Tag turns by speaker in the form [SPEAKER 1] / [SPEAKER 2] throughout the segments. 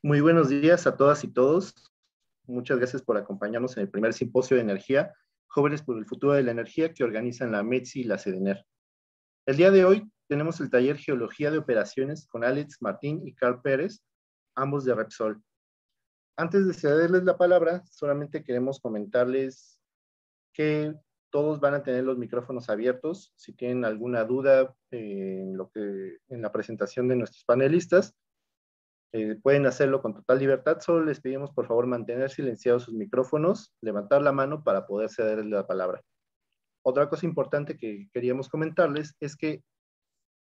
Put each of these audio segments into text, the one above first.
[SPEAKER 1] Muy buenos días a todas y todos. Muchas gracias por acompañarnos en el primer simposio de energía, Jóvenes por el Futuro de la Energía, que organizan la METSI y la SEDENER. El día de hoy tenemos el taller Geología de Operaciones con Alex Martín y Carl Pérez, ambos de Repsol. Antes de cederles la palabra, solamente queremos comentarles que todos van a tener los micrófonos abiertos. Si tienen alguna duda eh, en, lo que, en la presentación de nuestros panelistas, eh, pueden hacerlo con total libertad, solo les pedimos por favor mantener silenciados sus micrófonos, levantar la mano para poder cederle la palabra. Otra cosa importante que queríamos comentarles es que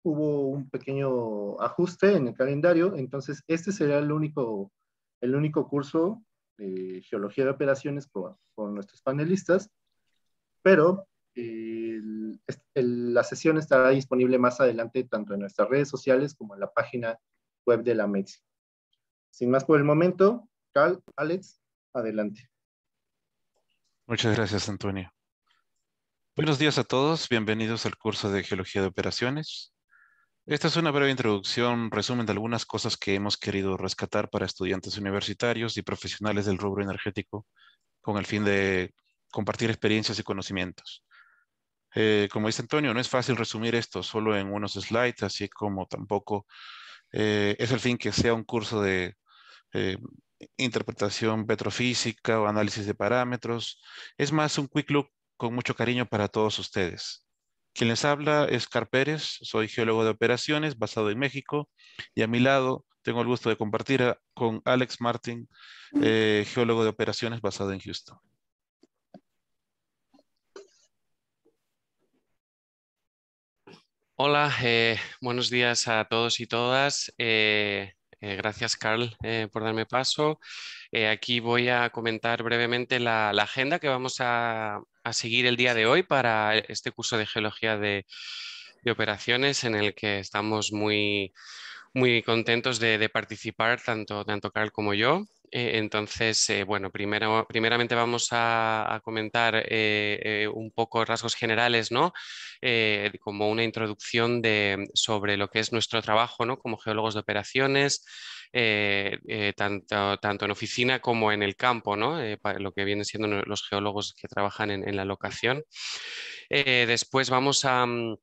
[SPEAKER 1] hubo un pequeño ajuste en el calendario, entonces este será el único, el único curso de geología de operaciones con, nuestros panelistas, pero la sesión estará disponible más adelante tanto en nuestras redes sociales como en la página web de la METSI. Sin más por el momento, Carl, Alex, adelante.
[SPEAKER 2] Muchas gracias, Antonio. Buenos días a todos, bienvenidos al curso de Geología de Operaciones. Esta es una breve introducción, resumen de algunas cosas que hemos querido rescatar para estudiantes universitarios y profesionales del rubro energético con el fin de compartir experiencias y conocimientos. Eh, como dice Antonio, no es fácil resumir esto solo en unos slides, así como tampoco eh, es el fin que sea un curso de eh, interpretación petrofísica o análisis de parámetros. Es más, un quick look con mucho cariño para todos ustedes. Quien les habla es Car Pérez, soy geólogo de operaciones basado en México y a mi lado tengo el gusto de compartir con Alex Martin, eh, geólogo de operaciones basado en Houston.
[SPEAKER 3] Hola, eh, buenos días a todos y todas. Eh, gracias, Carl, eh, por darme paso. Eh, aquí voy a comentar brevemente la, agenda que vamos a, seguir el día de hoy para este curso de Geología de, Operaciones en el que estamos muy, muy contentos de, participar, tanto, tanto Carl como yo. Eh, entonces, eh, bueno, primero, primeramente vamos a, comentar eh, un poco rasgos generales, ¿no? como una introducción sobre lo que es nuestro trabajo, ¿no? Como geólogos de operaciones, tanto, en oficina como en el campo, ¿no? lo que vienen siendo los geólogos que trabajan en la locación. después vamos a mm,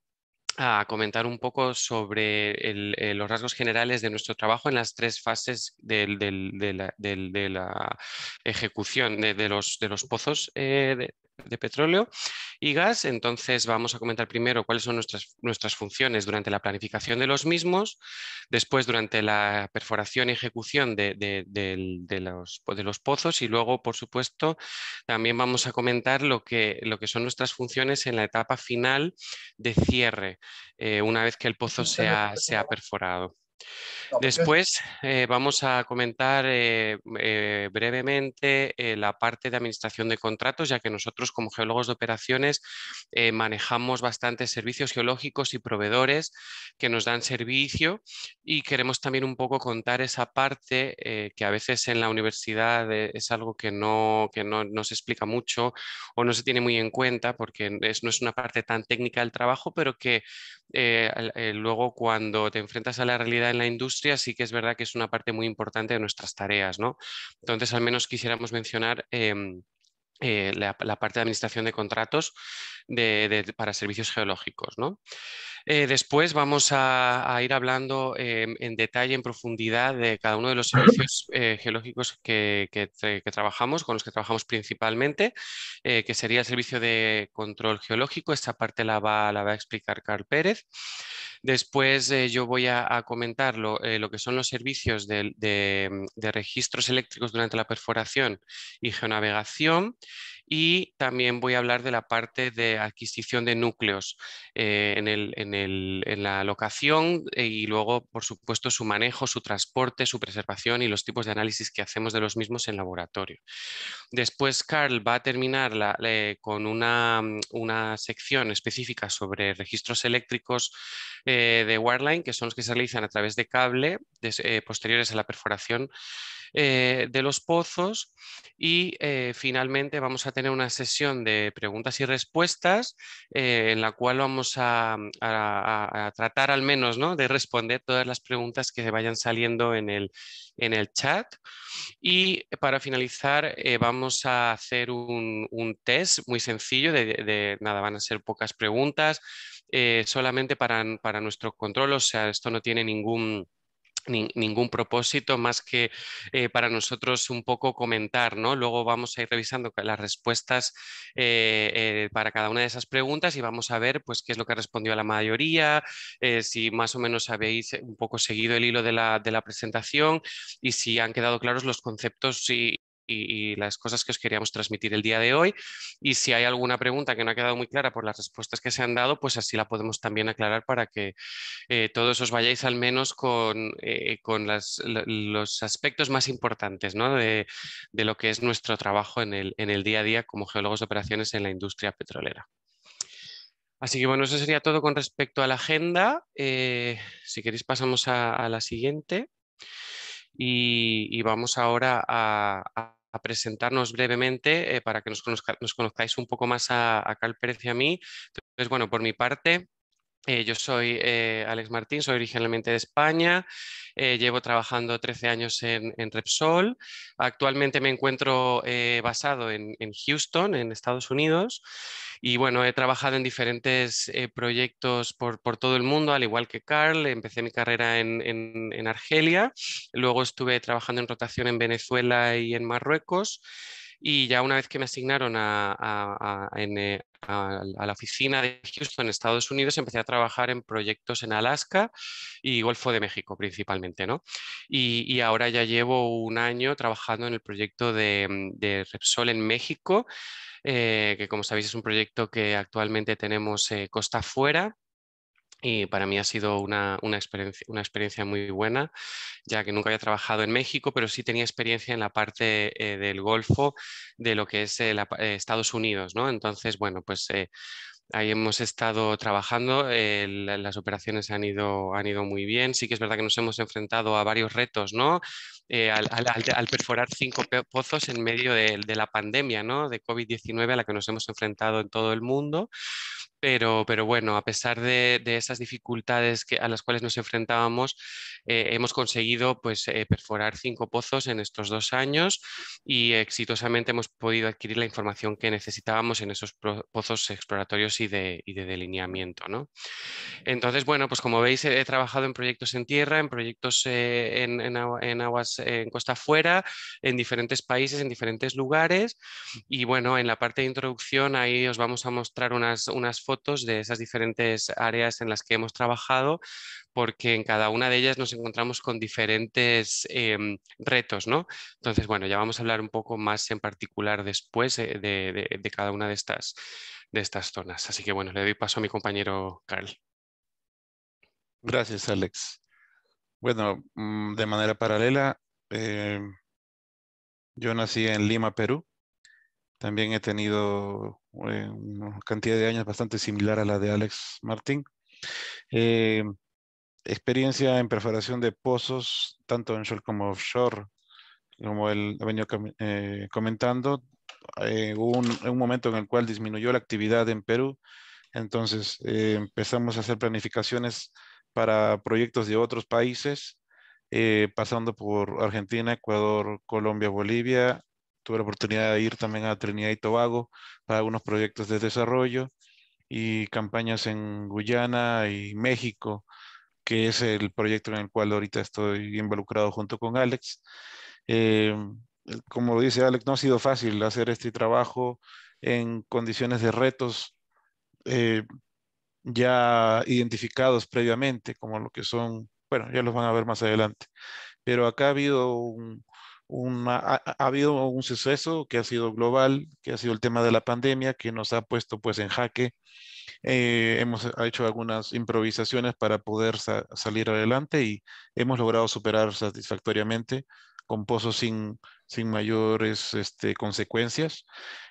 [SPEAKER 3] a comentar un poco sobre eh, los rasgos generales de nuestro trabajo en las tres fases de, la, ejecución de, los, de los pozos eh, de petróleo y gas. Entonces vamos a comentar primero cuáles son nuestras, nuestras funciones durante la planificación de los mismos, después durante la perforación y ejecución de, los, de, los, pozos y luego, por supuesto, también vamos a comentar lo que, lo que son nuestras funciones en la etapa final de cierre, eh, una vez que el pozo se ha perforado. Pues Después eh, vamos a comentar eh, eh, brevemente la parte de administración de contratos, ya que nosotros como geólogos de operaciones manejamos bastantes servicios geológicos y proveedores que nos dan servicio y queremos también un poco contar esa parte que a veces en la universidad es algo que, no, se explica mucho o no se tiene muy en cuenta porque no es una parte tan técnica del trabajo, pero que eh, eh, luego cuando te enfrentas a la realidad en la industria, sí que es verdad que es una parte muy importante de nuestras tareas, ¿no? Entonces, al menos quisiéramos mencionar em, eh, la, parte de administración de contratos para servicios geológicos. ¿no? Eh, después vamos a, ir hablando em, en detalle, en profundidad, de cada uno de los servicios eh, geológicos que, trabajamos, con los que trabajamos principalmente, que sería el servicio de control geológico. Esta parte la va a explicar Carl Pérez. Después eh, yo voy a, comentar eh, lo, que son los servicios mm, de registros eléctricos durante la perforación y geonavegación y también voy a hablar de la parte de adquisición de núcleos eh, en, la locación eh, y luego, por supuesto, su manejo, su transporte, su preservación y los tipos de análisis que hacemos de los mismos en laboratorio. Después, Carl va a terminar eh, con mm, una, sección específica sobre registros eléctricos de wireline, que son los que se realizan a través de cable posteriores a la perforación eh, de los pozos y eh, finalmente vamos a tener una sesión de preguntas y respuestas eh, en la cual vamos a, tratar al menos ¿no? de responder todas las preguntas que vayan saliendo en el, chat. Y para finalizar vamos a hacer un, test muy sencillo de, nada, van a ser pocas preguntas solamente para, para nuestro control, o sea, esto no tiene ningún ningún propósito más que eh, para nosotros un poco comentar, ¿no? Luego vamos a ir revisando las respuestas eh, eh, para cada una de esas preguntas y vamos a ver pues, qué es lo que respondió a la mayoría, si más o menos habéis un poco seguido el hilo de la, de la presentación y si han quedado claros los conceptos y, las cosas que os queríamos transmitir el día de hoy. Y si hay alguna pregunta que no ha quedado muy clara por las respuestas que se han dado, pues así la podemos también aclarar para que eh, todos os vayáis al menos con, eh, con los aspectos más importantes de, lo que es nuestro trabajo en el, día a día como geólogos de operaciones en la industria petrolera. Así que bueno, eso sería todo con respecto a la agenda. Eh, si queréis pasamos a, la siguiente y, vamos ahora a a presentarnos brevemente eh, para que nos, nos, conozcáis un poco más a, a Carl y a mí. Entonces, bueno, por mi parte, eh, yo soy eh, Alex Martín, soy originalmente de España, eh, llevo trabajando 13 años en, Repsol. Actualmente me encuentro basado en, Houston, en Estados Unidos, y bueno, he trabajado en diferentes proyectos por, todo el mundo, al igual que Carl. Empecé mi carrera en, en Argelia, luego estuve trabajando en rotación en Venezuela y en Marruecos. Y ya una vez que me asignaron eh, a, la oficina de Houston, Estados Unidos, empecé a trabajar en proyectos en Alaska y Golfo de México principalmente, ¿no? Y, ahora ya llevo un año trabajando en el proyecto de, mm, Repsol en México, eh, que como sabéis es un proyecto que actualmente tenemos eh, costa afuera y para mí ha sido una, una, experiencia, una, experiencia, muy buena, ya que nunca había trabajado en México, pero sí tenía experiencia en la parte eh, del Golfo de lo que es eh, eh, Estados Unidos, ¿no? Entonces, bueno, pues ahí hemos estado trabajando, las operaciones han ido, han ido muy bien, sí que es verdad que nos hemos enfrentado a varios retos, ¿no? al, perforar cinco pozos en medio de, de la pandemia, ¿no? De COVID-19 a la que nos hemos enfrentado en todo el mundo. Pero, bueno, a pesar de, esas dificultades que, a las cuales nos enfrentábamos, eh, hemos conseguido pues, eh, perforar cinco pozos en estos dos años y exitosamente hemos podido adquirir la información que necesitábamos en esos pozos exploratorios y de, delineamiento. Entonces, bueno, pues como veis, he, trabajado en proyectos en tierra, en proyectos eh, en, aguas en costa afuera, en diferentes países, en diferentes lugares. Y bueno, en la parte de introducción ahí os vamos a mostrar unas, unas fotos fotos de esas diferentes áreas en las que hemos trabajado, porque en cada una de ellas nos encontramos con diferentes em, retos, ¿no? Entonces, bueno, ya vamos a hablar un poco más en particular después eh, de, cada una de estas, de estas zonas. Así que, bueno, le doy paso a mi compañero Carl. Gracias, Alex. Bueno, mm, de manera paralela,
[SPEAKER 2] em, yo nací en Lima, Perú. También he tenido eh, una cantidad de años bastante similar a la de Alex Martín. Eh, experiencia en perforación de pozos, tanto en shore como offshore, como él ha venido eh, comentando. hubo un, un, momento en el cual disminuyó la actividad en Perú, entonces empezamos a hacer planificaciones para proyectos de otros países, pasando por Argentina, Ecuador, Colombia, Bolivia, tuve la oportunidad de ir también a Trinidad y Tobago para algunos proyectos de desarrollo y campañas en Guyana y México, que es el proyecto en el cual ahorita estoy involucrado junto con Alex. Eh, como dice Alex, no ha sido fácil hacer este trabajo en condiciones de retos eh, ya identificados previamente, como lo que son, bueno, ya los van a ver más adelante, pero acá ha habido un, ha, habido un suceso que ha sido global, que ha sido el tema de la pandemia, que nos ha puesto pues en jaque. Eh, hemos hecho algunas improvisaciones para poder salir adelante y hemos logrado superar satisfactoriamente con pozos sin, mayores este, consecuencias.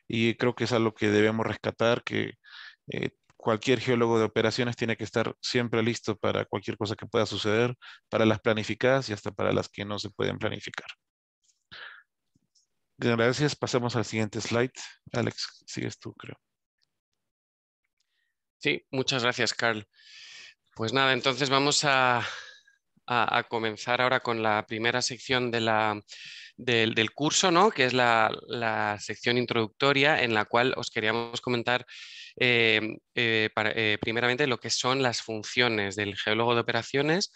[SPEAKER 2] Y creo que es algo que debemos rescatar, que eh, cualquier geólogo de operaciones tiene que estar siempre listo para cualquier cosa que pueda suceder, para las planificadas y hasta para las que no se pueden planificar. Gracias. pasemos al siguiente slide. Alex, sigues tú, creo.
[SPEAKER 3] Sí, muchas gracias, Carl. Pues nada, entonces vamos a, comenzar ahora con la primera sección de la, del, curso, ¿no? que es la, la sección introductoria, en la cual os queríamos comentar Em, eh, eh, primeramente lo que son las funciones del geólogo de operaciones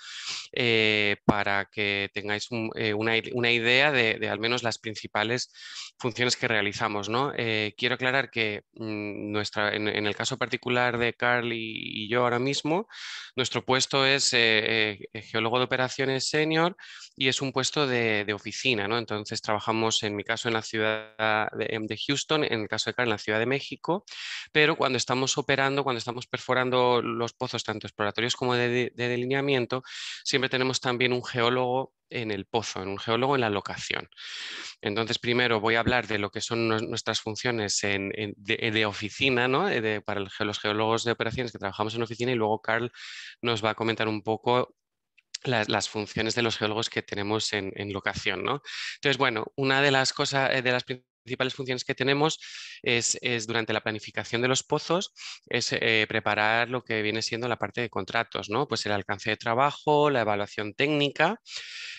[SPEAKER 3] eh, para que tengáis una, idea de, al menos las principales funciones que realizamos. ¿no? quiero aclarar que mm, nuestra, en, el caso particular de Carl y, yo ahora mismo, nuestro puesto es geólogo de operaciones senior y es un puesto de, oficina. Entonces trabajamos en mi caso en la ciudad de, de Houston, en el caso de Carl en la Ciudad de México, pero cuando estamos operando, cuando estamos perforando los pozos, tanto exploratorios como de, delineamiento, siempre tenemos también un geólogo en el pozo, en un geólogo en la locación. Entonces, primero voy a hablar de lo que son nuestras funciones de, oficina, ¿no? Eh, para los geólogos de operaciones que trabajamos en oficina, y luego Carl nos va a comentar un poco las, funciones de los geólogos que tenemos en, locación. Entonces, bueno, una de las cosas, eh, de las principales funciones que tenemos es, durante la planificación de los pozos, es eh, preparar lo que viene siendo la parte de contratos, Pues el alcance de trabajo, la evaluación técnica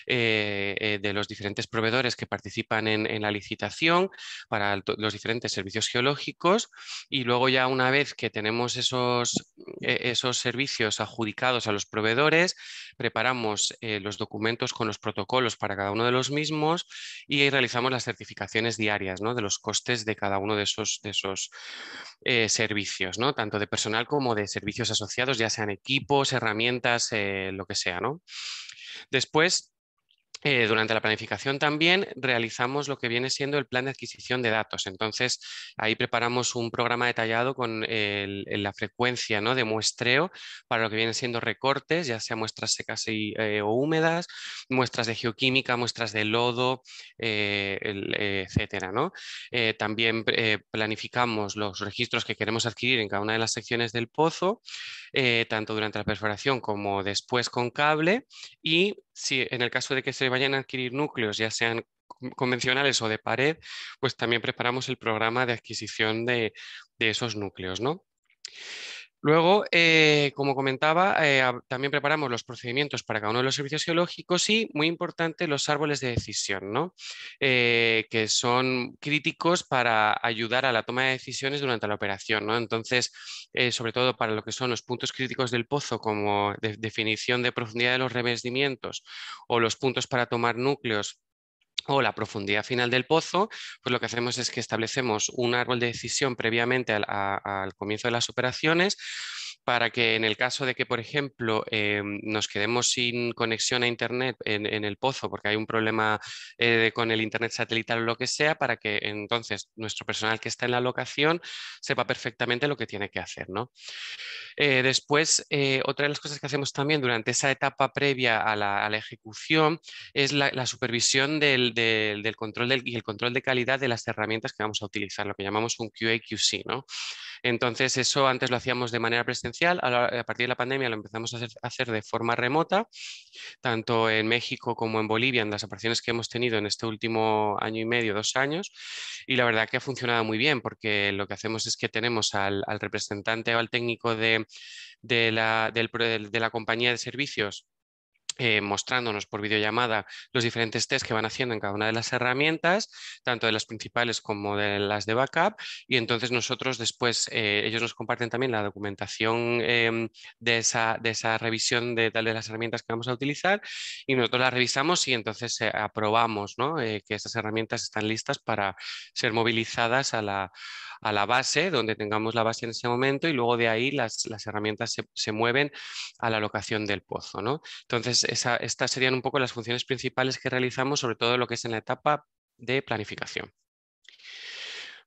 [SPEAKER 3] eh, eh, de los diferentes proveedores que participan en, en la licitación para los diferentes servicios geológicos y luego ya una vez que tenemos esos, e, esos servicios adjudicados a los proveedores, preparamos los documentos con los protocolos para cada uno de los mismos y realizamos las certificaciones diarias de los costes de cada uno de esos, de esos eh, servicios, ¿no? tanto de personal como de servicios asociados, ya sean equipos, herramientas, eh, lo que sea. ¿no? Después, eh, durante la planificación también realizamos lo que viene siendo el plan de adquisición de datos. Entonces, ahí preparamos un programa detallado con la frecuencia ¿no? de muestreo para lo que vienen siendo recortes, ya sea muestras secas eh, o húmedas, muestras de geoquímica, muestras de lodo, eh, etcétera. también planificamos los registros que queremos adquirir en cada una de las secciones del pozo, tanto durante la perforación como después con cable y si en el caso de que se vayan a adquirir núcleos, ya sean convencionales o de pared, pues también preparamos el programa de adquisición de, de esos núcleos, ¿no? Luego, eh, como comentaba, eh, también preparamos los procedimientos para cada uno de los servicios geológicos y, muy importante, los árboles de decisión, ¿no? Eh, que son críticos para ayudar a la toma de decisiones durante la operación. Entonces, sobre todo para lo que son los puntos críticos del pozo, como definición de profundidad de los revestimientos o los puntos para tomar núcleos o la profundidad final del pozo, pues lo que hacemos es que establecemos un árbol de decisión previamente al, al comienzo de las operaciones para que en el caso de que, por ejemplo, em, nos quedemos sin conexión a Internet en, el pozo porque hay un problema eh, con el Internet satelital o lo que sea, para que entonces nuestro personal que está en la locación sepa perfectamente lo que tiene que hacer. Eh, después, eh, otra de las cosas que hacemos también durante esa etapa previa a la, ejecución es la, supervisión del, control y el control de calidad de las herramientas que vamos a utilizar, lo que llamamos un QA-QC. ¿no? Entonces, eso antes lo hacíamos de manera presencial, a, partir de la pandemia lo empezamos a hacer, de forma remota, tanto en México como en Bolivia, en las operaciones que hemos tenido en este último año y medio, dos años, y la verdad que ha funcionado muy bien, porque lo que hacemos es que tenemos al, representante o al técnico de la compañía de servicios eh, mostrándonos por videollamada los diferentes test que van haciendo en cada una de las herramientas, tanto de las principales como de las de backup, y entonces nosotros después, eh, ellos nos comparten también la documentación em, de, esa, de, esa, revisión de tal de las herramientas que vamos a utilizar, y nosotros la revisamos y entonces eh, aprobamos que estas herramientas están listas para ser movilizadas a la, a la base, donde tengamos la base en ese momento, y luego de ahí las, herramientas se, mueven a la locación del pozo. ¿no? Entonces, estas serían un poco las funciones principales que realizamos, sobre todo lo que es en la etapa de planificación.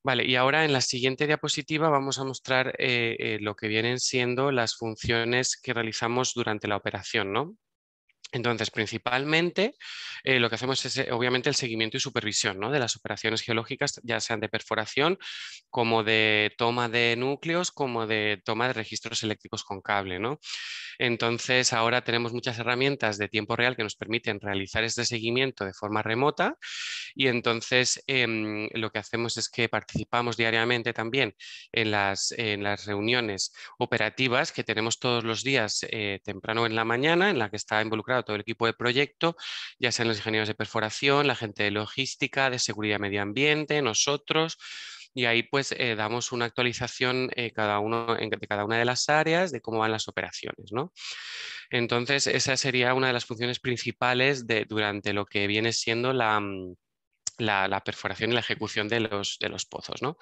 [SPEAKER 3] Vale, y ahora en la siguiente diapositiva vamos a mostrar eh, eh, lo que vienen siendo las funciones que realizamos durante la operación, ¿no? Entonces, principalmente eh, lo que hacemos es eh, obviamente el seguimiento y supervisión de las operaciones geológicas, ya sean de perforación, como de toma de núcleos, como de toma de registros eléctricos con cable. Entonces, ahora tenemos muchas herramientas de tiempo real que nos permiten realizar este seguimiento de forma remota y entonces em, lo que hacemos es que participamos diariamente también en las, reuniones operativas que tenemos todos los días eh, temprano en la mañana, en la que está involucrado todo el equipo de proyecto, ya sean los ingenieros de perforación, la gente de logística, de seguridad medio ambiente, nosotros y ahí pues eh, damos una actualización eh, cada uno, de cada una de las áreas de cómo van las operaciones. ¿no? Entonces, esa sería una de las funciones principales de, durante lo que viene siendo la, mm, la, perforación y la ejecución de los, de los pozos. ¿no?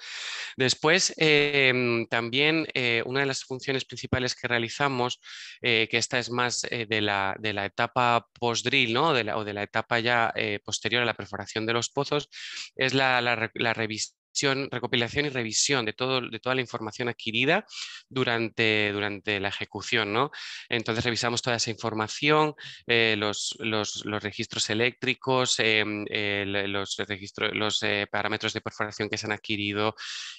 [SPEAKER 3] Después, em, también eh, una de las funciones principales que realizamos, eh, que esta es más eh, de la, de, la, etapa post-drill ¿no? o de la etapa ya posterior a la perforación de los pozos, es la, la revisión recopilación, y revisión de, todo, de toda la información adquirida durante, durante la ejecución. Entonces revisamos toda esa información, eh, los, registros eléctricos, eh, eh, los, registros, los parámetros de perforación que se han adquirido,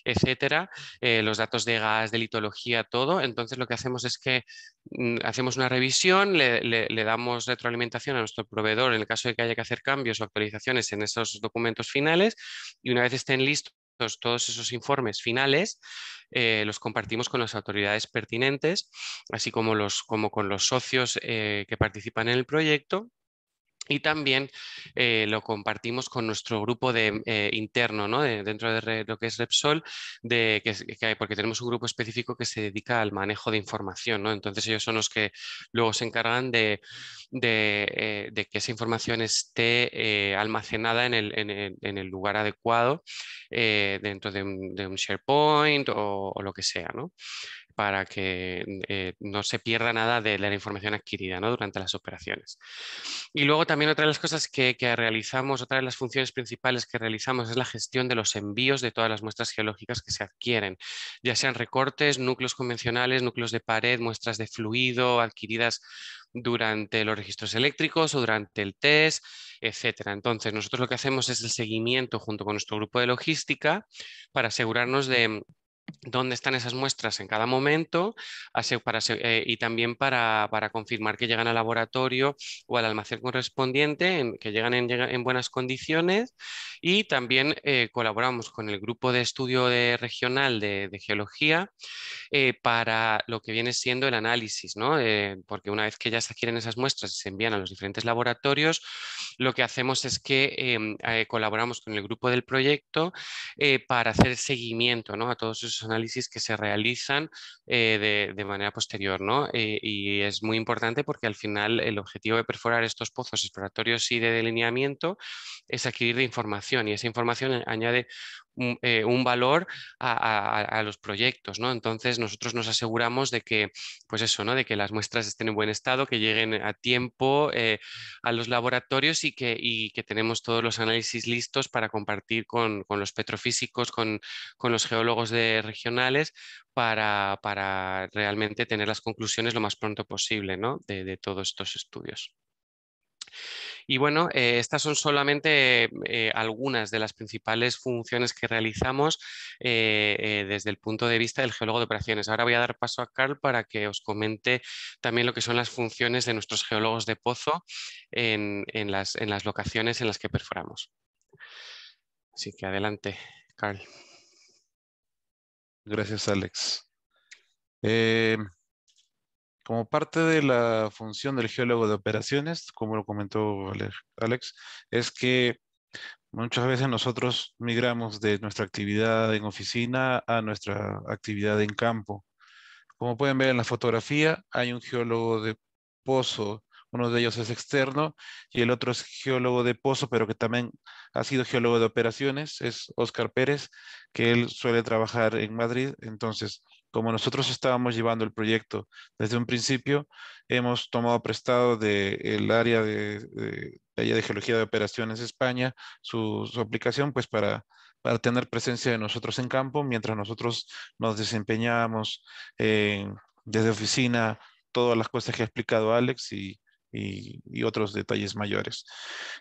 [SPEAKER 3] etcétera, los datos de gas, de litología, todo. Entonces lo que hacemos es que mm, hacemos una revisión, le, le, damos retroalimentación a nuestro proveedor en el caso de que haya que hacer cambios o actualizaciones en esos documentos finales y una vez estén listos todos esos informes finales eh, los compartimos con las autoridades pertinentes, así como, con los socios eh, que participan en el proyecto y también eh, lo compartimos con nuestro grupo de, eh, interno, ¿no? dentro de lo que es Repsol, de, porque tenemos un grupo específico que se dedica al manejo de información. ¿no? Entonces ellos son los que luego se encargan de, eh, que esa información esté almacenada en el, lugar adecuado dentro de un, SharePoint o, lo que sea. ¿no? para que eh, no se pierda nada de la información adquirida ¿no? durante las operaciones. Y luego también otra de las cosas que, que, realizamos, otra de las funciones principales que realizamos es la gestión de los envíos de todas las muestras geológicas que se adquieren, ya sean recortes, núcleos convencionales, núcleos de pared, muestras de fluido adquiridas durante los registros eléctricos o durante el test, etcétera. Entonces, nosotros lo que hacemos es el seguimiento junto con nuestro grupo de logística para asegurarnos de dónde están esas muestras en cada momento para, eh, y también para, confirmar que llegan al laboratorio o al almacén correspondiente, que llegan en, buenas condiciones. Y también eh, colaboramos con el grupo de estudio regional de, geología eh, para lo que viene siendo el análisis, ¿no? porque una vez que ya se adquieren esas muestras y se envían a los diferentes laboratorios, lo que hacemos es que em, colaboramos con el grupo del proyecto para hacer seguimiento a todos esos análisis que se realizan eh, de, manera posterior. ¿no? Eh, y es muy importante porque al final el objetivo de perforar estos pozos exploratorios y de delineamiento es adquirir información y esa información añade eh, un, valor a, los proyectos, ¿no? Entonces nosotros nos aseguramos de que, pues eso, ¿no? De que las muestras estén en buen estado, que lleguen a tiempo eh, a los laboratorios y que, tenemos todos los análisis listos para compartir con, los petrofísicos, con, los geólogos de regionales para, realmente tener las conclusiones lo más pronto posible ¿no? de todos estos estudios. Y bueno, eh, estas son solamente eh, algunas de las principales funciones que realizamos eh, desde el punto de vista del geólogo de operaciones. Ahora voy a dar paso a Carl para que os comente también lo que son las funciones de nuestros geólogos de pozo en, las, en las locaciones en las que perforamos. Así que adelante, Carl.
[SPEAKER 2] Gracias, Alex. Como parte de la función del geólogo de operaciones, como lo comentó Alex, es que muchas veces nosotros migramos de nuestra actividad en oficina a nuestra actividad en campo. Como pueden ver en la fotografía, hay un geólogo de pozo, uno de ellos es externo y el otro es geólogo de pozo, pero que también ha sido geólogo de operaciones, es Oscar Pérez, que él suele trabajar en Madrid. Entonces, como nosotros estábamos llevando el proyecto desde un principio, hemos tomado prestado del área de, Geología de Operaciones España su, aplicación pues para, tener presencia de nosotros en campo mientras nosotros nos desempeñábamos eh, desde oficina todas las cosas que ha explicado Alex y, otros detalles mayores.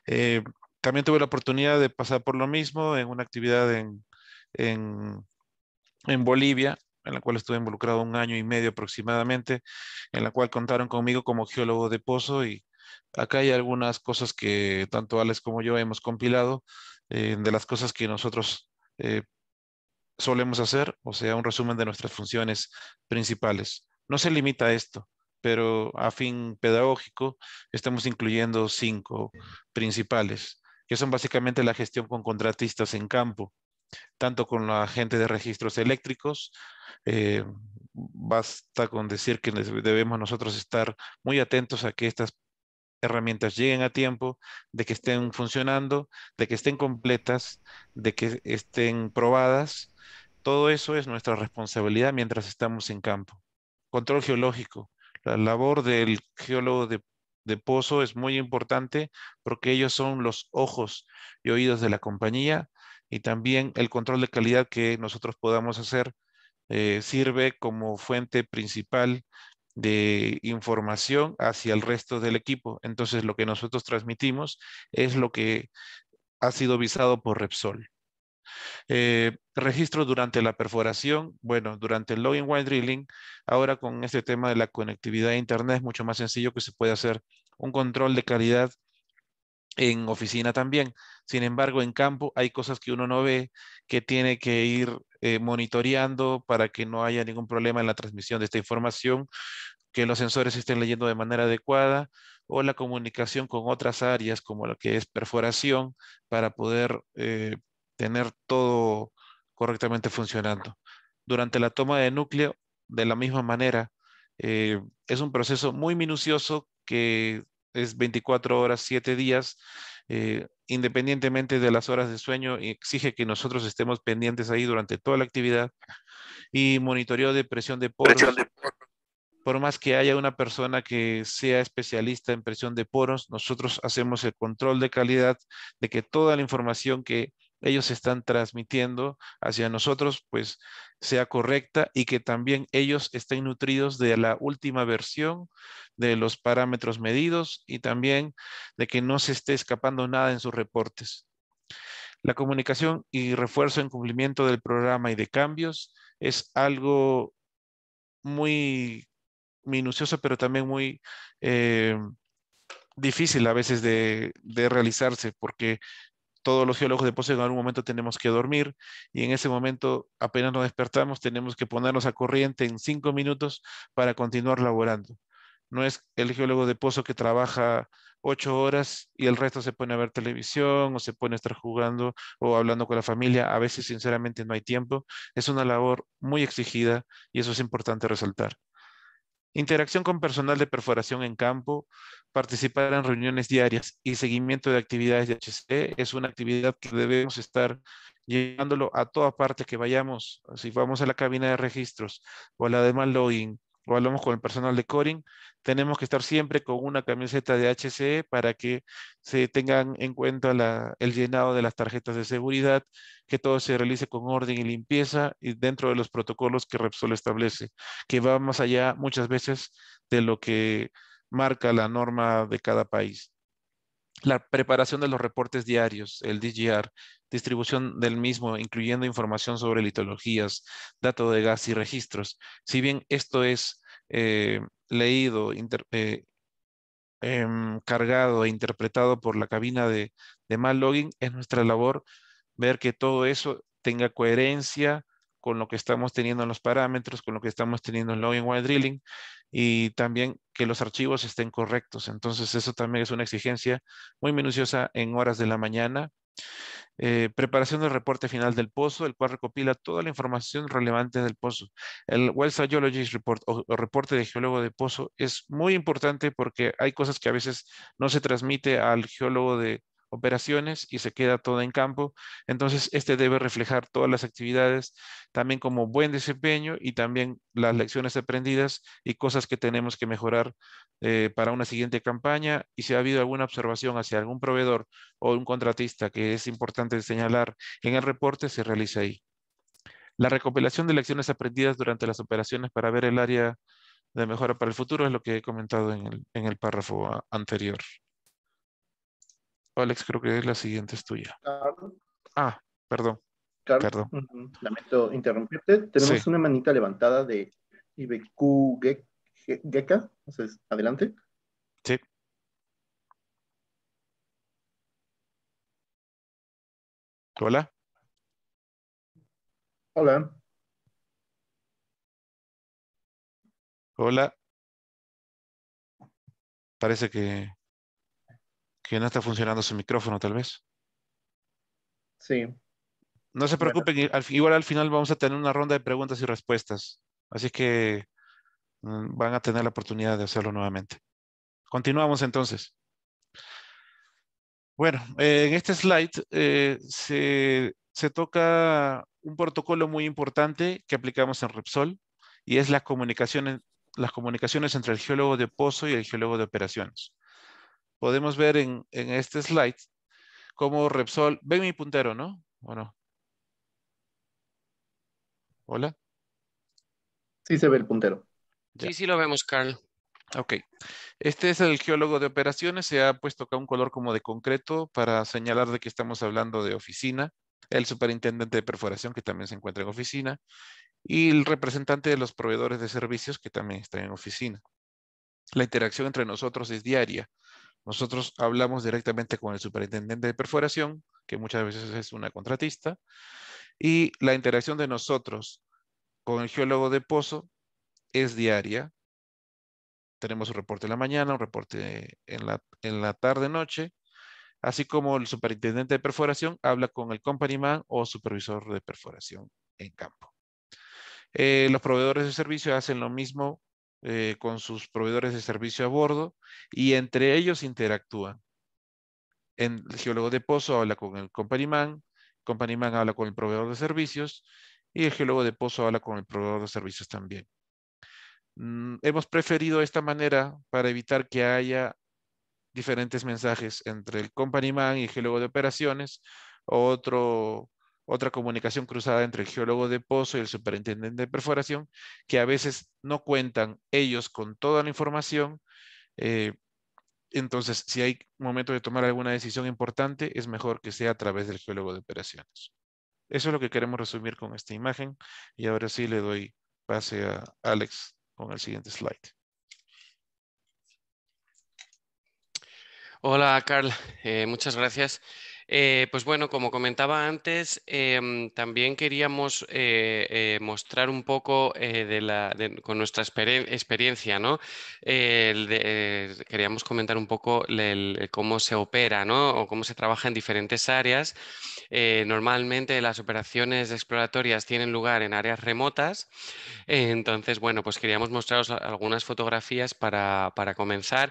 [SPEAKER 2] Eh, también tuve la oportunidad de pasar por lo mismo en una actividad en Bolivia, en la cual estuve involucrado un año y medio aproximadamente, en la cual contaron conmigo como geólogo de pozo y acá hay algunas cosas que tanto Alex como yo hemos compilado eh, de las cosas que nosotros eh, solemos hacer, o sea, un resumen de nuestras funciones principales. No se limita a esto, pero a fin pedagógico estamos incluyendo cinco principales, que son básicamente la gestión con contratistas en campo, tanto con la gente de registros eléctricos. Eh, basta con decir que debemos nosotros estar muy atentos a que estas herramientas lleguen a tiempo, de que estén funcionando, de que estén completas, de que estén probadas. Todo eso es nuestra responsabilidad mientras estamos en campo. Control geológico. La labor del geólogo de pozo es muy importante porque ellos son los ojos y oídos de la compañía y también el control de calidad que nosotros podamos hacer eh, sirve como fuente principal de información hacia el resto del equipo. Entonces, lo que nosotros transmitimos es lo que ha sido visado por Repsol. Eh, registro durante la perforación, bueno, durante el login while drilling, ahora con este tema de la conectividad a internet es mucho más sencillo que se puede hacer un control de calidad en oficina también. Sin embargo, en campo hay cosas que uno no ve, que tiene que ir eh, monitoreando para que no haya ningún problema en la transmisión de esta información, que los sensores estén leyendo de manera adecuada o la comunicación con otras áreas como lo que es perforación para poder eh, tener todo correctamente funcionando. Durante la toma de núcleo, de la misma manera, eh, es un proceso muy minucioso que es 24 horas, 7 días. Eh, independientemente de las horas de sueño, exige que nosotros estemos pendientes ahí durante toda la actividad y monitoreo de Presión de poros. Por más que haya una persona que sea especialista en presión de poros, nosotros hacemos el control de calidad de que toda la información que ellos están transmitiendo hacia nosotros, pues sea correcta y que también ellos estén nutridos de la última versión de los parámetros medidos y también de que no se esté escapando nada en sus reportes. La comunicación y refuerzo en cumplimiento del programa y de cambios es algo muy minucioso, pero también muy eh, difícil a veces de, de realizarse porque todos los geólogos de pozo en algún momento tenemos que dormir y en ese momento apenas nos despertamos tenemos que ponernos a corriente en cinco minutos para continuar laborando. No es el geólogo de pozo que trabaja ocho horas y el resto se pone a ver televisión o se pone a estar jugando o hablando con la familia. A veces, sinceramente, no hay tiempo. Es una labor muy exigida y eso es importante resaltar. Interacción con personal de perforación en campo, participar en reuniones diarias y seguimiento de actividades de HC es una actividad que debemos estar llevándolo a toda parte que vayamos. Si vamos a la cabina de registros o a la de login o hablamos con el personal de Coring, tenemos que estar siempre con una camiseta de HCE para que se tengan en cuenta el llenado de las tarjetas de seguridad, que todo se realice con orden y limpieza y dentro de los protocolos que Repsol establece, que va más allá muchas veces de lo que marca la norma de cada país la preparación de los reportes diarios, el DGR, distribución del mismo, incluyendo información sobre litologías, datos de gas y registros. Si bien esto es eh, leído, eh, em, cargado e interpretado por la cabina de, de mal logging, es nuestra labor ver que todo eso tenga coherencia con lo que estamos teniendo en los parámetros, con lo que estamos teniendo en Login y Drilling, y también que los archivos estén correctos. Entonces, eso también es una exigencia muy minuciosa en horas de la mañana. Eh, preparación del reporte final del pozo, el cual recopila toda la información relevante del pozo. El Wells Geology Report o, reporte de geólogo de pozo es muy importante porque hay cosas que a veces no se transmite al geólogo de, operaciones y se queda todo en campo. Entonces, este debe reflejar todas las actividades, también como buen desempeño y también las lecciones aprendidas y cosas que tenemos que mejorar eh, para una siguiente campaña. Y si ha habido alguna observación hacia algún proveedor o un contratista que es importante señalar en el reporte, se realiza ahí. La recopilación de lecciones aprendidas durante las operaciones para ver el área de mejora para el futuro es lo que he comentado en el párrafo anterior. Alex, creo que la siguiente es tuya. Ah, perdón.
[SPEAKER 1] Perdón. Lamento interrumpirte. Tenemos una manita levantada de IBQ Entonces, adelante.
[SPEAKER 4] Sí. Hola. Hola. Hola.
[SPEAKER 2] Parece que que no está funcionando su micrófono, tal vez. Sí. No se preocupen, al, igual al final vamos a tener una ronda de preguntas y respuestas. Así que mm, van a tener la oportunidad de hacerlo nuevamente. Continuamos entonces. Bueno, eh, en este slide eh, se, se toca un protocolo muy importante que aplicamos en Repsol y es las comunicaciones entre el geólogo de pozo y el geólogo de operaciones podemos ver en, este slide cómo Repsol, ven mi puntero, ¿no? ¿O no? ¿Hola?
[SPEAKER 1] Sí se ve el puntero.
[SPEAKER 3] Sí, sí lo vemos, Carl.
[SPEAKER 2] Ok. Este es el geólogo de operaciones. Se ha puesto acá un color como de concreto para señalar de que estamos hablando de oficina. El superintendente de perforación que también se encuentra en oficina. Y el representante de los proveedores de servicios que también está en oficina. La interacción entre nosotros es diaria. Nosotros hablamos directamente con el superintendente de perforación, que muchas veces es una contratista, y la interacción de nosotros con el geólogo de pozo es diaria. Tenemos un reporte en la mañana, un reporte en la, tarde-noche, así como el superintendente de perforación habla con el company man o supervisor de perforación en campo. Eh, los proveedores de servicio hacen lo mismo eh, con sus proveedores de servicio a bordo y entre ellos interactúan. el geólogo de pozo habla con el company man, company man habla con el proveedor de servicios y el geólogo de pozo habla con el proveedor de servicios también. Mm, hemos preferido esta manera para evitar que haya diferentes mensajes entre el company man y el geólogo de operaciones o otro otra comunicación cruzada entre el geólogo de pozo y el superintendente de perforación, que a veces no cuentan ellos con toda la información. Eh, entonces, si hay momento de tomar alguna decisión importante, es mejor que sea a través del geólogo de operaciones. Eso es lo que queremos resumir con esta imagen. Y ahora sí le doy pase a Alex con el siguiente slide.
[SPEAKER 3] Hola, Carl. Eh, muchas gracias. Eh, pues bueno, como comentaba antes, em, también queríamos eh, eh, mostrar un poco con nuestra experiencia, ¿no? queríamos comentar un poco cómo se opera, O cómo se trabaja en diferentes áreas. normalmente las operaciones exploratorias tienen lugar en áreas remotas. entonces, bueno, pues queríamos mostraros algunas fotografías para, para comenzar,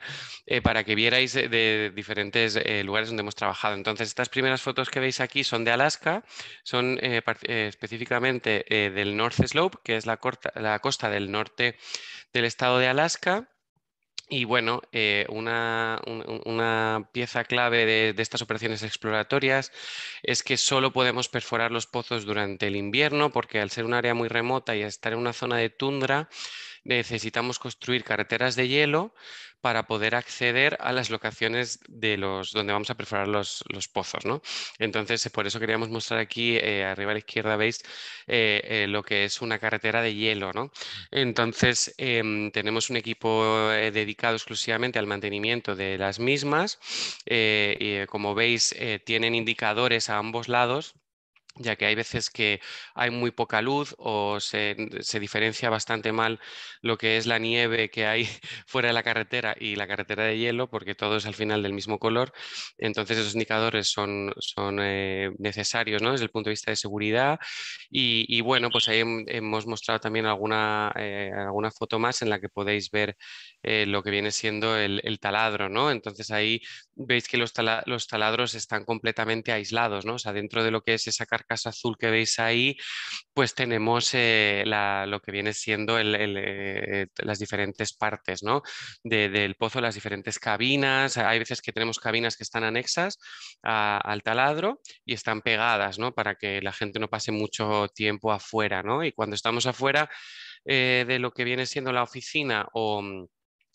[SPEAKER 3] para que vierais de diferentes lugares donde hemos trabajado. Entonces, estas las primeras fotos que veis aquí son de Alaska, son eh, eh, específicamente eh, del North Slope, que es la, costa del norte del estado de Alaska. Y bueno, una, pieza clave de, de, estas operaciones exploratorias es que solo podemos perforar los pozos durante el invierno, porque al ser un área muy remota y estar en una zona de tundra, necesitamos construir carreteras de hielo para poder acceder a las locaciones de los, donde vamos a perforar los, pozos. Entonces, eh, por eso queríamos mostrar aquí, eh, arriba a la izquierda veis eh, lo que es una carretera de hielo. Entonces, em, tenemos un equipo dedicado exclusivamente al mantenimiento de las mismas. y, como veis, tienen indicadores a ambos lados ya que hay veces que hay muy poca luz o se, mm, diferencia bastante mal lo que es la nieve que hay fuera de la carretera y la carretera de hielo, porque todo es al final del mismo color. Entonces esos indicadores son, son eh, necesarios desde el punto de vista de seguridad. Y, bueno, pues ahí hemos mostrado también alguna, eh, alguna foto más en la que podéis ver eh, lo que viene siendo el, taladro. Entonces ahí veis que los, taladros están completamente aislados, ¿no? o sea, dentro de lo que es esa carretera casa azul que veis ahí, pues tenemos eh, lo que viene siendo eh, las diferentes partes ¿no? del pozo, las diferentes cabinas. Hay veces que tenemos cabinas que están anexas al taladro y están pegadas ¿no? para que la gente no pase mucho tiempo afuera. ¿no? Y cuando estamos afuera eh, de lo que viene siendo la oficina o mm,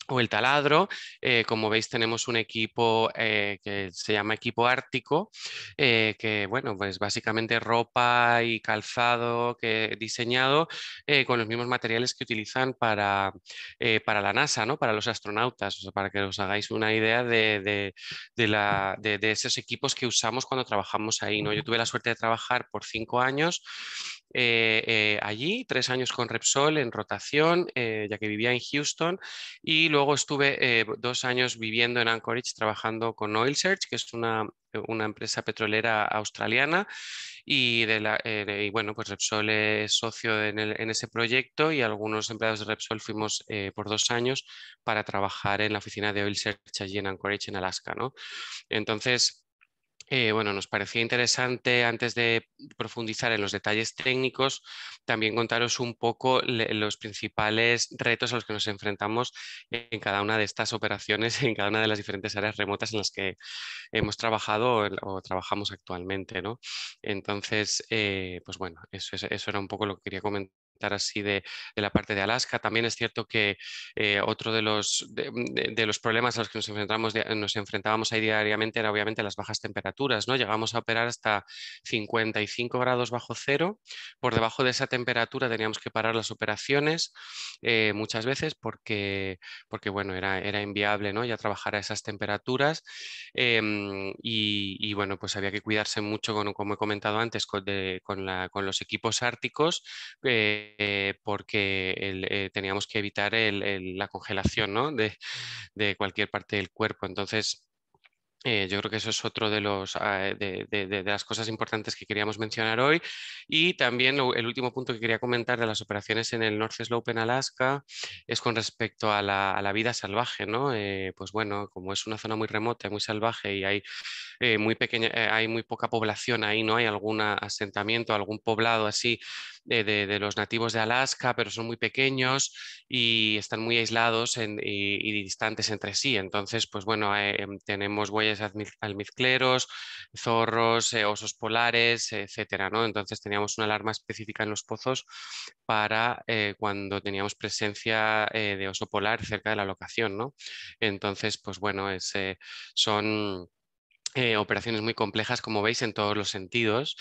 [SPEAKER 3] o el taladro. Eh, como veis, tenemos un equipo eh, que se llama equipo ártico, eh, que bueno, pues básicamente ropa y calzado que diseñado con los mismos materiales que utilizan para, para la NASA, ¿no? para los astronautas, para que os hagáis una idea de, esos equipos que usamos cuando trabajamos ahí. ¿no? Yo tuve la suerte de trabajar por cinco años eh, eh, allí, tres años con Repsol en rotación, eh, ya que vivía en Houston, y luego estuve dos años viviendo en Anchorage trabajando con Oil Search, que es una, empresa petrolera australiana, y, bueno, pues Repsol es socio en, ese proyecto y algunos empleados de Repsol fuimos por dos años para trabajar en la oficina de Oil Search allí en Anchorage, en Alaska, ¿no? Entonces, eh, bueno, nos parecía interesante, antes de profundizar en los detalles técnicos, también contaros un poco los principales retos a los que nos enfrentamos en cada una de estas operaciones, en cada una de las diferentes áreas remotas en las que hemos trabajado o, trabajamos actualmente. ¿no? Entonces, eh, pues bueno, eso, eso, era un poco lo que quería comentar así de, la parte de Alaska. También es cierto que eh, otro de los, mm, de, los problemas a los que nos, enfrentamos, nos enfrentábamos ahí diariamente era obviamente las bajas temperaturas. ¿no? Llegamos a operar hasta 55 grados bajo cero. Por debajo de esa temperatura teníamos que parar las operaciones eh, muchas veces porque, porque bueno, era, era inviable ¿no? ya trabajar a esas temperaturas. Em, y, bueno, pues había que cuidarse mucho, como he comentado antes, con, con los equipos árticos eh, eh, porque eh, teníamos que evitar la congelación de, de, cualquier parte del cuerpo. Entonces, eh, yo creo que eso es otro de, los, ah, eh, de, las cosas importantes que queríamos mencionar hoy. Y también el último punto que quería comentar de las operaciones en el North Slope en Alaska es con respecto a la, vida salvaje. ¿no? Eh, pues bueno, como es una zona muy remota, muy salvaje y hay, muy, pequeña, hay muy poca población ahí, no hay algún asentamiento, algún poblado así de, los nativos de Alaska, pero son muy pequeños y están muy aislados y, y, distantes entre sí. Entonces, pues bueno, em, tenemos huellas almizcleros, zorros, eh, osos polares, etcétera. ¿no? Entonces teníamos una alarma específica en los pozos para eh, cuando teníamos presencia eh, de oso polar cerca de la locación. ¿no? Entonces, pues bueno, son eh, operaciones muy complejas, como veis, en todos los sentidos,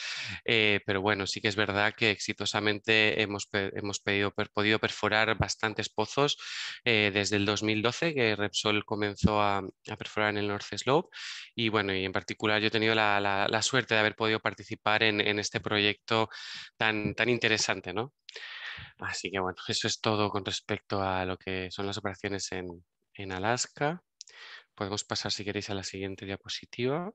[SPEAKER 3] eh, pero bueno, sí que es verdad que exitosamente hemos, podido perforar bastantes pozos eh, desde el 2012, que Repsol comenzó a, perforar en el North Slope, y bueno, y en particular yo he tenido la, suerte de haber podido participar en, este proyecto tan, tan interesante, Así que bueno, eso es todo con respecto a lo que son las operaciones en, en Alaska. Podemos pasar, si queréis, a la siguiente diapositiva.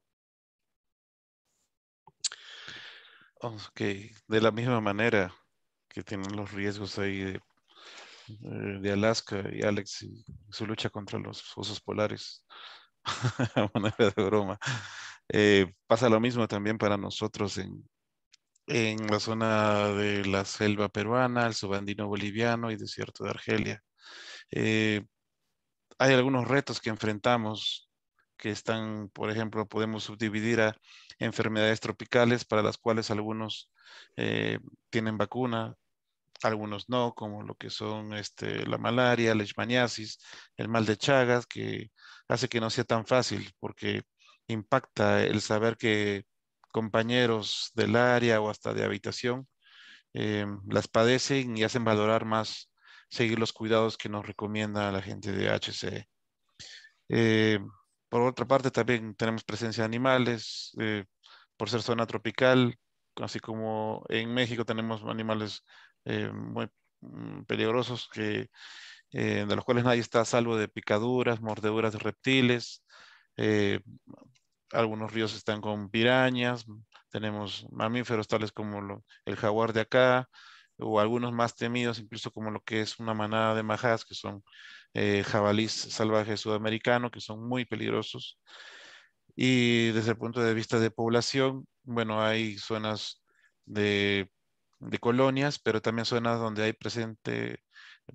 [SPEAKER 3] Ok, de la misma manera que tienen los riesgos
[SPEAKER 2] ahí de, eh, Alaska y Alex su lucha contra los osos polares, a manera de broma. Eh, pasa lo mismo también para nosotros en, en la zona de la selva peruana, el subandino boliviano y desierto de Argelia. Eh, hay algunos retos que enfrentamos que están, por ejemplo, podemos subdividir a enfermedades tropicales para las cuales algunos eh, tienen vacuna, algunos no, como lo que son este, la malaria, la leishmaniasis, el mal de Chagas, que hace que no sea tan fácil porque impacta el saber que compañeros del área o hasta de habitación em, las padecen y hacen valorar más seguir los cuidados que nos recomienda la gente de HCE. Eh, por otra parte, también tenemos presencia de animales, eh, por ser zona tropical, así como en México tenemos animales eh, muy mm, peligrosos que, de los cuales nadie está a salvo de picaduras, mordeduras de reptiles. algunos ríos están con pirañas, tenemos mamíferos tales como el jaguar de acá, o algunos más temidos, incluso como lo que es una manada de majas, que son eh, jabalís salvajes sudamericanos, que son muy peligrosos. Y desde el punto de vista de población, bueno, hay zonas de, colonias, pero también zonas donde hay presente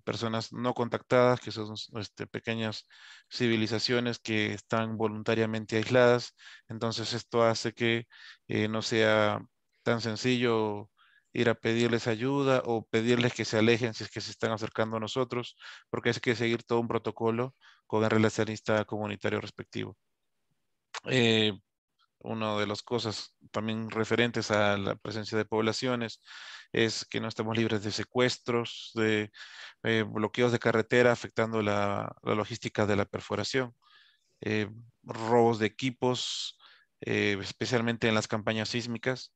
[SPEAKER 2] personas no contactadas, que son este, pequeñas civilizaciones que están voluntariamente aisladas. Entonces esto hace que eh, no sea tan sencillo ir a pedirles ayuda o pedirles que se alejen si es que se están acercando a nosotros, porque hay que seguir todo un protocolo con el relacionista comunitario respectivo. Eh, una de las cosas también referentes a la presencia de poblaciones es que no estamos libres de secuestros, de eh, bloqueos de carretera afectando la, logística de la perforación, eh, robos de equipos, especialmente en las campañas sísmicas,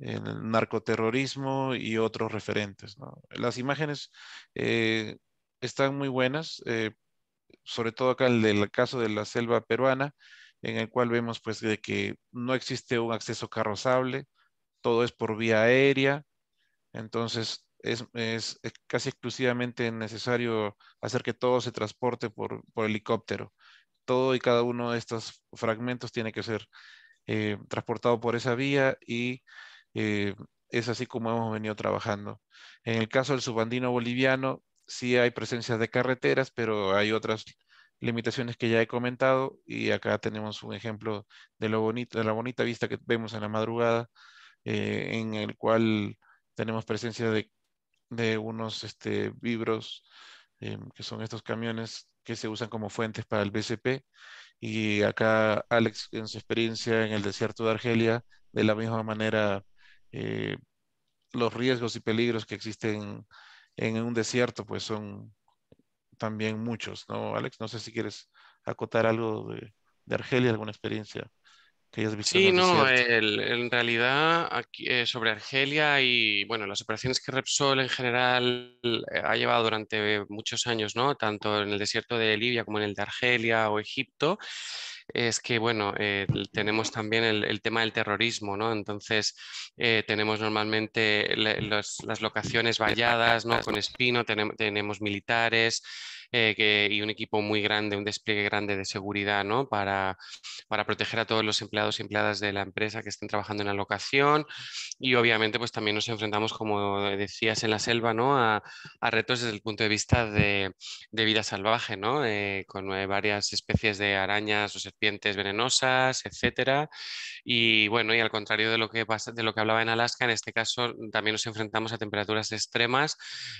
[SPEAKER 2] en el narcoterrorismo y otros referentes. Las imágenes eh, están muy buenas, eh, sobre todo acá en el caso de la selva peruana, en el cual vemos pues de que no existe un acceso carrozable, todo es por vía aérea, entonces es, es eh, casi exclusivamente necesario hacer que todo se transporte por, por, helicóptero. Todo y cada uno de estos fragmentos tiene que ser transportado por esa vía y eh, es así como hemos venido trabajando. En el caso del subandino boliviano, sí hay presencia de carreteras, pero hay otras limitaciones que ya he comentado y acá tenemos un ejemplo de, lo bonito, de la bonita vista que vemos en la madrugada, eh, en el cual tenemos presencia de, unos este, vibros, eh, que son estos camiones que se usan como fuentes para el BCP. Y acá Alex, en su experiencia en el desierto de Argelia, de la misma manera eh, los riesgos y peligros que existen en un desierto, pues son también muchos, ¿no, Alex? No sé si quieres acotar algo de, Argelia, alguna experiencia que hayas visto. Sí, en no,
[SPEAKER 3] en realidad eh, sobre Argelia y bueno, las operaciones que Repsol en general eh, ha llevado durante muchos años, ¿no? Tanto en el desierto de Libia como en el de Argelia o Egipto, es que, bueno, eh, tenemos también el, tema del terrorismo, ¿no? Entonces, eh, tenemos normalmente las locaciones valladas, ¿no? Con espino, tenemos militares. Eh, que, y un equipo muy grande, un despliegue grande de seguridad ¿no? para, para proteger a todos los empleados y empleadas de la empresa que estén trabajando en la locación. Y obviamente pues también nos enfrentamos, como decías, en la selva ¿no? a, retos desde el punto de vista de, vida salvaje, ¿no? con varias especies de arañas o venenosas, etcétera. Y bueno, y al contrario de lo que, pasa, de lo que hablaba en Alaska, en este caso también nos enfrentamos a temperaturas extremas,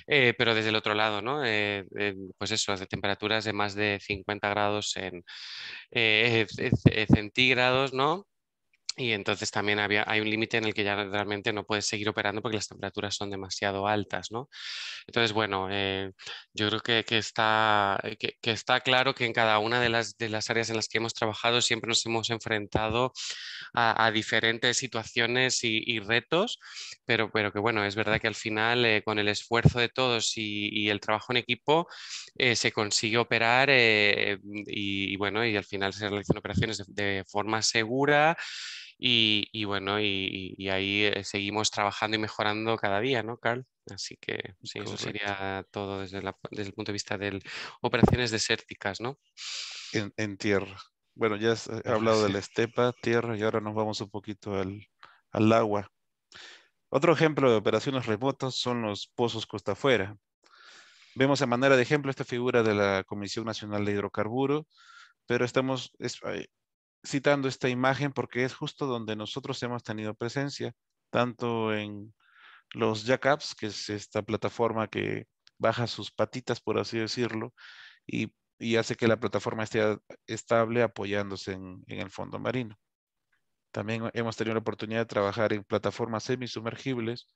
[SPEAKER 3] eh, pero desde el otro lado, ¿no? Eh, eh, pues eso, de temperaturas de más de 50 grados en centígrados, ¿no? y entonces también había, hay un límite en el que ya realmente no puedes seguir operando porque las temperaturas son demasiado altas, ¿no? Entonces, bueno, eh, yo creo que, está, eh, que, está claro que en cada una de las, de las áreas en las que hemos trabajado siempre nos hemos enfrentado a, diferentes situaciones y, retos, pero, pero que bueno, es verdad que al final eh, con el esfuerzo de todos y, el trabajo en equipo se consigue operar y, bueno, y al final se realizan operaciones de forma segura. Y, bueno, y, ahí eh, seguimos trabajando y mejorando cada día, ¿no, Carl? Así que sí, eso sería todo desde, desde, el punto de vista de operaciones desérticas, ¿no? En, tierra. Bueno, ya he
[SPEAKER 2] eh, hablado de la estepa, tierra, y ahora nos vamos un poquito al, al agua. Otro ejemplo de operaciones remotas son los pozos costa afuera. Vemos a manera de ejemplo esta figura de la Comisión Nacional de Hidrocarburos, pero estamos, eh, citando esta imagen porque es justo donde nosotros hemos tenido presencia, tanto en los jackups, que es esta plataforma que baja sus patitas, por así decirlo, y, hace que la plataforma esté estable apoyándose en, en el fondo marino. También hemos tenido la oportunidad de trabajar en plataformas semisumergibles,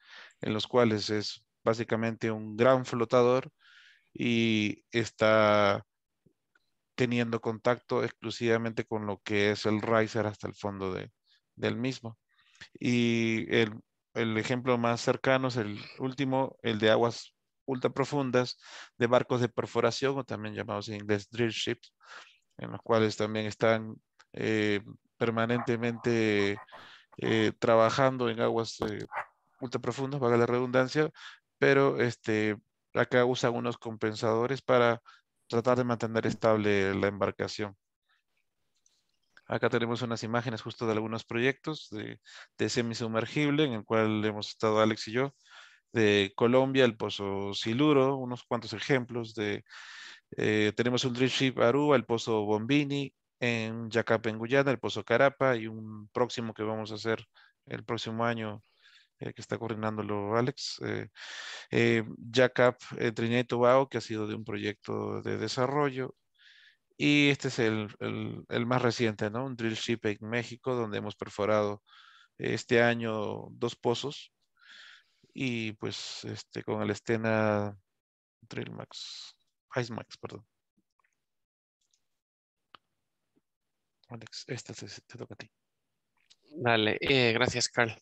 [SPEAKER 2] en los cuales es básicamente un gran flotador y está teniendo contacto exclusivamente con lo que es el riser hasta el fondo de, del mismo. Y el, ejemplo más cercano es el último, el de aguas ultra profundas de barcos de perforación o también llamados en inglés drill ships, en los cuales también están eh, permanentemente eh, trabajando en aguas eh, ultra profundas, para la redundancia, pero este, acá usan unos compensadores para tratar de mantener estable la embarcación. Acá tenemos unas imágenes justo de algunos proyectos de, semisumergible en el cual hemos estado Alex y yo. De Colombia, el Pozo Siluro, unos cuantos ejemplos. de eh, Tenemos un drill ship Aruba, el Pozo Bombini, en Yacapa, en Guyana, el Pozo Carapa y un próximo que vamos a hacer el próximo año eh, que está coordinándolo Alex, eh, eh, Jackup Trinidad y que ha sido de un proyecto de desarrollo, y este es el, el, más reciente, ¿no? Un drill ship en México, donde hemos perforado este año dos pozos, y pues este, con el Estena
[SPEAKER 3] Drillmax Ice Max, perdón.
[SPEAKER 2] Alex, esta te, toca a ti.
[SPEAKER 3] Dale, gracias, Carl.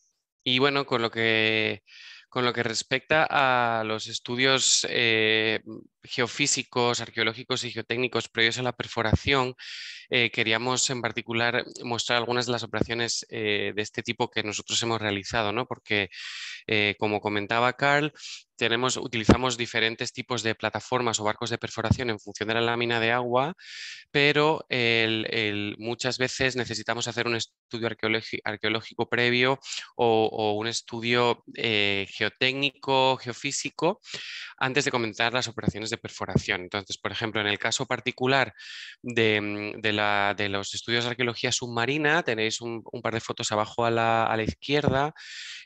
[SPEAKER 3] Y bueno, con lo que, con lo que respecta a los estudios eh, geofísicos, arqueológicos y geotécnicos previos a la perforación, eh, queríamos en particular mostrar algunas de las operaciones eh, de este tipo que nosotros hemos realizado, ¿no? porque eh, como comentaba Carl, tenemos, utilizamos diferentes tipos de plataformas o barcos de perforación en función de la lámina de agua, pero muchas veces necesitamos hacer un estudio arqueológico previo o, o un estudio geotécnico, geofísico, antes de comentar las operaciones de perforación. Entonces, por ejemplo, en el caso particular de, mm, de, los estudios de arqueología submarina, tenéis un, par de fotos abajo a la, izquierda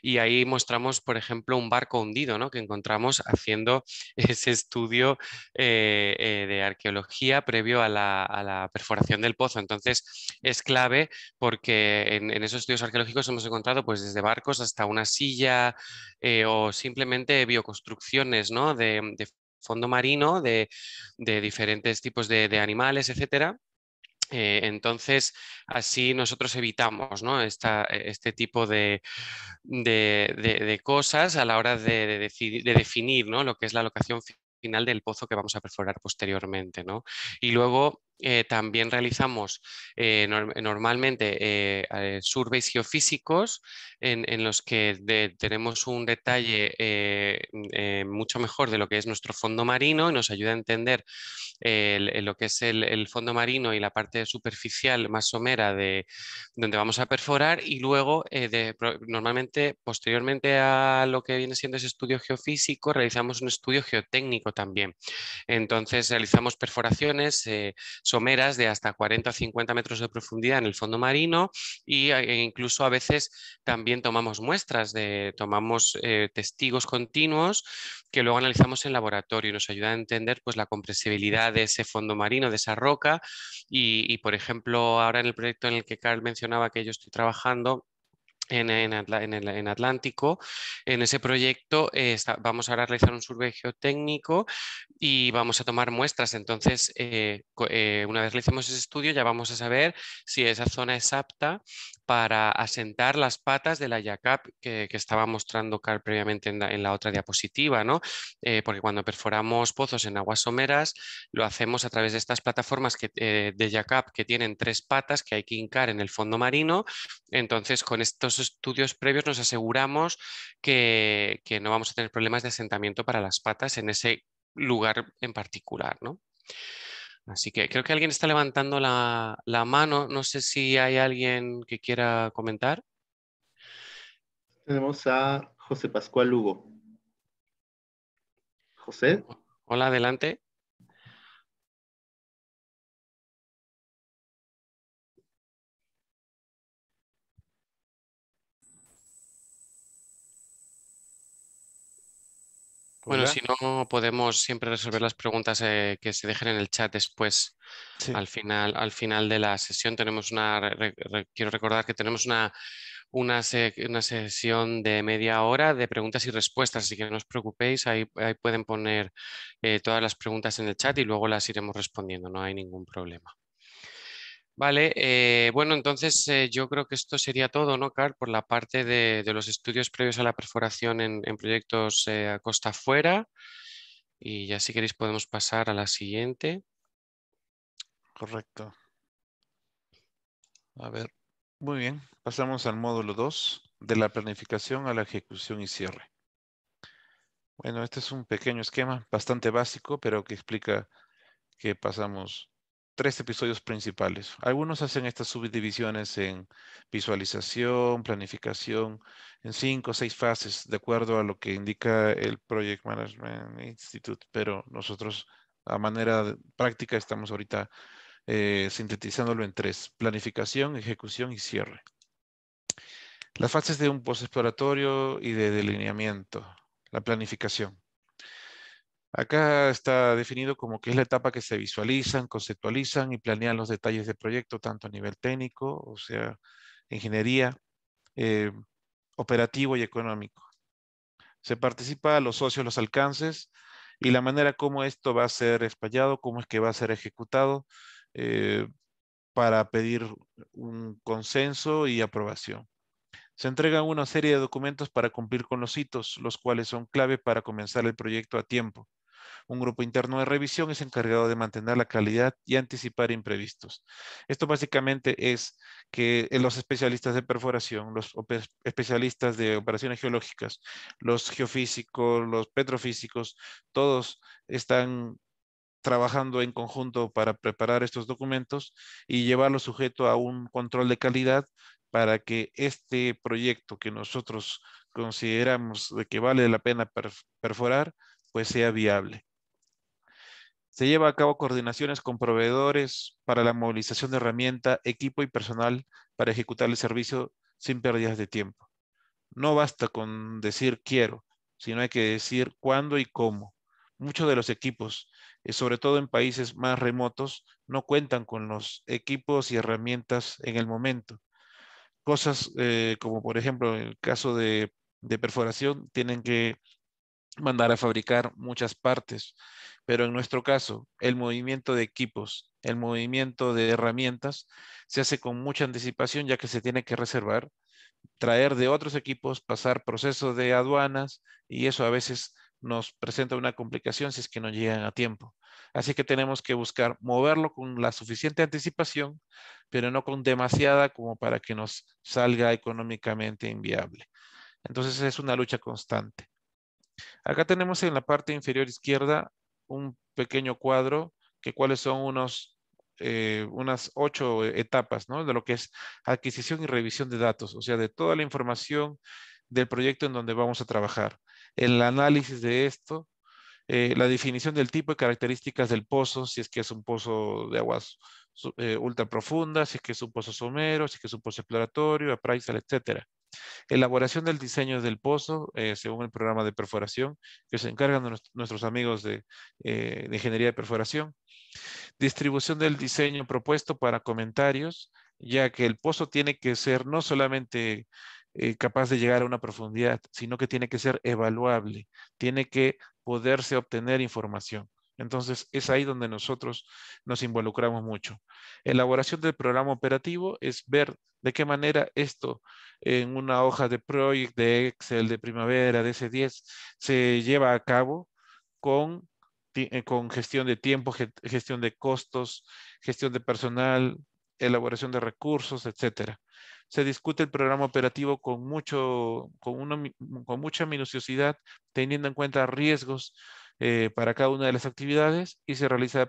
[SPEAKER 3] y ahí mostramos, por ejemplo, un barco hundido ¿no? que encontramos haciendo ese estudio eh, eh, de arqueología previo a la, perforación del pozo. Entonces, es clave porque en, esos estudios arqueológicos hemos encontrado pues, desde barcos hasta una silla eh, o simplemente bioconstrucciones ¿no? de, de fondo marino, de, diferentes tipos de, animales, etcétera. Eh, entonces, así nosotros evitamos ¿no? Esta, este tipo de, de, de, cosas a la hora de, definir ¿no? lo que es la locación final del pozo que vamos a perforar posteriormente. ¿no? Y luego eh, también realizamos eh, normalmente eh, surveys geofísicos en, los que tenemos un detalle mm, mucho mejor de lo que es nuestro fondo marino y nos ayuda a entender lo que es el, fondo marino y la parte superficial más somera de donde vamos a perforar y luego normalmente posteriormente a lo que viene siendo ese estudio geofísico realizamos un estudio geotécnico también. Entonces realizamos perforaciones someras de hasta 40 o 50 metros de profundidad en el fondo marino y, eh, e incluso a veces también tomamos muestras, de, tomamos eh, testigos continuos que luego analizamos en laboratorio y nos ayuda a entender pues, la compresibilidad de ese fondo marino, de esa roca y, y por ejemplo, ahora en el proyecto en el que Carl mencionaba que yo estoy trabajando, en, en, en, Atlántico. En ese proyecto eh, vamos ahora a realizar un survey geotécnico y vamos a tomar muestras. Entonces, eh, eh, una vez realicemos ese estudio, ya vamos a saber si esa zona es apta para asentar las patas de la YACAP que, estaba mostrando Carl previamente en la, otra diapositiva, ¿no? porque cuando perforamos pozos en aguas someras, lo hacemos a través de estas plataformas que, de YACAP que tienen tres patas que hay que hincar en el fondo marino. Entonces, con estos estudios previos nos aseguramos que, no vamos a tener problemas de asentamiento para las patas en ese lugar en particular. Así que creo que alguien está levantando la, la, mano. No sé si hay alguien que quiera comentar.
[SPEAKER 1] Tenemos a José Pascual Lugo.
[SPEAKER 3] José. Hola, adelante. Bueno, si no, podemos siempre resolver las preguntas eh, que se dejen en el chat después. Al, final, al final de la sesión tenemos una, quiero recordar que tenemos una, una, sesión de media hora de preguntas y respuestas, así que no os preocupéis, ahí, pueden poner eh, todas las preguntas en el chat y luego las iremos respondiendo, no hay ningún problema. Vale, eh, bueno, entonces eh, yo creo que esto sería todo, ¿no, Carl? Por la parte de, los estudios previos a la perforación en, proyectos eh, a costa afuera. Y ya si queréis podemos pasar a la siguiente. Correcto. A ver, muy bien. Pasamos al módulo 2,
[SPEAKER 2] de la planificación a la ejecución y cierre. Bueno, este es un pequeño esquema, bastante básico, pero que explica que pasamos tres episodios principales. Algunos hacen estas subdivisiones en visualización, planificación, en cinco o seis fases, de acuerdo a lo que indica el Project Management Institute, pero nosotros a manera práctica estamos ahorita eh, sintetizándolo en tres, planificación, ejecución y cierre. Las fases de un post exploratorio y de delineamiento, la planificación. Acá está definido como que es la etapa que se visualizan, conceptualizan y planean los detalles del proyecto, tanto a nivel técnico, o sea, ingeniería, eh, operativo y económico. Se participa a los socios, los alcances y la manera como esto va a ser espallado, cómo es que va a ser ejecutado eh, para pedir un consenso y aprobación. Se entregan una serie de documentos para cumplir con los hitos, los cuales son clave para comenzar el proyecto a tiempo. Un grupo interno de revisión es encargado de mantener la calidad y anticipar imprevistos. Esto básicamente es que eh, los especialistas de perforación, los especialistas de operaciones geológicas, los geofísicos, los petrofísicos, todos están trabajando en conjunto para preparar estos documentos y llevarlos sujeto a un control de calidad para que este proyecto que nosotros consideramos de que vale la pena perforar pues sea viable. Se lleva a cabo coordinaciones con proveedores para la movilización de herramienta, equipo y personal para ejecutar el servicio sin pérdidas de tiempo. No basta con decir quiero, sino hay que decir cuándo y cómo. Muchos de los equipos, eh, sobre todo en países más remotos, no cuentan con los equipos y herramientas en el momento. Cosas eh, como por ejemplo en el caso de perforación tienen que mandar a fabricar muchas partes, pero en nuestro caso, el movimiento de equipos, el movimiento de herramientas se hace con mucha anticipación ya que se tiene que reservar, traer de otros equipos, pasar procesos de aduanas y eso a veces nos presenta una complicación si es que no llegan a tiempo. Así que tenemos que buscar moverlo con la suficiente anticipación, pero no con demasiada como para que nos salga económicamente inviable. Entonces es una lucha constante. Acá tenemos en la parte inferior izquierda un pequeño cuadro que cuáles son unos eh, unas ocho etapas de lo que es adquisición y revisión de datos, o sea, de toda la información del proyecto en donde vamos a trabajar. El análisis de esto, eh, la definición del tipo y características del pozo, si es que es un pozo de aguas eh, ultra profundas, si es que es un pozo somero, si es que es un pozo exploratorio, appraisal, etcétera. Elaboración del diseño del pozo, eh, según el programa de perforación, que se encargan nuestros amigos eh, de ingeniería de perforación. Distribución del diseño propuesto para comentarios, ya que el pozo tiene que ser no solamente eh, capaz de llegar a una profundidad, sino que tiene que ser evaluable, tiene que poderse obtener información. Entonces, es ahí donde nosotros nos involucramos mucho. Elaboración del programa operativo es ver de qué manera esto en una hoja de Project, de Excel, de Primavera, de S10, se lleva a cabo con, eh, gestión de tiempo, gestión de costos, gestión de personal, elaboración de recursos, etcétera. Se discute el programa operativo con, mucho, con mucha minuciosidad, teniendo en cuenta riesgos, eh, para cada una de las actividades y se realiza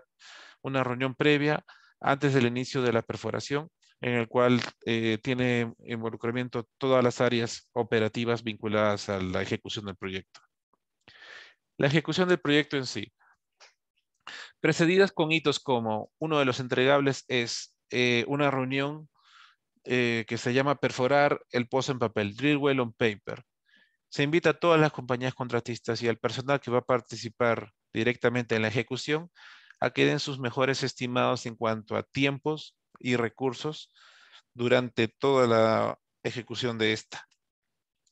[SPEAKER 2] una reunión previa antes del inicio de la perforación en el cual eh, tiene involucramiento todas las áreas operativas vinculadas a la ejecución del proyecto. La ejecución del proyecto en sí. Precedidas con hitos como uno de los entregables es eh, una reunión que se llama perforar el pozo en papel, drill well on paper, se invita a todas las compañías contratistas y al personal que va a participar directamente en la ejecución a que den sus mejores estimados en cuanto a tiempos y recursos durante toda la ejecución de esta.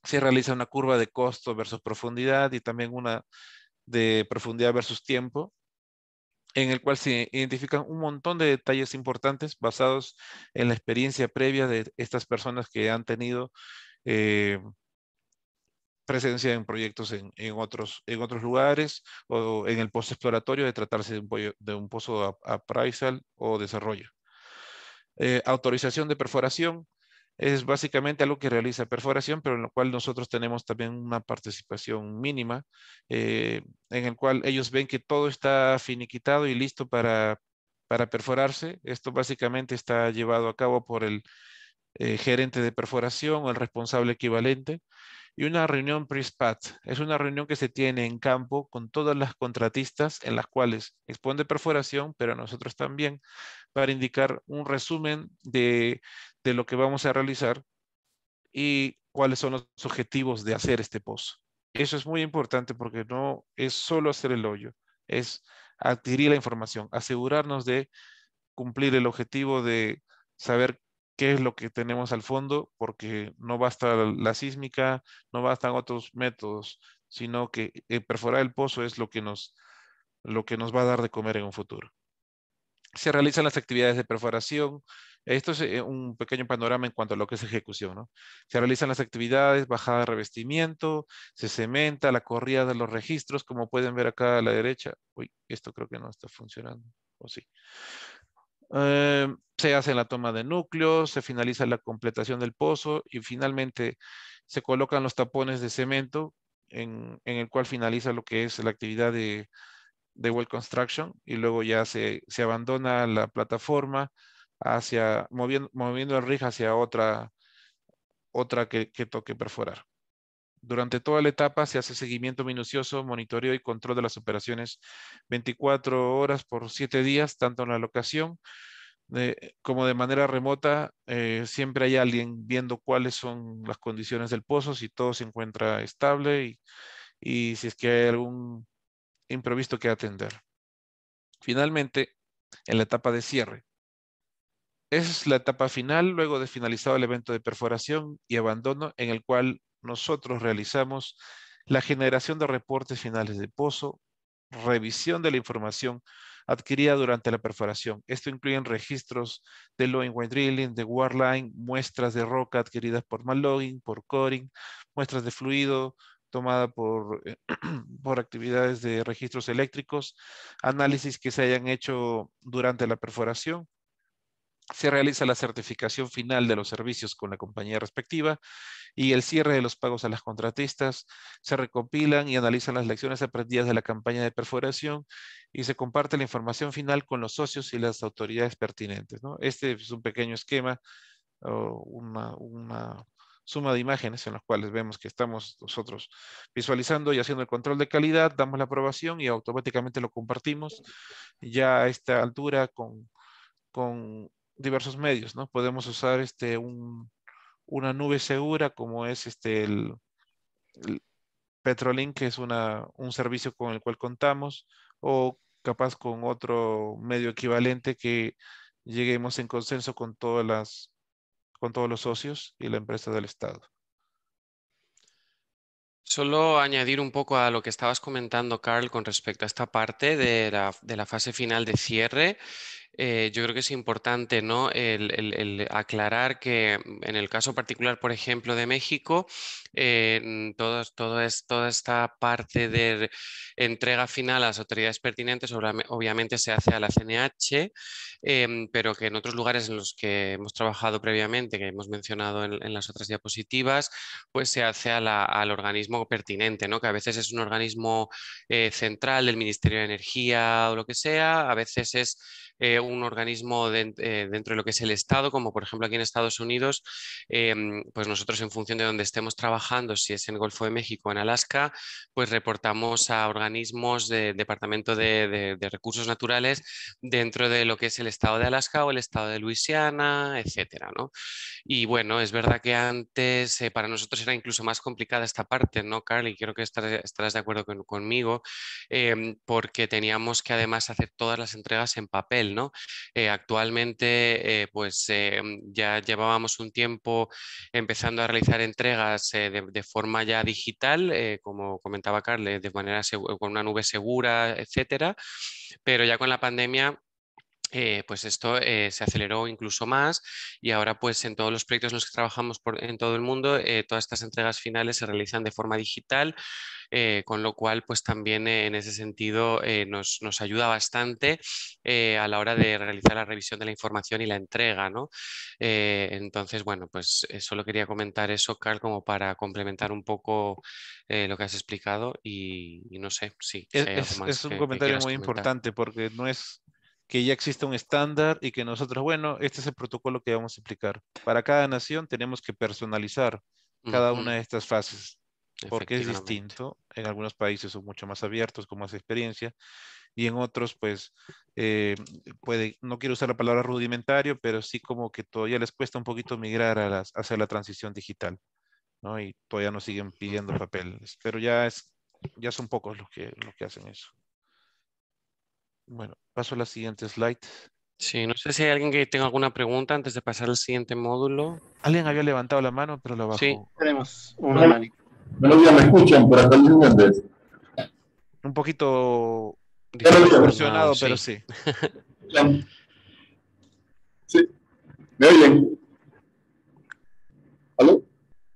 [SPEAKER 2] Se realiza una curva de costo versus profundidad y también una de profundidad versus tiempo, en el cual se identifican un montón de detalles importantes basados en la experiencia previa de estas personas que han tenido eh, presencia en proyectos en, en, otros, en otros lugares o en el post exploratorio de tratarse de un, pozo de un pozo appraisal o desarrollo. Eh, autorización de perforación es básicamente algo que realiza perforación, pero en lo cual nosotros tenemos también una participación mínima, eh, en el cual ellos ven que todo está finiquitado y listo para, para perforarse. Esto básicamente está llevado a cabo por el eh, gerente de perforación o el responsable equivalente y una reunión PRISPAT. Es una reunión que se tiene en campo con todas las contratistas en las cuales expone perforación, pero nosotros también, para indicar un resumen de, de lo que vamos a realizar y cuáles son los objetivos de hacer este pozo. Eso es muy importante porque no es solo hacer el hoyo, es adquirir la información, asegurarnos de cumplir el objetivo de saber qué es lo que tenemos al fondo, porque no basta la sísmica, no bastan otros métodos, sino que eh, perforar el pozo es lo que nos, lo que nos va a dar de comer en un futuro. Se realizan las actividades de perforación. Esto es eh, un pequeño panorama en cuanto a lo que es ejecución. ¿no? Se realizan las actividades, bajada de revestimiento, se cementa la corrida de los registros, como pueden ver acá a la derecha. Uy, esto creo que no está funcionando. O sí. Eh, se hace la toma de núcleos, se finaliza la completación del pozo y finalmente se colocan los tapones de cemento en, el cual finaliza lo que es la actividad de, de well construction y luego ya se, abandona la plataforma hacia, moviendo, moviendo el rig hacia otra, otra que toque perforar. Durante toda la etapa se hace seguimiento minucioso, monitoreo y control de las operaciones 24 horas por 7 días, tanto en la locación eh, como de manera remota, eh, siempre hay alguien viendo cuáles son las condiciones del pozo, si todo se encuentra estable y, y si es que hay algún imprevisto que atender. Finalmente, en la etapa de cierre. es la etapa final, luego de finalizado el evento de perforación y abandono, en el cual nosotros realizamos la generación de reportes finales de pozo, revisión de la información adquirida durante la perforación. Esto incluye registros de low and drilling, de warline, muestras de roca adquiridas por logging, por coring, muestras de fluido tomada por, eh, por actividades de registros eléctricos, análisis que se hayan hecho durante la perforación, se realiza la certificación final de los servicios con la compañía respectiva y el cierre de los pagos a las contratistas, se recopilan y analizan las lecciones aprendidas de la campaña de perforación y se comparte la información final con los socios y las autoridades pertinentes. ¿no? Este es un pequeño esquema una, una suma de imágenes en las cuales vemos que estamos nosotros visualizando y haciendo el control de calidad, damos la aprobación y automáticamente lo compartimos. Ya a esta altura con, con diversos medios, ¿no? Podemos usar este, una nube segura como es este, el, Petrolink, que es una, un servicio con el cual contamos, o capaz con otro medio equivalente que lleguemos en consenso con todas las con todos los socios y la empresa del Estado.
[SPEAKER 3] Solo añadir un poco a lo que estabas comentando, Carl, con respecto a esta parte de la, de la fase final de cierre. Eh, yo creo que es importante ¿no? el, aclarar que mm, en el caso particular, por ejemplo, de México, eh, todo, es, toda esta parte de entrega final a las autoridades pertinentes obviamente se hace a la CNH, em, pero que en otros lugares en los que hemos trabajado previamente, que hemos mencionado en, las otras diapositivas, pues se hace al organismo pertinente, que a veces es un organismo eh, central del Ministerio de Energía o lo que sea, a veces es un organismo eh, dentro de lo que es el Estado, como por ejemplo aquí en Estados Unidos, em, pues nosotros en función de donde estemos trabajando, si es en el Golfo de México o en Alaska, pues reportamos a organismos de Departamento de, Recursos Naturales dentro de lo que es el Estado de Alaska o el Estado de Luisiana, etcétera. ¿no? Y bueno, es verdad que antes eh, para nosotros era incluso más complicada esta parte, ¿no, Carly? Creo que estarás, de acuerdo conmigo, em, porque teníamos que además hacer todas las entregas en papel, ¿no? Eh, actualmente, eh, pues eh, ya llevábamos un tiempo empezando a realizar entregas de, forma ya digital, como comentaba Carles, de manera con una nube segura, etcétera. Pero ya con la pandemia eh, pues esto eh, se aceleró incluso más y ahora pues en todos los proyectos en los que trabajamos en todo el mundo, eh, todas estas entregas finales se realizan de forma digital, con lo cual pues también en ese sentido nos, ayuda bastante a la hora de realizar la revisión de la información y la entrega. ¿no? entonces, bueno, pues solo quería comentar eso, Carl, como para complementar un poco lo que has explicado y, no sé, si sí, Es, un comentario muy importante
[SPEAKER 2] porque no es que ya existe un estándar y que nosotros, bueno, este es el protocolo que vamos a aplicar. Para cada nación tenemos que personalizar cada una de estas fases, porque es distinto. En algunos países son mucho más abiertos, con más experiencia, y en otros, pues, eh, puede, no quiero usar la palabra rudimentario, pero sí como que todavía les cuesta un poquito migrar a las, hacia la transición digital, ¿no? Y todavía nos siguen pidiendo papeles, pero ya es, ya son pocos los que, los que hacen eso.
[SPEAKER 3] Bueno, paso a la siguiente slide. Sí, no sé si hay alguien que tenga alguna pregunta antes de pasar al siguiente módulo.
[SPEAKER 2] Alguien había levantado la mano, pero lo bajó. Sí,
[SPEAKER 1] tenemos una mano.
[SPEAKER 2] me escuchan por acá Un poquito
[SPEAKER 3] distorsionado, ah, pero sí. sí. ¿Me oyen? ¿Aló?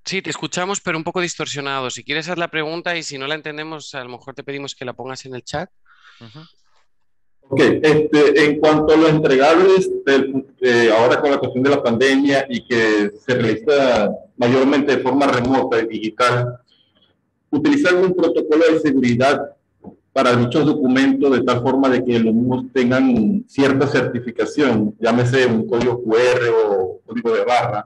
[SPEAKER 3] Sí, te escuchamos, pero un poco distorsionado. Si quieres hacer la pregunta y si no la entendemos, a lo mejor te pedimos que la pongas en el chat.
[SPEAKER 5] Ok, este, en cuanto a los entregables, eh, ahora con la cuestión de la pandemia y que se realiza mayormente de forma remota y digital, utilizar un protocolo de seguridad para muchos documentos de tal forma de que los mismos tengan cierta certificación, llámese un código QR o código de barra.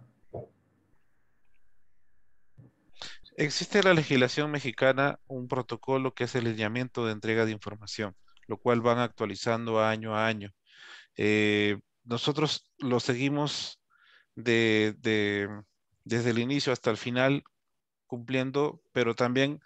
[SPEAKER 2] Existe en la legislación mexicana un protocolo que es el lineamiento de entrega de información lo cual van actualizando año a año. Eh, nosotros lo seguimos de, desde el inicio hasta el final cumpliendo, pero también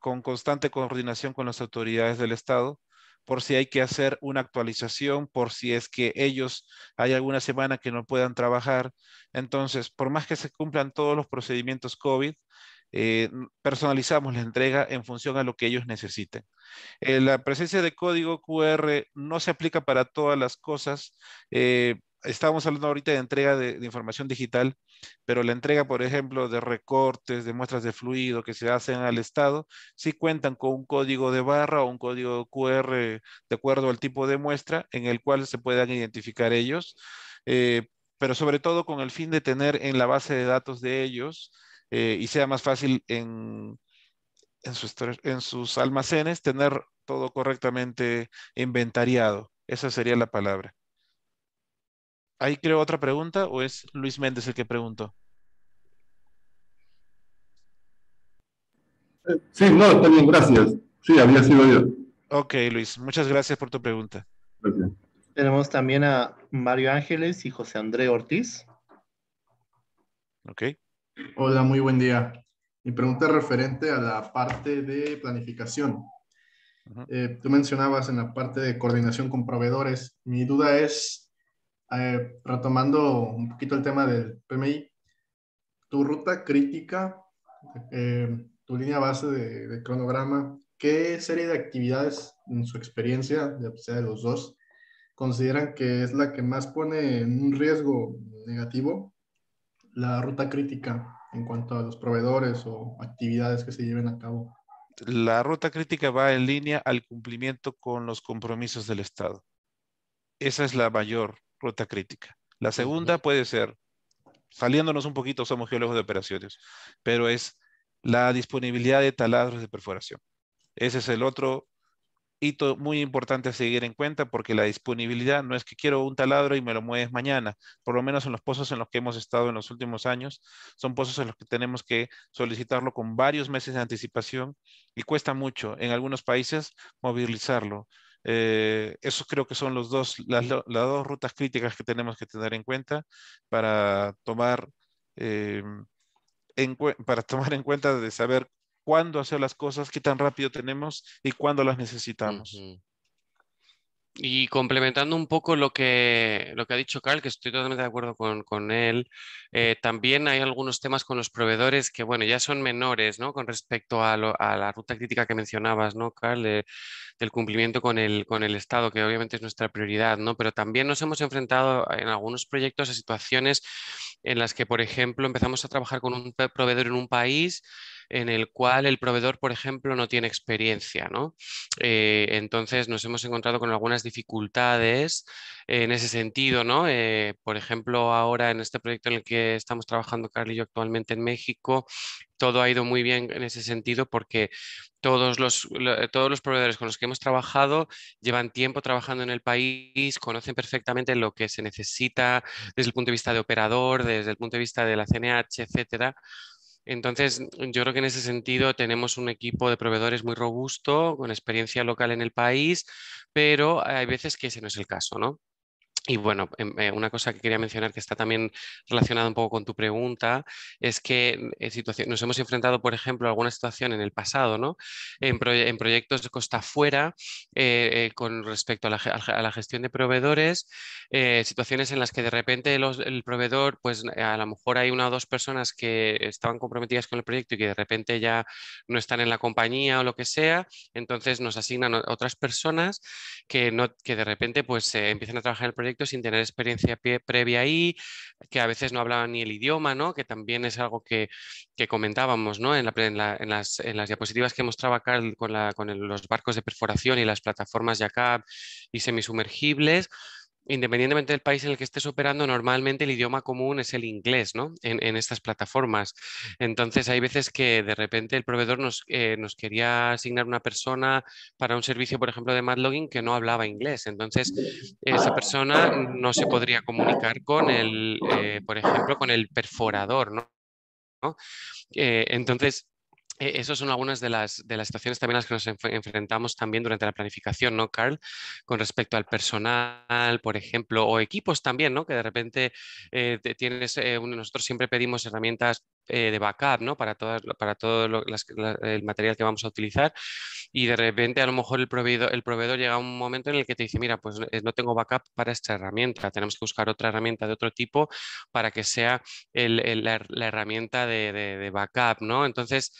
[SPEAKER 2] con constante coordinación con las autoridades del Estado, por si hay que hacer una actualización, por si es que ellos hay alguna semana que no puedan trabajar. Entonces, por más que se cumplan todos los procedimientos COVID, eh, personalizamos la entrega en función a lo que ellos necesiten. Eh, la presencia de código QR no se aplica para todas las cosas. Estamos eh, estábamos hablando ahorita de entrega de, información digital, pero la entrega, por ejemplo, de recortes, de muestras de fluido que se hacen al Estado, sí cuentan con un código de barra o un código QR de acuerdo al tipo de muestra en el cual se puedan identificar ellos, pero sobre todo con el fin de tener en la base de datos de ellos eh, y sea más fácil en, en, sus, almacenes tener todo correctamente inventariado. Esa sería la palabra. Ahí creo otra pregunta o es Luis Méndez el que preguntó.
[SPEAKER 1] Sí, no, también gracias. Sí, había sido yo. Ok, Luis, muchas gracias por tu pregunta. Tenemos también a Mario Ángeles y José André Ortiz. Ok. Hola, muy buen día. Mi pregunta
[SPEAKER 5] es referente a la parte de planificación. Eh, tú mencionabas en la parte de coordinación con proveedores. Mi duda es, eh, retomando un poquito el tema del PMI, tu ruta crítica, eh, tu línea base de, cronograma, ¿qué serie de actividades en su experiencia, de, sea de los dos, consideran que es la que más pone en un riesgo negativo la ruta crítica en cuanto a los proveedores o actividades que se lleven a cabo?
[SPEAKER 2] La ruta crítica va en línea al cumplimiento con los compromisos del Estado. Esa es la mayor ruta crítica. La segunda puede ser, saliéndonos un poquito, somos geólogos de operaciones, pero es la disponibilidad de taladros de perforación. Ese es el otro hito muy importante seguir en cuenta porque la disponibilidad no es que quiero un taladro y me lo mueves mañana, por lo menos en los pozos en los que hemos estado en los últimos años, son pozos en los que tenemos que solicitarlo con varios meses de anticipación y cuesta mucho en algunos países movilizarlo. Eh, esos creo que son los dos, las, dos rutas críticas que tenemos que tener en cuenta para tomar, em, para tomar en cuenta de saber cuándo hacer las cosas, qué tan rápido tenemos y cuándo las necesitamos.
[SPEAKER 3] Y complementando un poco lo que, lo que ha dicho Carl, que estoy totalmente de acuerdo con, él, eh, también hay algunos temas con los proveedores que, bueno, ya son menores, ¿no? Con respecto a, la ruta crítica que mencionabas, ¿no, Carl? del cumplimiento con el, con el Estado, que obviamente es nuestra prioridad, ¿no? Pero también nos hemos enfrentado en algunos proyectos a situaciones en las que, por ejemplo, empezamos a trabajar con un proveedor en un país en el cual el proveedor, por ejemplo, no tiene experiencia. ¿no? Eh, entonces nos hemos encontrado con algunas dificultades en ese sentido. ¿no? Eh, por ejemplo, ahora en este proyecto en el que estamos trabajando Carly y yo actualmente en México, todo ha ido muy bien en ese sentido porque todos los, todos los proveedores con los que hemos trabajado llevan tiempo trabajando en el país, conocen perfectamente lo que se necesita desde el punto de vista de operador, desde el punto de vista de la CNH, etcétera. Entonces, mm, yo creo que en ese sentido tenemos un equipo de proveedores muy robusto, con experiencia local en el país, pero hay veces que ese no es el caso, ¿no? Y bueno, em, eh, una cosa que quería mencionar que está también relacionada un poco con tu pregunta es que eh, nos hemos enfrentado, por ejemplo, a alguna situación en el pasado, ¿no? En, proyectos de costa afuera eh, con respecto a la, gestión de proveedores, situaciones en las que de repente el proveedor, pues a lo mejor hay una o dos personas que estaban comprometidas con el proyecto y que de repente ya no están en la compañía o lo que sea, entonces nos asignan otras personas que, no, que de repente pues empiezan a trabajar en el proyecto sin tener experiencia previa ahí, que a veces no hablaban ni el idioma, ¿no? que también es algo que, comentábamos ¿no? en, las, diapositivas que mostraba Carl con, con los barcos de perforación y las plataformas acá y semisumergibles independientemente del país en el que estés operando, normalmente el idioma común es el inglés, ¿no? En, estas plataformas. Entonces, hay veces que de repente el proveedor nos, eh, quería asignar una persona para un servicio, por ejemplo, de Madlogin que no hablaba inglés. Entonces, esa persona no se podría comunicar con el, eh, por ejemplo, con el perforador, ¿no? Eh, entonces, eh, esas son algunas de las, de las, situaciones también a las que nos enfrentamos también durante la planificación, ¿no, Carl? Con respecto al personal, por ejemplo, o equipos también, ¿no? Que de repente eh, tienes, eh, nosotros siempre pedimos herramientas eh, de backup, ¿no? Para, todas, para todo el material que vamos a utilizar y de repente a lo mejor el proveedor, el proveedor llega a un momento en el que te dice, mira, pues eh, no tengo backup para esta herramienta, tenemos que buscar otra herramienta de otro tipo para que sea la, herramienta de, backup, ¿no? Entonces,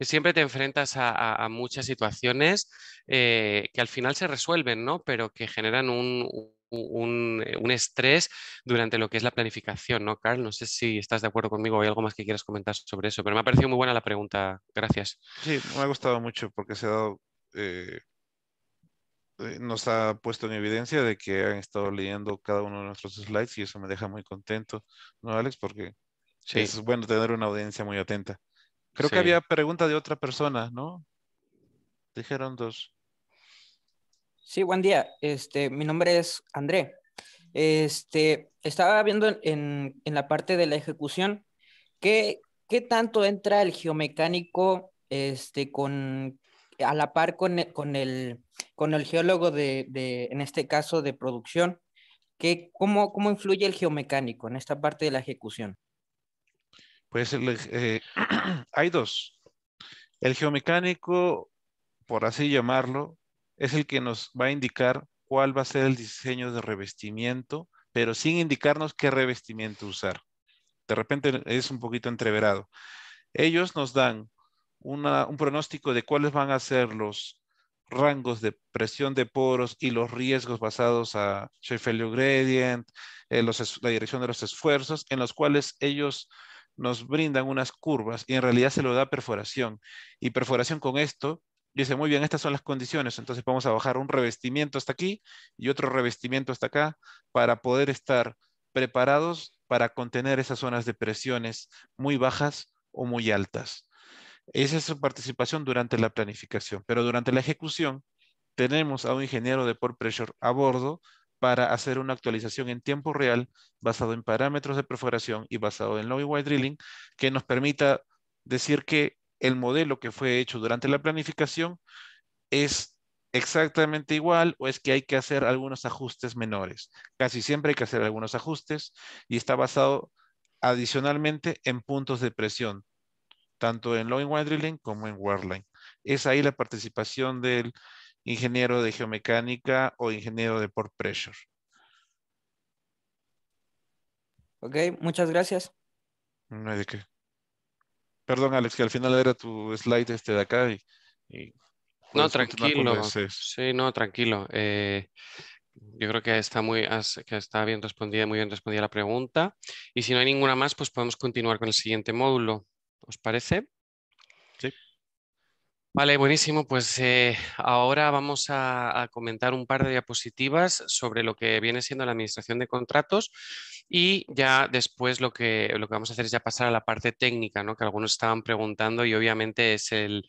[SPEAKER 3] siempre te enfrentas a, muchas situaciones eh, que al final se resuelven, ¿no? Pero que generan un, eh, un, estrés durante lo que es la planificación, ¿no, Carl? No sé si estás de acuerdo conmigo o hay algo más que quieras comentar sobre eso, pero me ha parecido muy buena la pregunta. Gracias.
[SPEAKER 2] Sí, me ha gustado mucho porque se ha dado, eh, eh, nos ha puesto en evidencia de que han estado leyendo cada uno de nuestros slides y eso me deja muy contento, ¿no, Alex? Porque es bueno tener una audiencia muy atenta. Creo que había pregunta
[SPEAKER 5] de otra persona, ¿no? Dijeron dos. Sí, buen día. Este, mi nombre es André. Este, estaba viendo en, en la parte de la ejecución qué, qué tanto entra el geomecánico este, con, a la par con, e, con, el, con el geólogo de, de, en este caso, de producción. ¿Qué, cómo, ¿Cómo influye el geomecánico en esta parte de la ejecución?
[SPEAKER 2] Pues eh, hay dos. El geomecánico, por así llamarlo, es el que nos va a indicar cuál va a ser el diseño de revestimiento, pero sin indicarnos qué revestimiento usar. De repente es un poquito entreverado. Ellos nos dan un pronóstico de cuáles van a ser los rangos de presión de poros y los riesgos basados a Sheffield Gradient, la dirección de los esfuerzos, en los cuales ellos nos brindan unas curvas y en realidad se lo da perforación. Y perforación con esto Dice, muy bien, estas son las condiciones, entonces vamos a bajar un revestimiento hasta aquí y otro revestimiento hasta acá para poder estar preparados para contener esas zonas de presiones muy bajas o muy altas. Esa es su participación durante la planificación, pero durante la ejecución tenemos a un ingeniero de port pressure a bordo para hacer una actualización en tiempo real basado en parámetros de perforación y basado en Low y wide drilling que nos permita decir que el modelo que fue hecho durante la planificación es exactamente igual o es que hay que hacer algunos ajustes menores. Casi siempre hay que hacer algunos ajustes y está basado adicionalmente en puntos de presión, tanto en Low wide Drilling como en Wireline. Es ahí la participación del ingeniero de geomecánica o ingeniero de port pressure. Ok, muchas gracias. No hay de qué. Perdón, Alex, que al final era tu slide este de acá y... no, tranquilo.
[SPEAKER 3] Sí, no, tranquilo. Eh, yo creo que está, muy, que está bien respondida, muy bien respondida la pregunta. Y si no hay ninguna más, pues podemos continuar con el siguiente módulo. ¿Os parece? Sí. Vale, buenísimo. Pues eh, ahora vamos a, a, comentar un par de diapositivas sobre lo que viene siendo la administración de contratos y ya después lo que, lo que vamos a hacer es ya pasar a la parte técnica, ¿no? que algunos estaban preguntando y obviamente es el,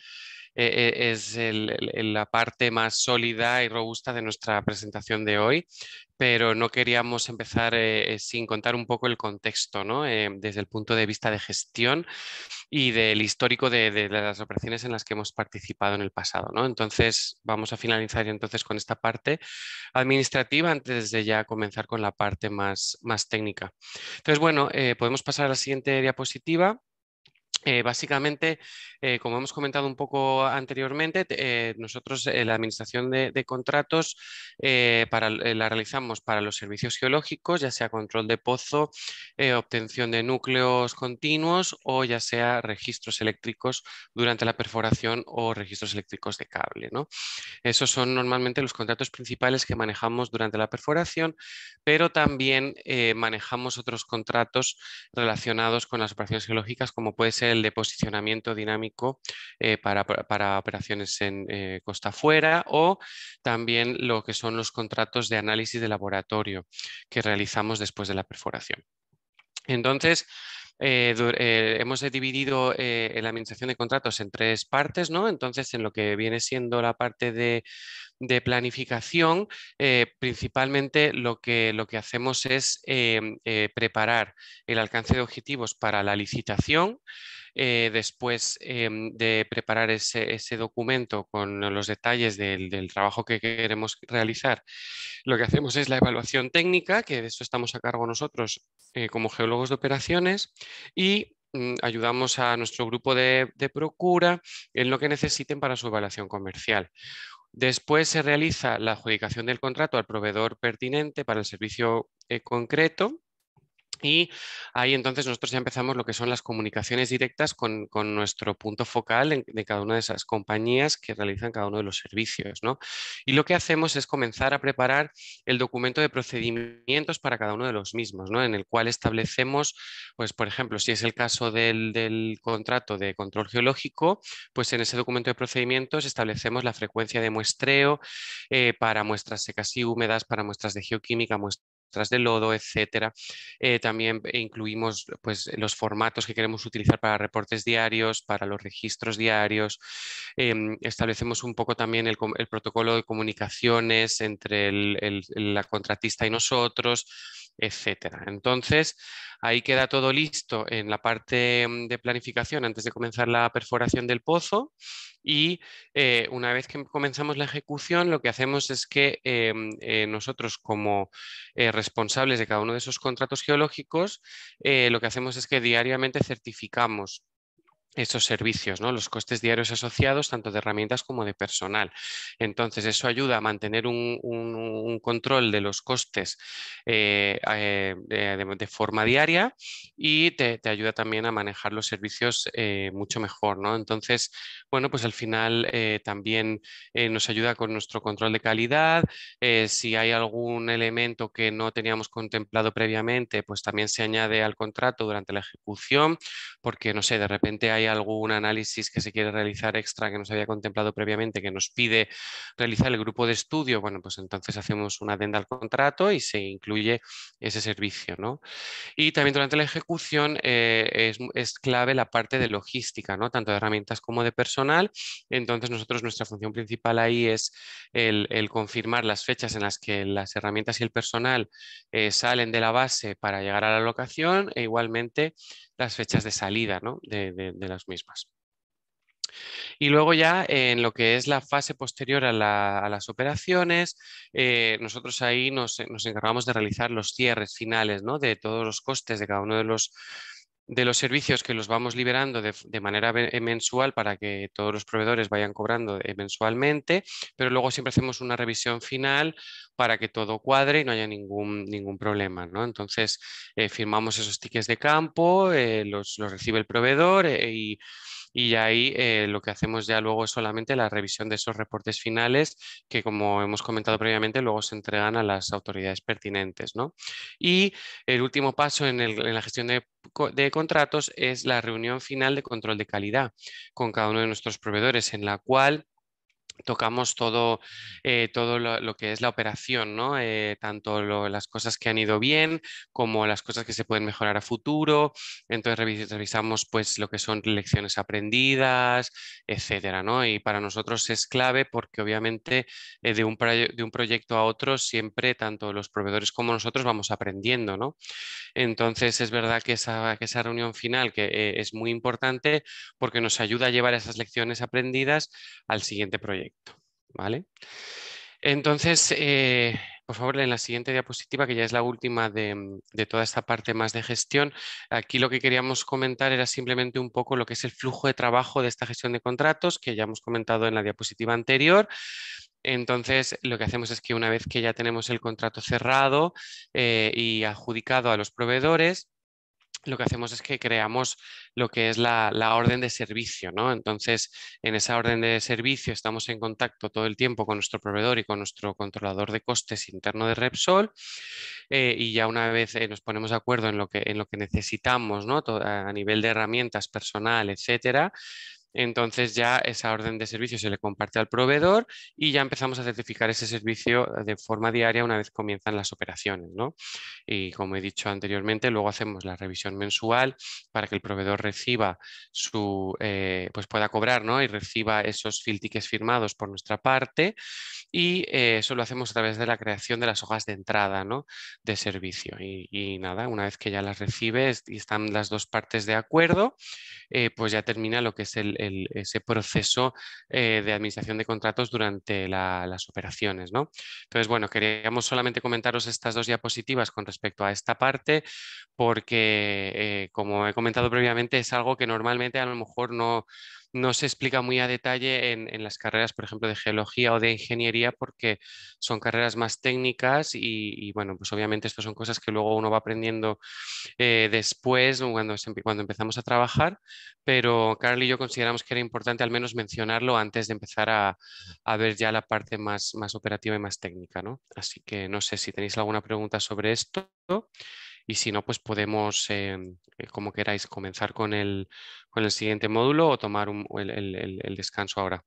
[SPEAKER 3] e, e, es la parte más sólida y robusta de nuestra presentación de hoy pero no queríamos empezar eh, eh, sin contar un poco el contexto, eh, desde el punto de vista de gestión y del histórico de, las operaciones en las que hemos participado en el pasado. Entonces, vamos a finalizar entonces con esta parte administrativa antes de ya comenzar con la parte más, más técnica. Entonces, bueno, podemos pasar a la siguiente diapositiva. Eh, básicamente, eh, como hemos comentado un poco anteriormente, eh, nosotros la administración de, contratos para, la realizamos para los servicios geológicos, ya sea control de pozo, obtención de núcleos continuos o ya sea registros eléctricos durante la perforación o registros eléctricos de cable. Esos son normalmente los contratos principales que manejamos durante la perforación, pero también manejamos otros contratos relacionados con las operaciones geológicas, como puede ser el de posicionamiento dinámico eh, para, operaciones en eh, costa afuera o también lo que son los contratos de análisis de laboratorio que realizamos después de la perforación. Entonces, eh, hemos dividido la administración de contratos en tres partes, ¿no? Entonces, en lo que viene siendo la parte de de planificación, eh, principalmente lo que, lo que hacemos es em, eh, preparar el alcance de objetivos para la licitación, eh, después em, de preparar ese, documento con los detalles del, trabajo que queremos realizar, lo que hacemos es la evaluación técnica, que de eso estamos a cargo nosotros como geólogos de operaciones, y mm, ayudamos a nuestro grupo de, de, procura en lo que necesiten para su evaluación comercial. Después se realiza la adjudicación del contrato al proveedor pertinente para el servicio eh, concreto y ahí entonces nosotros ya empezamos lo que son las comunicaciones directas con, nuestro punto focal de cada una de esas compañías que realizan cada uno de los servicios. ¿no? Y lo que hacemos es comenzar a preparar el documento de procedimientos para cada uno de los mismos, ¿no? en el cual establecemos, pues, por ejemplo, si es el caso del, contrato de control geológico, pues en ese documento de procedimientos establecemos la frecuencia de muestreo eh, para muestras secas y húmedas, para muestras de geoquímica, muestras de lodo, etcétera. Eh, también incluimos pues, los formatos que queremos utilizar para reportes diarios, para los registros diarios. Em, establecemos un poco también el, protocolo de comunicaciones entre la contratista y nosotros etcétera. Entonces, ahí queda todo listo en la parte mm, de planificación antes de comenzar la perforación del pozo y eh, una vez que comenzamos la ejecución lo que hacemos es que eh, mm, eh, nosotros como responsables de cada uno de esos contratos geológicos lo que hacemos es que diariamente certificamos esos servicios, ¿no? los costes diarios asociados tanto de herramientas como de personal. Entonces, eso ayuda a mantener un, control de los costes eh, eh, de, forma diaria y te, ayuda también a manejar los servicios eh, mucho mejor. Entonces, bueno, pues al final también nos ayuda con nuestro control de calidad. si hay algún elemento que no teníamos contemplado previamente, pues también se añade al contrato durante la ejecución, porque no sé, de repente hay hay algún análisis que se quiere realizar extra que no había contemplado previamente, que nos pide realizar el grupo de estudio, bueno, pues entonces hacemos una adenda al contrato y se incluye ese servicio. ¿no? Y también durante la ejecución eh, es, clave la parte de logística, ¿no? tanto de herramientas como de personal. Entonces nosotros nuestra función principal ahí es el, confirmar las fechas en las que las herramientas y el personal eh, salen de la base para llegar a la locación e igualmente las fechas de salida ¿no? de, las mismas. Y luego ya en lo que es la fase posterior a, las operaciones, eh, nosotros ahí nos, nos, encargamos de realizar los cierres finales ¿no? de todos los costes de cada uno de los, de los servicios que los vamos liberando de, manera eh, mensual para que todos los proveedores vayan cobrando eh, mensualmente, pero luego siempre hacemos una revisión final para que todo cuadre y no haya ningún, ningún problema. ¿no? Entonces, eh, firmamos esos tickets de campo, los, recibe el proveedor y y ahí eh, lo que hacemos ya luego es solamente la revisión de esos reportes finales que, como hemos comentado previamente, luego se entregan a las autoridades pertinentes. ¿no? Y el último paso en, la gestión de contratos es la reunión final de control de calidad con cada uno de nuestros proveedores, en la cual tocamos todo, eh, todo lo, que es la operación, eh, tanto las cosas que han ido bien como las cosas que se pueden mejorar a futuro. Entonces revisamos pues, lo que son lecciones aprendidas, etcétera. Y para nosotros es clave porque obviamente eh, de, un de, un proyecto a otro siempre tanto los proveedores como nosotros vamos aprendiendo. Entonces es verdad que esa, que esa reunión final que, es muy importante porque nos ayuda a llevar esas lecciones aprendidas al siguiente proyecto. ¿vale? Entonces, eh, por favor, en la siguiente diapositiva, que ya es la última de, toda esta parte más de gestión, aquí lo que queríamos comentar era simplemente un poco lo que es el flujo de trabajo de esta gestión de contratos, que ya hemos comentado en la diapositiva anterior. Entonces, lo que hacemos es que una vez que ya tenemos el contrato cerrado eh, y adjudicado a los proveedores, lo que hacemos es que creamos lo que es la, orden de servicio, ¿no? Entonces, en esa orden de servicio estamos en contacto todo el tiempo con nuestro proveedor y con nuestro controlador de costes interno de Repsol eh, y ya una vez eh, nos ponemos de acuerdo en lo que, en lo que necesitamos, ¿no? a nivel de herramientas, personal, etcétera, entonces ya esa orden de servicio se le comparte al proveedor y ya empezamos a certificar ese servicio de forma diaria una vez comienzan las operaciones. ¿no? Y como he dicho anteriormente, luego hacemos la revisión mensual para que el proveedor reciba su, eh, pues pueda cobrar ¿no? y reciba esos filtiques firmados por nuestra parte y eh, eso lo hacemos a través de la creación de las hojas de entrada ¿no? de servicio. Y, nada, una vez que ya las recibes y están las dos partes de acuerdo, eh, pues ya termina lo que es el, ese proceso eh, de administración de contratos durante las operaciones. ¿no? Entonces, bueno, queríamos solamente comentaros estas dos diapositivas con respecto a esta parte, porque, eh, como he comentado previamente, es algo que normalmente a lo mejor no no se explica muy a detalle en, las carreras, por ejemplo, de geología o de ingeniería, porque son carreras más técnicas y, bueno, pues obviamente estas son cosas que luego uno va aprendiendo eh, después, cuando, cuando empezamos a trabajar, pero Carly y yo consideramos que era importante al menos mencionarlo antes de empezar a, ver ya la parte más, más operativa y más técnica, ¿no? Así que no sé si tenéis alguna pregunta sobre esto y si no, pues podemos, em, eh, como queráis, comenzar con el, siguiente módulo o tomar el, descanso ahora.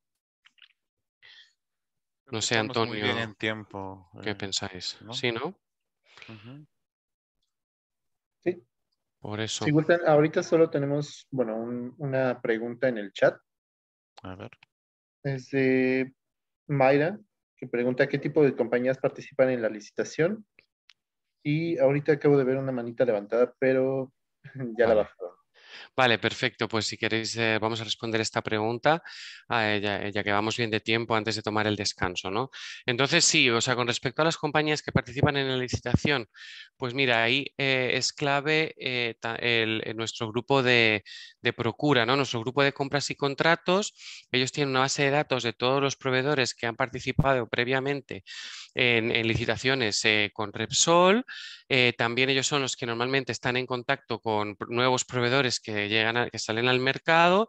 [SPEAKER 3] No sé, Antonio. ¿Qué eh, pensáis? Sí, ¿no? Sí. Por eso.
[SPEAKER 1] ahorita solo tenemos, bueno, una pregunta en el chat. A ver. Es de Mayra, que pregunta qué tipo de compañías participan en la licitación y ahorita acabo de ver una manita levantada, pero ya la ah. bajó.
[SPEAKER 3] Vale, perfecto. Pues si queréis, eh, vamos a responder esta pregunta, ah, ya, que vamos bien de tiempo antes de tomar el descanso, ¿no? Entonces, sí, o sea, con respecto a las compañías que participan en la licitación, pues mira, ahí eh, es clave eh, el, nuestro grupo de, procura, ¿no? Nuestro grupo de compras y contratos, ellos tienen una base de datos de todos los proveedores que han participado previamente en licitaciones con Repsol, también ellos son los que normalmente están en contacto con nuevos proveedores que, llegan que salen al mercado.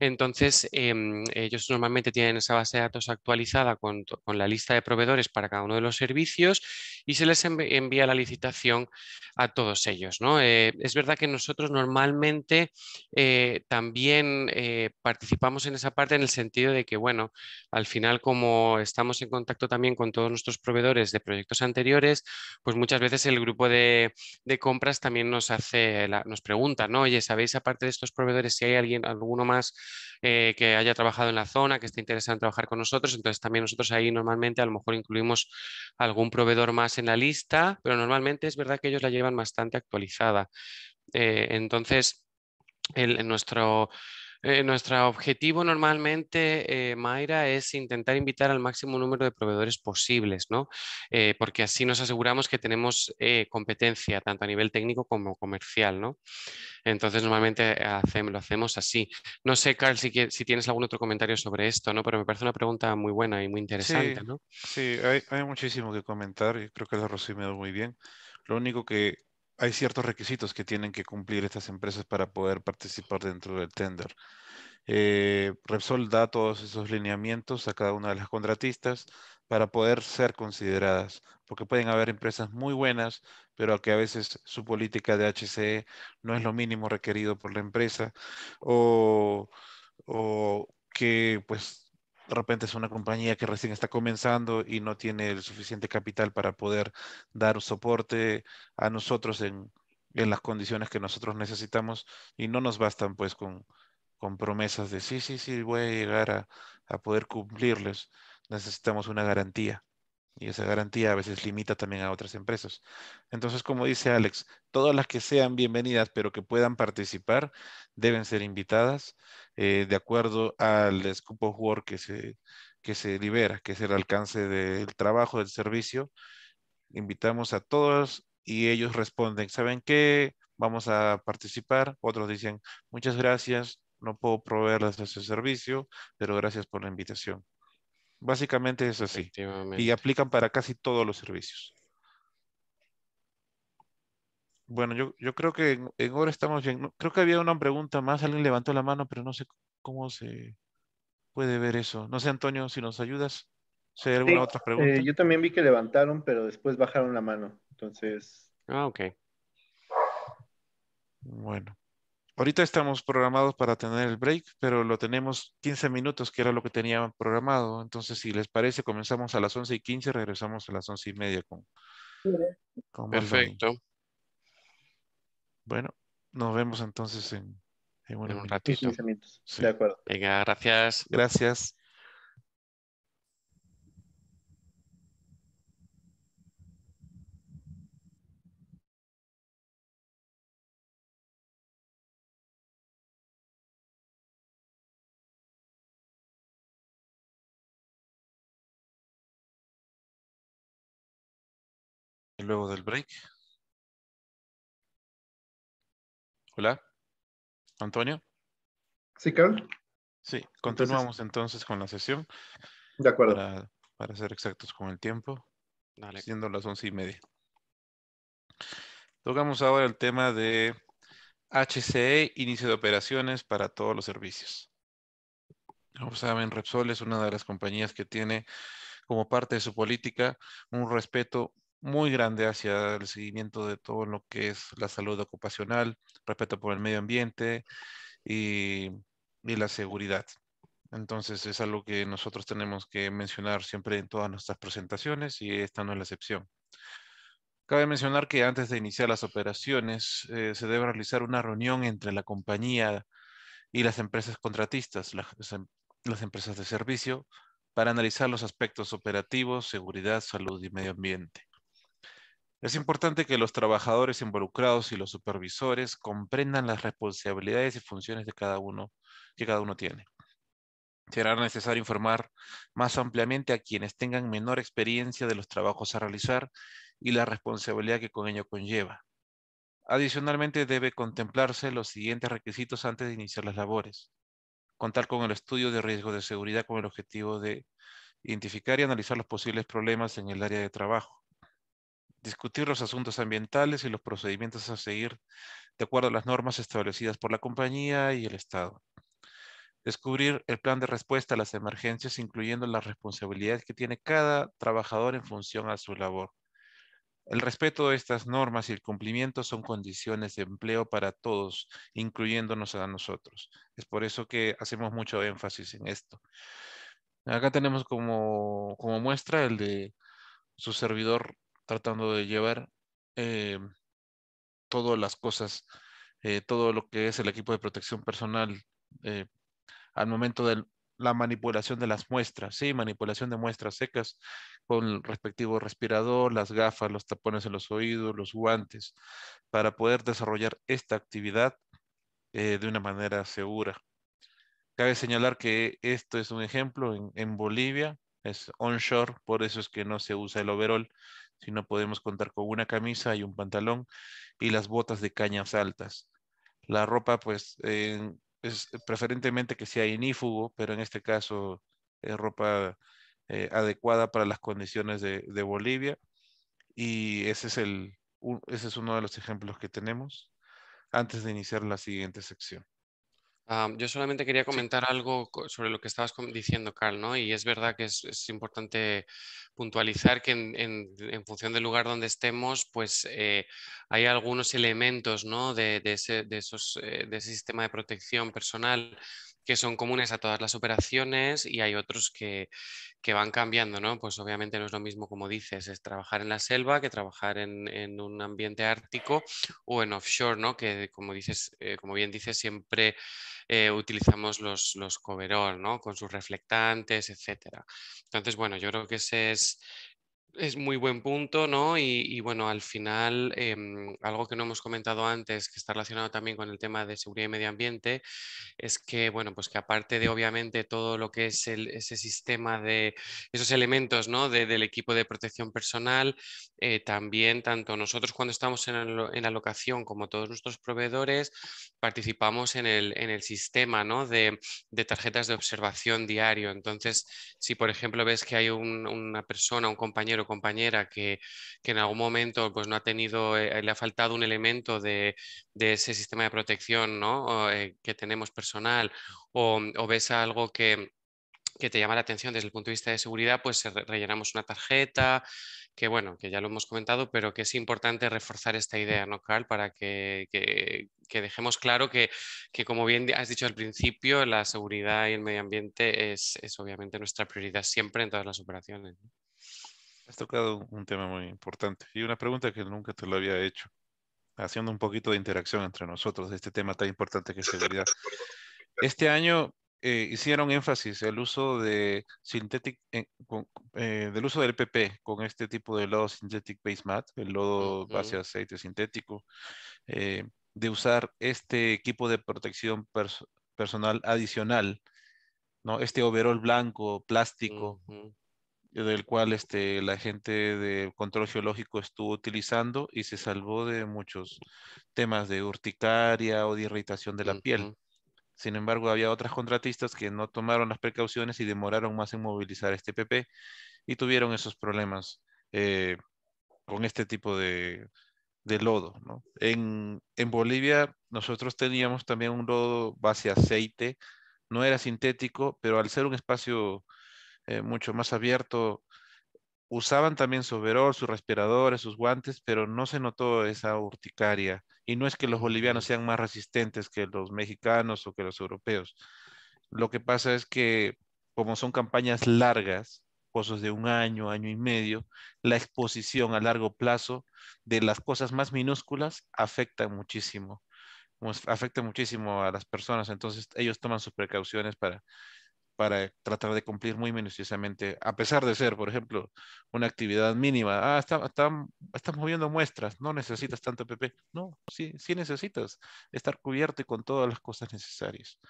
[SPEAKER 3] Entonces, em, ellos normalmente tienen esa base de datos actualizada con, con, la lista de proveedores para cada uno de los servicios y se les envía la licitación a todos ellos. Eh, es verdad que nosotros normalmente eh, también eh, participamos en esa parte en el sentido de que, bueno, al final como estamos en contacto también con todos nuestros proveedores de proyectos anteriores, pues muchas veces el grupo de, compras también nos hace, nos pregunta, ¿no? Oye, ¿sabéis aparte de estos proveedores si hay alguien, alguno más que haya trabajado en la zona, que esté interesado en trabajar con nosotros? Entonces también nosotros ahí normalmente a lo mejor incluimos algún proveedor más en la lista, pero normalmente es verdad que ellos la llevan bastante actualizada. Eh, entonces, el, nuestro, eh, nuestro objetivo normalmente, eh, Mayra, es intentar invitar al máximo número de proveedores posibles, ¿no? Eh, porque así nos aseguramos que tenemos competencia tanto a nivel técnico como comercial, ¿no? Entonces, normalmente hacemos, lo hacemos así. No sé, Carl, si, tienes algún otro comentario sobre esto, ¿no? Pero me parece una pregunta muy buena y muy interesante,
[SPEAKER 2] sí, hay, muchísimo que comentar y creo que la Rosy me muy bien. Lo único que hay ciertos requisitos que tienen que cumplir estas empresas para poder participar dentro del tender. Eh, Repsol da todos esos lineamientos a cada una de las contratistas para poder ser consideradas, porque pueden haber empresas muy buenas, pero que a veces su política de HCE no es lo mínimo requerido por la empresa, o, o que pues de repente es una compañía que recién está comenzando y no tiene el suficiente capital para poder dar soporte a nosotros en, las condiciones que nosotros necesitamos y no nos bastan pues con, con promesas de sí, sí, sí, voy a llegar a poder cumplirles. Necesitamos una garantía. Y esa garantía a veces limita también a otras empresas. Entonces, como dice Alex, todas las que sean bienvenidas, pero que puedan participar, deben ser invitadas eh, de acuerdo al scope of work que se, que se libera, que es el alcance del trabajo, del servicio. Invitamos a todas y ellos responden, ¿saben qué? Vamos a participar. Otros dicen, muchas gracias, no puedo proveerles ese servicio, pero gracias por la invitación. Básicamente es así. Y aplican para casi todos los servicios. Bueno, yo, creo que en, ahora estamos bien. Creo que había una pregunta más. Alguien levantó la mano, pero no sé cómo se puede ver eso. No sé, Antonio, si nos ayudas. Eh, yo
[SPEAKER 1] también vi que levantaron, pero después bajaron la mano. Entonces.
[SPEAKER 2] Ah, ok. Bueno. Ahorita estamos programados para tener el break, pero lo tenemos 15 minutos, que era lo que tenían programado. Entonces, si les parece, comenzamos a las 11 y 15, regresamos a las 11 y media con... Perfecto. Bueno, nos vemos entonces en, un, ratito.
[SPEAKER 3] De acuerdo. Venga, gracias.
[SPEAKER 2] Gracias. luego del break. Hola, Antonio. Sí, Carl. Sí, continuamos entonces, con la sesión.
[SPEAKER 3] De acuerdo.
[SPEAKER 2] Para, ser exactos con el tiempo, Dale. siendo las once y media. Tocamos ahora el tema de HCE, inicio de operaciones para todos los servicios. Como saben, Repsol es una de las compañías que tiene como parte de su política un respeto muy grande hacia el seguimiento de todo lo que es la salud ocupacional, respeto por el medio ambiente y, la seguridad. Entonces es algo que nosotros tenemos que mencionar siempre en todas nuestras presentaciones y esta no es la excepción. Cabe mencionar que antes de iniciar las operaciones eh, se debe realizar una reunión entre la compañía y las empresas contratistas, em, las empresas de servicio, para analizar los aspectos operativos, seguridad, salud y medio ambiente. Es importante que los trabajadores involucrados y los supervisores comprendan las responsabilidades y funciones de cada uno que cada uno tiene. Será necesario informar más ampliamente a quienes tengan menor experiencia de los trabajos a realizar y la responsabilidad que con ello conlleva. Adicionalmente, debe contemplarse los siguientes requisitos antes de iniciar las labores. Contar con el estudio de riesgo de seguridad con el objetivo de identificar y analizar los posibles problemas en el área de trabajo discutir los asuntos ambientales y los procedimientos a seguir de acuerdo a las normas establecidas por la compañía y el Estado. Descubrir el plan de respuesta a las emergencias, incluyendo las responsabilidades que tiene cada trabajador en función a su labor. El respeto de estas normas y el cumplimiento son condiciones de empleo para todos, incluyéndonos a nosotros. Es por eso que hacemos mucho énfasis en esto. Acá tenemos como, como muestra el de su servidor tratando de llevar eh, todas las cosas, eh, todo lo que es el equipo de protección personal eh, al momento de la manipulación de las muestras, sí, manipulación de muestras secas con el respectivo respirador, las gafas, los tapones en los oídos, los guantes, para poder desarrollar esta actividad de una manera segura. Cabe señalar que esto es un ejemplo en, en Bolivia, es onshore, por eso es que no se usa el overall, si no podemos contar con una camisa y un pantalón y las botas de cañas altas. La ropa, pues, es preferentemente que sea inífugo, pero en este caso es ropa eh, adecuada para las condiciones de, Bolivia. Y ese es, el, ese es uno de los ejemplos que tenemos antes de iniciar la siguiente sección
[SPEAKER 3] yo solamente quería comentar algo sobre lo que estabas diciendo, Carl, ¿no? Y es verdad que es, importante puntualizar que en, función del lugar donde estemos, pues eh, hay algunos elementos, eh, de ese sistema de protección personal que son comunes a todas las operaciones y hay otros que, van cambiando, ¿no? Pues obviamente no es lo mismo, como dices, es trabajar en la selva que trabajar en, un ambiente ártico o en offshore, ¿no? Que como dices, eh, como bien dices, siempre eh, utilizamos los, los coverall, ¿no? Con sus reflectantes, etcétera. Entonces, bueno, yo creo que ese es es muy buen punto, ¿no? Y, bueno, al final, em, algo que no hemos comentado antes, que está relacionado también con el tema de seguridad y medio ambiente, es que, bueno, pues que aparte de obviamente todo lo que es ese sistema de esos elementos, ¿no? del equipo de protección personal, eh, también tanto nosotros cuando estamos en, la locación como todos nuestros proveedores, participamos en el, en el sistema, ¿no? De, de, tarjetas de observación diario. Entonces, si por ejemplo ves que hay una persona, un compañero, compañera que, que, en algún momento pues, no ha tenido, eh, le ha faltado un elemento de, ese sistema de protección eh, que tenemos personal o, mm, ves algo que, te llama la atención desde el punto de vista de seguridad, pues rellenamos una tarjeta, que bueno, que ya lo hemos comentado, pero que es importante reforzar esta idea, ¿no, Carl? Para que, dejemos claro que, como bien has dicho al principio, la seguridad y el medio ambiente es, obviamente nuestra prioridad siempre en todas las operaciones.
[SPEAKER 2] Has tocado un tema muy importante y una pregunta que nunca te lo había hecho, haciendo un poquito de interacción entre nosotros de este tema tan importante que es seguridad. Este año eh, hicieron énfasis el uso de sintético, eh, eh, del uso del PP con este tipo de lodo synthetic base mat, el lodo base de aceite sintético, de usar este equipo de protección personal adicional, ¿no? este overol blanco, plástico, del cual este, la gente de control geológico estuvo utilizando y se salvó de muchos temas de urticaria o de irritación de la piel. Sin embargo, había otras contratistas que no tomaron las precauciones y demoraron más en movilizar este PP y tuvieron esos problemas eh, con este tipo de, lodo. En, en, Bolivia nosotros teníamos también un lodo base aceite, no era sintético, pero al ser un espacio eh, mucho más abierto. Usaban también su sus respiradores, sus guantes, pero no se notó esa urticaria. Y no es que los bolivianos sean más resistentes que los mexicanos o que los europeos. Lo que pasa es que como son campañas largas, pozos de un año, año y medio, la exposición a largo plazo de las cosas más minúsculas afecta muchísimo, afecta muchísimo a las personas. Entonces ellos toman sus precauciones para para tratar de cumplir muy minuciosamente, a pesar de ser, por ejemplo, una actividad mínima. Ah, estamos viendo moviendo muestras, no necesitas tanto PP. No, sí, sí necesitas estar cubierto y con todas las cosas necesarias.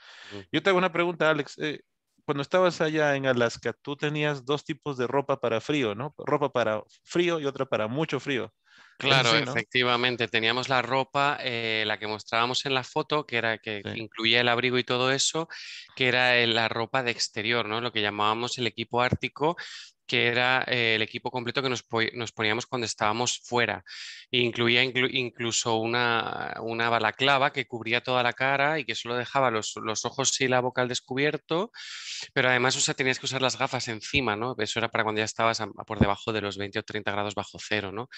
[SPEAKER 2] Yo te hago una pregunta, Alex. Eh, cuando estabas allá en Alaska, tú tenías dos tipos de ropa para frío, ¿no? Ropa para frío y otra para mucho frío. Claro,
[SPEAKER 3] efectivamente. Teníamos la ropa, eh, la que mostrábamos en la foto, que era que incluía el abrigo y todo eso, que era eh, la ropa de exterior, ¿no? Lo que llamábamos el equipo ártico, que era eh, el equipo completo que nos, poníamos cuando estábamos fuera. Incluía incluso una, una, balaclava que cubría toda la cara y que solo dejaba los, ojos y la boca al descubierto, pero además tenías que usar las gafas encima, ¿no? Eso era para cuando ya estabas por debajo de los 20 o 30 grados bajo cero, ¿no?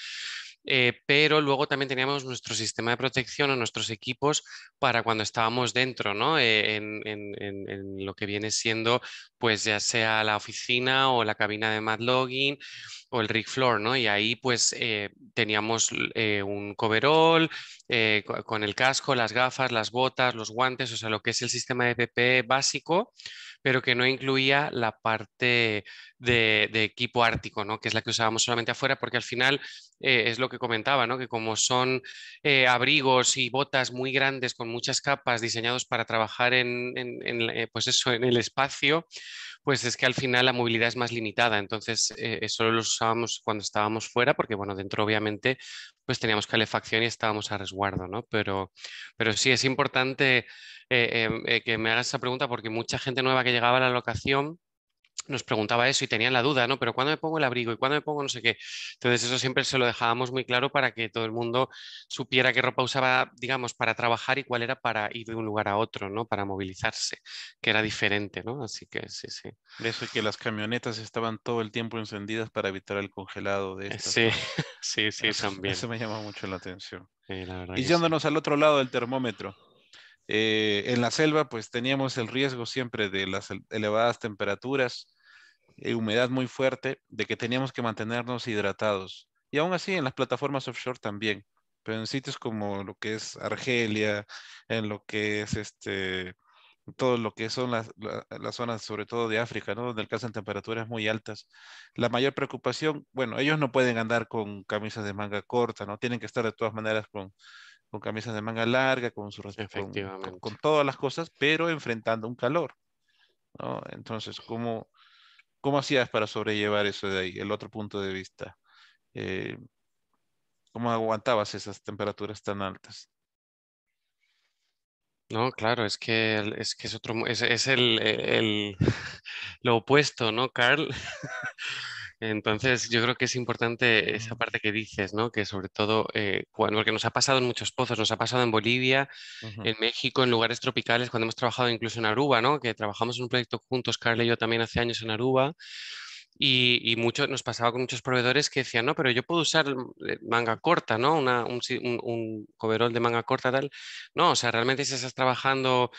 [SPEAKER 3] Eh, pero luego también teníamos nuestro sistema de protección o nuestros equipos para cuando estábamos dentro, ¿no? Eh, en, lo que viene siendo, pues ya sea la oficina o la cabina de Mad o el rig floor, ¿no? Y ahí pues eh, teníamos un coverall con el casco, las gafas, las botas, los guantes, o sea, lo que es el sistema de PPE básico, pero que no incluía la parte de, equipo ártico, ¿no? que es la que usábamos solamente afuera, porque al final eh, es lo que comentaba, ¿no? que como son eh, abrigos y botas muy grandes con muchas capas diseñados para trabajar en, eh, pues eso, en el espacio, pues es que al final la movilidad es más limitada. Entonces, solo los usábamos cuando estábamos fuera, porque bueno, dentro obviamente pues teníamos calefacción y estábamos a resguardo, ¿no? Pero, pero sí, es importante que me hagas esa pregunta porque mucha gente nueva que llegaba a la locación nos preguntaba eso y tenían la duda, ¿no? Pero ¿cuándo me pongo el abrigo y cuándo me pongo no sé qué? Entonces eso siempre se lo dejábamos muy claro para que todo el mundo supiera qué ropa usaba, digamos, para trabajar y cuál era para ir de un lugar a otro, ¿no? Para movilizarse, que era diferente, ¿no? Así que sí, sí.
[SPEAKER 2] De eso que las camionetas estaban todo el tiempo encendidas para evitar el congelado de estas, Sí, sí, sí, también. Eso me llama mucho la atención. y yéndonos al otro lado del termómetro. Eh, en la selva, pues teníamos el riesgo siempre de las elevadas temperaturas, eh, humedad muy fuerte, de que teníamos que mantenernos hidratados. Y aún así en las plataformas offshore también, pero en sitios como lo que es Argelia, en lo que es este, todo lo que son las, las, zonas, sobre todo de África, ¿no? donde alcanzan temperaturas muy altas. La mayor preocupación, bueno, ellos no pueden andar con camisas de manga corta, ¿no? Tienen que estar de todas maneras con, con camisas de manga larga, con, su, con, todas las cosas, pero enfrentando un calor. Entonces, ¿cómo, ¿Cómo hacías para sobrellevar eso de ahí, el otro punto de vista? Eh, ¿Cómo aguantabas esas temperaturas tan altas?
[SPEAKER 3] No, claro, es que es, que es otro, es, el, lo opuesto, ¿no, Carl? Entonces, yo creo que es importante esa parte que dices, ¿no? Que sobre todo, eh, cuando, porque nos ha pasado en muchos pozos, nos ha pasado en Bolivia, en México, en lugares tropicales, cuando hemos trabajado incluso en Aruba, ¿no? Que trabajamos en un proyecto juntos, Carla y yo también hace años en Aruba, y, nos pasaba con muchos proveedores que decían, no, pero yo puedo usar eh, manga corta, ¿no? un, un, de manga corta, tal. No, o sea, realmente si estás trabajando,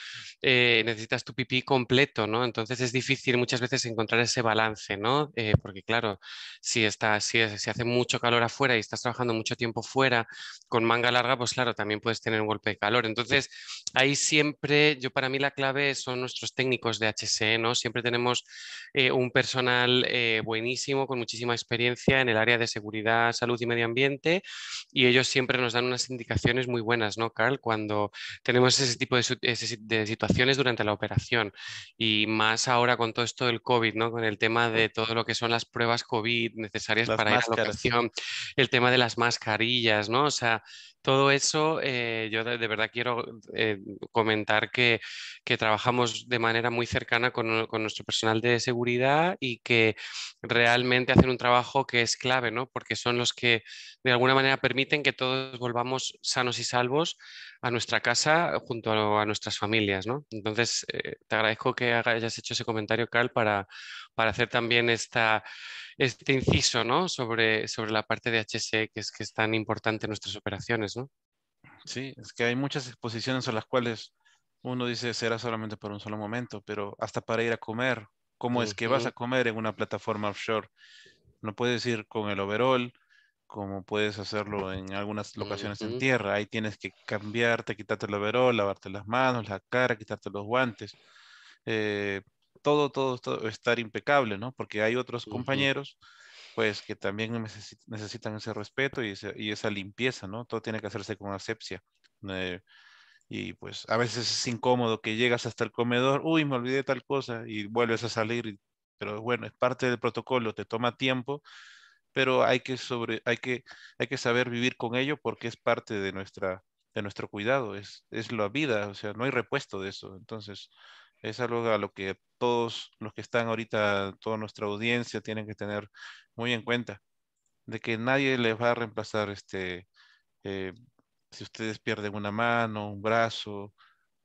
[SPEAKER 3] eh, necesitas tu pipí completo, ¿no? Entonces es difícil muchas veces encontrar ese balance, ¿no? Eh, porque claro, si, está, si, hace mucho calor afuera y estás trabajando mucho tiempo fuera con manga larga, pues claro, también puedes tener un golpe de calor. Entonces, ahí siempre, yo para mí la clave son nuestros técnicos de HSE, ¿no? Siempre tenemos un personal eh, buenísimo, con muchísima experiencia en el área de seguridad, salud y medio ambiente, y ellos siempre nos dan unas indicaciones muy buenas, ¿no, Carl? Cuando tenemos ese tipo de, situaciones durante la operación, y más ahora con todo esto del COVID, ¿no? Con el tema de todo lo que son las pruebas COVID necesarias para esa la operación, el tema de las mascarillas, ¿no? O sea, todo eso, eh, yo de, verdad quiero eh, comentar que, trabajamos de manera muy cercana con, con, nuestro personal de seguridad y que realmente hacen un trabajo que es clave, ¿no? porque son los que de alguna manera permiten que todos volvamos sanos y salvos a nuestra casa junto a, nuestras familias. ¿no? Entonces, eh, te agradezco que hayas hecho ese comentario, Carl, para, hacer también esta, este inciso ¿no? sobre, sobre la parte de HSE, que es, que es tan importante en nuestras operaciones. ¿no?
[SPEAKER 2] Sí, es que hay muchas exposiciones en las cuales uno dice será solamente por un solo momento, pero hasta para ir a comer, ¿cómo es que vas a comer en una plataforma offshore? No puedes ir con el overall, como puedes hacerlo en algunas locaciones en tierra. Ahí tienes que cambiarte, quitarte el overol, lavarte las manos, la cara, quitarte los guantes. Eh, todo, todo, todo, estar impecable, ¿no? Porque hay otros compañeros, pues, que también necesitan ese respeto y, esa limpieza, ¿no? Todo tiene que hacerse con asepsia. Eh, y pues a veces es incómodo que llegas hasta el comedor, uy, me olvidé tal cosa, y vuelves a salir, pero bueno, es parte del protocolo, te toma tiempo, pero hay que, sobre, hay que, hay que saber vivir con ello porque es parte de, nuestra, de nuestro cuidado, es, es la vida, o sea, no hay repuesto de eso. Entonces, es algo a lo que todos los que están ahorita, toda nuestra audiencia, tienen que tener muy en cuenta, de que nadie les va a reemplazar este, eh, si ustedes pierden una mano, un brazo,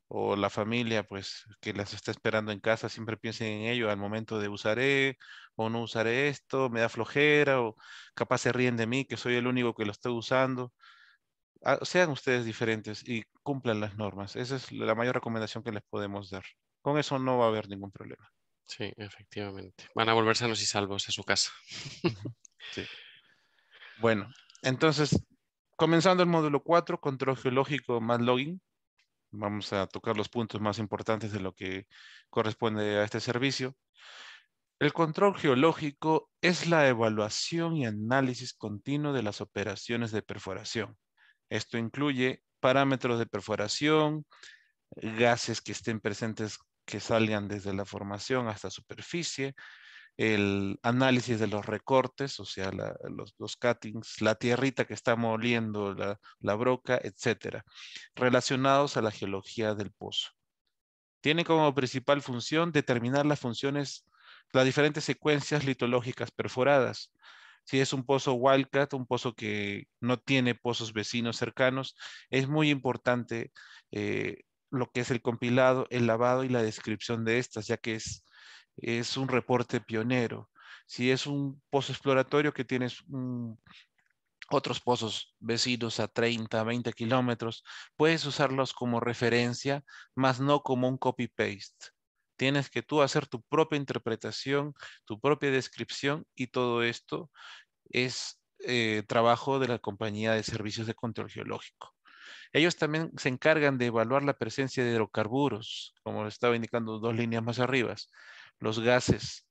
[SPEAKER 2] o la familia pues que las está esperando en casa, siempre piensen en ello al momento de usaré o no usaré esto, me da flojera o capaz se ríen de mí que soy el único que lo está usando. Ah, sean ustedes diferentes y cumplan las normas. Esa es la mayor recomendación que les podemos dar. Con eso no va a haber ningún problema. Sí, efectivamente.
[SPEAKER 3] Van a volver sanos y salvos a su casa. sí. Bueno,
[SPEAKER 2] entonces, comenzando el módulo 4, control geológico más login Vamos a tocar los puntos más importantes de lo que corresponde a este servicio. El control geológico es la evaluación y análisis continuo de las operaciones de perforación. Esto incluye parámetros de perforación, gases que estén presentes que salgan desde la formación hasta superficie, el análisis de los recortes, o sea, los, cuttings, la tierrita que está moliendo, la, broca, etcétera, relacionados a la geología del pozo. Tiene como principal función determinar las funciones, las diferentes secuencias litológicas perforadas. Si es un pozo wildcat, un pozo que no tiene pozos vecinos cercanos, es muy importante eh, lo que es el compilado, el lavado y la descripción de estas, ya que es es un reporte pionero. Si es un pozo exploratorio que tienes otros pozos vecinos a 30, 20 kilómetros, puedes usarlos como referencia, más no como un copy-paste. Tienes que tú hacer tu propia interpretación, tu propia descripción y todo esto es eh, trabajo de la compañía de servicios de control geológico. Ellos también se encargan de evaluar la presencia de hidrocarburos, como estaba indicando dos líneas más arriba los gases.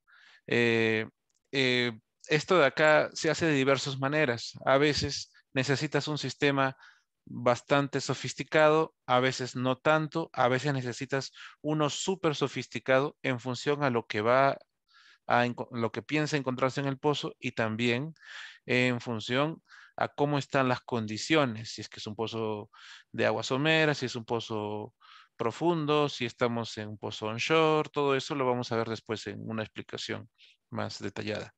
[SPEAKER 2] Eh, eh, esto de acá se hace de diversas maneras. A veces necesitas un sistema bastante sofisticado, a veces no tanto, a veces necesitas uno súper sofisticado en función a lo que va a lo que piensa encontrarse en el pozo y también en función a cómo están las condiciones, si es que es un pozo de agua somera, si es un pozo profundo, si estamos en un pozo onshore, todo eso lo vamos a ver después en una explicación más detallada.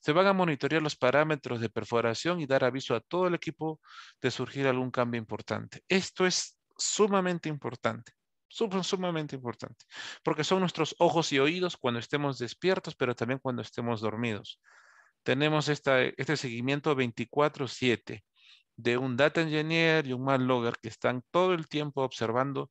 [SPEAKER 2] Se van a monitorear los parámetros de perforación y dar aviso a todo el equipo de surgir algún cambio importante. Esto es sumamente importante, sumamente importante, porque son nuestros ojos y oídos cuando estemos despiertos, pero también cuando estemos dormidos. Tenemos este seguimiento 24-7 de un data engineer y un mal logger que están todo el tiempo observando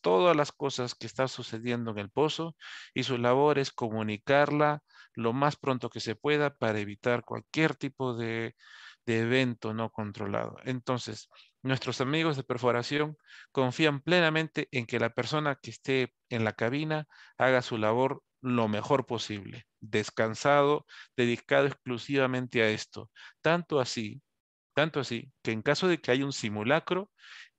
[SPEAKER 2] todas las cosas que están sucediendo en el pozo y su labor es comunicarla lo más pronto que se pueda para evitar cualquier tipo de, de evento no controlado. Entonces, nuestros amigos de perforación confían plenamente en que la persona que esté en la cabina haga su labor lo mejor posible, descansado, dedicado exclusivamente a esto. Tanto así tanto así que en caso de que haya un simulacro,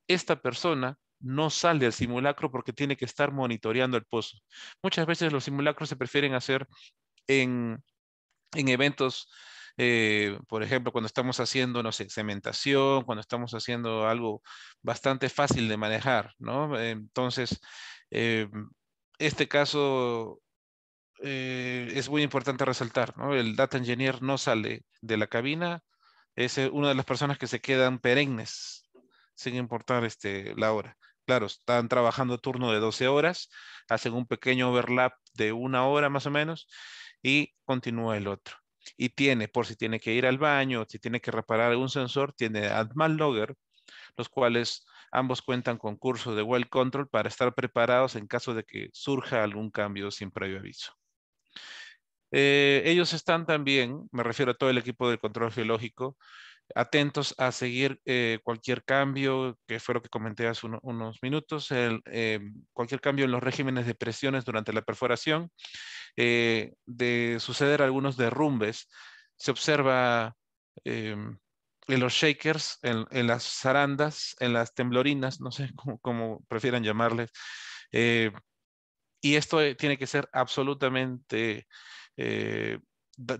[SPEAKER 2] esta persona no sale del simulacro porque tiene que estar monitoreando el pozo. Muchas veces los simulacros se prefieren hacer en, eventos, eh, por ejemplo, cuando estamos haciendo, no sé, cementación, cuando estamos haciendo algo bastante fácil de manejar, ¿no? Entonces, eh, este caso eh, es muy importante resaltar, ¿no? El data engineer no sale de la cabina, es eh, una de las personas que se quedan perennes, sin importar este, la hora. Claro, están trabajando turno de 12 horas, hacen un pequeño overlap de una hora más o menos y continúa el otro. Y tiene, por si tiene que ir al baño, si tiene que reparar algún sensor, tiene admal Logger, los cuales ambos cuentan con cursos de Well Control para estar preparados en caso de que surja algún cambio sin previo aviso. Eh, ellos están también, me refiero a todo el equipo de control geológico, atentos a seguir eh, cualquier cambio, que fue lo que comenté hace unos minutos, eh, cualquier cambio en los regímenes de presiones durante la perforación, de suceder algunos derrumbes. Se observa en los shakers, en, las zarandas, en las temblorinas, no sé cómo, cómo prefieran llamarles. y esto tiene que ser absolutamente eh,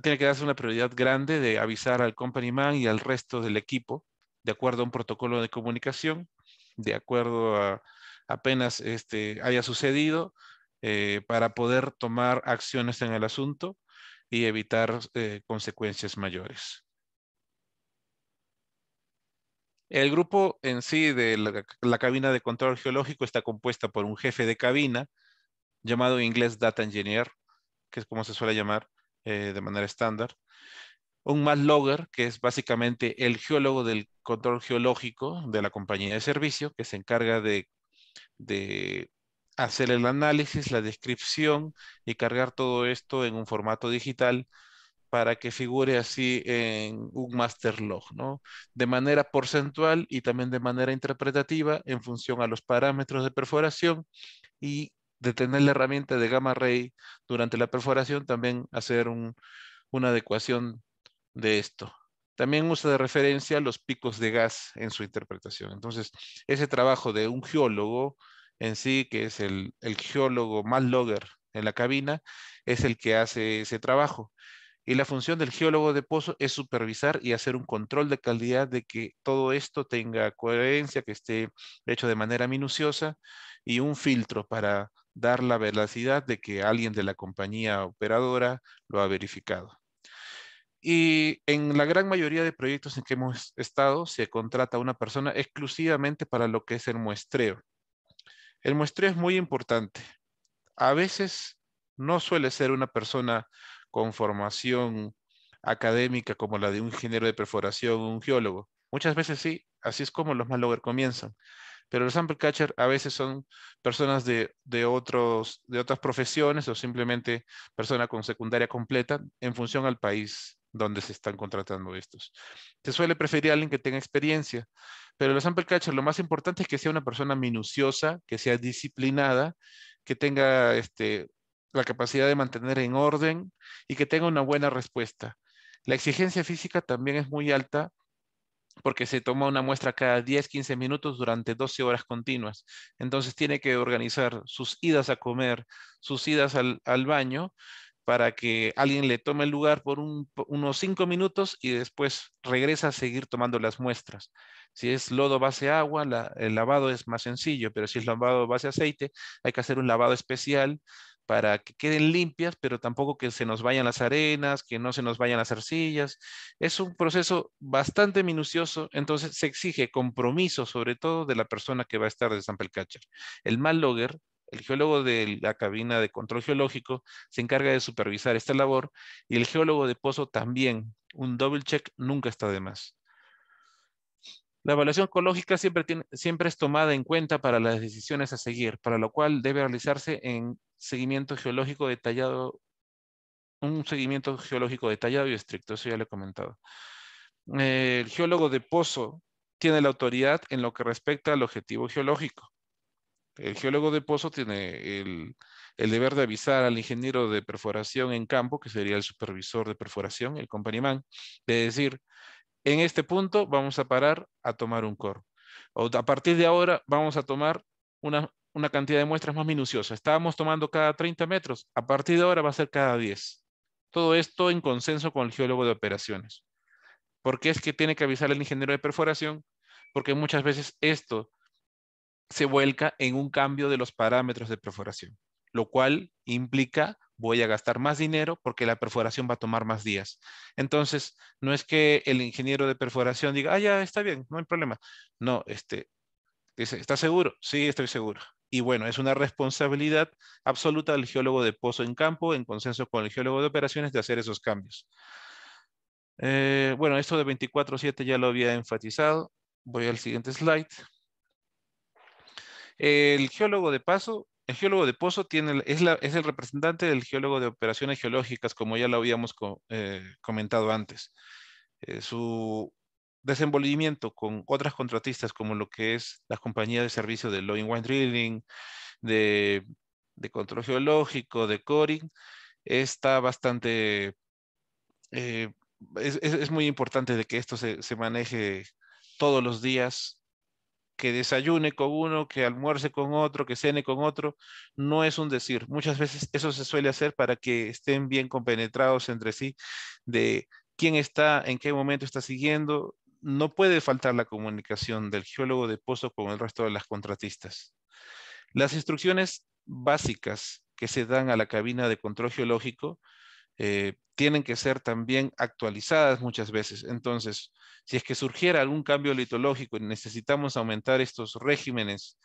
[SPEAKER 2] tiene que darse una prioridad grande de avisar al company man y al resto del equipo de acuerdo a un protocolo de comunicación, de acuerdo a apenas este, haya sucedido, eh, para poder tomar acciones en el asunto y evitar eh, consecuencias mayores. El grupo en sí de la, cabina de control geológico está compuesta por un jefe de cabina llamado inglés Data Engineer, que es como se suele llamar eh, de manera estándar. Un MatLogger, logger, que es básicamente el geólogo del control geológico de la compañía de servicio, que se encarga de, de hacer el análisis, la descripción y cargar todo esto en un formato digital para que figure así en un master log, ¿no? De manera porcentual y también de manera interpretativa en función a los parámetros de perforación y de tener la herramienta de gamma ray durante la perforación, también hacer una adecuación de esto. También usa de referencia los picos de gas en su interpretación. Entonces, ese trabajo de un geólogo en sí, que es el, el geólogo más logger en la cabina, es el que hace ese trabajo. Y la función del geólogo de pozo es supervisar y hacer un control de calidad de que todo esto tenga coherencia, que esté hecho de manera minuciosa y un filtro para dar la veracidad de que alguien de la compañía operadora lo ha verificado. Y en la gran mayoría de proyectos en que hemos estado, se contrata a una persona exclusivamente para lo que es el muestreo. El muestreo es muy importante. A veces no suele ser una persona con formación académica como la de un ingeniero de perforación o un geólogo. Muchas veces sí, así es como los malware comienzan pero los sample catcher a veces son personas de, otros, de otras profesiones o simplemente personas con secundaria completa en función al país donde se están contratando estos. Se suele preferir a alguien que tenga experiencia, pero los sample catcher lo más importante es que sea una persona minuciosa, que sea disciplinada, que tenga este, la capacidad de mantener en orden y que tenga una buena respuesta. La exigencia física también es muy alta porque se toma una muestra cada 10, 15 minutos durante 12 horas continuas. Entonces tiene que organizar sus idas a comer, sus idas al, baño, para que alguien le tome el lugar por unos 5 minutos y después regresa a seguir tomando las muestras. Si es lodo base agua, el lavado es más sencillo, pero si es lavado base aceite, hay que hacer un lavado especial para que queden limpias, pero tampoco que se nos vayan las arenas, que no se nos vayan las arcillas. Es un proceso bastante minucioso, entonces se exige compromiso sobre todo de la persona que va a estar de sample catcher. El mal logger, el geólogo de la cabina de control geológico, se encarga de supervisar esta labor y el geólogo de pozo también. Un double check nunca está de más. La evaluación ecológica siempre, tiene, siempre es tomada en cuenta para las decisiones a seguir, para lo cual debe realizarse en seguimiento geológico detallado, un seguimiento geológico detallado y estricto, eso ya le he comentado. Eh, el geólogo de pozo tiene la autoridad en lo que respecta al objetivo geológico. El geólogo de pozo tiene el, el deber de avisar al ingeniero de perforación en campo, que sería el supervisor de perforación, el compañimán, de decir, en este punto vamos a parar a tomar un coro. a partir de ahora vamos a tomar una, cantidad de muestras más minuciosa. Estábamos tomando cada 30 metros, a partir de ahora va a ser cada 10. Todo esto en consenso con el geólogo de operaciones. Porque es que tiene que avisar al ingeniero de perforación, porque muchas veces esto se vuelca en un cambio de los parámetros de perforación, lo cual implica voy a gastar más dinero porque la perforación va a tomar más días. Entonces, no es que el ingeniero de perforación diga, ah, ya está bien, no hay problema. No, este, dice, ¿está seguro? Sí, estoy seguro. Y bueno, es una responsabilidad absoluta del geólogo de pozo en campo, en consenso con el geólogo de operaciones, de hacer esos cambios. Eh, bueno, esto de 24-7 ya lo había enfatizado. Voy al siguiente slide. El geólogo de paso el geólogo de pozo tiene, es, el representante del geólogo de operaciones geológicas, como ya lo habíamos eh, comentado antes. Eh, su desenvolvimiento con otras contratistas, como lo que es la compañía de servicio de Low Wine Drilling, de, control geológico, de coring, está bastante... Eh, es, muy importante de que esto se, se maneje todos los días que desayune con uno, que almuerce con otro, que cene con otro, no es un decir. Muchas veces eso se suele hacer para que estén bien compenetrados entre sí de quién está, en qué momento está siguiendo. No puede faltar la comunicación del geólogo de pozo con el resto de las contratistas. Las instrucciones básicas que se dan a la cabina de control geológico eh, tienen que ser también actualizadas muchas veces. Entonces, si es que surgiera algún cambio litológico y necesitamos aumentar estos regímenes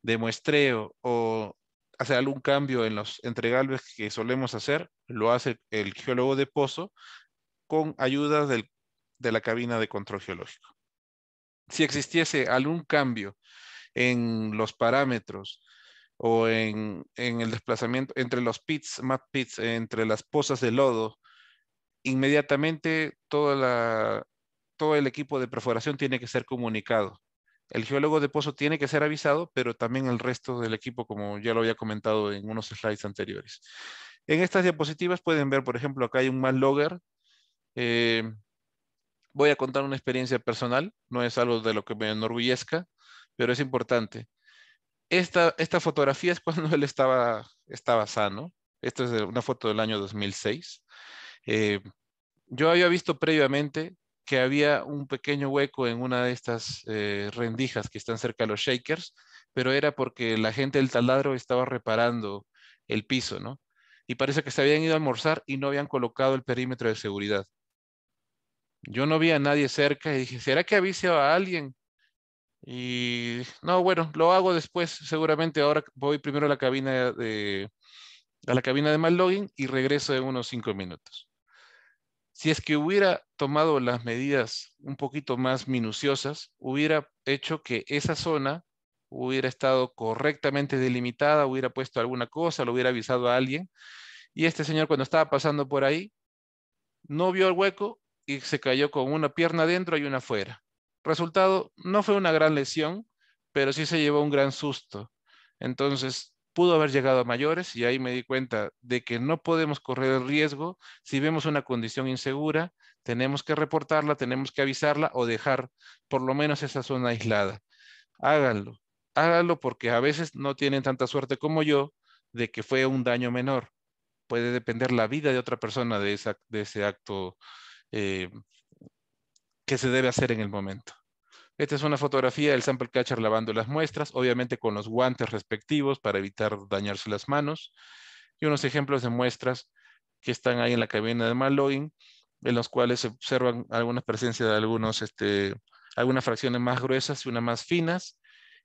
[SPEAKER 2] de muestreo o hacer algún cambio en los entregables que solemos hacer, lo hace el geólogo de pozo con ayuda de la cabina de control geológico. Si existiese algún cambio en los parámetros o en, el desplazamiento entre los pits, map pits, entre las pozas de lodo, inmediatamente toda la todo el equipo de perforación tiene que ser comunicado. El geólogo de pozo tiene que ser avisado, pero también el resto del equipo, como ya lo había comentado en unos slides anteriores. En estas diapositivas pueden ver, por ejemplo, acá hay un mal logger. Eh, voy a contar una experiencia personal, no es algo de lo que me enorgullezca, pero es importante. Esta, esta fotografía es cuando él estaba, estaba sano. Esta es una foto del año 2006. Eh, yo había visto previamente que había un pequeño hueco en una de estas eh, rendijas que están cerca de los shakers, pero era porque la gente del taladro estaba reparando el piso, ¿no? Y parece que se habían ido a almorzar y no habían colocado el perímetro de seguridad. Yo no vi a nadie cerca y dije, ¿será que avise a alguien? Y no, bueno, lo hago después, seguramente ahora voy primero a la cabina de, a la cabina de mal login y regreso en unos cinco minutos. Si es que hubiera tomado las medidas un poquito más minuciosas, hubiera hecho que esa zona hubiera estado correctamente delimitada, hubiera puesto alguna cosa, lo hubiera avisado a alguien. Y este señor cuando estaba pasando por ahí, no vio el hueco y se cayó con una pierna dentro y una fuera. Resultado, no fue una gran lesión, pero sí se llevó un gran susto. Entonces, pudo haber llegado a mayores y ahí me di cuenta de que no podemos correr el riesgo si vemos una condición insegura tenemos que reportarla, tenemos que avisarla o dejar por lo menos esa zona aislada. Háganlo, háganlo porque a veces no tienen tanta suerte como yo de que fue un daño menor. Puede depender la vida de otra persona de, ese acto eh, que se debe hacer en el momento. Esta es una fotografía del sample catcher lavando las muestras, obviamente con los guantes respectivos para evitar dañarse las manos, y unos ejemplos de muestras que están ahí en la cabina de Malogin en los cuales se observan algunas presencias de algunos, este, algunas fracciones más gruesas y unas más finas.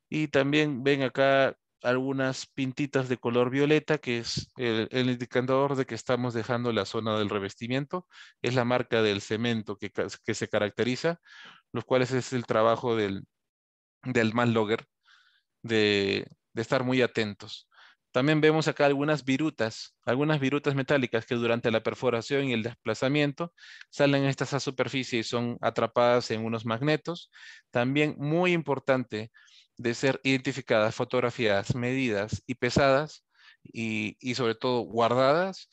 [SPEAKER 2] Y también ven acá algunas pintitas de color violeta, que es el, indicador de que estamos dejando la zona del revestimiento. Es la marca del cemento que, se caracteriza, los cuales es el trabajo del, del mal logger, de estar muy atentos. También vemos acá algunas virutas, algunas virutas metálicas que durante la perforación y el desplazamiento salen estas a superficie y son atrapadas en unos magnetos. También muy importante de ser identificadas, fotografiadas, medidas y pesadas y, y sobre todo guardadas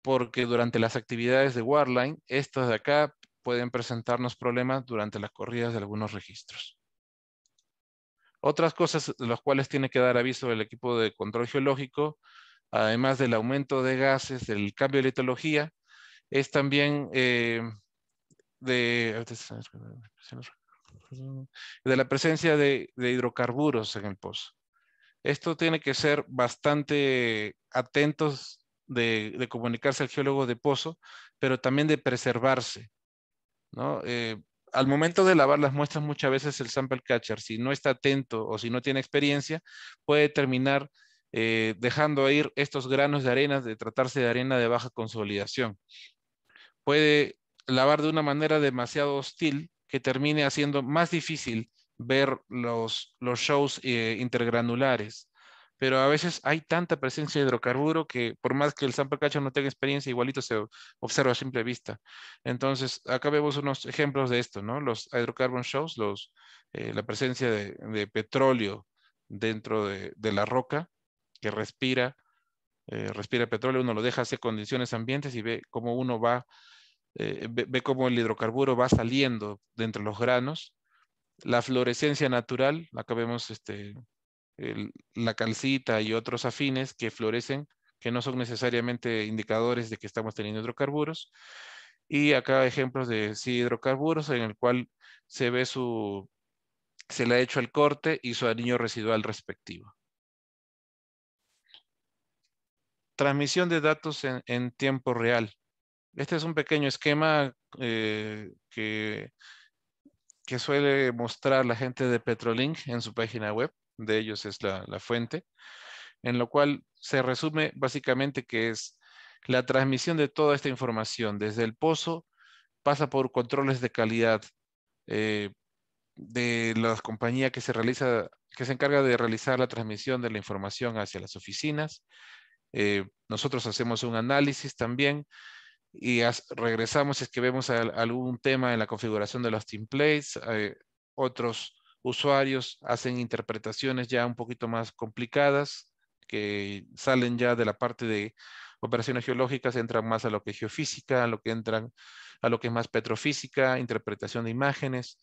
[SPEAKER 2] porque durante las actividades de Warline, estas de acá pueden presentarnos problemas durante las corridas de algunos registros. Otras cosas de las cuales tiene que dar aviso el equipo de control geológico, además del aumento de gases, del cambio de litología, es también eh, de, de, la presencia de, hidrocarburos en el pozo. Esto tiene que ser bastante atentos de, comunicarse al geólogo de pozo, pero también de preservarse. ¿no? Eh, al momento de lavar las muestras, muchas veces el sample catcher, si no está atento o si no tiene experiencia, puede terminar eh, dejando ir estos granos de arena de tratarse de arena de baja consolidación. Puede lavar de una manera demasiado hostil que termine haciendo más difícil ver los, shows eh, intergranulares pero a veces hay tanta presencia de hidrocarburo que por más que el sample no tenga experiencia, igualito se observa a simple vista. Entonces, acá vemos unos ejemplos de esto, ¿no? Los hydrocarbon shows, los, eh, la presencia de, petróleo dentro de, la roca que respira eh, respira petróleo, uno lo deja hacer condiciones ambientes y ve cómo uno va, eh, ve, cómo el hidrocarburo va saliendo de los granos. La fluorescencia natural, acá vemos este, la calcita y otros afines que florecen, que no son necesariamente indicadores de que estamos teniendo hidrocarburos. Y acá ejemplos de hidrocarburos en el cual se ve su, se le ha hecho el corte y su anillo residual respectivo. Transmisión de datos en, tiempo real. Este es un pequeño esquema eh, que, que suele mostrar la gente de Petrolink en su página web de ellos es la, fuente, en lo cual se resume básicamente que es la transmisión de toda esta información desde el pozo, pasa por controles de calidad eh, de la compañía que se realiza, que se encarga de realizar la transmisión de la información hacia las oficinas. Eh, nosotros hacemos un análisis también y regresamos es que vemos algún tema en la configuración de los templates, eh, otros usuarios hacen interpretaciones ya un poquito más complicadas, que salen ya de la parte de operaciones geológicas, entran más a lo que es geofísica, a lo que entran a lo que es más petrofísica, interpretación de imágenes.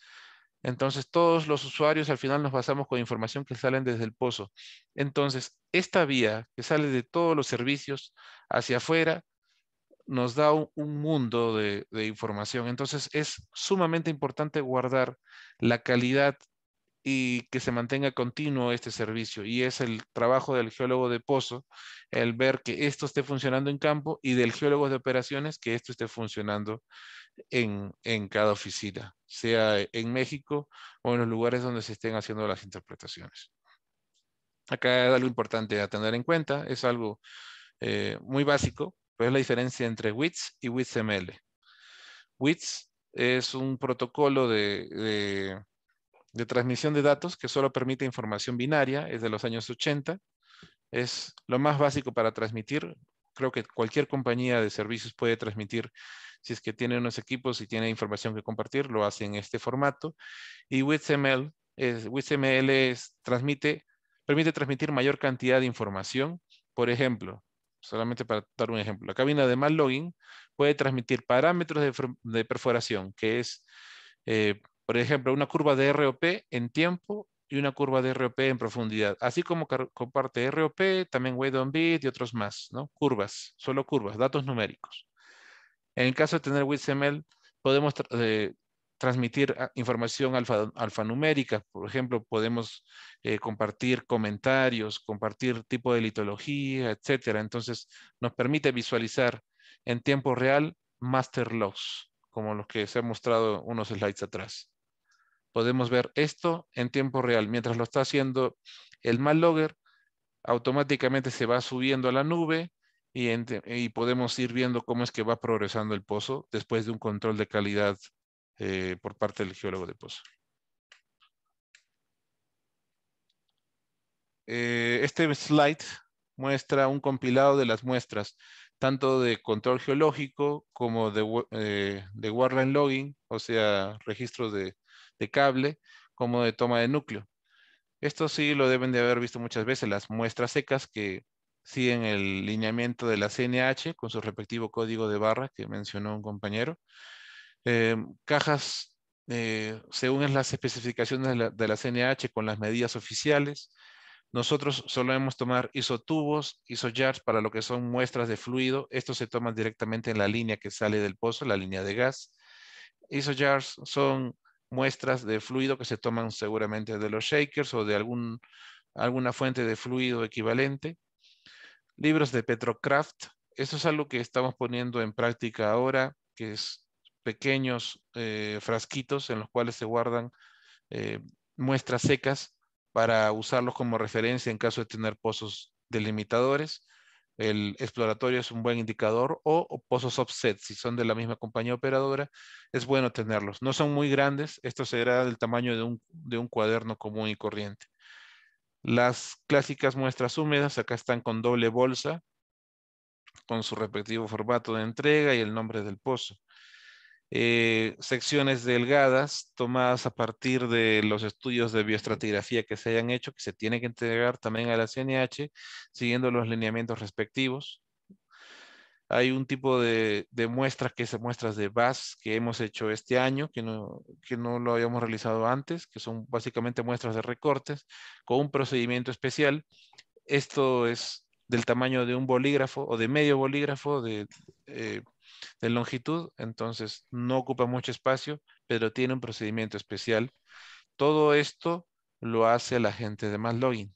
[SPEAKER 2] Entonces, todos los usuarios al final nos basamos con información que salen desde el pozo. Entonces, esta vía que sale de todos los servicios hacia afuera nos da un, mundo de, de, información. Entonces, es sumamente importante guardar la calidad y que se mantenga continuo este servicio. Y es el trabajo del geólogo de pozo, el ver que esto esté funcionando en campo y del geólogo de operaciones que esto esté funcionando en, cada oficina, sea en México o en los lugares donde se estén haciendo las interpretaciones. Acá es algo importante a tener en cuenta, es algo eh, muy básico, pero es la diferencia entre WITS y WITSML WITS es un protocolo de de transmisión de datos que solo permite información binaria, es de los años 80. Es lo más básico para transmitir. Creo que cualquier compañía de servicios puede transmitir si es que tiene unos equipos y tiene información que compartir, lo hace en este formato. Y WixML es, es, transmite, permite transmitir mayor cantidad de información. Por ejemplo, solamente para dar un ejemplo, la cabina de mal login puede transmitir parámetros de, perforación, que es eh, por ejemplo, una curva de ROP en tiempo y una curva de ROP en profundidad. Así como comparte ROP, también weight bit y otros más, ¿no? Curvas, solo curvas, datos numéricos. En el caso de tener withml podemos eh, transmitir ah, información alfanumérica. Por ejemplo, podemos eh, compartir comentarios, compartir tipo de litología, etc. Entonces, nos permite visualizar en tiempo real master logs, como los que se han mostrado unos slides atrás podemos ver esto en tiempo real. Mientras lo está haciendo el logger, automáticamente se va subiendo a la nube y, podemos ir viendo cómo es que va progresando el pozo después de un control de calidad eh, por parte del geólogo de pozo. Eh, este slide muestra un compilado de las muestras, tanto de control geológico como de, eh, de Warline Logging, o sea, registro de, de cable como de toma de núcleo. Esto sí lo deben de haber visto muchas veces, las muestras secas que siguen el lineamiento de la CNH con su respectivo código de barra que mencionó un compañero. Eh, cajas, eh, según las especificaciones de la, CNH con las medidas oficiales, nosotros solo hemos tomar isotubos, isojars, para lo que son muestras de fluido. Esto se toman directamente en la línea que sale del pozo, la línea de gas. Isojars son muestras de fluido que se toman seguramente de los shakers o de algún, alguna fuente de fluido equivalente. Libros de Petrocraft, eso es algo que estamos poniendo en práctica ahora, que es pequeños eh, frasquitos en los cuales se guardan eh, muestras secas para usarlos como referencia en caso de tener pozos delimitadores el exploratorio es un buen indicador o pozos offset, si son de la misma compañía operadora, es bueno tenerlos. No son muy grandes, esto será del tamaño de un, de un cuaderno común y corriente. Las clásicas muestras húmedas, acá están con doble bolsa, con su respectivo formato de entrega y el nombre del pozo. Eh, secciones delgadas tomadas a partir de los estudios de bioestratigrafía que se hayan hecho, que se tienen que entregar también a la CNH, siguiendo los lineamientos respectivos. Hay un tipo de, de muestras que son muestras de VAS que hemos hecho este año, que no, no lo habíamos realizado antes, que son básicamente muestras de recortes con un procedimiento especial. Esto es del tamaño de un bolígrafo o de medio bolígrafo de eh, de longitud, entonces no ocupa mucho espacio, pero tiene un procedimiento especial. Todo esto lo hace la gente de login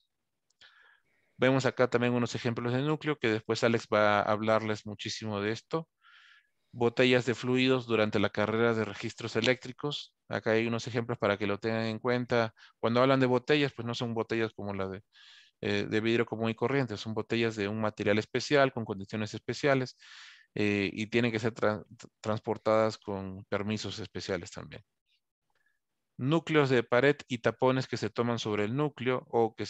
[SPEAKER 2] Vemos acá también unos ejemplos de núcleo que después Alex va a hablarles muchísimo de esto. Botellas de fluidos durante la carrera de registros eléctricos. Acá hay unos ejemplos para que lo tengan en cuenta. Cuando hablan de botellas, pues no son botellas como la de, eh, de vidrio común y corriente, son botellas de un material especial con condiciones especiales. Eh, y tienen que ser transportadas con permisos especiales también. Núcleos de pared y tapones que se toman sobre el núcleo o que,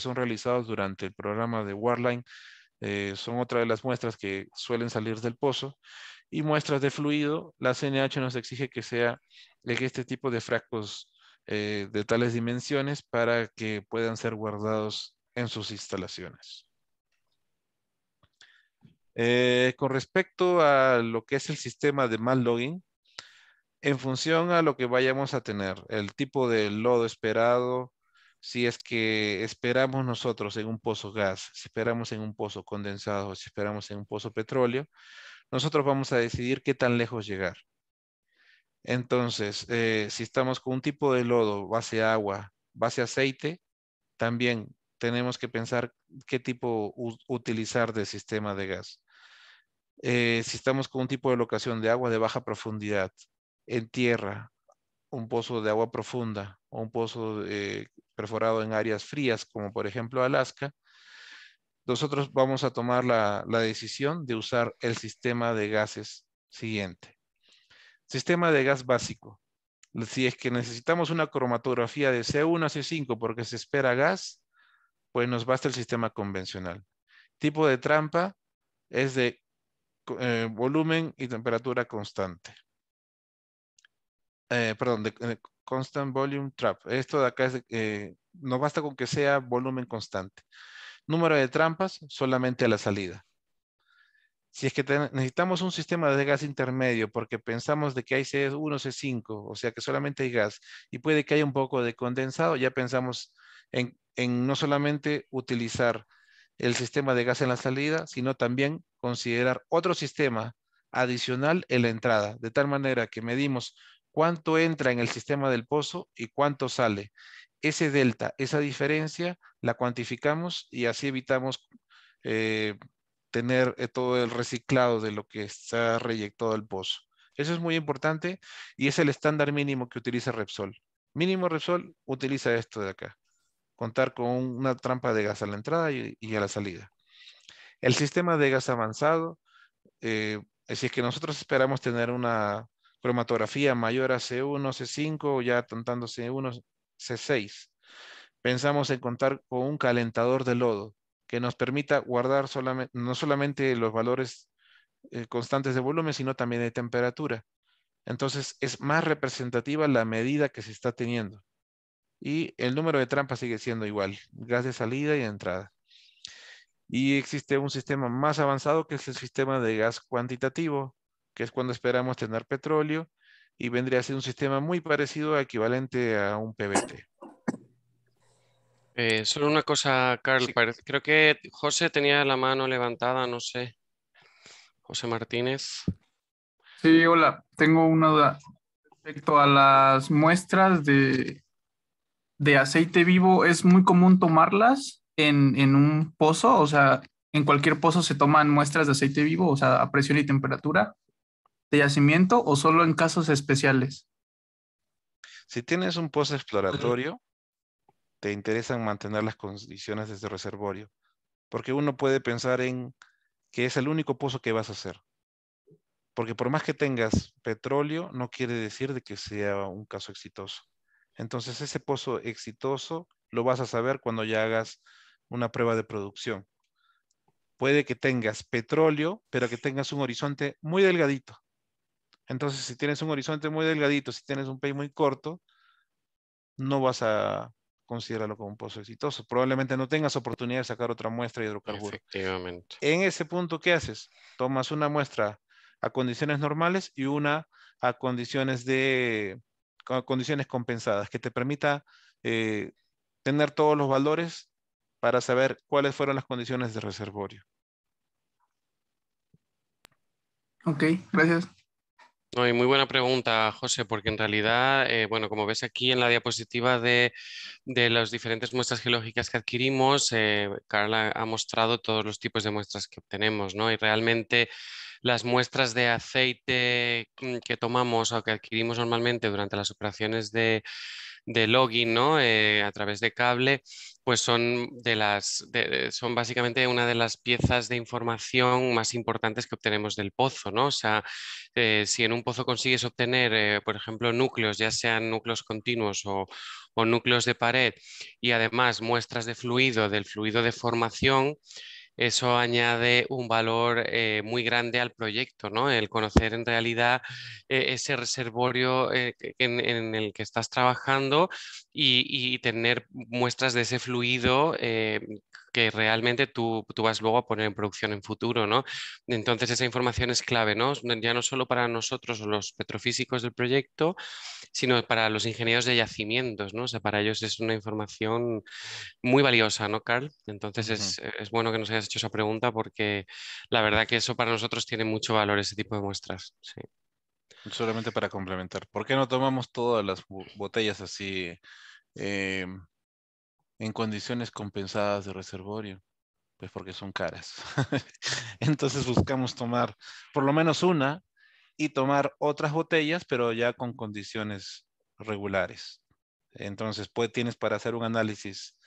[SPEAKER 2] son realizados durante el programa de Warline eh, son otra de las muestras que suelen salir del pozo. Y muestras de fluido, la CNH nos exige que sea este tipo de frascos eh, de tales dimensiones para que puedan ser guardados en sus instalaciones. Eh, con respecto a lo que es el sistema de mal login, en función a lo que vayamos a tener, el tipo de lodo esperado, si es que esperamos nosotros en un pozo gas, si esperamos en un pozo condensado, si esperamos en un pozo petróleo, nosotros vamos a decidir qué tan lejos llegar. Entonces, eh, si estamos con un tipo de lodo, base agua, base aceite, también tenemos que pensar qué tipo utilizar de sistema de gas. Eh, si estamos con un tipo de locación de agua de baja profundidad, en tierra, un pozo de agua profunda o un pozo eh, perforado en áreas frías, como por ejemplo Alaska, nosotros vamos a tomar la, la decisión de usar el sistema de gases siguiente. Sistema de gas básico. Si es que necesitamos una cromatografía de C1 a C5 porque se espera gas, pues nos basta el sistema convencional. Tipo de trampa es de eh, volumen y temperatura constante. Eh, perdón, eh, constant volume trap. Esto de acá no basta con que sea volumen constante. Número de trampas solamente a la salida. Si es que necesitamos un sistema de gas intermedio porque pensamos de que hay C1, C5, o sea que solamente hay gas y puede que haya un poco de condensado, ya pensamos en no solamente utilizar el sistema de gas en la salida, sino también considerar otro sistema adicional en la entrada, de tal manera que medimos cuánto entra en el sistema del pozo y cuánto sale. Ese delta, esa diferencia, la cuantificamos y así evitamos eh, tener eh, todo el reciclado de lo que está reyectado al pozo. Eso es muy importante y es el estándar mínimo que utiliza Repsol. Mínimo Repsol utiliza esto de acá contar con una trampa de gas a la entrada y, a la salida. El sistema de gas avanzado, eh, decir, es que nosotros esperamos tener una cromatografía mayor a C1, C5 o ya tontando C1, C6, pensamos en contar con un calentador de lodo que nos permita guardar solamente, no solamente los valores eh, constantes de volumen, sino también de temperatura. Entonces es más representativa la medida que se está teniendo. Y el número de trampas sigue siendo igual, gas de salida y entrada. Y existe un sistema más avanzado que es el sistema de gas cuantitativo, que es cuando esperamos tener petróleo y vendría a ser un sistema muy parecido equivalente
[SPEAKER 3] a un PBT. Eh, solo una cosa, Carl, creo que José tenía la mano levantada, no sé. José Martínez.
[SPEAKER 5] Sí, hola, tengo una duda respecto a las muestras de de aceite vivo es muy común tomarlas en, un pozo, o sea, en cualquier pozo se toman muestras de aceite vivo, o sea, a presión y temperatura de yacimiento o solo en casos especiales. Si tienes
[SPEAKER 2] un pozo exploratorio, te interesan mantener las condiciones de ese reservorio, porque uno puede pensar en que es el único pozo que vas a hacer. Porque por más que tengas petróleo, no quiere decir de que sea un caso exitoso. Entonces ese pozo exitoso lo vas a saber cuando ya hagas una prueba de producción. Puede que tengas petróleo, pero que tengas un horizonte muy delgadito. Entonces, si tienes un horizonte muy delgadito, si tienes un pay muy corto, no vas a considerarlo como un pozo exitoso. Probablemente no tengas oportunidad de sacar otra muestra de hidrocarburos. Efectivamente. En ese punto, ¿qué haces? Tomas una muestra a condiciones normales y una a condiciones de condiciones compensadas, que te permita eh, tener todos los valores para saber cuáles fueron las condiciones de reservorio. Ok,
[SPEAKER 5] gracias.
[SPEAKER 3] No, muy buena pregunta, José, porque en realidad, eh, bueno, como ves aquí en la diapositiva de, de las diferentes muestras geológicas que adquirimos, eh, Carla ha mostrado todos los tipos de muestras que obtenemos, ¿no? Y realmente las muestras de aceite mm, que tomamos o que adquirimos normalmente durante las operaciones de de login eh, a través de cable, pues son, de las, son básicamente una de las piezas de información más importantes que obtenemos del pozo. ¿no? O sea, eh, si en un pozo consigues obtener, eh, por ejemplo, núcleos, ya sean núcleos continuos o núcleos de pared, y además muestras de fluido, del fluido de formación, eso añade un valor eh, muy grande al proyecto, ¿no? El conocer en realidad eh, ese reservorio eh, en, el que estás trabajando y, tener muestras de ese fluido eh, que realmente tú, vas luego a poner en producción en futuro, ¿no? Entonces esa información es clave, ¿no? Ya no solo para nosotros los petrofísicos del proyecto, sino para los ingenieros de yacimientos, ¿no? O sea, para ellos es una información muy valiosa, ¿no, Carl? Entonces es, bueno que nos hayas hecho esa pregunta porque la verdad que eso para nosotros tiene mucho valor, ese tipo de muestras,
[SPEAKER 2] Solamente para complementar, ¿por qué no tomamos todas las botellas así Em, en condiciones compensadas de reservorio, pues porque son caras. Entonces buscamos tomar por lo menos una y tomar otras botellas, pero ya con condiciones regulares. Entonces, pues tienes para hacer un análisis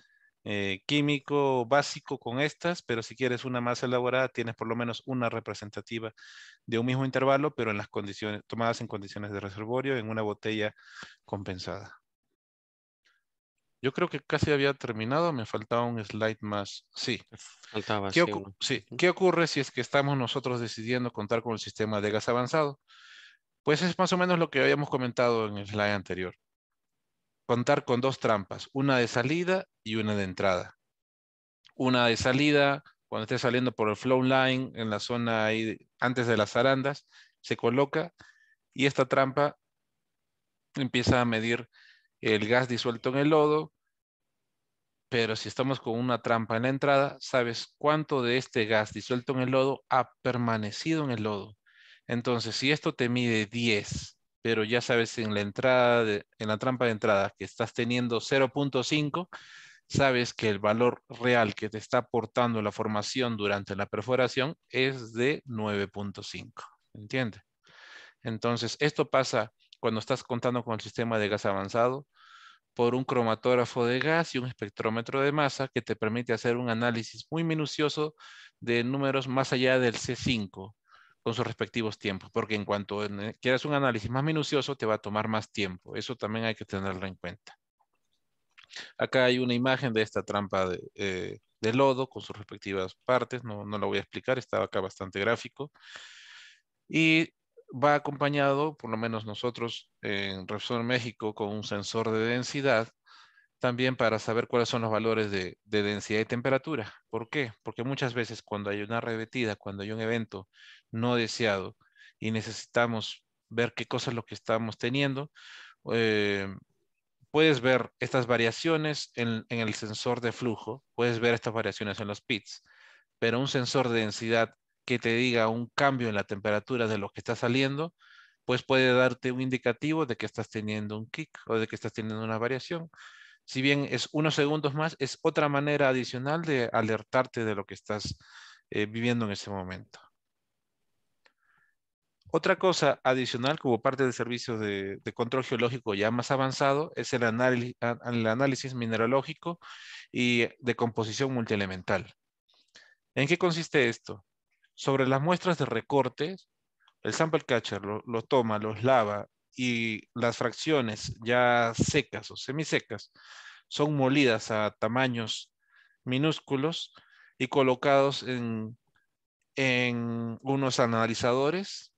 [SPEAKER 2] eh, químico básico con estas, pero si quieres una más elaborada, tienes por lo menos una representativa de un mismo intervalo, pero en las condiciones, tomadas en condiciones de reservorio, en una botella compensada. Yo creo que casi había terminado, me faltaba un slide más. Sí. Faltaba, ¿Qué, sí. ¿Qué ocurre si es que estamos nosotros decidiendo contar con el sistema de gas avanzado? Pues es más o menos lo que habíamos comentado en el slide anterior. Contar con dos trampas, una de salida y una de entrada. Una de salida, cuando esté saliendo por el flow line, en la zona ahí, antes de las arandas, se coloca y esta trampa empieza a medir el gas disuelto en el lodo, pero si estamos con una trampa en la entrada, sabes cuánto de este gas disuelto en el lodo ha permanecido en el lodo. Entonces, si esto te mide 10, pero ya sabes en la entrada, en la trampa de entrada que estás teniendo 0.5, sabes que el valor real que te está aportando la formación durante la perforación es de 9.5. ¿Entiendes? Entonces, esto pasa cuando estás contando con el sistema de gas avanzado, por un cromatógrafo de gas y un espectrómetro de masa que te permite hacer un análisis muy minucioso de números más allá del C5 con sus respectivos tiempos, porque en cuanto eh, quieras un análisis más minucioso te va a tomar más tiempo. Eso también hay que tenerlo en cuenta. Acá hay una imagen de esta trampa de, eh, lodo con sus respectivas partes, no, no la voy a explicar, está acá bastante gráfico. Y va acompañado, por lo menos nosotros en Repsol México, con un sensor de densidad, también para saber cuáles son los valores de, densidad y temperatura. ¿Por qué? Porque muchas veces cuando hay una revetida, cuando hay un evento no deseado y necesitamos ver qué cosa es lo que estamos teniendo, eh, puedes ver estas variaciones en, en el sensor de flujo, puedes ver estas variaciones en los pits, pero un sensor de densidad que te diga un cambio en la temperatura de lo que está saliendo, pues puede darte un indicativo de que estás teniendo un kick o de que estás teniendo una variación. Si bien es unos segundos más, es otra manera adicional de alertarte de lo que estás eh, viviendo en ese momento. Otra cosa adicional como parte del servicio de, control geológico ya más avanzado es el análisis mineralógico y de composición multielemental. ¿En qué consiste esto? sobre las muestras de recortes, el sample catcher lo, toma, los lava y las fracciones ya secas o semisecas son molidas a tamaños minúsculos y colocados en, unos analizadores,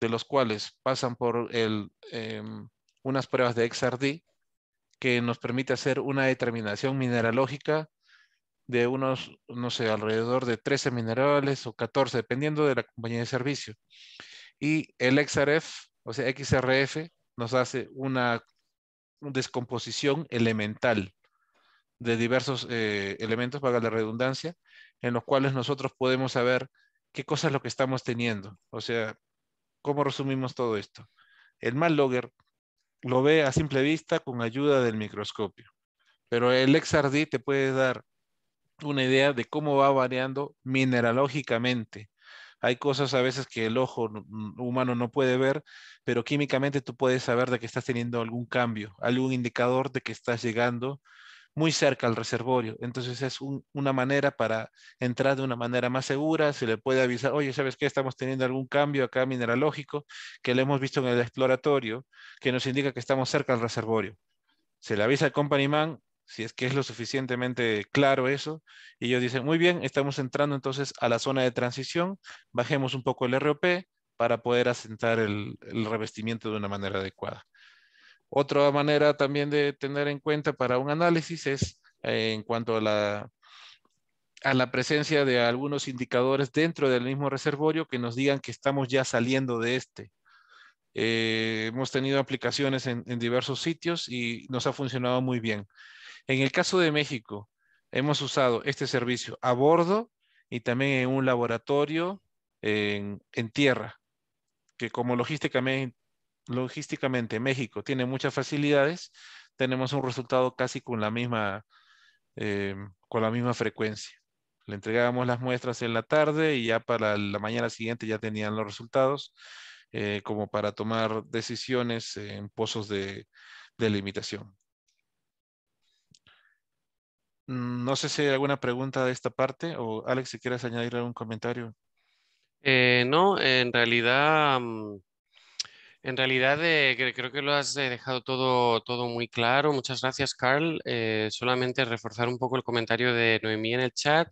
[SPEAKER 2] de los cuales pasan por el, em, unas pruebas de XRD que nos permite hacer una determinación mineralógica de unos, no sé, alrededor de 13 minerales o 14, dependiendo de la compañía de servicio. Y el XRF, o sea, XRF, nos hace una descomposición elemental de diversos eh, elementos, para la redundancia, en los cuales nosotros podemos saber qué cosa es lo que estamos teniendo. O sea, ¿cómo resumimos todo esto? El mal logger lo ve a simple vista con ayuda del microscopio, pero el XRD te puede dar una idea de cómo va variando mineralógicamente. Hay cosas a veces que el ojo humano no puede ver, pero químicamente tú puedes saber de que estás teniendo algún cambio, algún indicador de que estás llegando muy cerca al reservorio. Entonces es una manera para entrar de una manera más segura, se le puede avisar, oye, ¿sabes qué? Estamos teniendo algún cambio acá mineralógico que lo hemos visto en el exploratorio, que nos indica que estamos cerca al reservorio. Se le avisa al company man, si es que es lo suficientemente claro eso, y ellos dicen, muy bien, estamos entrando entonces a la zona de transición, bajemos un poco el ROP para poder asentar el, revestimiento de una manera adecuada. Otra manera también de tener en cuenta para un análisis es eh, en cuanto a la, presencia de algunos indicadores dentro del mismo reservorio que nos digan que estamos ya saliendo de este. Eh, hemos tenido aplicaciones en, diversos sitios y nos ha funcionado muy bien. En el caso de México, hemos usado este servicio a bordo y también en un laboratorio en, tierra, que como logísticamente, México tiene muchas facilidades, tenemos un resultado casi con la misma, eh, con la misma frecuencia. Le entregábamos las muestras en la tarde y ya para la mañana siguiente ya tenían los resultados eh, como para tomar decisiones en pozos de limitación. Mm, no sé si hay alguna pregunta de esta parte o Alex, si quieres añadir algún comentario.
[SPEAKER 3] Eh, no, en realidad, mm, en realidad eh, creo que lo has eh, dejado todo, todo muy claro. Muchas gracias, Carl. solamente reforzar un poco el comentario de Noemí en el chat.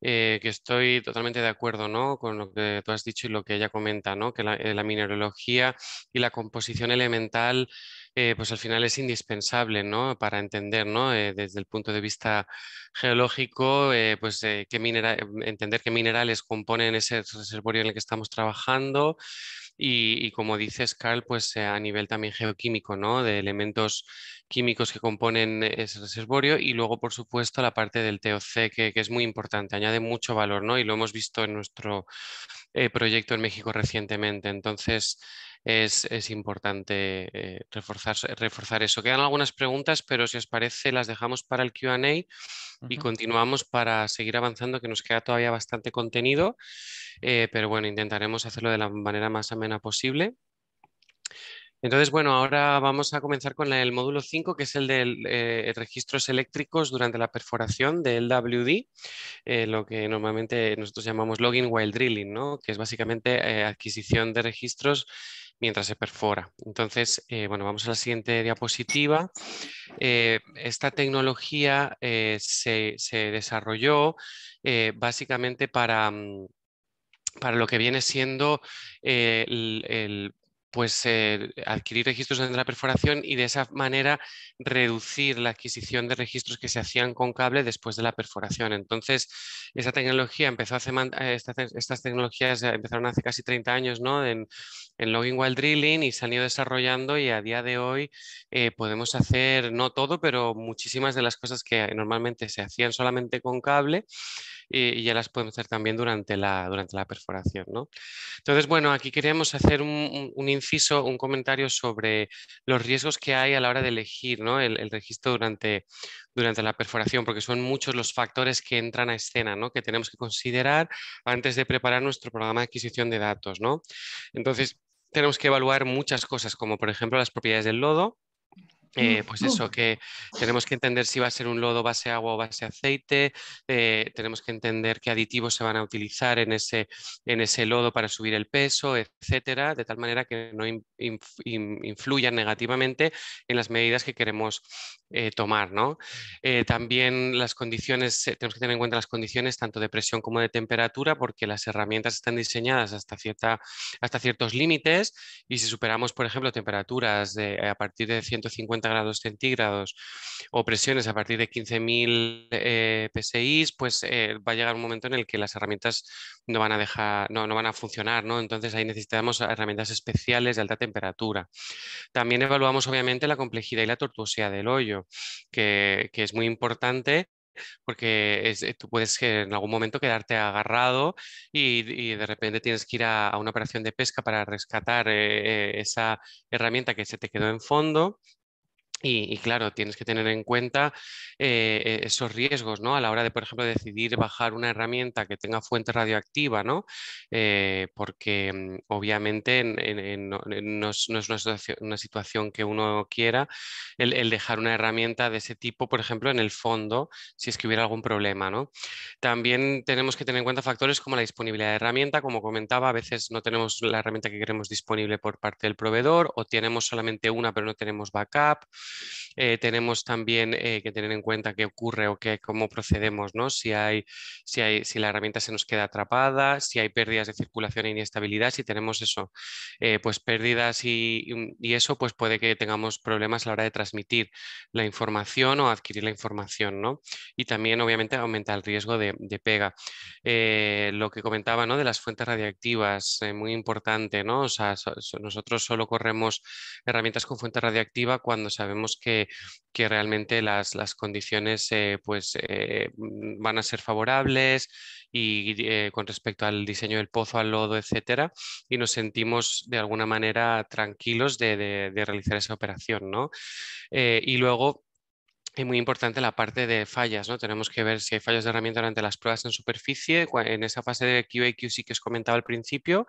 [SPEAKER 3] que estoy totalmente de acuerdo ¿no? con lo que tú has dicho y lo que ella comenta, ¿no? que la mineralogía y la composición elemental eh, pues al final es indispensable ¿no? para entender ¿no? Eh, desde el punto de vista geológico, eh, pues em, entender qué minerales componen ese reservorio en el que estamos trabajando y, como dices, Carl, pues a nivel también geoquímico, ¿no? de elementos químicos que componen ese reservorio y luego, por supuesto, la parte del TOC que, que es muy importante, añade mucho valor ¿no? y lo hemos visto en nuestro eh, proyecto en México recientemente. Entonces, es, importante eh, reforzar, eso. Quedan algunas preguntas, pero si os parece, las dejamos para el QA y continuamos para seguir avanzando, que nos queda todavía bastante contenido, eh, pero bueno, intentaremos hacerlo de la manera más amena posible. Entonces, bueno, ahora vamos a comenzar con el módulo 5, que es el de eh, registros eléctricos durante la perforación del WD, eh, lo que normalmente nosotros llamamos login while drilling, que es básicamente eh, adquisición de registros mientras se perfora. Entonces, bueno, vamos a la siguiente diapositiva. esta tecnología se, desarrolló básicamente para, mm, para lo que viene siendo el pues eh, adquirir registros de la perforación y de esa manera reducir la adquisición de registros que se hacían con cable después de la perforación. Entonces, esa tecnología empezó hace, eh, estas tecnologías empezaron hace casi 30 años ¿no? en, en, Logging While Drilling y se han ido desarrollando y a día de hoy eh, podemos hacer, no todo, pero muchísimas de las cosas que normalmente se hacían solamente con cable, y, ya las podemos hacer también durante la, durante la perforación. ¿no? Entonces, bueno, aquí queríamos hacer un, inciso, un comentario sobre los riesgos que hay a la hora de elegir ¿no? el, registro durante, durante la perforación, porque son muchos los factores que entran a escena, ¿no? que tenemos que considerar antes de preparar nuestro programa de adquisición de datos. Entonces, tenemos que evaluar muchas cosas, como por ejemplo las propiedades del lodo, Mm, eh, pues mm. eso, que tenemos que entender si va a ser un lodo base agua o base aceite, eh, tenemos que entender qué aditivos se van a utilizar en ese, en ese lodo para subir el peso, etcétera, de tal manera que no influyan negativamente en las medidas que queremos eh, tomar. ¿no? también las condiciones, tenemos que tener en cuenta las condiciones tanto de presión como de temperatura, porque las herramientas están diseñadas hasta, cierta, hasta ciertos límites y si superamos, por ejemplo, temperaturas a partir de 150 grados centígrados o presiones a partir de 15.000 eh, PSI, pues eh, va a llegar un momento en el que las herramientas no van a dejar, no, van a funcionar, ¿no? Entonces ahí necesitamos herramientas especiales de alta temperatura. También evaluamos obviamente la complejidad y la tortuosidad del hoyo, que, es muy importante porque eh, tú puedes en algún momento quedarte agarrado y, de repente tienes que ir a, una operación de pesca para rescatar esa herramienta que se te quedó en fondo y, claro, tienes que tener en cuenta eh, e, esos riesgos, ¿no? A la hora de, por ejemplo, decidir bajar una herramienta que tenga fuente radioactiva, ¿no? Eh, porque mm, obviamente no, es, una, situación, que uno quiera el, dejar una herramienta de ese tipo, por ejemplo, en el fondo, si es que hubiera algún problema, También tenemos que tener en cuenta factores como la disponibilidad de herramienta, como comentaba, a veces no tenemos la herramienta que queremos disponible por parte del proveedor o tenemos solamente una pero no tenemos backup. Eh, tenemos también eh, que tener en cuenta qué ocurre o qué, cómo procedemos, ¿no? si, hay, si, hay, si la herramienta se nos queda atrapada, si hay pérdidas de circulación e inestabilidad, si tenemos eso, eh, pues pérdidas y, eso, pues puede que tengamos problemas a la hora de transmitir la información o adquirir la información. Y también, obviamente, aumenta el riesgo de, pega. lo que comentaba de las fuentes radiactivas muy importante, ¿no? nosotros solo corremos herramientas con fuente radiactiva cuando sabemos que, realmente las, condiciones eh, pues, eh, mm, van a ser favorables y eh, con respecto al diseño del pozo, al lodo, etcétera, y nos sentimos de alguna manera tranquilos de, realizar esa operación. y luego es muy importante la parte de fallas, ¿no? Tenemos que ver si hay fallas de herramienta durante las pruebas en superficie, en esa fase de qa sí que os comentaba al principio,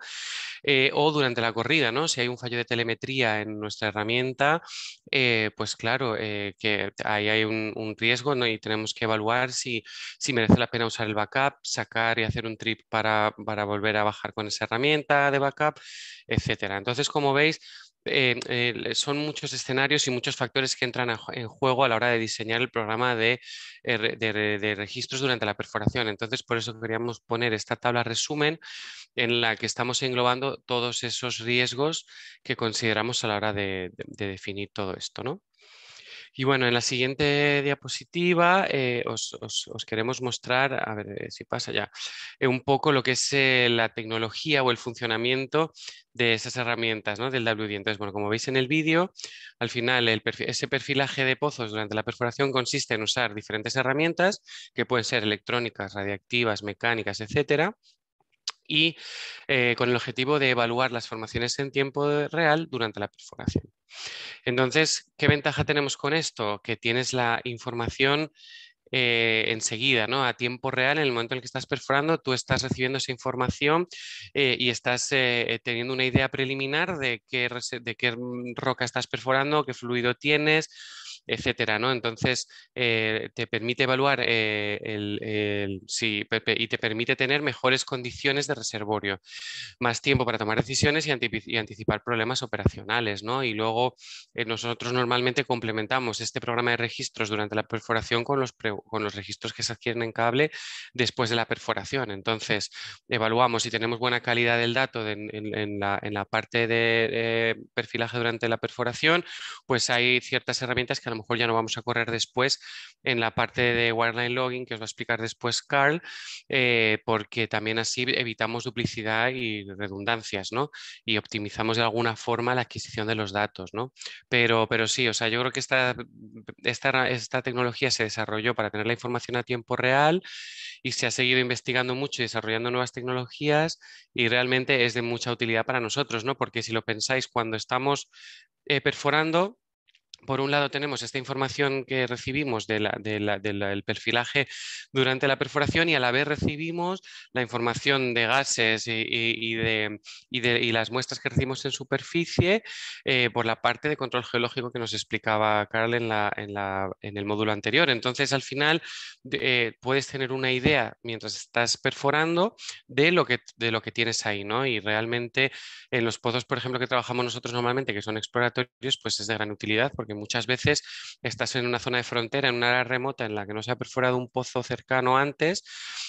[SPEAKER 3] eh, o durante la corrida, ¿no? Si hay un fallo de telemetría en nuestra herramienta, eh, pues claro, eh, que ahí hay un, riesgo, ¿no? Y tenemos que evaluar si, si merece la pena usar el backup, sacar y hacer un trip para, para volver a bajar con esa herramienta de backup, etcétera. Entonces, como veis, son muchos escenarios y muchos factores que entran en juego a la hora de diseñar el programa eh, de, registros durante la perforación. Entonces, por eso queríamos poner esta tabla resumen en la que estamos englobando todos esos riesgos que consideramos a la hora de, de definir todo esto. ¿no? Y bueno, en la siguiente diapositiva eh, os, queremos mostrar, a ver eh, si pasa ya, eh, un poco lo que es la tecnología o el funcionamiento de esas herramientas ¿no? del WD. Entonces, bueno, como veis en el vídeo, al final ese perfilaje de pozos durante la perforación consiste en usar diferentes herramientas que pueden ser electrónicas, radiactivas, mecánicas, etcétera, y con el objetivo de evaluar las formaciones en tiempo real durante la perforación. Entonces, ¿qué ventaja tenemos con esto? Que tienes la información eh, enseguida, ¿no? A tiempo real, en el momento en el que estás perforando, tú estás recibiendo esa información eh, y estás eh, teniendo una idea preliminar de qué, de qué mm, roca estás perforando, qué fluido tienes, etcétera, ¿no? Entonces, eh, te permite evaluar eh, el, y te permite tener mejores condiciones de reservorio, más tiempo para tomar decisiones y, anticipar problemas operacionales, ¿no? Y luego eh, nosotros normalmente complementamos este programa de registros durante la perforación con los, con los registros que se adquieren en cable después de la perforación. Entonces, evaluamos si tenemos buena calidad del dato en, la, en, la, parte de perfilaje durante la perforación, pues hay ciertas herramientas que a lo mejor ya no vamos a correr después en la parte de wireline logging que os va a explicar después Carl, eh, porque también así evitamos duplicidad y redundancias, ¿no? Y optimizamos de alguna forma la adquisición de los datos, ¿no? Pero, pero sí, o sea, yo creo que esta, esta, tecnología se desarrolló para tener la información a tiempo real y se ha seguido investigando mucho y desarrollando nuevas tecnologías y realmente es de mucha utilidad para nosotros, ¿no? Porque si lo pensáis, cuando estamos eh, perforando, por un lado tenemos esta información que recibimos del de perfilaje durante la perforación y a la vez recibimos la información de gases y, y, y las muestras que recibimos en superficie eh, por la parte de control geológico que nos explicaba Carl en, la, en, la, en el módulo anterior. Entonces, al final eh, puedes tener una idea mientras estás perforando de lo que, de lo que tienes ahí, ¿no? Y realmente en los pozos, por ejemplo, que trabajamos nosotros normalmente, que son exploratorios, pues es de gran utilidad porque muchas veces estás en una zona de frontera, en una área remota en la que no se ha perforado un pozo cercano antes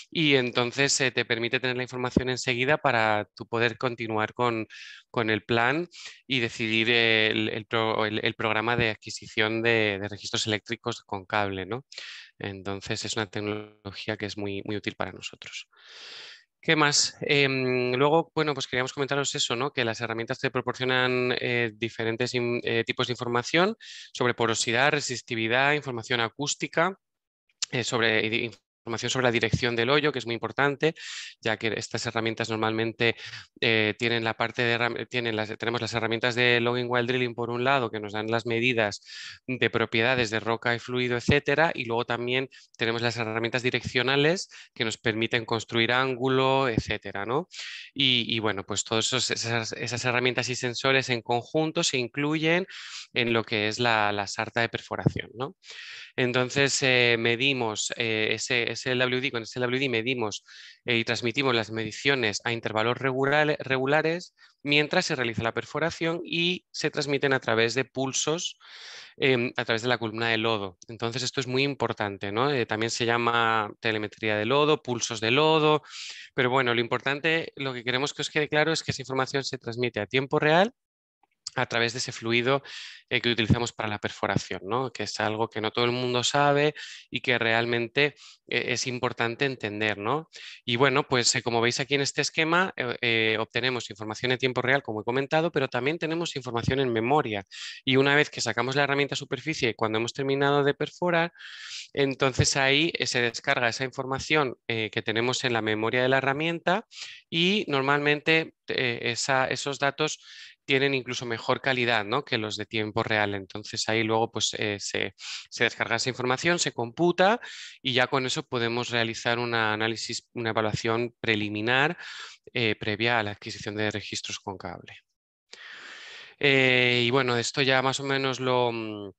[SPEAKER 3] y entonces se eh, te permite tener la información enseguida para tu poder continuar con, el plan y decidir eh, el, programa de adquisición de, de, registros eléctricos con cable. ¿no? Entonces es una tecnología que es muy, muy útil para nosotros. ¿Qué más? Em, luego, bueno, pues queríamos comentaros eso, ¿no? Que las herramientas te proporcionan eh, diferentes eh, tipos de información sobre porosidad, resistividad, información acústica, eh, sobre sobre la dirección del hoyo, que es muy importante, ya que estas herramientas normalmente eh, tienen la parte de tienen las, tenemos las herramientas de logging while drilling por un lado, que nos dan las medidas de propiedades de roca y fluido, etcétera, y luego también tenemos las herramientas direccionales que nos permiten construir ángulo, etcétera, ¿no? Y, bueno, pues todas esas, herramientas y sensores en conjunto se incluyen en lo que es la, sarta de perforación, ¿no? Entonces eh, medimos eh, ese SLWD, con SLWD medimos eh, y transmitimos las mediciones a intervalos regulares mientras se realiza la perforación y se transmiten a través de pulsos, em, a través de la columna de lodo. Entonces esto es muy importante, ¿no? Eh, también se llama telemetría de lodo, pulsos de lodo, pero bueno, lo importante, lo que queremos que os quede claro es que esa información se transmite a tiempo real a través de ese fluido eh, que utilizamos para la perforación, ¿no? que es algo que no todo el mundo sabe y que realmente eh, es importante entender. Y bueno, pues eh, como veis aquí en este esquema, obtenemos información en tiempo real, como he comentado, pero también tenemos información en memoria. Y una vez que sacamos la herramienta superficie, cuando hemos terminado de perforar, entonces ahí se descarga esa información que tenemos en la memoria de la herramienta y normalmente esos datos tienen incluso mejor calidad que los de tiempo real. Entonces ahí luego pues, eh, se, descarga esa información, se computa y ya con eso podemos realizar un análisis, una evaluación preliminar eh, previa a la adquisición de registros con cable. Eh, y bueno, esto ya más o menos lo... Mm,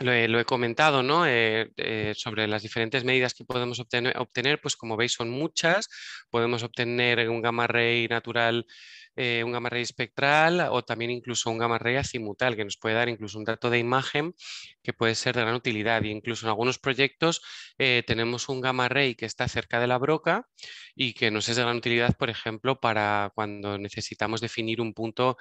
[SPEAKER 3] he, comentado, sobre las diferentes medidas que podemos obtener, obtener, pues como veis son muchas. Podemos obtener un gamma ray natural eh, un gamma ray espectral o también incluso un gamma ray azimutal, que nos puede dar incluso un dato de imagen que puede ser de gran utilidad. incluso en algunos proyectos eh, tenemos un gamma ray que está cerca de la broca y que nos es de gran utilidad, por ejemplo, para cuando necesitamos definir un punto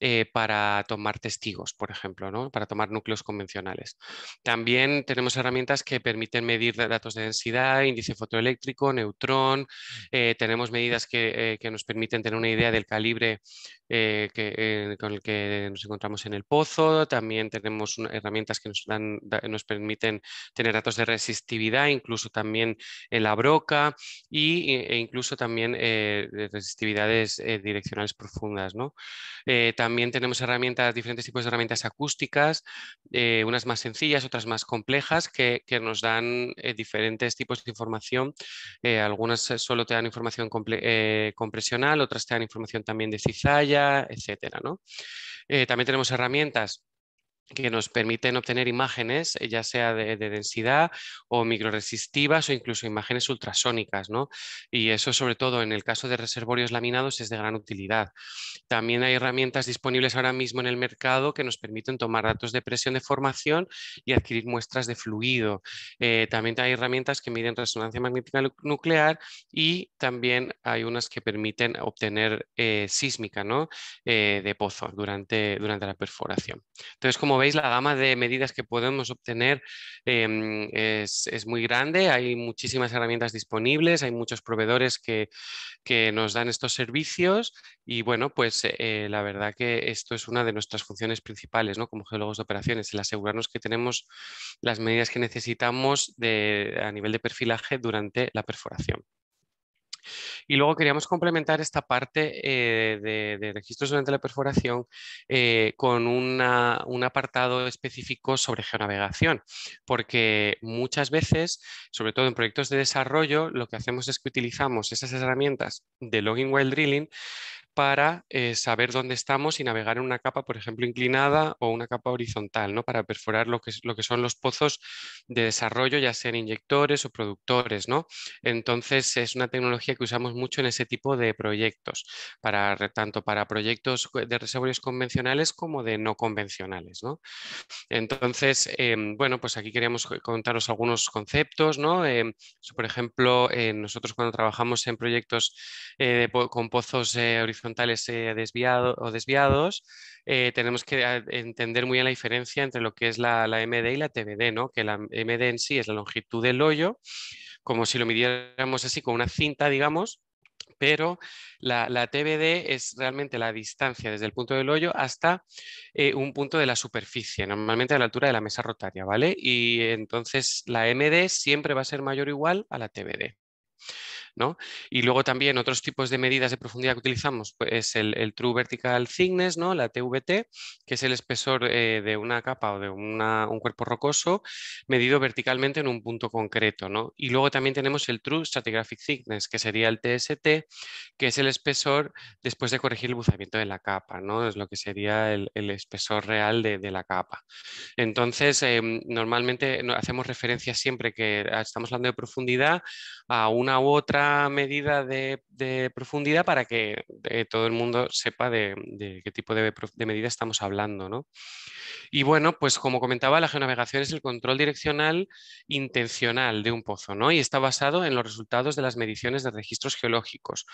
[SPEAKER 3] eh, para tomar testigos, por ejemplo, para tomar núcleos convencionales. También tenemos herramientas que permiten medir datos de densidad, índice fotoeléctrico, neutrón, tenemos medidas que, que nos permiten tener una idea del calibre libre eh, que, eh, con el que nos encontramos en el pozo, también tenemos herramientas que nos, nos permiten tener datos de resistividad, incluso también en la broca e, e incluso también eh, resistividades direccionales profundas. también tenemos herramientas, diferentes tipos de herramientas acústicas, unas más sencillas, otras más complejas, que nos dan diferentes tipos de información. algunas solo te dan información compresional, otras te dan información también también de cizalla, etcétera. ¿no? Eh, también tenemos herramientas que nos permiten obtener imágenes, eh, ya sea de, densidad o microresistivas o incluso imágenes ultrasónicas. Y eso, sobre todo en el caso de reservorios laminados, es de gran utilidad. También hay herramientas disponibles ahora mismo en el mercado que nos permiten tomar datos de presión de formación y adquirir muestras de fluido. Eh, también hay herramientas que miden resonancia magnética nuclear y también hay unas que permiten obtener eh, sísmica ¿no? de pozo durante, durante la perforación. Entonces, como veis, la gama de medidas que podemos obtener em, es, muy grande. Hay muchísimas herramientas disponibles, hay muchos proveedores que, nos dan estos servicios y bueno, pues eh, la verdad que esto es una de nuestras funciones principales ¿no? como geólogos de operaciones, el asegurarnos que tenemos las medidas que necesitamos a nivel de perfilaje durante la perforación. Y luego queríamos complementar esta parte eh, de, registros durante la perforación eh, con un apartado específico sobre geonavegación, porque muchas veces, sobre todo en proyectos de desarrollo, lo que hacemos es que utilizamos esas herramientas de logging while drilling para eh, saber dónde estamos y navegar en una capa, por ejemplo, inclinada o una capa horizontal, ¿no? para perforar lo que, lo que son los pozos de desarrollo, ya sean inyectores o productores. ¿no? Entonces, es una tecnología que usamos mucho en ese tipo de proyectos, para, tanto para proyectos de reservorios convencionales como de no convencionales. Entonces, em, bueno, pues aquí queríamos contaros algunos conceptos. Em, por ejemplo, eh, nosotros cuando trabajamos en proyectos eh, con pozos horizontales, horizontales eh, o desviados, eh, tenemos que ah, entender muy bien la diferencia entre lo que es la, MD y la TBD, ¿no? que la MD en sí es la longitud del hoyo, como si lo midiéramos así con una cinta, digamos, pero la, TBD es realmente la distancia desde el punto del hoyo hasta eh, un punto de la superficie, normalmente a la altura de la mesa rotaria, ¿vale? Y entonces la MD siempre va a ser mayor o igual a la TBD. Y luego también otros tipos de medidas de profundidad que utilizamos es pues, el, True Vertical Thickness, la TVT, que es el espesor eh, de una capa o de un cuerpo rocoso medido verticalmente en un punto concreto. Y luego también tenemos el True Stratigraphic Thickness, que sería el TST, que es el espesor después de corregir el buzamiento de la capa, es lo que sería el, espesor real de, la capa. Entonces, em, normalmente hacemos referencia siempre que ah, estamos hablando de profundidad a una u otra medida de, profundidad para que eh, todo el mundo sepa de, qué tipo de, medida estamos hablando. ¿no? Y bueno, pues como comentaba, la geonavegación es el control direccional intencional de un pozo ¿no? y está basado en los resultados de las mediciones de registros geológicos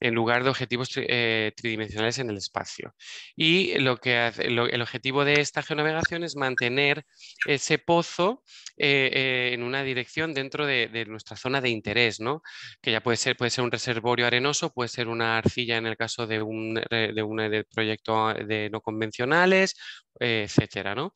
[SPEAKER 3] en lugar de objetivos eh, tridimensionales en el espacio. Y lo que el objetivo de esta geonavegación es mantener ese pozo eh, en una dirección dentro de, nuestra zona de interés, ¿no? puede ser, puede ser un reservorio arenoso, puede ser una arcilla en el caso de un, proyecto de no convencionales, eh, etcétera, ¿no?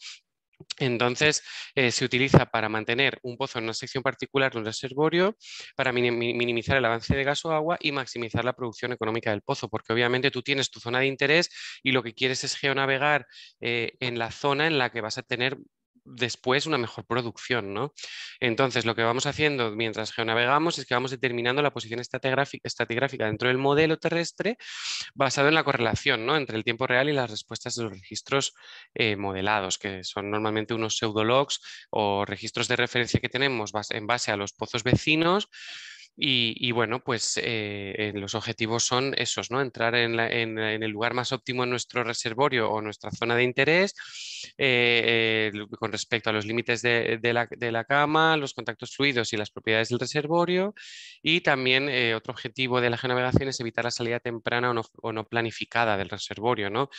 [SPEAKER 3] Entonces, eh, se utiliza para mantener un pozo en una sección particular de un reservorio, para minimizar el avance de gas o agua y maximizar la producción económica del pozo, porque obviamente tú tienes tu zona de interés y lo que quieres es geonavegar eh, en la zona en la que vas a tener después una mejor producción, ¿no? Entonces, lo que vamos haciendo mientras geonavegamos es que vamos determinando la posición estratigráfica dentro del modelo terrestre basado en la correlación, ¿no? Entre el tiempo real y las respuestas de los registros eh, modelados, que son normalmente unos pseudologs o registros de referencia que tenemos en base a los pozos vecinos, y, bueno, pues eh, eh, los objetivos son esos, ¿no? Entrar en, en, el lugar más óptimo en nuestro reservorio o nuestra zona de interés eh, con respecto a los límites de, la, cama, los contactos fluidos y las propiedades del reservorio. Y también eh, otro objetivo de la generación es evitar la salida temprana o no, planificada del reservorio. ¿no?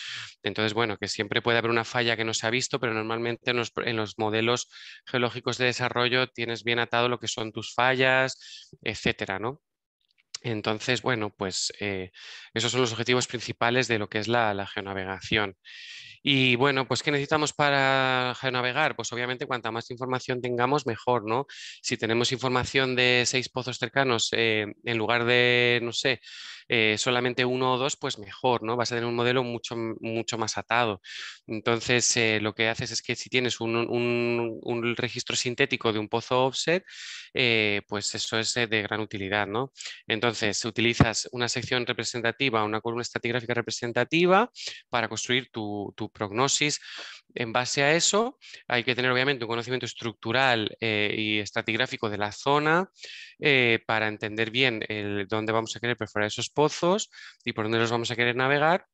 [SPEAKER 3] Entonces, bueno, que siempre puede haber una falla que no se ha visto, pero normalmente en los, en los modelos geológicos de desarrollo tienes bien atado lo que son tus fallas, etcétera, ¿no? Entonces, bueno, pues eh, esos son los objetivos principales de lo que es la, geonavegación. Y bueno, pues ¿qué necesitamos para geonavegar? Pues obviamente cuanta más información tengamos, mejor, ¿no? Si tenemos información de seis pozos cercanos eh, en lugar de, no sé, eh, solamente uno o dos, pues mejor, ¿no? Vas a tener un modelo mucho, mucho más atado. Entonces, eh, lo que haces es que si tienes un, registro sintético de un pozo offset, eh, pues eso es de gran utilidad, ¿no? Entonces, utilizas una sección representativa, una columna estratigráfica representativa para construir tu, prognosis. En base a eso, hay que tener obviamente un conocimiento estructural y estratigráfico de la zona para entender bien el, dónde vamos a querer perforar esos pozos pozos y por dónde los vamos a querer navegar.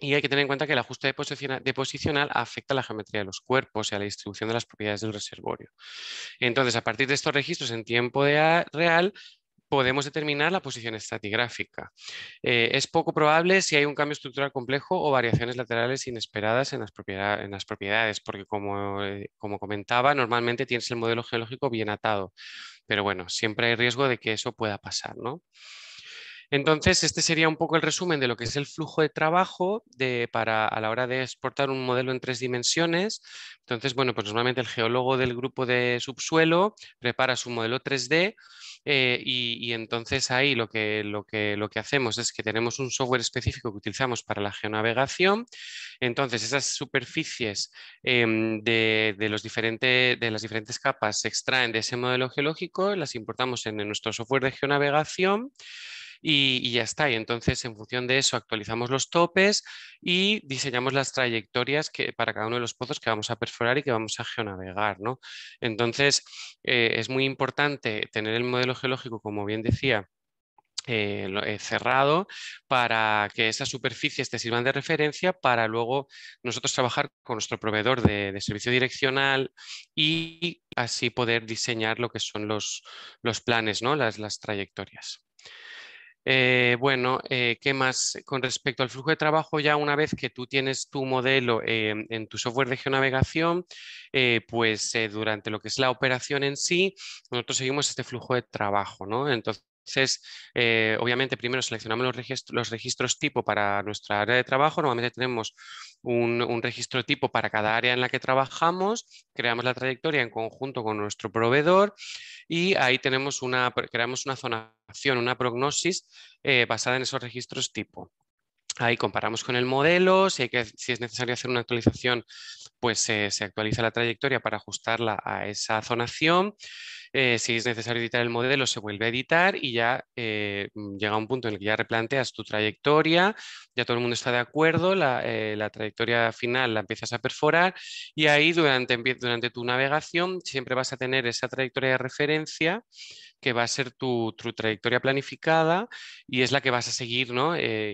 [SPEAKER 3] Y hay que tener en cuenta que el ajuste de posicional afecta a la geometría de los cuerpos y a la distribución de las propiedades del reservorio. Entonces, a partir de estos registros en tiempo real, podemos determinar la posición estratigráfica. Eh, es poco probable si hay un cambio estructural complejo o variaciones laterales inesperadas en las, propiedades, porque como, eh, como, comentaba, normalmente tienes el modelo geológico bien atado, pero bueno, siempre hay riesgo de que eso pueda pasar. ¿no? Entonces, este sería un poco el resumen de lo que es el flujo de trabajo para, a la hora de exportar un modelo en tres dimensiones. Entonces, bueno, pues normalmente el geólogo del grupo de subsuelo prepara su modelo 3D eh, y, entonces ahí lo que, lo, lo que hacemos es que tenemos un software específico que utilizamos para la geonavegación. Entonces, esas superficies em, de, los de las diferentes capas se extraen de ese modelo geológico, las importamos en nuestro software de geonavegación y, ya está. Y entonces, en función de eso, actualizamos los topes y diseñamos las trayectorias que, para cada uno de los pozos que vamos a perforar y que vamos a geonavegar. ¿no? Entonces, eh, es muy importante tener el modelo geológico, como bien decía, eh, eh, cerrado para que esas superficies te sirvan de referencia para luego nosotros trabajar con nuestro proveedor de, servicio direccional y así poder diseñar lo que son los, planes, ¿no? las trayectorias. Eh, bueno, eh, ¿qué más? Con respecto al flujo de trabajo, ya una vez que tú tienes tu modelo eh, en tu software de geonavegación, pues durante lo que es la operación en sí, nosotros seguimos este flujo de trabajo, ¿no? Entonces, entonces, eh, obviamente, primero seleccionamos los registros, tipo para nuestra área de trabajo. Normalmente tenemos un, registro tipo para cada área en la que trabajamos. Creamos la trayectoria en conjunto con nuestro proveedor y ahí tenemos una, creamos una zonación, una prognosis eh, basada en esos registros tipo. Ahí comparamos con el modelo, si, es necesario hacer una actualización, pues eh, se actualiza la trayectoria para ajustarla a esa zonación. Eh, si es necesario editar el modelo, se vuelve a editar y ya eh, mm, llega un punto en el que ya replanteas tu trayectoria, ya todo el mundo está de acuerdo, la, eh, trayectoria final la empiezas a perforar y ahí durante, durante tu navegación siempre vas a tener esa trayectoria de referencia que va a ser tu, tu, trayectoria planificada y es la que vas a seguir,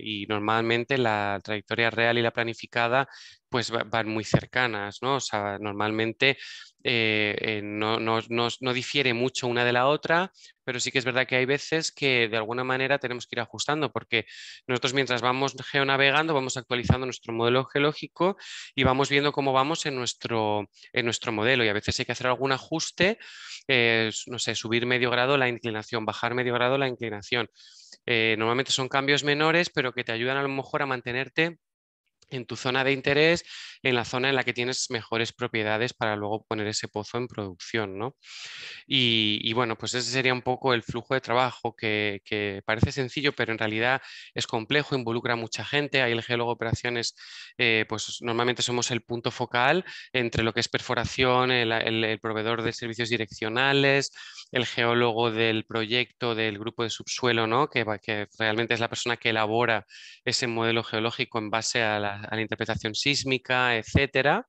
[SPEAKER 3] y normalmente la trayectoria real y la planificada pues van muy cercanas, ¿no? O sea, normalmente eh, eh, no, difiere mucho una de la otra, pero sí que es verdad que hay veces que de alguna manera tenemos que ir ajustando, porque nosotros mientras vamos geonavegando, vamos actualizando nuestro modelo geológico y vamos viendo cómo vamos en nuestro, en nuestro modelo. Y a veces hay que hacer algún ajuste, eh, no sé, subir medio grado la inclinación, bajar medio grado la inclinación. normalmente son cambios menores, pero que te ayudan a lo mejor a mantenerte en tu zona de interés, en la zona en la que tienes mejores propiedades para luego poner ese pozo en producción. Y, bueno, pues ese sería un poco el flujo de trabajo que, parece sencillo, pero en realidad es complejo, involucra a mucha gente. Ahí el geólogo de operaciones, eh, pues normalmente somos el punto focal entre lo que es perforación, el, proveedor de servicios direccionales, el geólogo del proyecto, del grupo de subsuelo, ¿no? que, que realmente es la persona que elabora ese modelo geológico en base a las a, la interpretación sísmica, etcétera.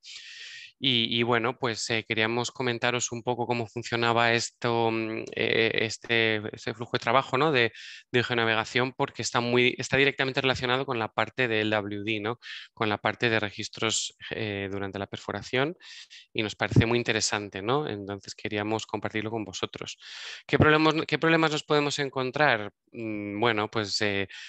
[SPEAKER 3] Y, bueno, pues eh, queríamos comentaros un poco cómo funcionaba esto, mm, eh, este, este, flujo de trabajo ¿no? de, geonavegación, porque está, muy, está directamente relacionado con la parte del WD, ¿no? con la parte de registros eh, durante la perforación, y nos parece muy interesante, ¿no? entonces queríamos compartirlo con vosotros. ¿Qué problemas, qué problemas nos podemos encontrar? Mm, bueno, pues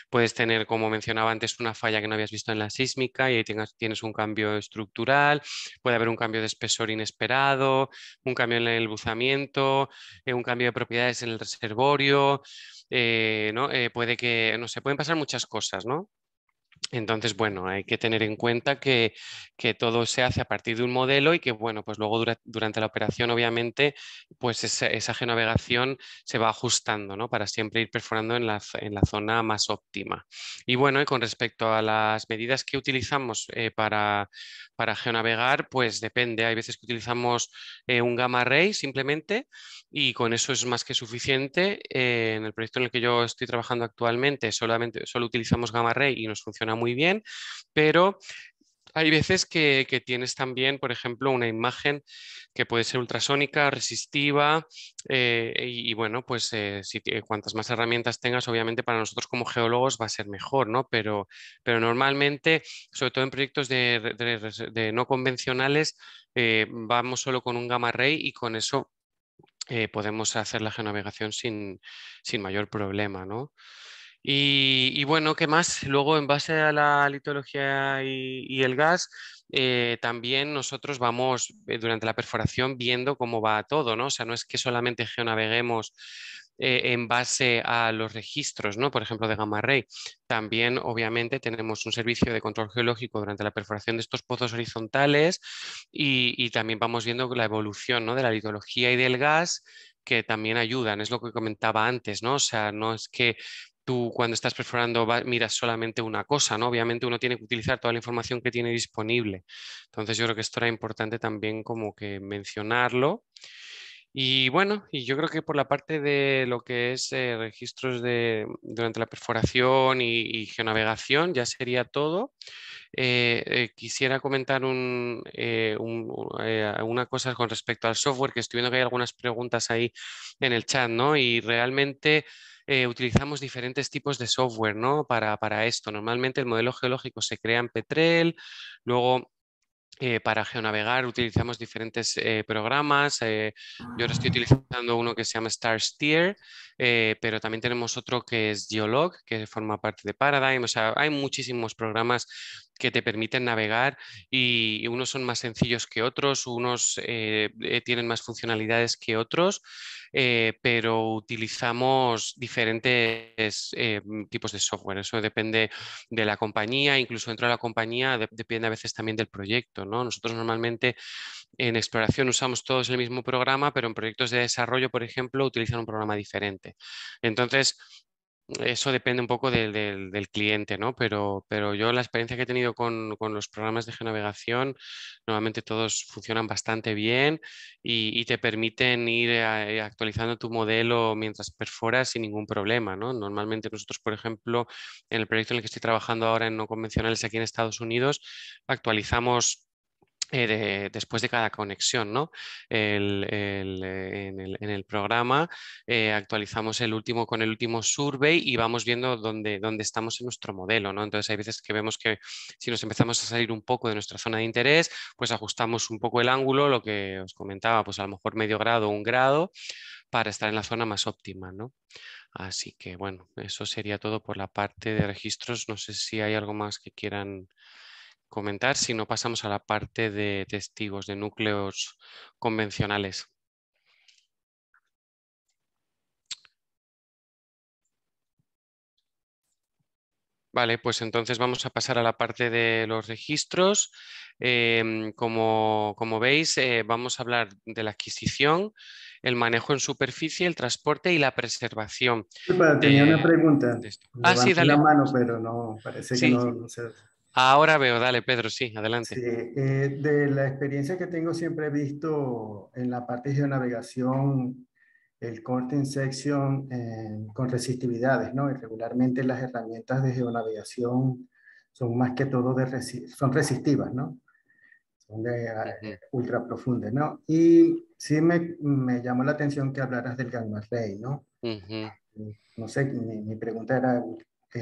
[SPEAKER 3] puedes tener, como mencionaba antes, una falla que no habías visto en la sísmica y ahí tienes un cambio estructural, puede haber un cambio de espesor inesperado, un cambio en el buzamiento, eh, un cambio de propiedades en el reservorio, eh, ¿no? Eh, puede que, no sé, pueden pasar muchas cosas, ¿no? Entonces, bueno, hay que tener en cuenta que, todo se hace a partir de un modelo y que, bueno, pues luego durante la operación, obviamente, pues esa, geonavegación se va ajustando, ¿no? Para siempre ir perforando en la, en la zona más óptima. Y bueno, y con respecto a las medidas que utilizamos eh, para, para geonavegar, pues depende. Hay veces que utilizamos eh, un gamma ray simplemente y con eso es más que suficiente. Eh, en el proyecto en el que yo estoy trabajando actualmente, solamente, solo utilizamos gamma ray y nos funciona muy bien, pero hay veces que, tienes también, por ejemplo, una imagen que puede ser ultrasónica, resistiva, eh, y, bueno, pues eh, si, cuantas más herramientas tengas, obviamente para nosotros como geólogos va a ser mejor, ¿no? Pero, normalmente, sobre todo en proyectos de, no convencionales, eh, vamos solo con un gamma ray y con eso podemos hacer la geonavegación sin, sin mayor problema, ¿no? Y, bueno, ¿qué más? Luego, en base a la litología y, el gas, eh, también nosotros vamos eh, durante la perforación viendo cómo va todo, ¿no? O sea, no es que solamente geonaveguemos eh, en base a los registros, ¿no? Por ejemplo, de Gamma Ray. También, obviamente, tenemos un servicio de control geológico durante la perforación de estos pozos horizontales y, también vamos viendo la evolución ¿no? de la litología y del gas que también ayudan, es lo que comentaba antes, ¿no? O sea, no es que tú cuando estás perforando miras solamente una cosa, ¿no? Obviamente uno tiene que utilizar toda la información que tiene disponible. Entonces yo creo que esto era importante también como que mencionarlo. Y bueno, y yo creo que por la parte de lo que es eh, registros de, durante la perforación y, geonavegación ya sería todo. Eh, eh, quisiera comentar un, una cosa con respecto al software, que estoy viendo que hay algunas preguntas ahí en el chat, ¿no? Y realmente... Eh, utilizamos diferentes tipos de software ¿no? para, esto. Normalmente el modelo geológico se crea en Petrel, luego eh, para geonavegar utilizamos diferentes eh, programas. yo ahora estoy utilizando uno que se llama Star Steer, pero también tenemos otro que es Geolog, que forma parte de Paradigm. O sea, hay muchísimos programas que te permiten navegar y unos son más sencillos que otros, unos eh, eh, tienen más funcionalidades que otros, eh, pero utilizamos diferentes mm, tipos de software. Eso depende de la compañía, incluso dentro de la compañía depende a veces también del proyecto. ¿no? Nosotros normalmente en exploración usamos todos el mismo programa, pero en proyectos de desarrollo, por ejemplo, utilizan un programa diferente. Entonces, eso depende un poco del, del, cliente, ¿no? Pero, pero, yo la experiencia que he tenido con, los programas de geonavegación, normalmente todos funcionan bastante bien y, te permiten ir eh, actualizando tu modelo mientras perforas sin ningún problema, ¿no? Normalmente nosotros, por ejemplo, en el proyecto en el que estoy trabajando ahora en no convencionales aquí en Estados Unidos, actualizamos eh, después de cada conexión. Eh, en, el, programa eh, actualizamos el último con el último survey y vamos viendo dónde, dónde estamos en nuestro modelo. Entonces hay veces que vemos que si nos empezamos a salir un poco de nuestra zona de interés, pues ajustamos un poco el ángulo, lo que os comentaba, pues a lo mejor medio grado o un grado para estar en la zona más óptima. Así que bueno, eso sería todo por la parte de registros. No sé si hay algo más que quieran comentar si no pasamos a la parte de testigos de núcleos convencionales. Vale, pues entonces vamos a pasar a la parte de los registros. Em, como, veis, eh, vamos a hablar de la adquisición, el manejo en superficie, el transporte y la preservación.
[SPEAKER 6] tenía una pregunta.
[SPEAKER 3] Ah, sí, la mano,
[SPEAKER 6] pero no, parece
[SPEAKER 3] Ahora veo, dale Pedro, sí, adelante. Sí,
[SPEAKER 6] eh, de la experiencia que tengo siempre he visto en la parte de navegación el corte en sección eh, con resistividades, ¿no? Y regularmente las herramientas de geonavegación son más que todo de son resistivas, ¿no? Son ah, ultra profundas, ¿no? Y sí me, me, llamó la atención que hablaras del gamma ray, ¿no? No sé, mi, mi pregunta era,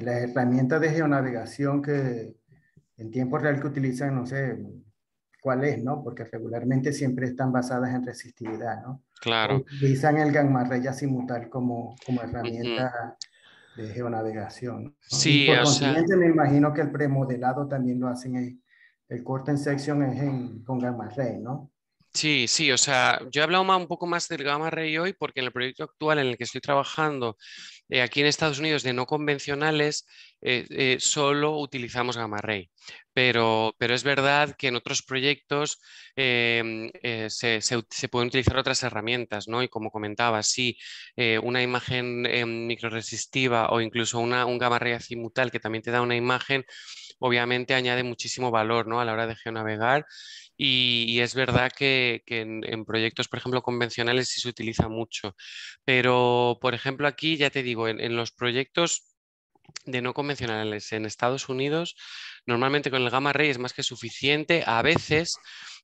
[SPEAKER 6] ¿la herramienta de geonavegación que en tiempo real que utilizan, no sé cuál es, ¿no? Porque regularmente siempre están basadas en resistividad, ¿no? Claro. Utilizan el gamma ray así como, como herramienta
[SPEAKER 4] de
[SPEAKER 3] geonavegación. Sí, por consiguiente,
[SPEAKER 6] me imagino que el premodelado también lo hacen, el, el corte en sección es con gamma ray, ¿no?
[SPEAKER 3] Sí, sí, o sea, yo he hablado un poco más del gamma ray hoy porque en el proyecto actual en el que estoy trabajando eh, aquí en Estados Unidos de no convencionales eh, eh, solo utilizamos gamma ray, pero, pero, es verdad que en otros proyectos em, se, pueden utilizar otras herramientas, ¿no? Y como comentaba, sí, una imagen em, microresistiva o incluso una, un gamma ray azimutal que también te da una imagen, obviamente añade muchísimo valor ¿no? a la hora de geonavegar y, es verdad que, en, proyectos, por ejemplo, convencionales sí se utiliza mucho, pero, por ejemplo, aquí ya te digo, en, en los proyectos de no convencionales en Estados Unidos, normalmente con el gamma ray es más que suficiente, a veces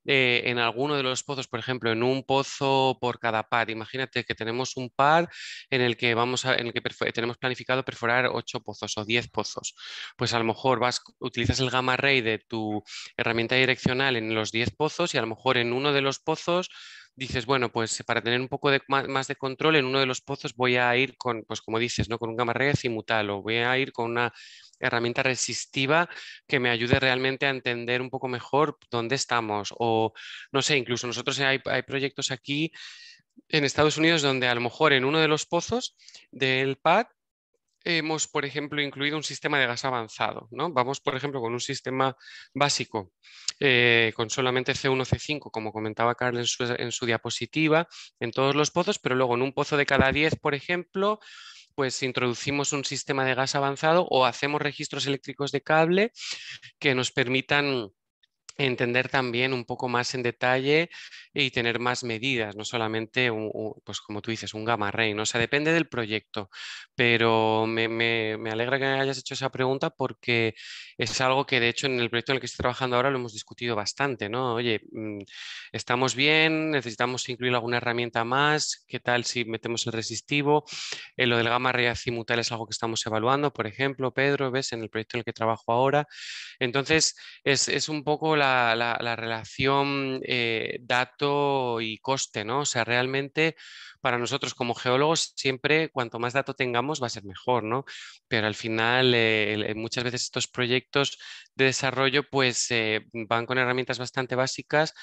[SPEAKER 3] eh, en alguno de los pozos, por ejemplo, en un pozo por cada par. Imagínate que tenemos un par en el que, vamos en el que tenemos planificado perforar ocho pozos o 10 pozos. Pues a lo mejor vas, utilizas el gamma ray de tu herramienta direccional en los 10 pozos y a lo mejor en uno de los pozos dices, bueno, pues para tener un poco más, de control en uno de los pozos voy a ir con, pues como dices, ¿no? con un gamma ray cimutal o voy a ir con una herramienta resistiva que me ayude realmente a entender un poco mejor dónde estamos. O no sé, incluso nosotros hay, proyectos aquí en Estados Unidos donde a lo mejor en uno de los pozos del PAD hemos, por ejemplo, incluido un sistema de gas avanzado. ¿no? Vamos, por ejemplo, con un sistema básico eh, con solamente C1, C5, como comentaba Carl en su, en su diapositiva, en todos los pozos, pero luego en un pozo de cada 10, por ejemplo, pues introducimos un sistema de gas avanzado o hacemos registros eléctricos de cable que nos permitan entender también un poco más en detalle y tener más medidas, no solamente, pues como tú dices, un gamma ray, ¿no? o sea, depende del proyecto, pero me, alegra que hayas hecho esa pregunta porque es algo que de hecho en el proyecto en el que estoy trabajando ahora lo hemos discutido bastante, ¿no? Oye, mm, ¿estamos bien? ¿Necesitamos incluir alguna herramienta más? ¿Qué tal si metemos el resistivo? Eh, lo del gamma ray azimutal es algo que estamos evaluando, por ejemplo, Pedro, ves, en el proyecto en el que trabajo ahora. Entonces, es un poco la la, relación eh, dato y coste, ¿no? O sea, realmente para nosotros como geólogos siempre cuanto más dato tengamos va a ser mejor, ¿no? Pero al final eh, eh, muchas veces estos proyectos de desarrollo pues van con herramientas bastante básicas,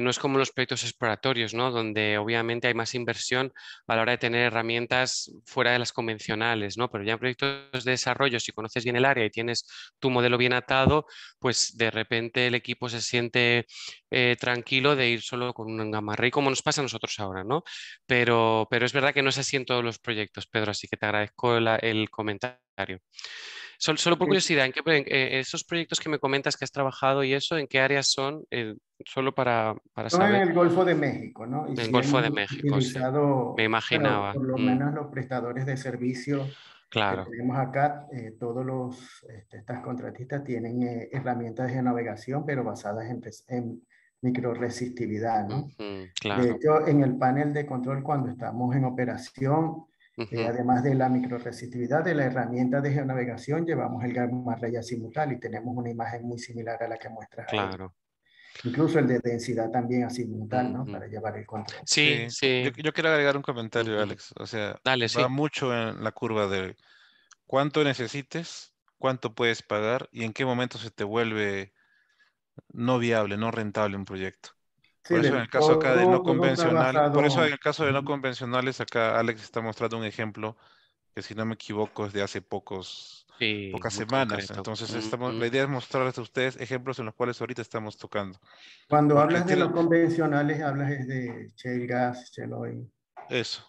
[SPEAKER 3] no es como los proyectos exploratorios, ¿no? Donde obviamente hay más inversión a la hora de tener herramientas fuera de las convencionales, ¿no? Pero ya en proyectos de desarrollo, si conoces bien el área y tienes tu modelo bien atado, pues de repente el equipo se siente eh, tranquilo de ir solo con un gamarrey, como nos pasa a nosotros ahora, ¿no? Pero, pero es verdad que no es así en todos los proyectos, Pedro, así que te agradezco el comentario. solo, por curiosidad, ¿en qué, eh, esos proyectos que me comentas que has trabajado y eso, ¿en qué áreas son? Eh, solo para, para saber. en el
[SPEAKER 6] Golfo de México, ¿no? el Golfo de México, me imaginaba. por lo mm. menos los prestadores de servicios Claro. Tenemos acá, eh, todos los, este, estas contratistas tienen eh, herramientas de navegación, pero basadas en, en microresistividad, ¿no? claro. De hecho, en el panel de control, cuando estamos en operación, eh, además de la microresistividad, de la herramienta de geonavegación, llevamos el gamma ray azimutal y tenemos una imagen muy similar a la que muestras. Claro. Incluso el de densidad también así mental, ¿no? Para llevar el control.
[SPEAKER 2] Sí, sí. Yo, quiero agregar un comentario, Alex. O sea, va mucho en la curva de cuánto necesites, cuánto puedes pagar y en qué momento se te vuelve no viable, no rentable un proyecto. por eso en el caso acá de no convencional, por eso en el caso de no convencionales acá Alex está mostrando un ejemplo que si no me equivoco es de hace pocos pocas semanas. Entonces, la idea es mostrarles a ustedes ejemplos en los cuales ahorita estamos tocando. Cuando hablas de los
[SPEAKER 6] convencionales, hablas de Shell Gas, Shell Oil.
[SPEAKER 2] Eso,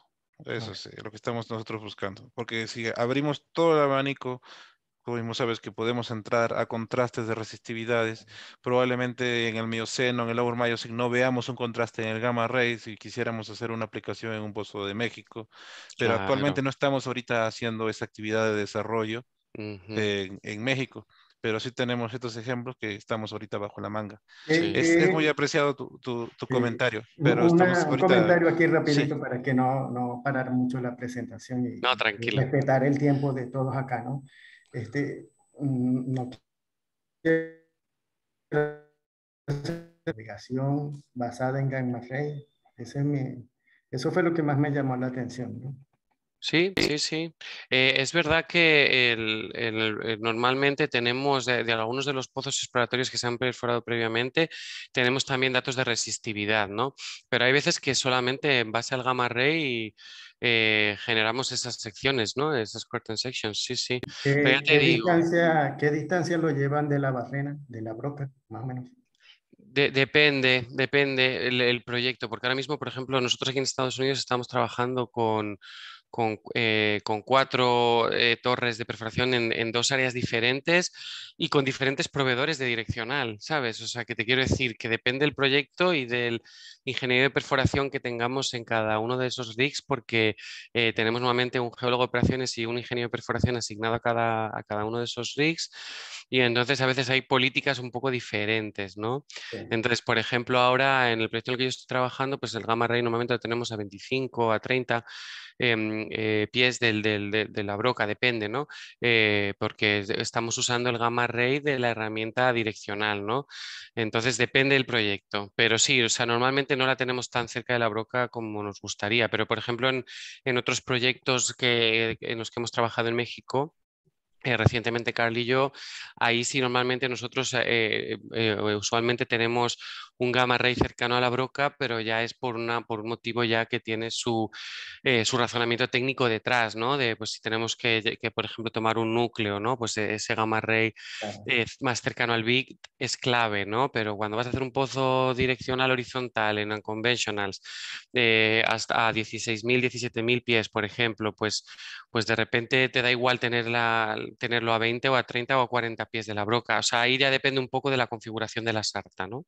[SPEAKER 2] eso sí, lo que estamos nosotros buscando. Porque si abrimos todo el abanico, como mismo sabes que podemos entrar a contrastes de resistividades, probablemente en el mioceno, en el lower miocene, no veamos un contraste en el gamma ray si quisiéramos hacer una aplicación en un pozo de México, pero actualmente no estamos ahorita haciendo esa actividad de desarrollo en, México. Pero sí tenemos estos ejemplos que estamos ahorita bajo la manga. Es, muy eh, apreciado tu, tu, comentario. Pero estamos Un comentario aquí rapidito
[SPEAKER 6] para que no, no parar mucho la presentación y, respetar el tiempo de todos acá, ¿no? Este, mm, no basada en Gamma Ray, ese es mi, eso fue lo que más me llamó la atención, ¿no?
[SPEAKER 3] Sí, sí, sí. Eh, es verdad que eh, normalmente tenemos de, algunos de los pozos exploratorios que se han perforado previamente, tenemos también datos de resistividad, ¿no? Pero hay veces que solamente en base al gamma ray eh, generamos esas secciones, ¿no? Esas curtain sections, sí, sí. ¿Qué,
[SPEAKER 6] distancia, lo llevan de la barrena, de la broca, más o menos?
[SPEAKER 3] depende, depende el, proyecto, porque ahora mismo, por ejemplo, nosotros aquí en Estados Unidos estamos trabajando con, eh, con, cuatro eh, torres de perforación en, dos áreas diferentes y con diferentes proveedores de direccional, ¿sabes? O sea, que te quiero decir que depende del proyecto y del ingeniero de perforación que tengamos en cada uno de esos rigs, porque eh, tenemos nuevamente un geólogo de operaciones y un ingeniero de perforación asignado a cada, uno de esos rigs. Y entonces a veces hay políticas un poco diferentes, ¿no? Entonces, por ejemplo, ahora en el proyecto en el que yo estoy trabajando, pues el gamma ray normalmente lo tenemos a 25, a 30, Em, eh, pies de, la broca, depende, ¿no? Eh, porque estamos usando el gamma ray de la herramienta direccional, ¿no? Entonces depende del proyecto, pero sí, o sea, normalmente no la tenemos tan cerca de la broca como nos gustaría, pero por ejemplo en, otros proyectos que, en los que hemos trabajado en México, eh, recientemente, Carl y yo, ahí sí normalmente nosotros eh, eh, usualmente tenemos un gamma ray cercano a la broca, pero ya es por, una, por un motivo ya que tiene su, razonamiento técnico detrás, ¿no? De pues si tenemos que, por ejemplo, tomar un núcleo, ¿no? Pues e, ese gamma ray más cercano al big es clave, ¿no? Pero cuando vas a hacer un pozo direccional horizontal en unconventionals hasta 16.000, 17.000 pies, por ejemplo, pues, pues de repente te da igual tener la eh, tenerlo a 20 o a 30 o a 40 pies de la broca. O sea, ahí ya depende un poco de la configuración de la sarta, ¿no?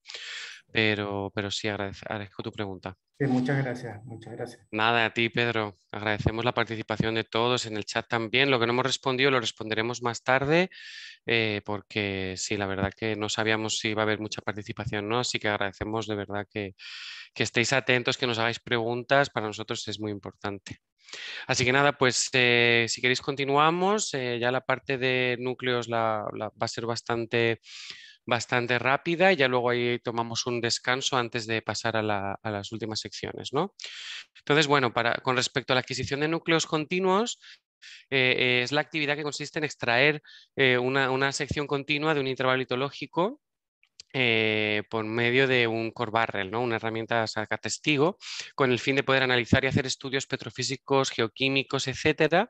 [SPEAKER 3] Pero, sí, agradezco, tu pregunta.
[SPEAKER 6] muchas gracias, muchas gracias.
[SPEAKER 3] Nada, a ti, Pedro. Agradecemos la participación de todos en el chat también. Lo que no hemos respondido lo responderemos más tarde, eh, porque sí, la verdad que no sabíamos si iba a haber mucha participación no, así que agradecemos de verdad que estéis atentos, que nos hagáis preguntas, para nosotros es muy importante. Así que nada, pues eh, si queréis continuamos, eh, ya la parte de núcleos va a ser bastante, bastante rápida y ya luego ahí tomamos un descanso antes de pasar a, las últimas secciones. ¿no? Entonces, bueno, para, con respecto a la adquisición de núcleos continuos, eh, es la actividad que consiste en extraer una, una, sección continua de un intervalo litológico eh, por medio de un core ¿no? una herramienta saca testigo, con el fin de poder analizar y hacer estudios petrofísicos, geoquímicos, etcétera,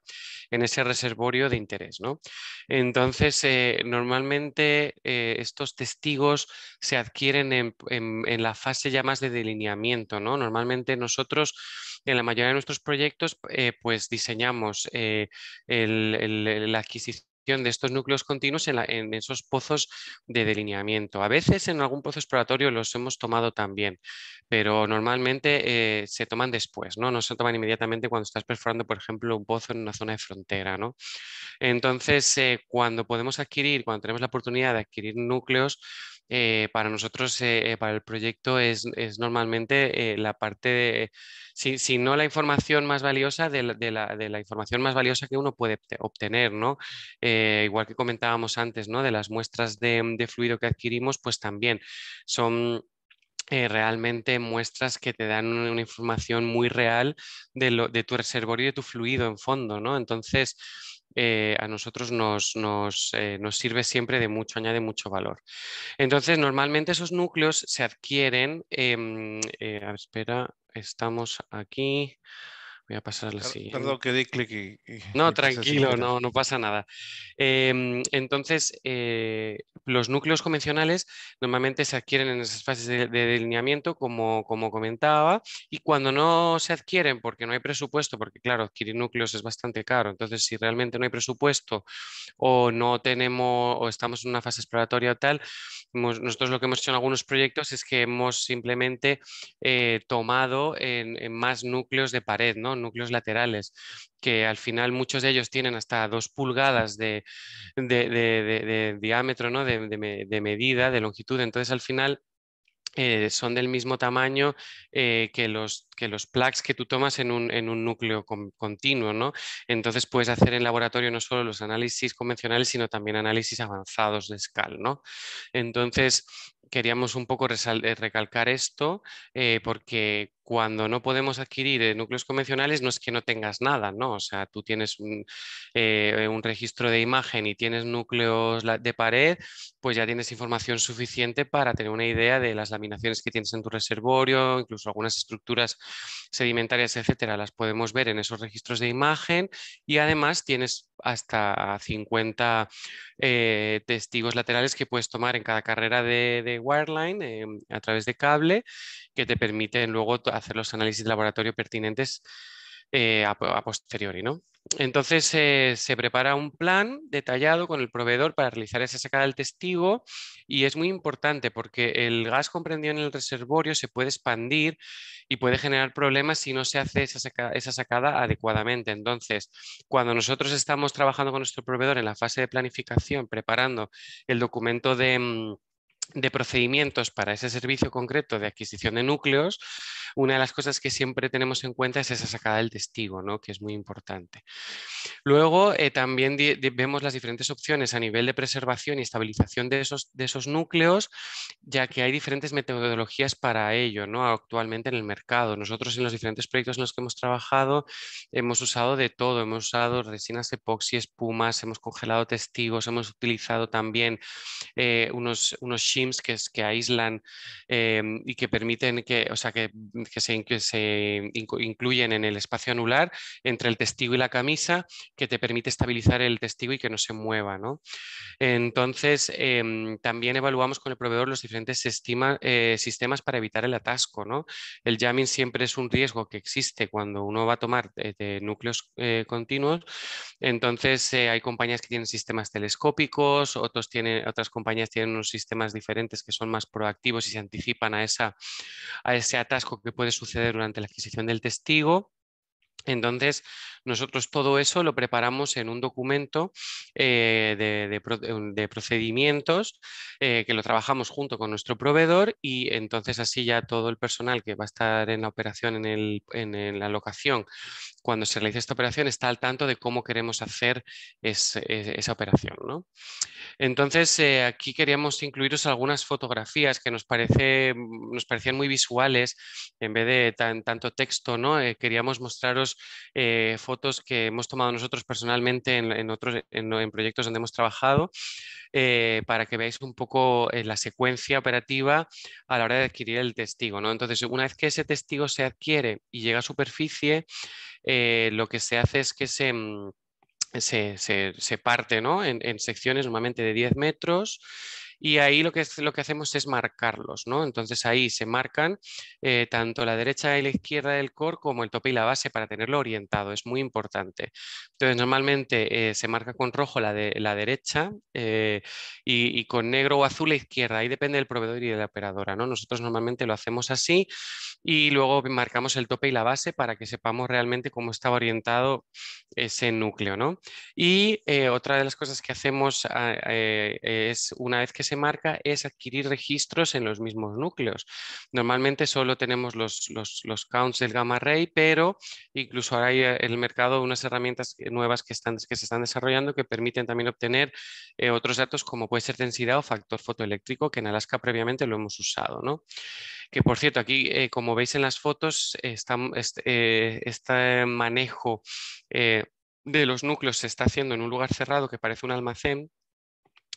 [SPEAKER 3] en ese reservorio de interés. ¿no? Entonces, eh, normalmente eh, estos testigos se adquieren en, la fase ya más de delineamiento. ¿no? Normalmente nosotros en la mayoría de nuestros proyectos pues diseñamos el, la adquisición de estos núcleos continuos en, esos pozos de delineamiento. A veces en algún pozo exploratorio los hemos tomado también, pero normalmente eh, se toman después, ¿no? no se toman inmediatamente cuando estás perforando, por ejemplo, un pozo en una zona de frontera. Entonces, eh, cuando podemos adquirir, cuando tenemos la oportunidad de adquirir núcleos, eh, para nosotros, eh, eh, para el proyecto, es, normalmente la parte, de, si, no la información más valiosa, de la, información más valiosa que uno puede obtener, ¿no? igual que comentábamos antes, De las muestras mm, de, fluido que adquirimos, pues también son... realmente muestras que te dan una, información muy real de, lo, de tu reservorio y de tu fluido en fondo, ¿no? Entonces, eh, a nosotros nos, eh, nos, sirve siempre de mucho, añade mucho valor. Entonces, normalmente esos núcleos se adquieren, eh, espera, estamos aquí. Voy a pasar la siguiente. Perdón que di clic y, No, tranquilo, no, no pasa nada. Em, entonces, eh, los núcleos convencionales normalmente se adquieren en esas fases de, delineamiento, como, como, comentaba, y cuando no se adquieren porque no hay presupuesto, porque claro, adquirir núcleos es bastante caro, entonces si realmente no hay presupuesto o no tenemos o estamos en una fase exploratoria o tal, nosotros lo que hemos hecho en algunos proyectos es que hemos simplemente eh, tomado más núcleos de pared, ¿no? núcleos laterales, que al final muchos de ellos tienen hasta dos pulgadas de, diámetro, de medida, de longitud. Entonces al final eh, son del mismo tamaño eh, que, los, que los plugs que tú tomas en un, en un núcleo continuo. ¿no? Entonces puedes hacer en laboratorio no solo los análisis convencionales, sino también análisis avanzados de escala, ¿no? Entonces, queríamos un poco eh, recalcar esto eh, porque cuando no podemos adquirir eh, núcleos convencionales no es que no tengas nada, ¿no? O sea, tú tienes un, registro de imagen y tienes núcleos de pared, pues ya tienes información suficiente para tener una idea de las laminaciones que tienes en tu reservorio, incluso algunas estructuras sedimentarias, etcétera, las podemos ver en esos registros de imagen y además tienes hasta 50 testigos laterales que puedes tomar en cada carrera de wireline, em, a través de cable, que te permite luego hacer los análisis de laboratorio pertinentes eh, a, posteriori. ¿no? Entonces se prepara un plan detallado con el proveedor para realizar esa sacada del testigo y es muy importante porque el gas comprendido en el reservorio se puede expandir y puede generar problemas si no se hace esa sacada adecuadamente. Entonces, cuando nosotros estamos trabajando con nuestro proveedor en la fase de planificación, preparando el documento de mm, de procedimientos para ese servicio concreto de adquisición de núcleos una de las cosas que siempre tenemos en cuenta es esa sacada del testigo, que es muy importante. Luego eh, también vemos las diferentes opciones a nivel de preservación y estabilización de esos, de esos núcleos, ya que hay diferentes metodologías para ello ¿no? actualmente en el mercado. Nosotros en los diferentes proyectos en los que hemos trabajado hemos usado de todo, hemos usado resinas epoxi, espumas, hemos congelado testigos, hemos utilizado también eh, unos, unos shims que, que aíslan em, y que permiten que, o sea, que que se, incluyen en el espacio anular entre el testigo y la camisa que te permite estabilizar el testigo y que no se mueva. ¿no? Entonces, em, también evaluamos con el proveedor los diferentes eh, sistemas para evitar el atasco. ¿no? El jamming siempre es un riesgo que existe cuando uno va a tomar núcleos eh, continuos. Entonces, eh, hay compañías que tienen sistemas telescópicos, otros tienen, otras compañías tienen unos sistemas diferentes que son más proactivos y se anticipan a, esa, a ese atasco que puede suceder durante la adquisición del testigo. Entonces, nosotros todo eso lo preparamos en un documento eh, de, procedimientos eh, que lo trabajamos junto con nuestro proveedor y entonces así ya todo el personal que va a estar en la operación, en, la locación, cuando se realice esta operación, está al tanto de cómo queremos hacer e, esa operación. Entonces, eh, aquí queríamos incluiros algunas fotografías que nos, parece, mm, nos parecían muy visuales en vez de tanto texto. ¿no? queríamos mostraros fotografías fotos que hemos tomado nosotros personalmente en, otros, en, proyectos donde hemos trabajado, eh, para que veáis un poco eh, la secuencia operativa a la hora de adquirir el testigo. Entonces, una vez que ese testigo se adquiere y llega a superficie, eh, lo que se hace es que se... Mm, se, parte en, en, secciones normalmente de 10 metros y ahí lo que, lo que hacemos es marcarlos, ¿no? Entonces ahí se marcan eh, tanto la derecha y la izquierda del core como el tope y la base para tenerlo orientado, es muy importante. Entonces normalmente eh, se marca con rojo la, de, la derecha eh, y, con negro o azul la izquierda, ahí depende del proveedor y de la operadora, ¿no? Nosotros normalmente lo hacemos así y luego marcamos el tope y la base para que sepamos realmente cómo estaba orientado ese núcleo, ¿no? Y otra de las cosas que hacemos ah, es una vez que se marca es adquirir registros en los mismos núcleos. Normalmente solo tenemos los, counts del gamma ray, pero incluso ahora hay en eh, el mercado unas herramientas nuevas que, están, que se están desarrollando que permiten también obtener eh, otros datos como puede ser densidad o factor fotoeléctrico, que en Alaska previamente lo hemos usado. ¿no? Que por cierto, aquí eh, como veis en las fotos, está, este, este, manejo de los núcleos se está haciendo en un lugar cerrado que parece un almacén,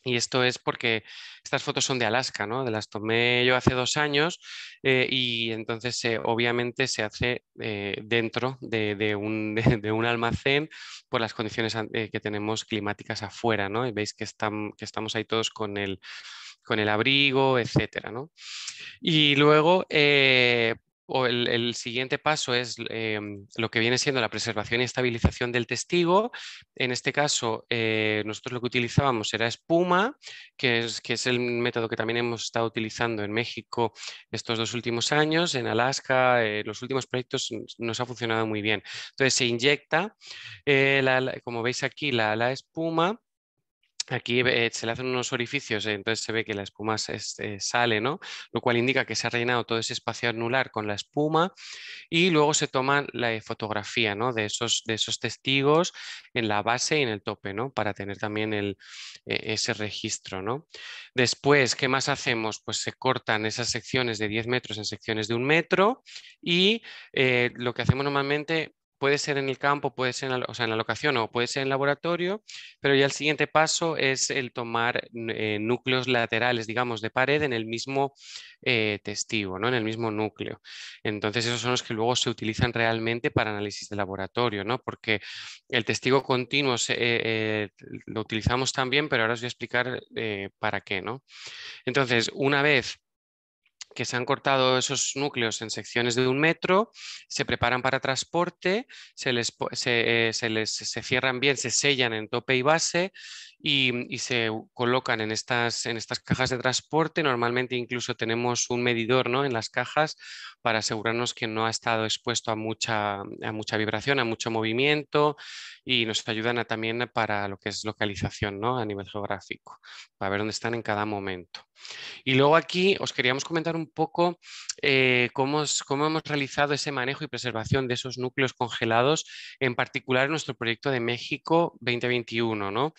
[SPEAKER 3] y esto es porque estas fotos son de Alaska, ¿no? De las tomé yo hace dos años eh, y entonces obviamente se hace eh, dentro de, un, almacén por las condiciones eh, que tenemos climáticas afuera, ¿no? Y veis que, estamos ahí todos con el, con el abrigo, etcétera, ¿no? Y luego, o el, siguiente paso es em, lo que viene siendo la preservación y estabilización del testigo. En este caso, eh, nosotros lo que utilizábamos era espuma, que es, el método que también hemos estado utilizando en México estos dos últimos años, en Alaska, en eh, los últimos proyectos nos ha funcionado muy bien. Entonces se inyecta, eh, como veis aquí, la espuma Aquí eh, se le hacen unos orificios, eh, entonces se ve que la espuma este, sale, ¿no? Lo cual indica que se ha rellenado todo ese espacio anular con la espuma y luego se toma la eh, fotografía, ¿no? De esos, de esos testigos en la base y en el tope, ¿no? Para tener también e-, ese registro, ¿no? Después, ¿qué más hacemos? Pues se cortan esas secciones de 10 metros en secciones de un metro y lo que hacemos normalmente puede ser en el campo, puede ser en la, en la locación o puede ser en laboratorio, pero ya el siguiente paso es el tomar eh, núcleos laterales, digamos, de pared en el mismo eh, testigo, ¿no? en el mismo núcleo. Entonces, esos son los que luego se utilizan realmente para análisis de laboratorio, ¿no? porque el testigo continuo eh, lo utilizamos también, pero ahora os voy a explicar para qué. ¿no? Entonces, una vez que se han cortado esos núcleos en secciones de un metro, se preparan para transporte, se les, se, eh, se les se cierran bien, se sellan en tope y base Mm, y, se colocan en estas, en estas cajas de transporte. Normalmente incluso tenemos un medidor ¿no? en las cajas para asegurarnos que no ha estado expuesto a mucha, a mucha vibración, a mucho movimiento y nos ayudan también para lo que es localización ¿no? a nivel geográfico, para ver dónde están en cada momento. Y luego aquí os queríamos comentar un poco eh, cómo, hemos realizado ese manejo y preservación de esos núcleos congelados, en particular en nuestro proyecto de México 2021. ¿no?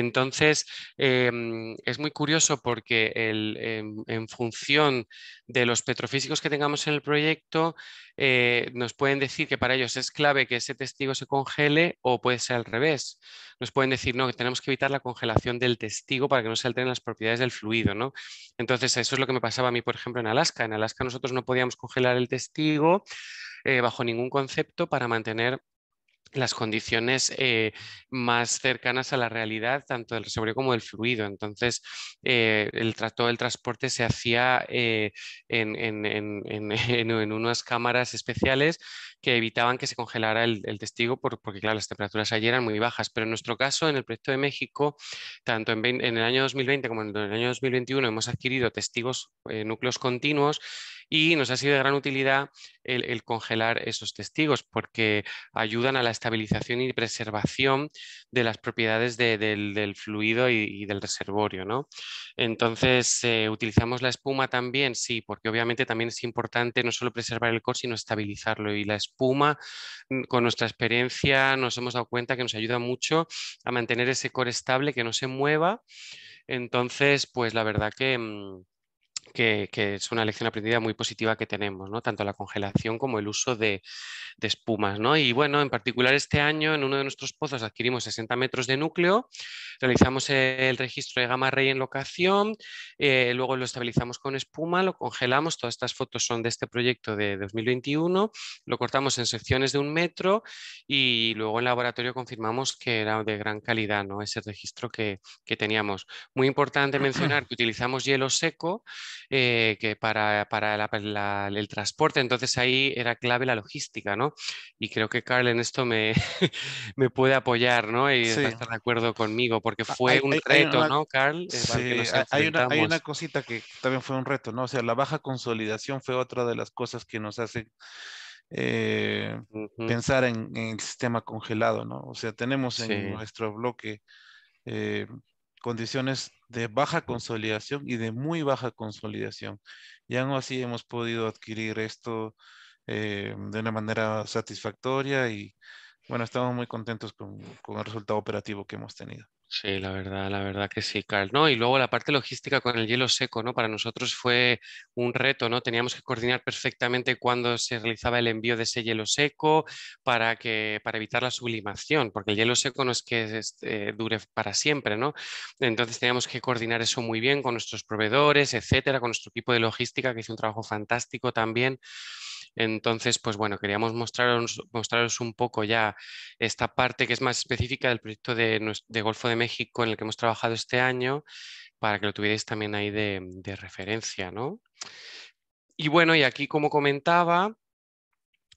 [SPEAKER 3] Entonces, em, es muy curioso porque em, en, función de los petrofísicos que tengamos en el proyecto, eh, nos pueden decir que para ellos es clave que ese testigo se congele o puede ser al revés. Nos pueden decir, no, que tenemos que evitar la congelación del testigo para que no se alteren las propiedades del fluido. ¿no? Entonces, eso es lo que me pasaba a mí, por ejemplo, en Alaska. En Alaska nosotros no podíamos congelar el testigo eh, bajo ningún concepto para mantener las condiciones eh, más cercanas a la realidad, tanto del reservorio como del fluido. Entonces, eh, el, trato del transporte se hacía eh, en, unas cámaras especiales que evitaban que se congelara el, testigo por, porque, claro, las temperaturas allí eran muy bajas. Pero en nuestro caso, en el proyecto de México, tanto en, el año 2020 como en el año 2021 hemos adquirido testigos, eh, núcleos continuos y nos ha sido de gran utilidad el, congelar esos testigos porque ayudan a la estabilización y preservación de las propiedades del, fluido y, del reservorio. Entonces, eh, utilizamos la espuma también, sí, porque obviamente también es importante no solo preservar el core, sino estabilizarlo y la espuma espuma, mm, con nuestra experiencia nos hemos dado cuenta que nos ayuda mucho a mantener ese core estable, que no se mueva. Entonces, pues la verdad que mm, que, es una lección aprendida muy positiva que tenemos, tanto la congelación como el uso de, espumas. Y bueno, en particular este año en uno de nuestros pozos adquirimos 60 metros de núcleo, realizamos el registro de gamma ray en locación, eh, luego lo estabilizamos con espuma, lo congelamos, todas estas fotos son de este proyecto de 2021, lo cortamos en secciones de un metro y luego en laboratorio confirmamos que era de gran calidad ¿no? ese registro que teníamos. Muy importante mencionar que utilizamos hielo seco, eh, que para, el transporte. Entonces ahí era clave la logística, ¿no? Y creo que Carl en esto me, me puede apoyar, ¿no? Y estar de acuerdo conmigo, porque fue un reto, ¿no, Carl? Eh, hay, una,
[SPEAKER 2] cosita que también fue un reto, ¿no? O sea, la baja consolidación fue otra de las cosas que nos hace eh, pensar en, el sistema congelado, ¿no? O sea, tenemos en nuestro bloque condiciones de baja consolidación y de muy baja consolidación. Ya no así hemos podido adquirir esto eh, de una manera satisfactoria y bueno, estamos muy contentos con el resultado operativo que hemos tenido.
[SPEAKER 3] Sí, la verdad, la verdad que sí, Carl. ¿no? Y luego la parte logística con el hielo seco, ¿no? Para nosotros fue un reto, ¿no? Teníamos que coordinar perfectamente cuándo se realizaba el envío de ese hielo seco para, que, para evitar la sublimación, porque el hielo seco no es que eh, dure para siempre, ¿no? Entonces teníamos que coordinar eso muy bien con nuestros proveedores, etcétera, con nuestro equipo de logística que hizo un trabajo fantástico también. Entonces, pues bueno, queríamos mostraros, un poco ya esta parte que es más específica del proyecto de, Golfo de México en el que hemos trabajado este año, para que lo tuvierais también ahí de, de referencia, ¿no? Y bueno, y aquí como comentaba,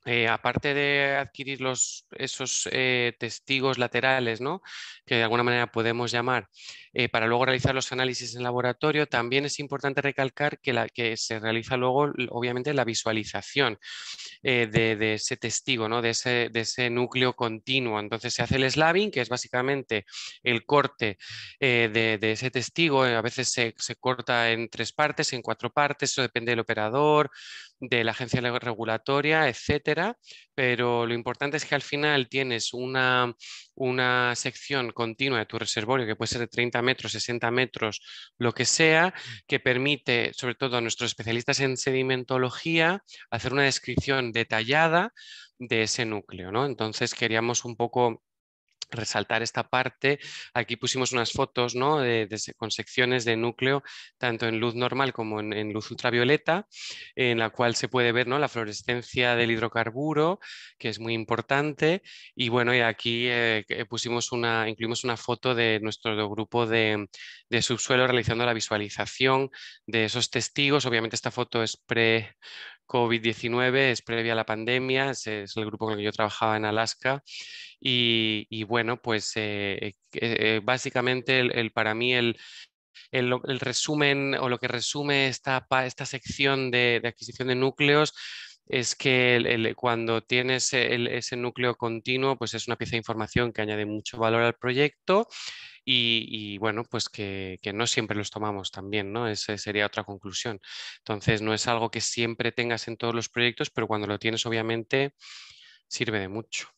[SPEAKER 3] eh, aparte de adquirir esos eh, testigos laterales, que de alguna manera podemos llamar, eh, para luego realizar los análisis en laboratorio, también es importante recalcar que, se realiza luego, obviamente, la visualización de, ese testigo, de, ese, núcleo continuo. Entonces se hace el slabbing, que es básicamente el corte de, ese testigo. A veces se, se corta en tres partes, en cuatro partes, eso depende del operador de la agencia regulatoria, etcétera, pero lo importante es que al final tienes una, sección continua de tu reservorio, que puede ser de 30 metros, 60 metros, lo que sea, que permite, sobre todo a nuestros especialistas en sedimentología, hacer una descripción detallada de ese núcleo. ¿no? Entonces queríamos un poco resaltar esta parte. Aquí pusimos unas fotos ¿no? de, con secciones de núcleo, tanto en luz normal como en, luz ultravioleta, en la cual se puede ver ¿no? la fluorescencia del hidrocarburo, que es muy importante. Y bueno, y aquí eh, pusimos una, incluimos una foto de nuestro grupo de, de, subsuelo realizando la visualización de esos testigos. Obviamente esta foto es pre, COVID-19, es previa a la pandemia, es, el grupo con el que yo trabajaba en Alaska y, bueno, pues eh, eh, básicamente el, para mí el, resumen o lo que resume esta, esta sección de, adquisición de núcleos es que cuando tienes e, ese núcleo continuo, pues es una pieza de información que añade mucho valor al proyecto y, bueno, pues que, no siempre los tomamos también, ¿no? Esa sería otra conclusión. Entonces, no es algo que siempre tengas en todos los proyectos, pero cuando lo tienes, obviamente, sirve de mucho.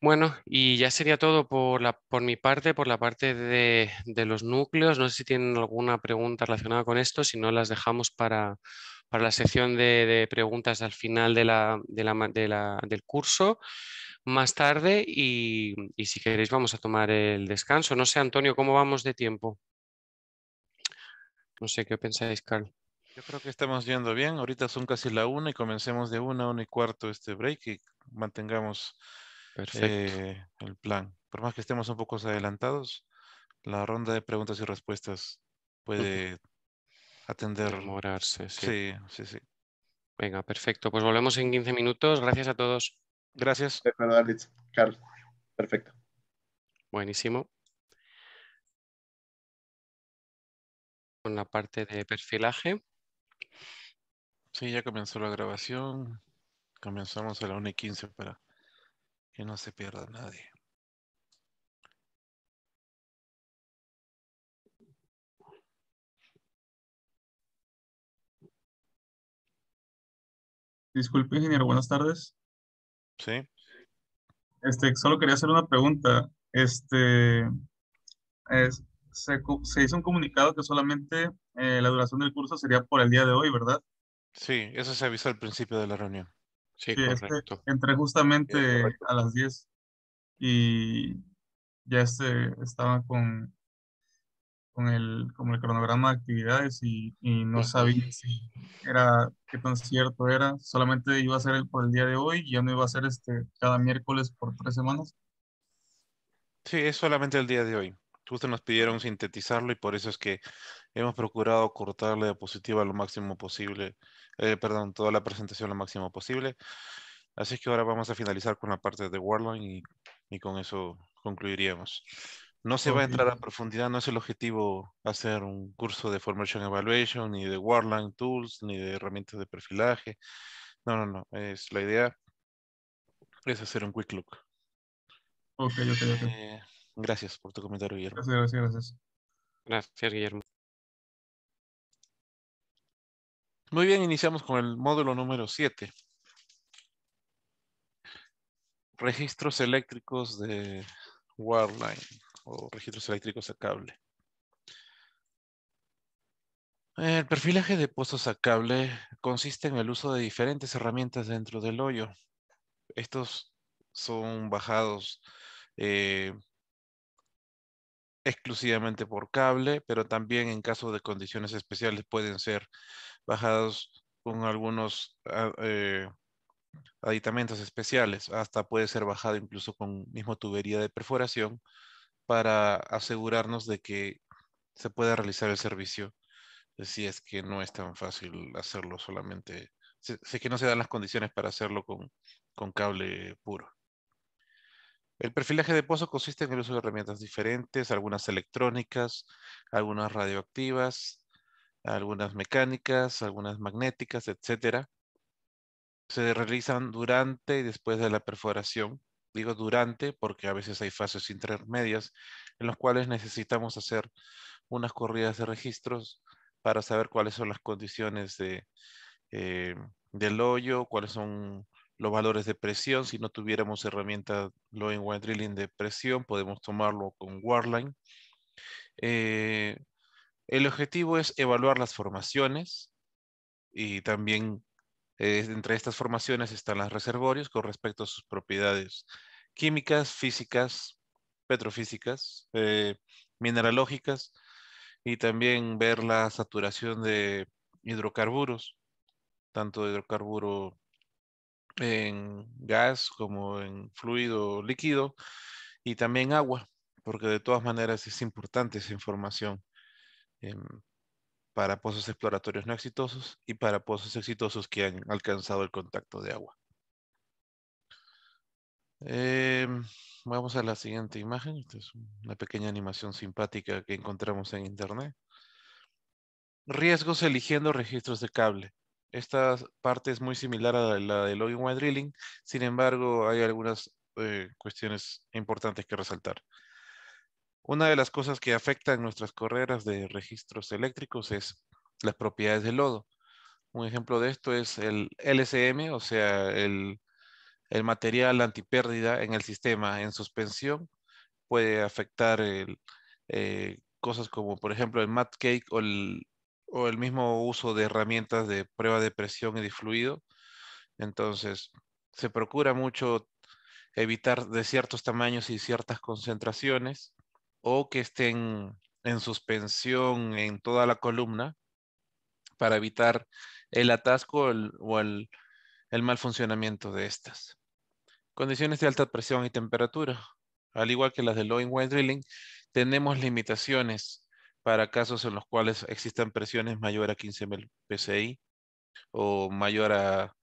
[SPEAKER 3] Bueno, y ya sería todo por, la, por mi parte, por la parte de, de los núcleos. No sé si tienen alguna pregunta relacionada con esto, si no las dejamos para, para la sección de, preguntas al final de la, del curso más tarde y, si queréis vamos a tomar el descanso. No sé, Antonio, ¿cómo vamos de tiempo? No sé, ¿qué pensáis, Carl?
[SPEAKER 2] Yo creo que estamos yendo bien. Ahorita son casi la una y comencemos de una a una y cuarto este break y mantengamos eh, el plan. Por más que estemos un poco adelantados, la ronda de preguntas y respuestas puede atender. morarse sí.
[SPEAKER 3] Sí, sí, Venga, perfecto. Pues volvemos en 15 minutos. Gracias a todos. Gracias. Perfecto. Buenísimo. Con la parte de perfilaje. Sí, ya comenzó la grabación. Comenzamos a la 1 y 15 para
[SPEAKER 2] que no se pierda nadie.
[SPEAKER 4] Disculpe, ingeniero, buenas tardes. Sí.
[SPEAKER 5] Este, solo quería hacer una pregunta. Este, se, hizo un comunicado que solamente eh, la duración del curso sería por el día de hoy,
[SPEAKER 2] ¿verdad? Sí, eso se avisó al principio de la reunión. Sí, este, correcto. entré justamente
[SPEAKER 4] a las 10 y ya este, estaba con
[SPEAKER 5] con el, el cronograma de actividades y, y no sabía si era, qué tan cierto era. Solamente iba a ser el, por el día de hoy, ya no iba a ser este, cada miércoles por tres semanas.
[SPEAKER 2] Sí, es solamente el día de hoy. Ustedes nos pidieron sintetizarlo y por eso es que hemos procurado cortar la diapositiva lo máximo posible, eh, perdón, toda la presentación lo máximo posible. Así que ahora vamos a finalizar con la parte de Warline y, y con eso concluiríamos. No se va a entrar a profundidad, no es el objetivo hacer un curso de Formation Evaluation, ni de Warline Tools, ni de herramientas de perfilaje. No, no, no. Es, la idea es hacer un quick look. Ok, ok, ok. Eh, gracias por tu comentario, Guillermo. Gracias, gracias, gracias.
[SPEAKER 3] Gracias, Guillermo.
[SPEAKER 2] Muy bien, iniciamos con el módulo número 7. Registros eléctricos de Warline registros eléctricos a cable. El perfilaje de pozos a cable consiste en el uso de diferentes herramientas dentro del hoyo. Estos son bajados eh, exclusivamente por cable, pero también en caso de condiciones especiales pueden ser bajados con algunos ah, eh, aditamentos especiales, hasta puede ser bajado incluso con mismo tubería de perforación para asegurarnos de que se pueda realizar el servicio eh, si es que no es tan fácil hacerlo solamente, si, es que no se dan las condiciones para hacerlo con, con cable puro. El perfilaje de pozo consiste en el uso de herramientas diferentes, algunas electrónicas, algunas radioactivas, algunas mecánicas, algunas magnéticas, etc. Se realizan durante y después de la perforación digo durante, porque a veces hay fases intermedias en las cuales necesitamos hacer unas corridas de registros para saber cuáles son las condiciones de, eh, del hoyo, cuáles son los valores de presión. Si no tuviéramos herramienta Low Drilling de presión, podemos tomarlo con Warline. Eh, el objetivo es evaluar las formaciones y también eh, entre estas formaciones están los reservorios con respecto a sus propiedades químicas, físicas, petrofísicas, eh, mineralógicas y también ver la saturación de hidrocarburos, tanto de hidrocarburo en gas como en fluido líquido y también agua, porque de todas maneras es importante esa información. Em, para pozos exploratorios no exitosos y para pozos exitosos que han alcanzado el contacto de agua. Em, vamos a la siguiente imagen. Esta es una pequeña animación simpática que encontramos en internet. Riesgos eligiendo registros de cable. Esta parte es muy similar a la de Login y Drilling, sin embargo hay algunas eh, cuestiones importantes que resaltar. Una de las cosas que afectan nuestras correras de registros eléctricos es las propiedades del lodo. Un ejemplo de esto es el LCM, o sea, el, material antipérdida en el sistema en suspensión puede afectar eh, cosas como, por ejemplo, el mat cake o el, o el mismo uso de herramientas de prueba de presión y de fluido. Entonces, se procura mucho evitar de ciertos tamaños y ciertas concentraciones o que estén en suspensión en toda la columna para evitar el atasco o el, mal funcionamiento de estas. Condiciones de alta presión y temperatura. Al igual que las de low in wide drilling, tenemos limitaciones para casos en los cuales existan presiones mayor a 15.000 PSI o mayor a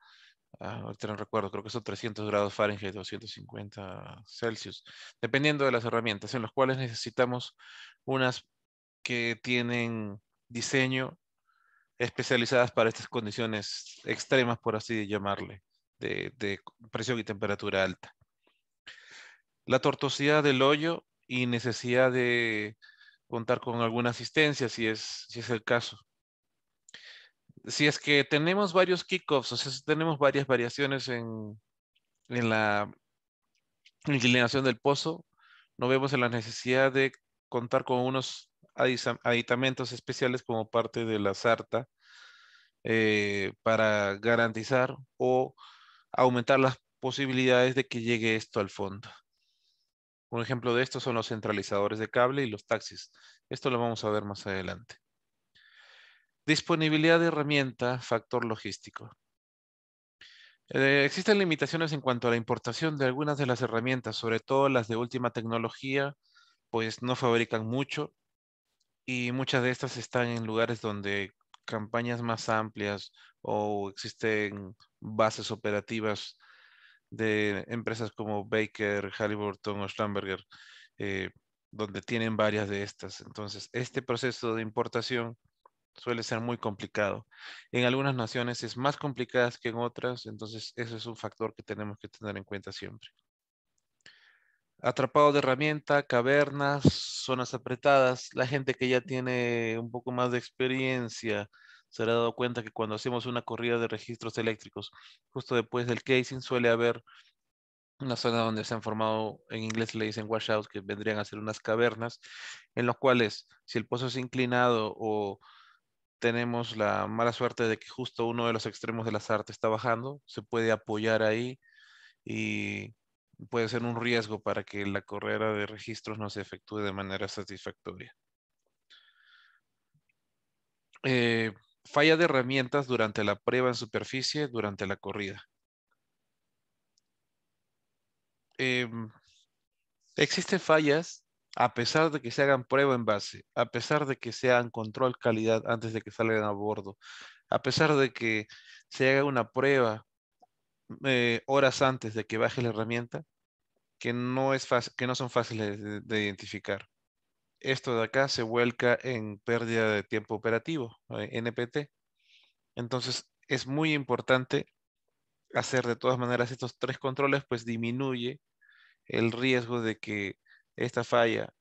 [SPEAKER 2] Ah, ahorita recuerdo, creo que son 300 grados Fahrenheit, 250 Celsius, dependiendo de las herramientas, en las cuales necesitamos unas que tienen diseño especializadas para estas condiciones extremas, por así llamarle, de, presión y temperatura alta. La tortuosidad del hoyo y necesidad de contar con alguna asistencia, si es, si es el caso si es que tenemos varios kickoffs, o sea, si tenemos varias variaciones en, la inclinación del pozo, no vemos la necesidad de contar con unos aditamentos especiales como parte de la sarta eh, para garantizar o aumentar las posibilidades de que llegue esto al fondo. Un ejemplo de esto son los centralizadores de cable y los taxis. Esto lo vamos a ver más adelante. Disponibilidad de herramienta, factor logístico. Eh, existen limitaciones en cuanto a la importación de algunas de las herramientas, sobre todo las de última tecnología, pues no fabrican mucho y muchas de estas están en lugares donde campañas más amplias o existen bases operativas de empresas como Baker, Halliburton o Schlumberger, eh, donde tienen varias de estas. Entonces, este proceso de importación suele ser muy complicado. En algunas naciones es más complicada que en otras, entonces eso es un factor que tenemos que tener en cuenta siempre. Atrapado de herramienta, cavernas, zonas apretadas, la gente que ya tiene un poco más de experiencia se ha dado cuenta que cuando hacemos una corrida de registros eléctricos, justo después del casing suele haber una zona donde se han formado, en inglés le dicen washouts, que vendrían a ser unas cavernas, en los cuales si el pozo es inclinado o tenemos la mala suerte de que justo uno de los extremos de la artes está bajando, se puede apoyar ahí y puede ser un riesgo para que la carrera de registros no se efectúe de manera satisfactoria. Eh, falla de herramientas durante la prueba en superficie, durante la corrida. Em, existen fallas a pesar de que se hagan prueba en base, a pesar de que se hagan control calidad antes de que salgan a bordo, a pesar de que se haga una prueba eh, horas antes de que baje la herramienta, que no, es que no son fáciles de, identificar. Esto de acá se vuelca en pérdida de tiempo operativo, eh, NPT. Entonces, es muy importante hacer de todas maneras estos tres controles, pues disminuye el riesgo de que esta falla,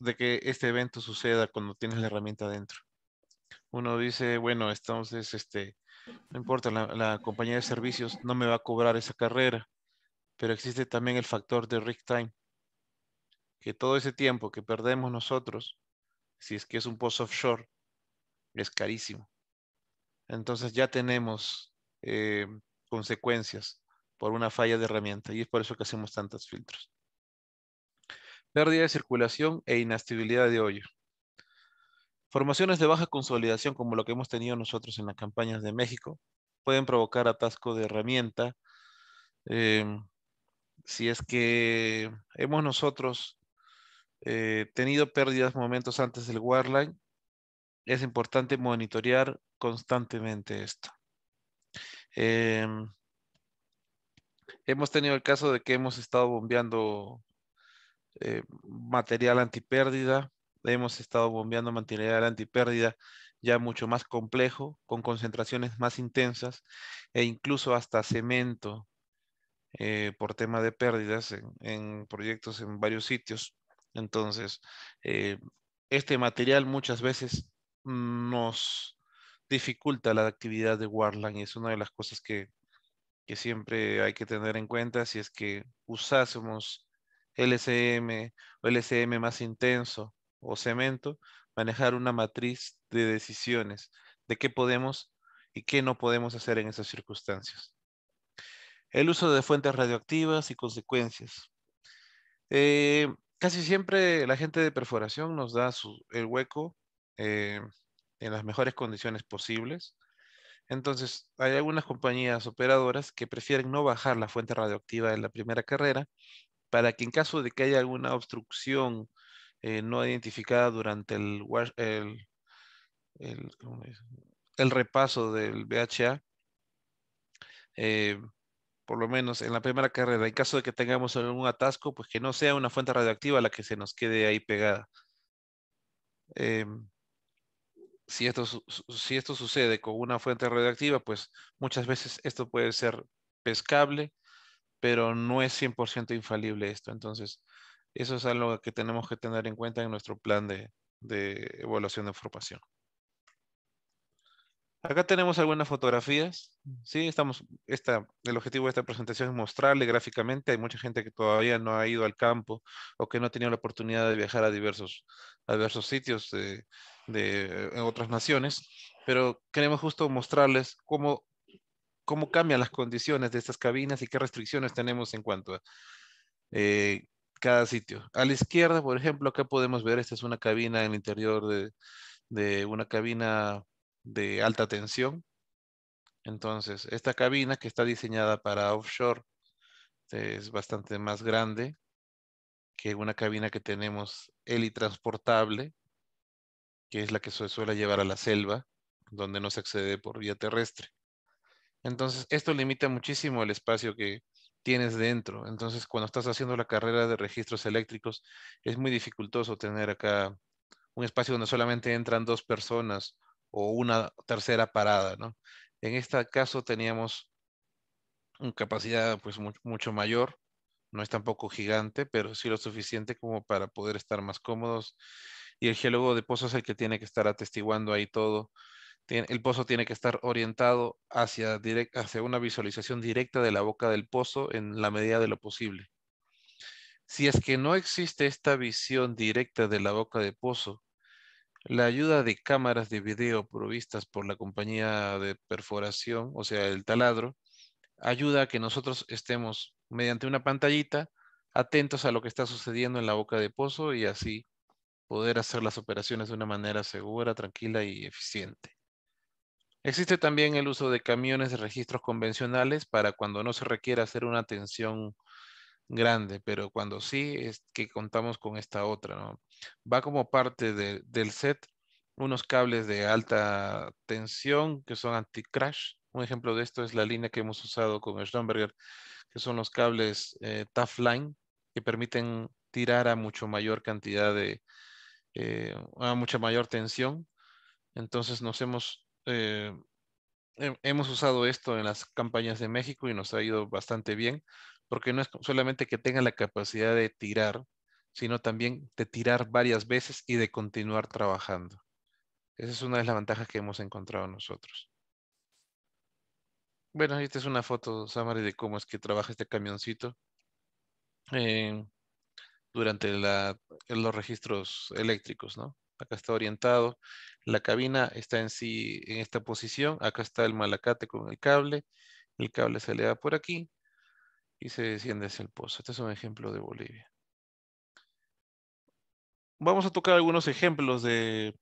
[SPEAKER 2] de que este evento suceda cuando tienes la herramienta dentro. Uno dice, bueno, entonces, este, no importa, la, compañía de servicios no me va a cobrar esa carrera, pero existe también el factor de rig time, que todo ese tiempo que perdemos nosotros, si es que es un post offshore, es carísimo. Entonces ya tenemos eh, consecuencias por una falla de herramienta y es por eso que hacemos tantos filtros pérdida de circulación e inestabilidad de hoyo. Formaciones de baja consolidación, como lo que hemos tenido nosotros en las campañas de México, pueden provocar atasco de herramienta. Em, si es que hemos nosotros eh, tenido pérdidas momentos antes del warline, es importante monitorear constantemente esto. Em, hemos tenido el caso de que hemos estado bombeando eh, material antipérdida, hemos estado bombeando material antipérdida ya mucho más complejo, con concentraciones más intensas e incluso hasta cemento eh, por tema de pérdidas en, proyectos en varios sitios. Entonces, eh, este material muchas veces nos dificulta la actividad de Warland y es una de las cosas que, que siempre hay que tener en cuenta si es que usásemos LCM o LCM más intenso o cemento, manejar una matriz de decisiones de qué podemos y qué no podemos hacer en esas circunstancias. El uso de fuentes radioactivas y consecuencias. Eh, casi siempre la gente de perforación nos da el hueco eh, en las mejores condiciones posibles. Entonces, hay algunas compañías operadoras que prefieren no bajar la fuente radioactiva en la primera carrera para que en caso de que haya alguna obstrucción eh, no identificada durante el, el, el, repaso del BHA, eh, por lo menos en la primera carrera, en caso de que tengamos algún atasco, pues que no sea una fuente radioactiva la que se nos quede ahí pegada. Eh, si esto, si esto sucede con una fuente radioactiva, pues muchas veces esto puede ser pescable pero no es 100% infalible esto. Entonces, eso es algo que tenemos que tener en cuenta en nuestro plan de, evaluación de formación. Acá tenemos algunas fotografías. Sí, estamos, esta, el objetivo de esta presentación es mostrarle gráficamente. Hay mucha gente que todavía no ha ido al campo o que no ha tenido la oportunidad de viajar a diversos, a diversos sitios de, de eh, en otras naciones. Pero queremos justo mostrarles cómo cómo cambian las condiciones de estas cabinas y qué restricciones tenemos en cuanto a eh, cada sitio. A la izquierda, por ejemplo, acá podemos ver, esta es una cabina en el interior de, una cabina de alta tensión. Entonces, esta cabina que está diseñada para offshore este, es bastante más grande que una cabina que tenemos helitransportable, que es la que se suele llevar a la selva, donde no se accede por vía terrestre. Entonces, esto limita muchísimo el espacio que tienes dentro. Entonces, cuando estás haciendo la carrera de registros eléctricos, es muy dificultoso tener acá un espacio donde solamente entran dos personas o una tercera parada, ¿no? En este caso teníamos una capacidad pues mucho, mayor, no es tampoco gigante, pero sí lo suficiente como para poder estar más cómodos. Y el geólogo de pozos es el que tiene que estar atestiguando ahí todo el pozo tiene que estar orientado hacia, una visualización directa de la boca del pozo en la medida de lo posible. Si es que no existe esta visión directa de la boca de pozo, la ayuda de cámaras de video provistas por la compañía de perforación, o sea, el taladro, ayuda a que nosotros estemos mediante una pantallita atentos a lo que está sucediendo en la boca de pozo y así poder hacer las operaciones de una manera segura, tranquila y eficiente. Existe también el uso de camiones de registros convencionales para cuando no se requiere hacer una tensión grande, pero cuando sí es que contamos con esta otra, Va como parte del set unos cables de alta tensión que son anti-crash. Un ejemplo de esto es la línea que hemos usado con Schlumberger, que son los cables eh, Tough Line, que permiten tirar a mucho mayor cantidad de, eh, a mucha mayor tensión. Entonces nos hemos eh, hemos usado esto en las campañas de México y nos ha ido bastante bien, porque no es solamente que tenga la capacidad de tirar, sino también de tirar varias veces y de continuar trabajando. Esa es una de las ventajas que hemos encontrado nosotros. Bueno, esta es una foto, Samari, de cómo es que trabaja este camioncito eh, durante los registros eléctricos, ¿no? acá está orientado. La cabina está en sí en esta posición. Acá está el malacate con el cable. El cable se le da por aquí y se desciende hacia el pozo. Este es un ejemplo de Bolivia. Vamos a tocar algunos ejemplos de,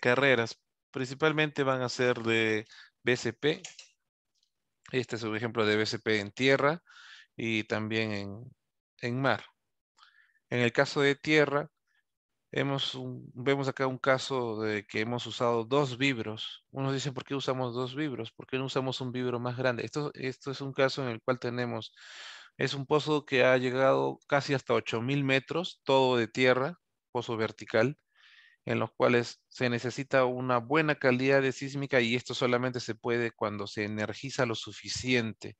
[SPEAKER 2] carreras. Principalmente van a ser de BCP. Este es un ejemplo de BCP en tierra y también en mar. En el caso de tierra, vemos acá un caso de que hemos usado dos vibros. Unos dice ¿por qué usamos dos vibros? ¿Por qué no usamos un vibro más grande? Esto, esto es un caso en el cual tenemos, es un pozo que ha llegado casi hasta 8.000 metros, todo de tierra, pozo vertical, en los cuales se necesita una buena calidad de sísmica y esto solamente se puede cuando se energiza lo suficiente.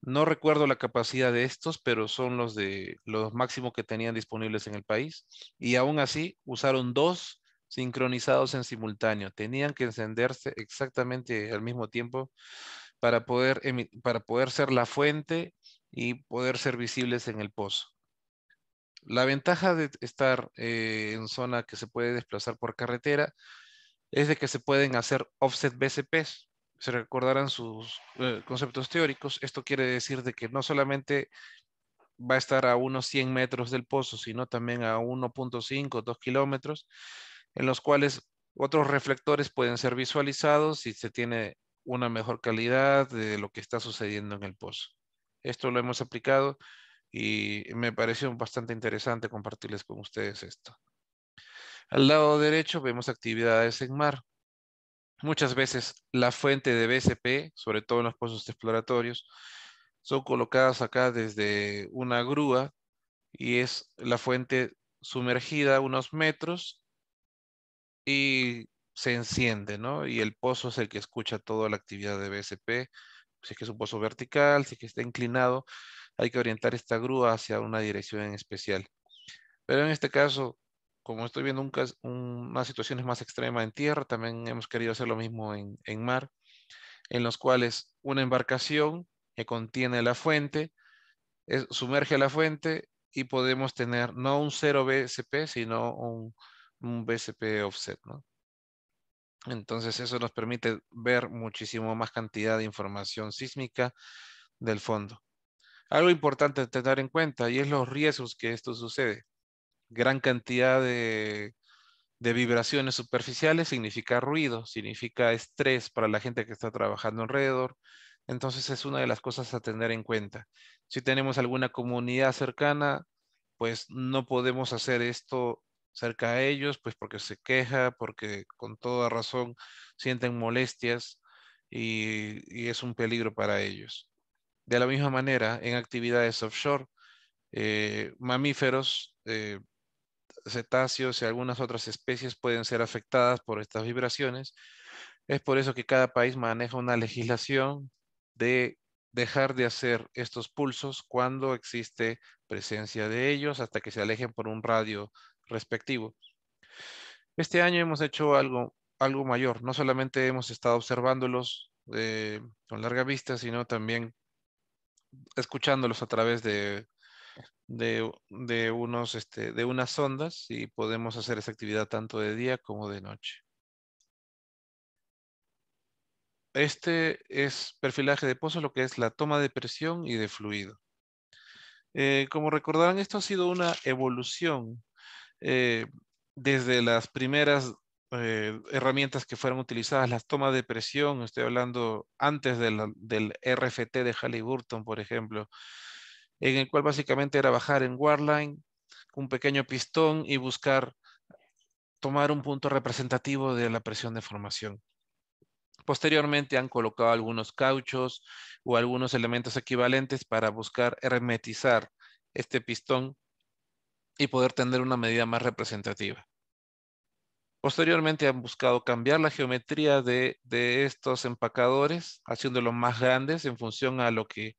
[SPEAKER 2] No recuerdo la capacidad de estos, pero son los de los máximos que tenían disponibles en el país. Y aún así usaron dos sincronizados en simultáneo. Tenían que encenderse exactamente al mismo tiempo para poder, para poder ser la fuente y poder ser visibles en el pozo. La ventaja de estar eh, en zona que se puede desplazar por carretera es de que se pueden hacer offset BCPs se recordarán sus eh, conceptos teóricos, esto quiere decir de que no solamente va a estar a unos 100 metros del pozo, sino también a 1.5, 2 kilómetros, en los cuales otros reflectores pueden ser visualizados y se tiene una mejor calidad de lo que está sucediendo en el pozo. Esto lo hemos aplicado y me pareció bastante interesante compartirles con ustedes esto. Al lado derecho vemos actividades en mar. Muchas veces la fuente de BSP, sobre todo en los pozos exploratorios, son colocadas acá desde una grúa y es la fuente sumergida unos metros y se enciende, ¿no? Y el pozo es el que escucha toda la actividad de BSP. Si es que es un pozo vertical, si es que está inclinado, hay que orientar esta grúa hacia una dirección en especial. Pero en este caso, como estoy viendo un caso, unas situaciones más extremas en tierra, también hemos querido hacer lo mismo en, mar, en los cuales una embarcación que contiene la fuente, sumerge la fuente y podemos tener no un 0 BSP, sino un, BCP BSP offset. Entonces eso nos permite ver muchísimo más cantidad de información sísmica del fondo. Algo importante de tener en cuenta y es los riesgos que esto sucede gran cantidad de, de vibraciones superficiales significa ruido, significa estrés para la gente que está trabajando alrededor. Entonces es una de las cosas a tener en cuenta. Si tenemos alguna comunidad cercana, pues no podemos hacer esto cerca a ellos, pues porque se queja, porque con toda razón sienten molestias y, y es un peligro para ellos. De la misma manera, en actividades offshore, eh, mamíferos eh, cetáceos y algunas otras especies pueden ser afectadas por estas vibraciones. Es por eso que cada país maneja una legislación de dejar de hacer estos pulsos cuando existe presencia de ellos hasta que se alejen por un radio respectivo. Este año hemos hecho algo, algo mayor. No solamente hemos estado observándolos eh, con larga vista, sino también escuchándolos a través de de, este, unas ondas y podemos hacer esa actividad tanto de día como de noche. Este es perfilaje de pozo, lo que es la toma de presión y de fluido. Eh, como recordarán, esto ha sido una evolución eh, desde las primeras eh, herramientas que fueron utilizadas, las tomas de presión, estoy hablando antes del RFT de Halliburton, por ejemplo, en el cual básicamente era bajar en Warline, un pequeño pistón y buscar tomar un punto representativo de la presión de formación. Posteriormente han colocado algunos cauchos o algunos elementos equivalentes para buscar hermetizar este pistón y poder tener una medida más representativa. Posteriormente han buscado cambiar la geometría de, estos empacadores, haciéndolos más grandes en función a lo que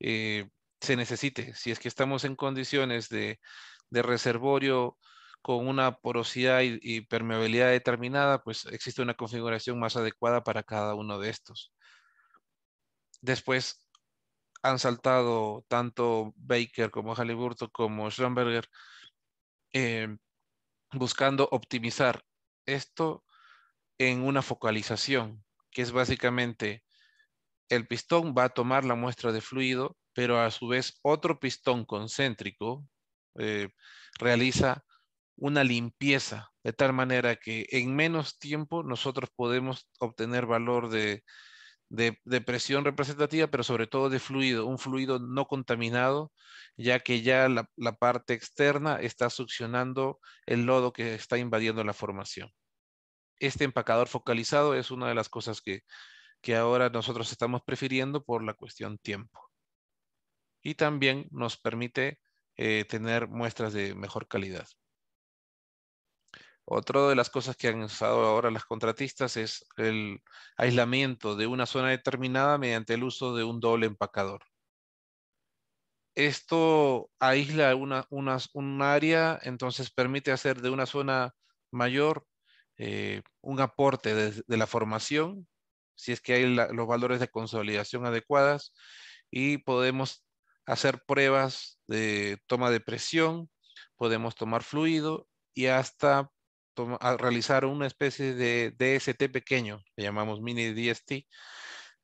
[SPEAKER 2] eh, se necesite. Si es que estamos en condiciones de, reservorio con una porosidad y, permeabilidad determinada, pues existe una configuración más adecuada para cada uno de estos. Después han saltado tanto Baker como Halliburton como Schramberger, eh, buscando optimizar esto en una focalización, que es básicamente el pistón va a tomar la muestra de fluido pero a su vez otro pistón concéntrico eh, realiza una limpieza, de tal manera que en menos tiempo nosotros podemos obtener valor de, presión representativa, pero sobre todo de fluido, un fluido no contaminado, ya que ya la, parte externa está succionando el lodo que está invadiendo la formación. Este empacador focalizado es una de las cosas que, que ahora nosotros estamos prefiriendo por la cuestión tiempo y también nos permite eh, tener muestras de mejor calidad. Otra de las cosas que han usado ahora las contratistas es el aislamiento de una zona determinada mediante el uso de un doble empacador. Esto aísla una, un área, entonces permite hacer de una zona mayor eh, un aporte de, la formación, si es que hay los valores de consolidación adecuadas, y podemos hacer pruebas de toma de presión, podemos tomar fluido y hasta realizar una especie de DST pequeño, que llamamos mini DST,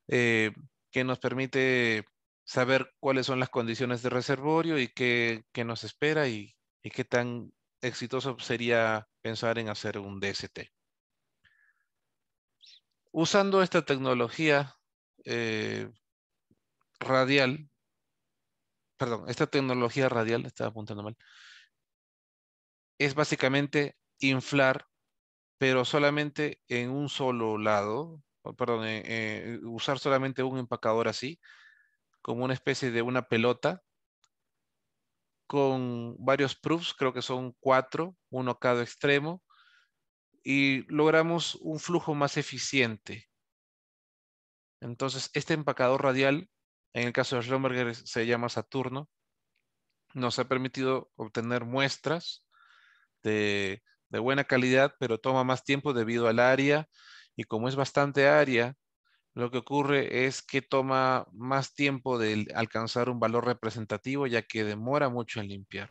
[SPEAKER 2] eh, que nos permite saber cuáles son las condiciones de reservorio y qué, nos espera y, qué tan exitoso sería pensar en hacer un DST. Usando esta tecnología eh, radial, perdón, esta tecnología radial, estaba apuntando mal, es básicamente inflar, pero solamente en un solo lado, perdón, eh, eh, usar solamente un empacador así, como una especie de una pelota, con varios proofs, creo que son cuatro, uno a cada extremo, y logramos un flujo más eficiente. Entonces, este empacador radial en el caso de Schlumberger se llama Saturno, nos ha permitido obtener muestras de, buena calidad, pero toma más tiempo debido al área y como es bastante área, lo que ocurre es que toma más tiempo de alcanzar un valor representativo ya que demora mucho en limpiar.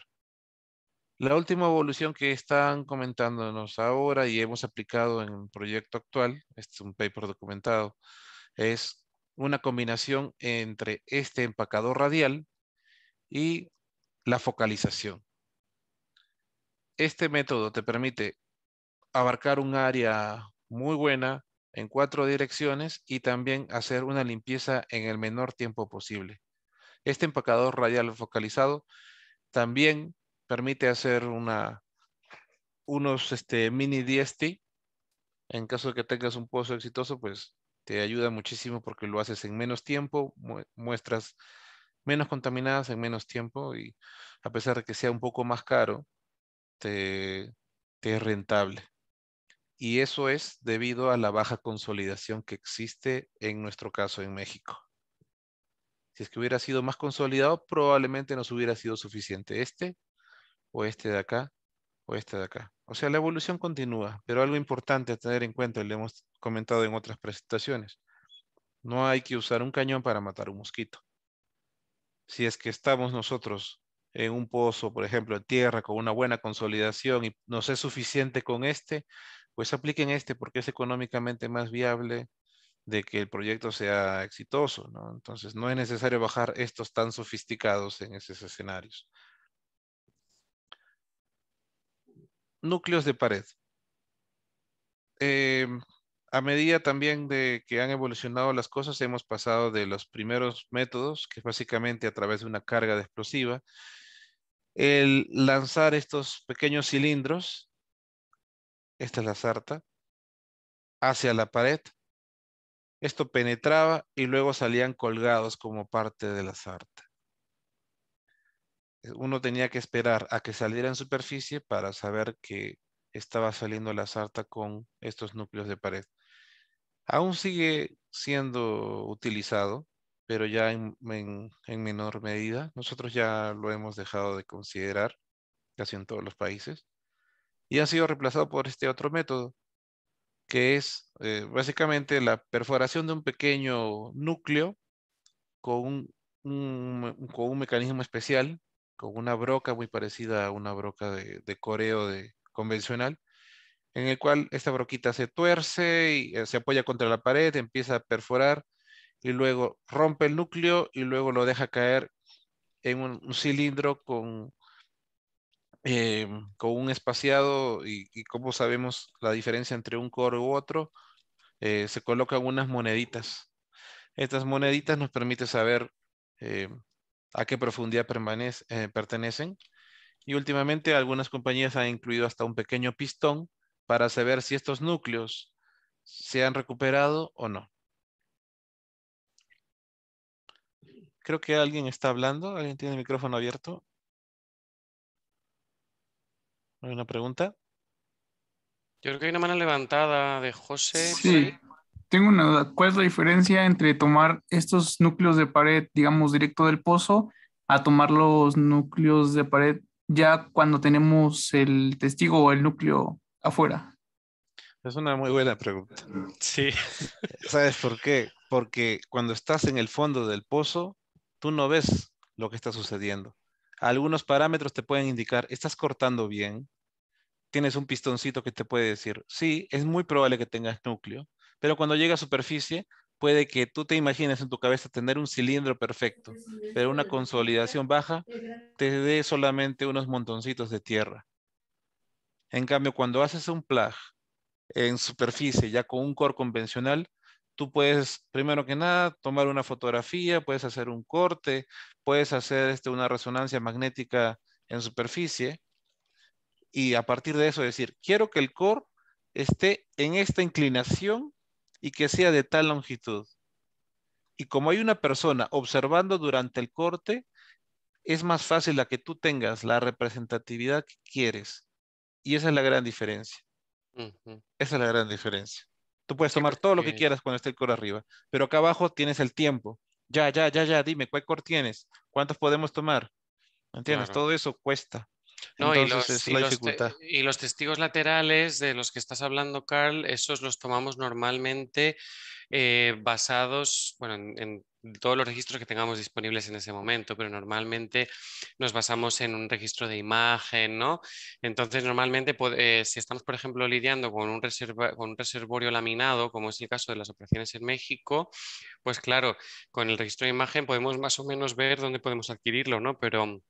[SPEAKER 2] La última evolución que están comentándonos ahora y hemos aplicado en un proyecto actual, este es un paper documentado, es una combinación entre este empacador radial y la focalización. Este método te permite abarcar un área muy buena en cuatro direcciones y también hacer una limpieza en el menor tiempo posible. Este empacador radial focalizado también permite hacer una, unos este, mini DST. En caso de que tengas un pozo exitoso, pues te ayuda muchísimo porque lo haces en menos tiempo, muestras menos contaminadas en menos tiempo y a pesar de que sea un poco más caro, te, es rentable. Y eso es debido a la baja consolidación que existe en nuestro caso en México. Si es que hubiera sido más consolidado, probablemente nos hubiera sido suficiente este o este de acá, o este de acá. O sea, la evolución continúa, pero algo importante a tener en cuenta, y lo hemos comentado en otras presentaciones, no hay que usar un cañón para matar un mosquito. Si es que estamos nosotros en un pozo, por ejemplo, en tierra, con una buena consolidación y no es suficiente con este, pues apliquen este porque es económicamente más viable de que el proyecto sea exitoso, Entonces, no es necesario bajar estos tan sofisticados en esos escenarios. núcleos de pared. Eh, a medida también de que han evolucionado las cosas, hemos pasado de los primeros métodos, que es básicamente a través de una carga de explosiva, el lanzar estos pequeños cilindros, esta es la sarta, hacia la pared. Esto penetraba y luego salían colgados como parte de la sarta. Eh, uno tenía que esperar a que saliera en superficie para saber que estaba saliendo la sarta con estos núcleos de pared. Aún sigue siendo utilizado, pero ya en, menor medida. Nosotros ya lo hemos dejado de considerar casi en todos los países. Y ha sido reemplazado por este otro método, que es eh, básicamente la perforación de un pequeño núcleo con un mecanismo especial con una broca muy parecida a una broca de, coreo de, convencional, en el cual esta broquita se tuerce y eh, se apoya contra la pared, empieza a perforar y luego rompe el núcleo y luego lo deja caer en un, cilindro con, eh, con un espaciado y, como sabemos la diferencia entre un coro u otro, eh, se colocan unas moneditas. Estas moneditas nos permiten saber a qué profundidad eh, pertenecen. Y últimamente algunas compañías han incluido hasta un pequeño pistón para saber si estos núcleos se han recuperado o no. Creo que alguien está hablando. ¿Alguien tiene el micrófono abierto? ¿Hay una pregunta?
[SPEAKER 3] Yo creo que hay una mano levantada de José. Sí
[SPEAKER 5] tengo una duda. ¿Cuál es la diferencia entre tomar estos núcleos de pared, digamos, directo del pozo, a tomar los núcleos de pared ya cuando tenemos el testigo o el núcleo afuera?
[SPEAKER 2] Es una muy buena pregunta. Sí. ¿Sabes por qué? Porque cuando estás en el fondo del pozo, tú no ves lo que está sucediendo. Algunos parámetros te pueden indicar, estás cortando bien, tienes un pistoncito que te puede decir, sí, es muy probable que tengas núcleo, pero cuando llega a superficie, puede que tú te imagines en tu cabeza tener un cilindro perfecto, pero una consolidación baja te dé solamente unos montoncitos de tierra. En cambio, cuando haces un plug en superficie, ya con un core convencional, tú puedes, primero que nada, tomar una fotografía, puedes hacer un corte, puedes hacer este, una resonancia magnética en superficie y a partir de eso decir, quiero que el core esté en esta inclinación y que sea de tal longitud. Y como hay una persona observando durante el corte, es más fácil la que tú tengas la representatividad que quieres. Y esa es la gran diferencia. Esa es la gran diferencia. Tú puedes tomar todo lo que quieras cuando esté el core arriba, pero acá abajo tienes el tiempo. Ya, ya, ya, ya, dime, ¿cuál core tienes? ¿Cuántos podemos tomar? ¿Entiendes? Todo eso cuesta. No, y, los,
[SPEAKER 3] testigos laterales de los que estás hablando, Carl, esos los tomamos normalmente eh, basados bueno, en, todos los registros que tengamos disponibles en ese momento, pero normalmente nos basamos en un registro de imagen, ¿no? Entonces, normalmente, eh, si estamos, por ejemplo, lidiando con un, con un reservorio laminado, como es el caso de las operaciones en México, pues claro, con el registro de imagen podemos más o menos ver dónde podemos adquirirlo, ¿no? Pero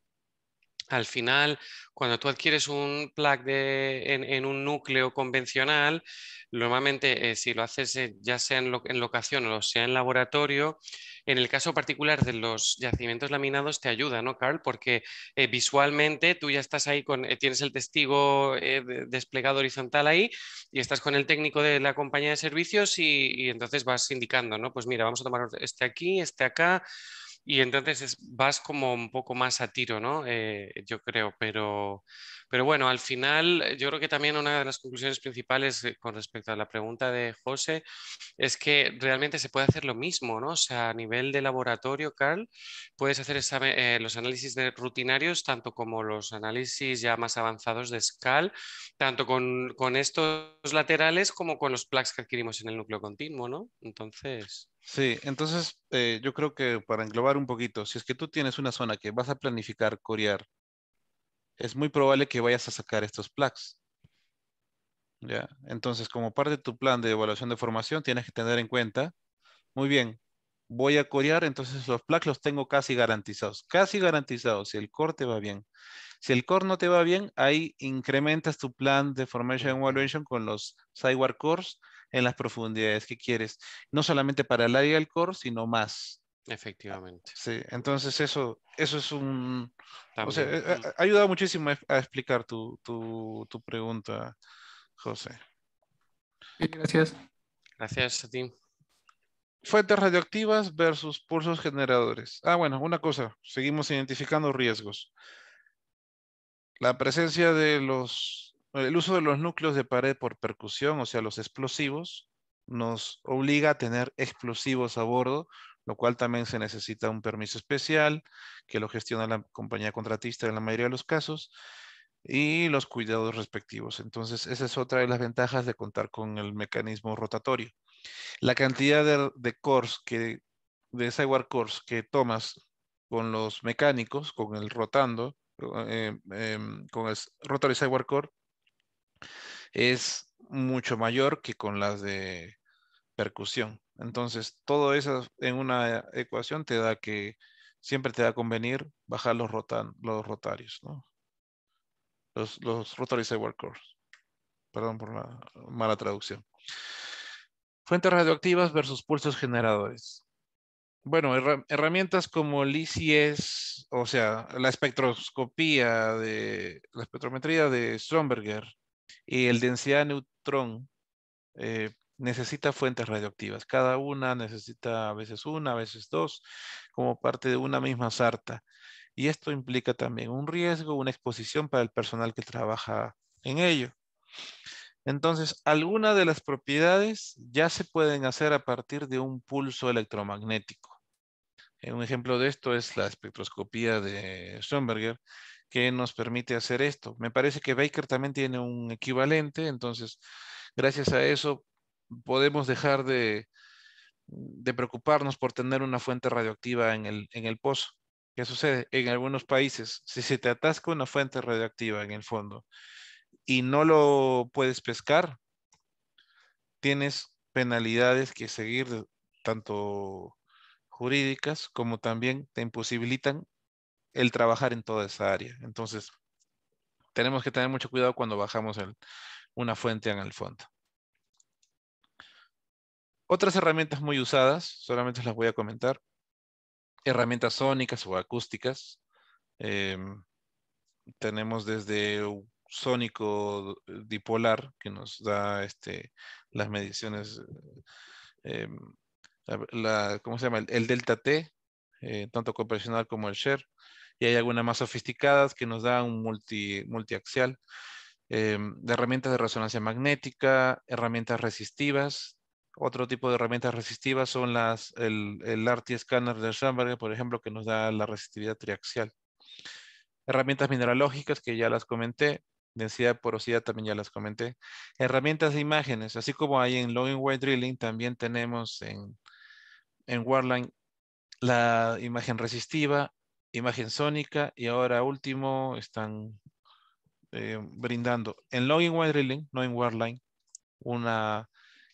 [SPEAKER 3] al final, cuando tú adquieres un plug en, un núcleo convencional, normalmente eh, si lo haces eh, ya sea en, locación o sea en laboratorio, en el caso particular de los yacimientos laminados te ayuda, ¿no, Carl? Porque eh, visualmente tú ya estás ahí, con, tienes el testigo desplegado horizontal ahí y estás con el técnico de la compañía de servicios y, y entonces vas indicando, ¿no? Pues mira, vamos a tomar este aquí, este acá y entonces es, vas como un poco más a tiro, ¿no? Eh, yo creo, pero pero bueno, al final eh, yo creo que también una de las conclusiones principales eh, con respecto a la pregunta de José es que realmente se puede hacer lo mismo, ¿no? O sea, a nivel de laboratorio, Carl, puedes hacer eh, los análisis rutinarios tanto como los análisis ya más avanzados de SCAL, tanto con, estos laterales como con los plaques que adquirimos en el núcleo continuo, ¿no? Entonces...
[SPEAKER 2] Sí, entonces yo creo que para englobar un poquito, si es que tú tienes una zona que vas a planificar corear es muy probable que vayas a sacar estos plaques. ¿Ya? Entonces, como parte de tu plan de evaluación de formación, tienes que tener en cuenta, muy bien, voy a corear, entonces los plaques los tengo casi garantizados, casi garantizados, si el core te va bien. Si el core no te va bien, ahí incrementas tu plan de Formation Evaluation con los Sideward Cores en las profundidades que quieres. No solamente para el área del core, sino más.
[SPEAKER 3] Efectivamente.
[SPEAKER 2] Sí, entonces eso, eso es un... O sea, eh, eh, ha, ayudado muchísimo a explicar tu, tu pregunta, José.
[SPEAKER 3] Sí, gracias. Gracias a ti.
[SPEAKER 2] Fuentes radioactivas versus pulsos generadores. Ah, bueno, una cosa, seguimos identificando riesgos. La presencia de los, el uso de los núcleos de pared por percusión, o sea, los explosivos, nos obliga a tener explosivos a bordo, lo cual también se necesita un permiso especial que lo gestiona la compañía contratista en la mayoría de los casos y los cuidados respectivos. Entonces, esa es otra de las ventajas de contar con el mecanismo rotatorio. La cantidad de, de cores que, de cyber cores que tomas con los mecánicos, con el rotando, eh, em, con el rotary cyber core, es mucho mayor que con las de percusión. Entonces, todo eso en una ecuación te da que siempre te da convenir bajar los, rotan, los rotarios, ¿no? Los, los rotary Perdón por la mala traducción. Fuentes radioactivas versus pulsos generadores. Bueno, herramientas como el ICS, o sea, la espectroscopía de la espectrometría de Stromberger y el densidad neutrón eh, necesita fuentes radioactivas. Cada una necesita a veces una, a veces dos, como parte de una misma sarta. Y esto implica también un riesgo, una exposición para el personal que trabaja en ello. Entonces, algunas de las propiedades ya se pueden hacer a partir de un pulso electromagnético. Eh, un ejemplo de esto es la espectroscopía de Schoenberger, que nos permite hacer esto. Me parece que Baker también tiene un equivalente, entonces gracias a eso podemos dejar de, preocuparnos por tener una fuente radioactiva en el, pozo. ¿Qué sucede? En algunos países, si se te atasca una fuente radioactiva en el fondo y no lo puedes pescar, tienes penalidades que seguir, tanto jurídicas como también te imposibilitan el trabajar en toda esa área. Entonces, tenemos que tener mucho cuidado cuando bajamos una fuente en el fondo. Otras herramientas muy usadas, solamente las voy a comentar. Herramientas sónicas o acústicas. Em, tenemos desde sónico dipolar, que nos da este, las mediciones, em, ¿cómo se llama? El, delta T, eh, tanto compresional como el share. Y hay algunas más sofisticadas que nos da un multi, multiaxial. de em, herramientas de resonancia magnética, herramientas resistivas, otro tipo de herramientas resistivas son las, el, el ARTI scanner de Schamberger, por ejemplo, que nos da la resistividad triaxial. Herramientas mineralógicas, que ya las comenté. Densidad porosidad también ya las comenté. Herramientas de imágenes, así como hay en Long Wide Drilling, también tenemos en, en Warline la imagen resistiva, imagen sónica y ahora último están eh, brindando en Login Wide Drilling, no en Warline, una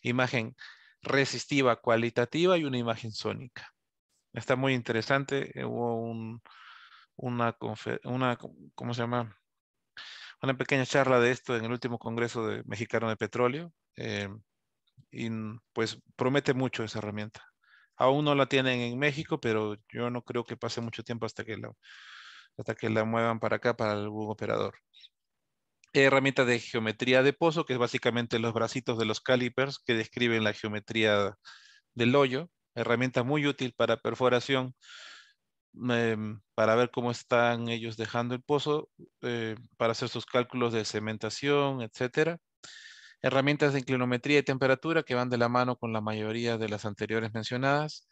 [SPEAKER 2] imagen resistiva cualitativa y una imagen sónica. Está muy interesante. Hubo un, una, una, ¿cómo se llama? Una pequeña charla de esto en el último Congreso de Mexicano de Petróleo. Eh, y pues promete mucho esa herramienta. Aún no la tienen en México, pero yo no creo que pase mucho tiempo hasta que la, hasta que la muevan para acá, para algún operador herramientas de geometría de pozo, que es básicamente los bracitos de los calipers que describen la geometría del hoyo. Herramienta muy útil para perforación, em, para ver cómo están ellos dejando el pozo, eh, para hacer sus cálculos de cementación, etcétera. Herramientas de inclinometría y temperatura que van de la mano con la mayoría de las anteriores mencionadas.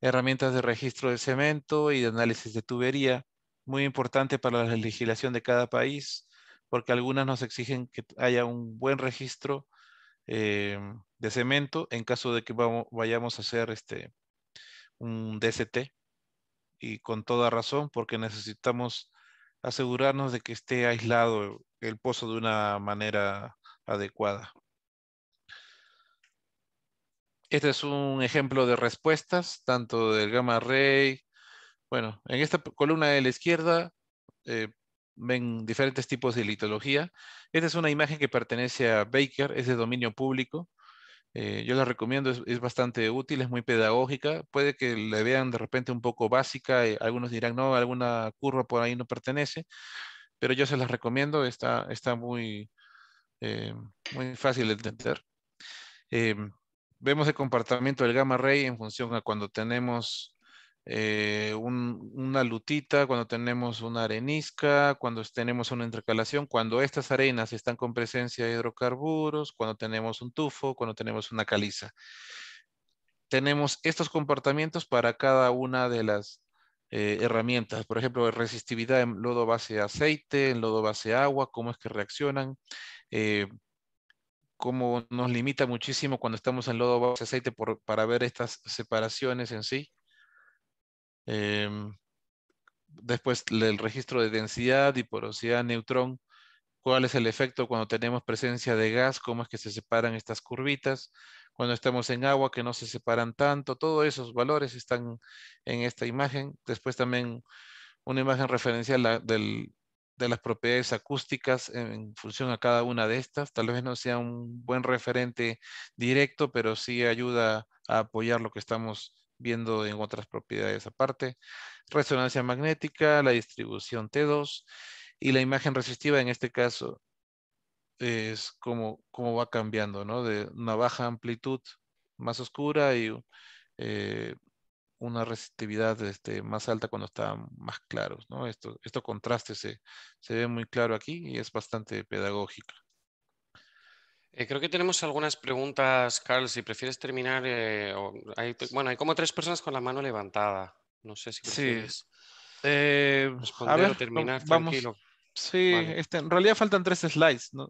[SPEAKER 2] Herramientas de registro de cemento y de análisis de tubería, muy importante para la legislación de cada país porque algunas nos exigen que haya un buen registro eh, de cemento en caso de que vayamos a hacer este, un DST Y con toda razón, porque necesitamos asegurarnos de que esté aislado el pozo de una manera adecuada. Este es un ejemplo de respuestas, tanto del gamma ray. Bueno, en esta columna de la izquierda eh, ven diferentes tipos de litología. Esta es una imagen que pertenece a Baker, es de dominio público. Eh, yo la recomiendo, es, bastante útil, es muy pedagógica. Puede que la vean de repente un poco básica, eh, algunos dirán, no, alguna curva por ahí no pertenece, pero yo se las recomiendo, está, está muy, eh, muy fácil de entender. Em, vemos el comportamiento del gamma ray en función a cuando tenemos eh, una lutita, cuando tenemos una arenisca, cuando tenemos una intercalación, cuando estas arenas están con presencia de hidrocarburos, cuando tenemos un tufo, cuando tenemos una caliza. Tenemos estos comportamientos para cada una de las eh, herramientas, por ejemplo, resistividad en lodo base aceite, en lodo base agua, cómo es que reaccionan, eh, cómo nos limita muchísimo cuando estamos en lodo base aceite para ver estas separaciones en sí. Em, después el registro de densidad y porosidad neutrón, cuál es el efecto cuando tenemos presencia de gas, cómo es que se separan estas curvitas, cuando estamos en agua que no se separan tanto, todos esos valores están en esta imagen. Después también una imagen referencial de las propiedades acústicas en función a cada una de estas. Tal vez no sea un buen referente directo, pero sí ayuda a apoyar lo que estamos viendo en otras propiedades aparte, resonancia magnética, la distribución T2 y la imagen resistiva en este caso es como, va cambiando, ¿no? De una baja amplitud más oscura y eh, una resistividad este, más alta cuando está más claros, Esto, esto contraste se ve muy claro aquí y es bastante pedagógico.
[SPEAKER 3] Eh, creo que tenemos algunas preguntas, Carl, si prefieres terminar. Eh, bueno, hay como tres personas con la mano levantada. No sé si prefieres eh, responder a terminar tranquilo.
[SPEAKER 2] Sí, este, en realidad faltan tres slides. ¿no?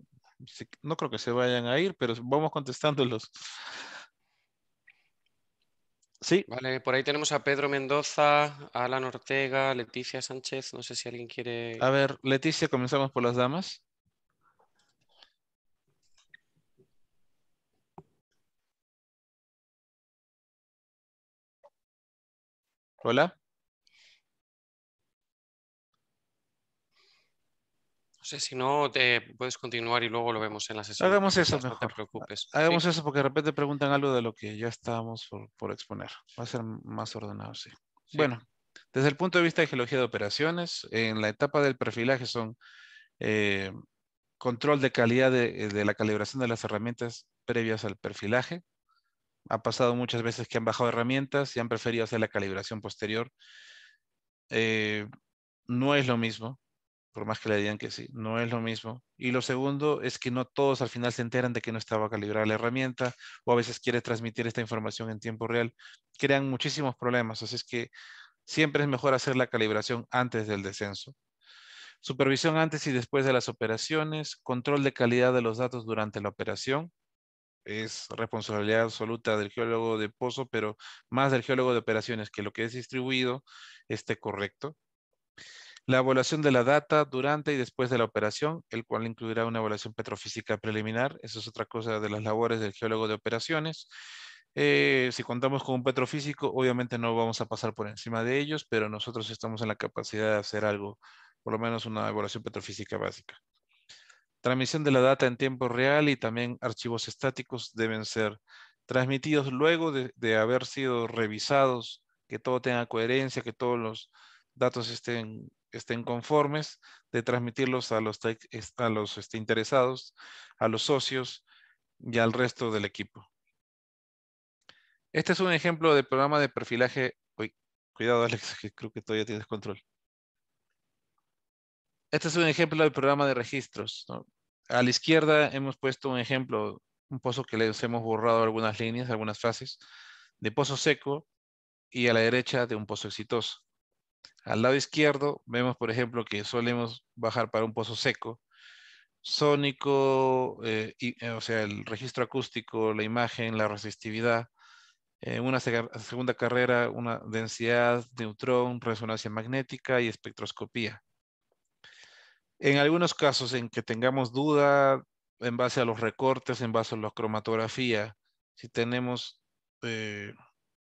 [SPEAKER 2] creo
[SPEAKER 3] que se vayan a ir, pero vamos contestándolos. Sí. Vale, por ahí tenemos a Pedro Mendoza, a Alan Ortega, Leticia Sánchez. No sé si alguien quiere. A ver,
[SPEAKER 2] Leticia, comenzamos por las damas.
[SPEAKER 3] Hola. No sé si no te puedes continuar y luego lo vemos en la sesión. Hagamos eso no te preocupes. Hagamos
[SPEAKER 2] eso porque de repente preguntan algo de lo que ya estábamos por, exponer. Va a ser más ordenado, sí. Bueno, desde el punto de vista de geología de operaciones, en la etapa del perfilaje son eh, control de calidad eh, de la calibración de las herramientas previas al perfilaje, ha pasado muchas veces que han bajado herramientas y han preferido hacer la calibración posterior. Eh, no es lo mismo, por más que le digan que sí, no es lo mismo. Y lo segundo es que no todos al final se enteran de que no estaba calibrada la herramienta o a veces quiere transmitir esta información en tiempo real. Crean muchísimos problemas, así es que siempre es mejor hacer la calibración antes del descenso. Supervisión antes y después de las operaciones, control de calidad de los datos durante la operación, es responsabilidad absoluta del geólogo de pozo, pero más del geólogo de operaciones, que lo que es distribuido esté correcto. La evaluación de la data durante y después de la operación, el cual incluirá una evaluación petrofísica preliminar. Eso es otra cosa de las labores del geólogo de operaciones. Eh, si contamos con un petrofísico, obviamente no vamos a pasar por encima de ellos, pero nosotros estamos en la capacidad de hacer algo, por lo menos una evaluación petrofísica básica. Transmisión de la data en tiempo real y también archivos estáticos deben ser transmitidos luego de, haber sido revisados, que todo tenga coherencia, que todos los datos estén, conformes, de transmitirlos a los, a los este, interesados, a los socios y al resto del equipo. Este es un ejemplo del programa de perfilaje. Uy, cuidado, Alex, que creo que todavía tienes control. Este es un ejemplo del programa de registros a la izquierda hemos puesto un ejemplo, un pozo que les hemos borrado algunas líneas, algunas frases, de pozo seco y a la derecha de un pozo exitoso. Al lado izquierdo vemos, por ejemplo, que solemos bajar para un pozo seco, sónico, eh, eh, o sea, el registro acústico, la imagen, la resistividad, eh, una segunda carrera, una densidad, neutrón, resonancia magnética y espectroscopía. En algunos casos en que tengamos duda en base a los recortes, en base a la cromatografía, si tenemos eh,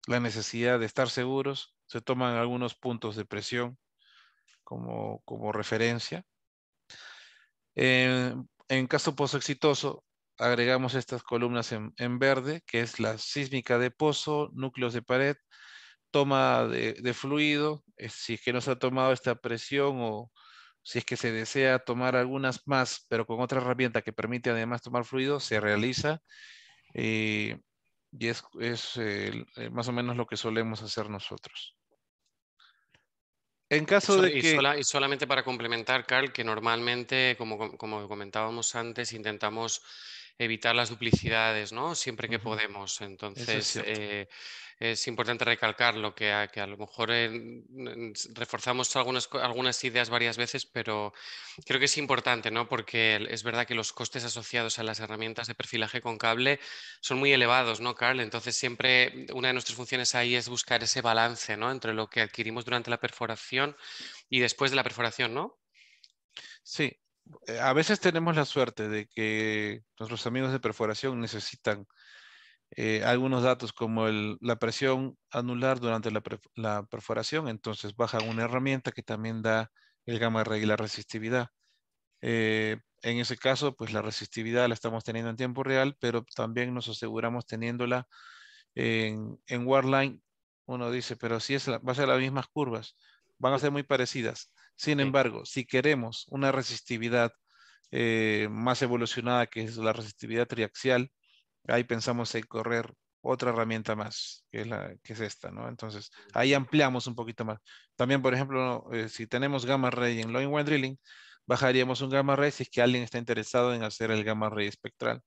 [SPEAKER 2] la necesidad de estar seguros, se toman algunos puntos de presión como, referencia. Eh, en caso pozo exitoso, agregamos estas columnas en, verde, que es la sísmica de pozo, núcleos de pared, toma de, de fluido, si es que no se ha tomado esta presión o, si es que se desea tomar algunas más, pero con otra herramienta que permite además tomar fluido, se realiza. Eh, y es, es eh, más o menos lo que solemos hacer nosotros. En caso de y, que...
[SPEAKER 3] y solamente para complementar, Carl, que normalmente, como, como comentábamos antes, intentamos evitar las duplicidades, ¿no? Siempre que podemos. Entonces, eh, es, importante recalcar lo que a, que a lo mejor reforzamos algunas, algunas ideas varias veces, pero creo que es importante, ¿no? Porque es verdad que los costes asociados a las herramientas de perfilaje con cable son muy elevados, ¿no, Carl? Entonces, siempre una de nuestras funciones ahí es buscar ese balance, ¿no? Entre lo que adquirimos durante la perforación y después de la perforación, ¿no?
[SPEAKER 2] Sí, eh, a veces tenemos la suerte de que nuestros amigos de perforación necesitan eh, algunos datos como la presión anular durante la, perforación, entonces bajan una herramienta que también da el gamma ray y la resistividad. Eh, en ese caso, pues la resistividad la estamos teniendo en tiempo real, pero también nos aseguramos teniéndola en, en Warline. Uno dice, pero si es va a ser las mismas curvas, van a ser muy parecidas. Sin embargo, si queremos una resistividad eh, más evolucionada, que es la resistividad triaxial, ahí pensamos en correr otra herramienta más, que es, la, que es esta, ¿no? Entonces, ahí ampliamos un poquito más. También, por ejemplo, eh, si tenemos gamma ray en low One Drilling, bajaríamos un gamma ray si es que alguien está interesado en hacer el gamma ray espectral.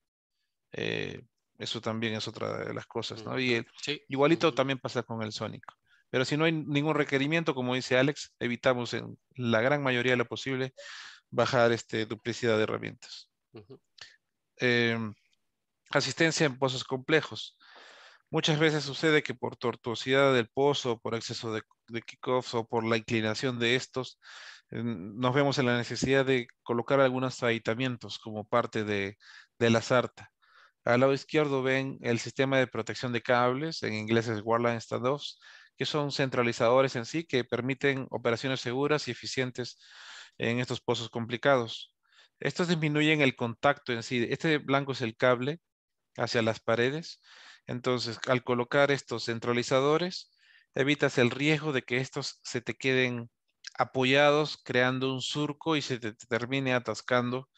[SPEAKER 2] Eh, eso también es otra de las cosas, igualito también pasa con el sónico. Pero si no hay ningún requerimiento, como dice Alex, evitamos en la gran mayoría de lo posible bajar este, duplicidad de herramientas. Eh, asistencia en pozos complejos. Muchas veces sucede que por tortuosidad del pozo, por exceso de, de kickoffs o por la inclinación de estos, nos vemos en la necesidad de colocar algunos aditamientos como parte de, de la sarta. Al lado izquierdo ven el sistema de protección de cables, en inglés es Warline 2 que son centralizadores en sí, que permiten operaciones seguras y eficientes en estos pozos complicados. Estos disminuyen el contacto en sí. Este blanco es el cable hacia las paredes. Entonces, al colocar estos centralizadores, evitas el riesgo de que estos se te queden apoyados, creando un surco y se te termine atascando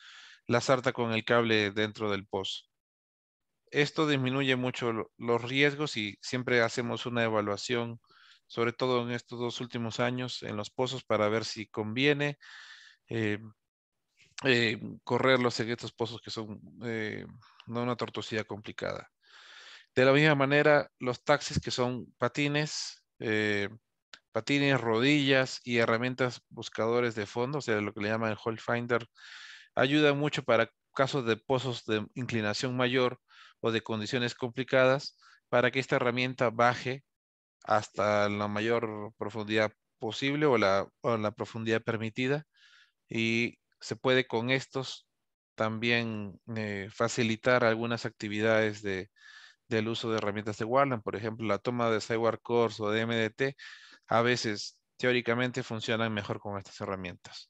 [SPEAKER 2] la sarta con el cable dentro del pozo. Esto disminuye mucho los riesgos y siempre hacemos una evaluación sobre todo en estos dos últimos años, en los pozos para ver si conviene correr eh, los eh, correrlos en estos pozos que son eh, no una tortuosidad complicada. De la misma manera, los taxis que son patines, patines, rodillas y herramientas buscadores de fondo, o sea, lo que le llaman el hole finder, ayuda mucho para casos de pozos de inclinación mayor o de condiciones complicadas para que esta herramienta baje hasta la mayor profundidad posible o la, profundidad permitida y se puede con estos también eh, facilitar algunas actividades de, del uso de herramientas de Warland, por ejemplo, la toma de Cyber Course o de MDT, a veces teóricamente funcionan mejor con estas herramientas.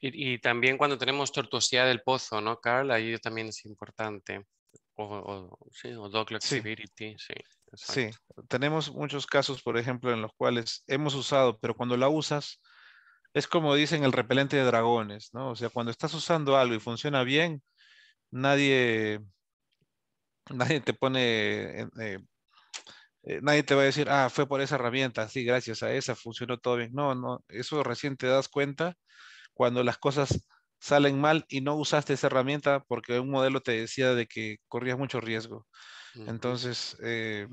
[SPEAKER 3] Y, también cuando tenemos tortuosidad del pozo, ¿no, Carl? Ahí también es importante. O, o, sí.
[SPEAKER 2] Sí, tenemos muchos casos, por ejemplo, en los cuales hemos usado, pero cuando la usas, es como dicen el repelente de dragones, ¿no? O sea, cuando estás usando algo y funciona bien, nadie, nadie te pone, eh, eh, nadie te va a decir, ah, fue por esa herramienta, sí, gracias a esa funcionó todo bien. No, no, eso recién te das cuenta cuando las cosas salen mal y no usaste esa herramienta porque un modelo te decía de que corrías mucho riesgo. Entonces, eh,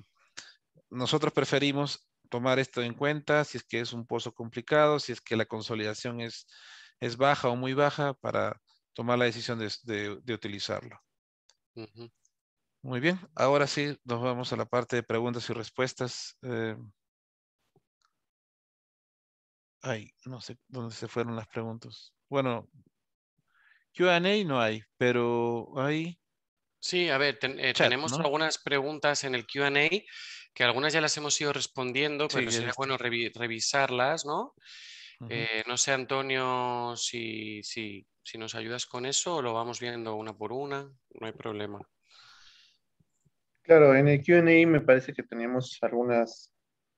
[SPEAKER 2] nosotros preferimos tomar esto en cuenta si es que es un pozo complicado, si es que la consolidación es, es baja o muy baja para tomar la decisión de, utilizarlo. Muy bien, ahora sí nos vamos a la parte de preguntas y respuestas. Eh. ay, no sé dónde se fueron las preguntas. Bueno, QA no hay, pero hay.
[SPEAKER 3] Sí, a ver, eh, tenemos algunas preguntas en el QA que algunas ya las hemos ido respondiendo, pero sería bueno revisarlas, ¿no? Eh, no sé, Antonio, si, si, si nos ayudas con eso o lo vamos viendo una por una, no hay problema.
[SPEAKER 1] Claro, en el QA me parece que tenemos algunas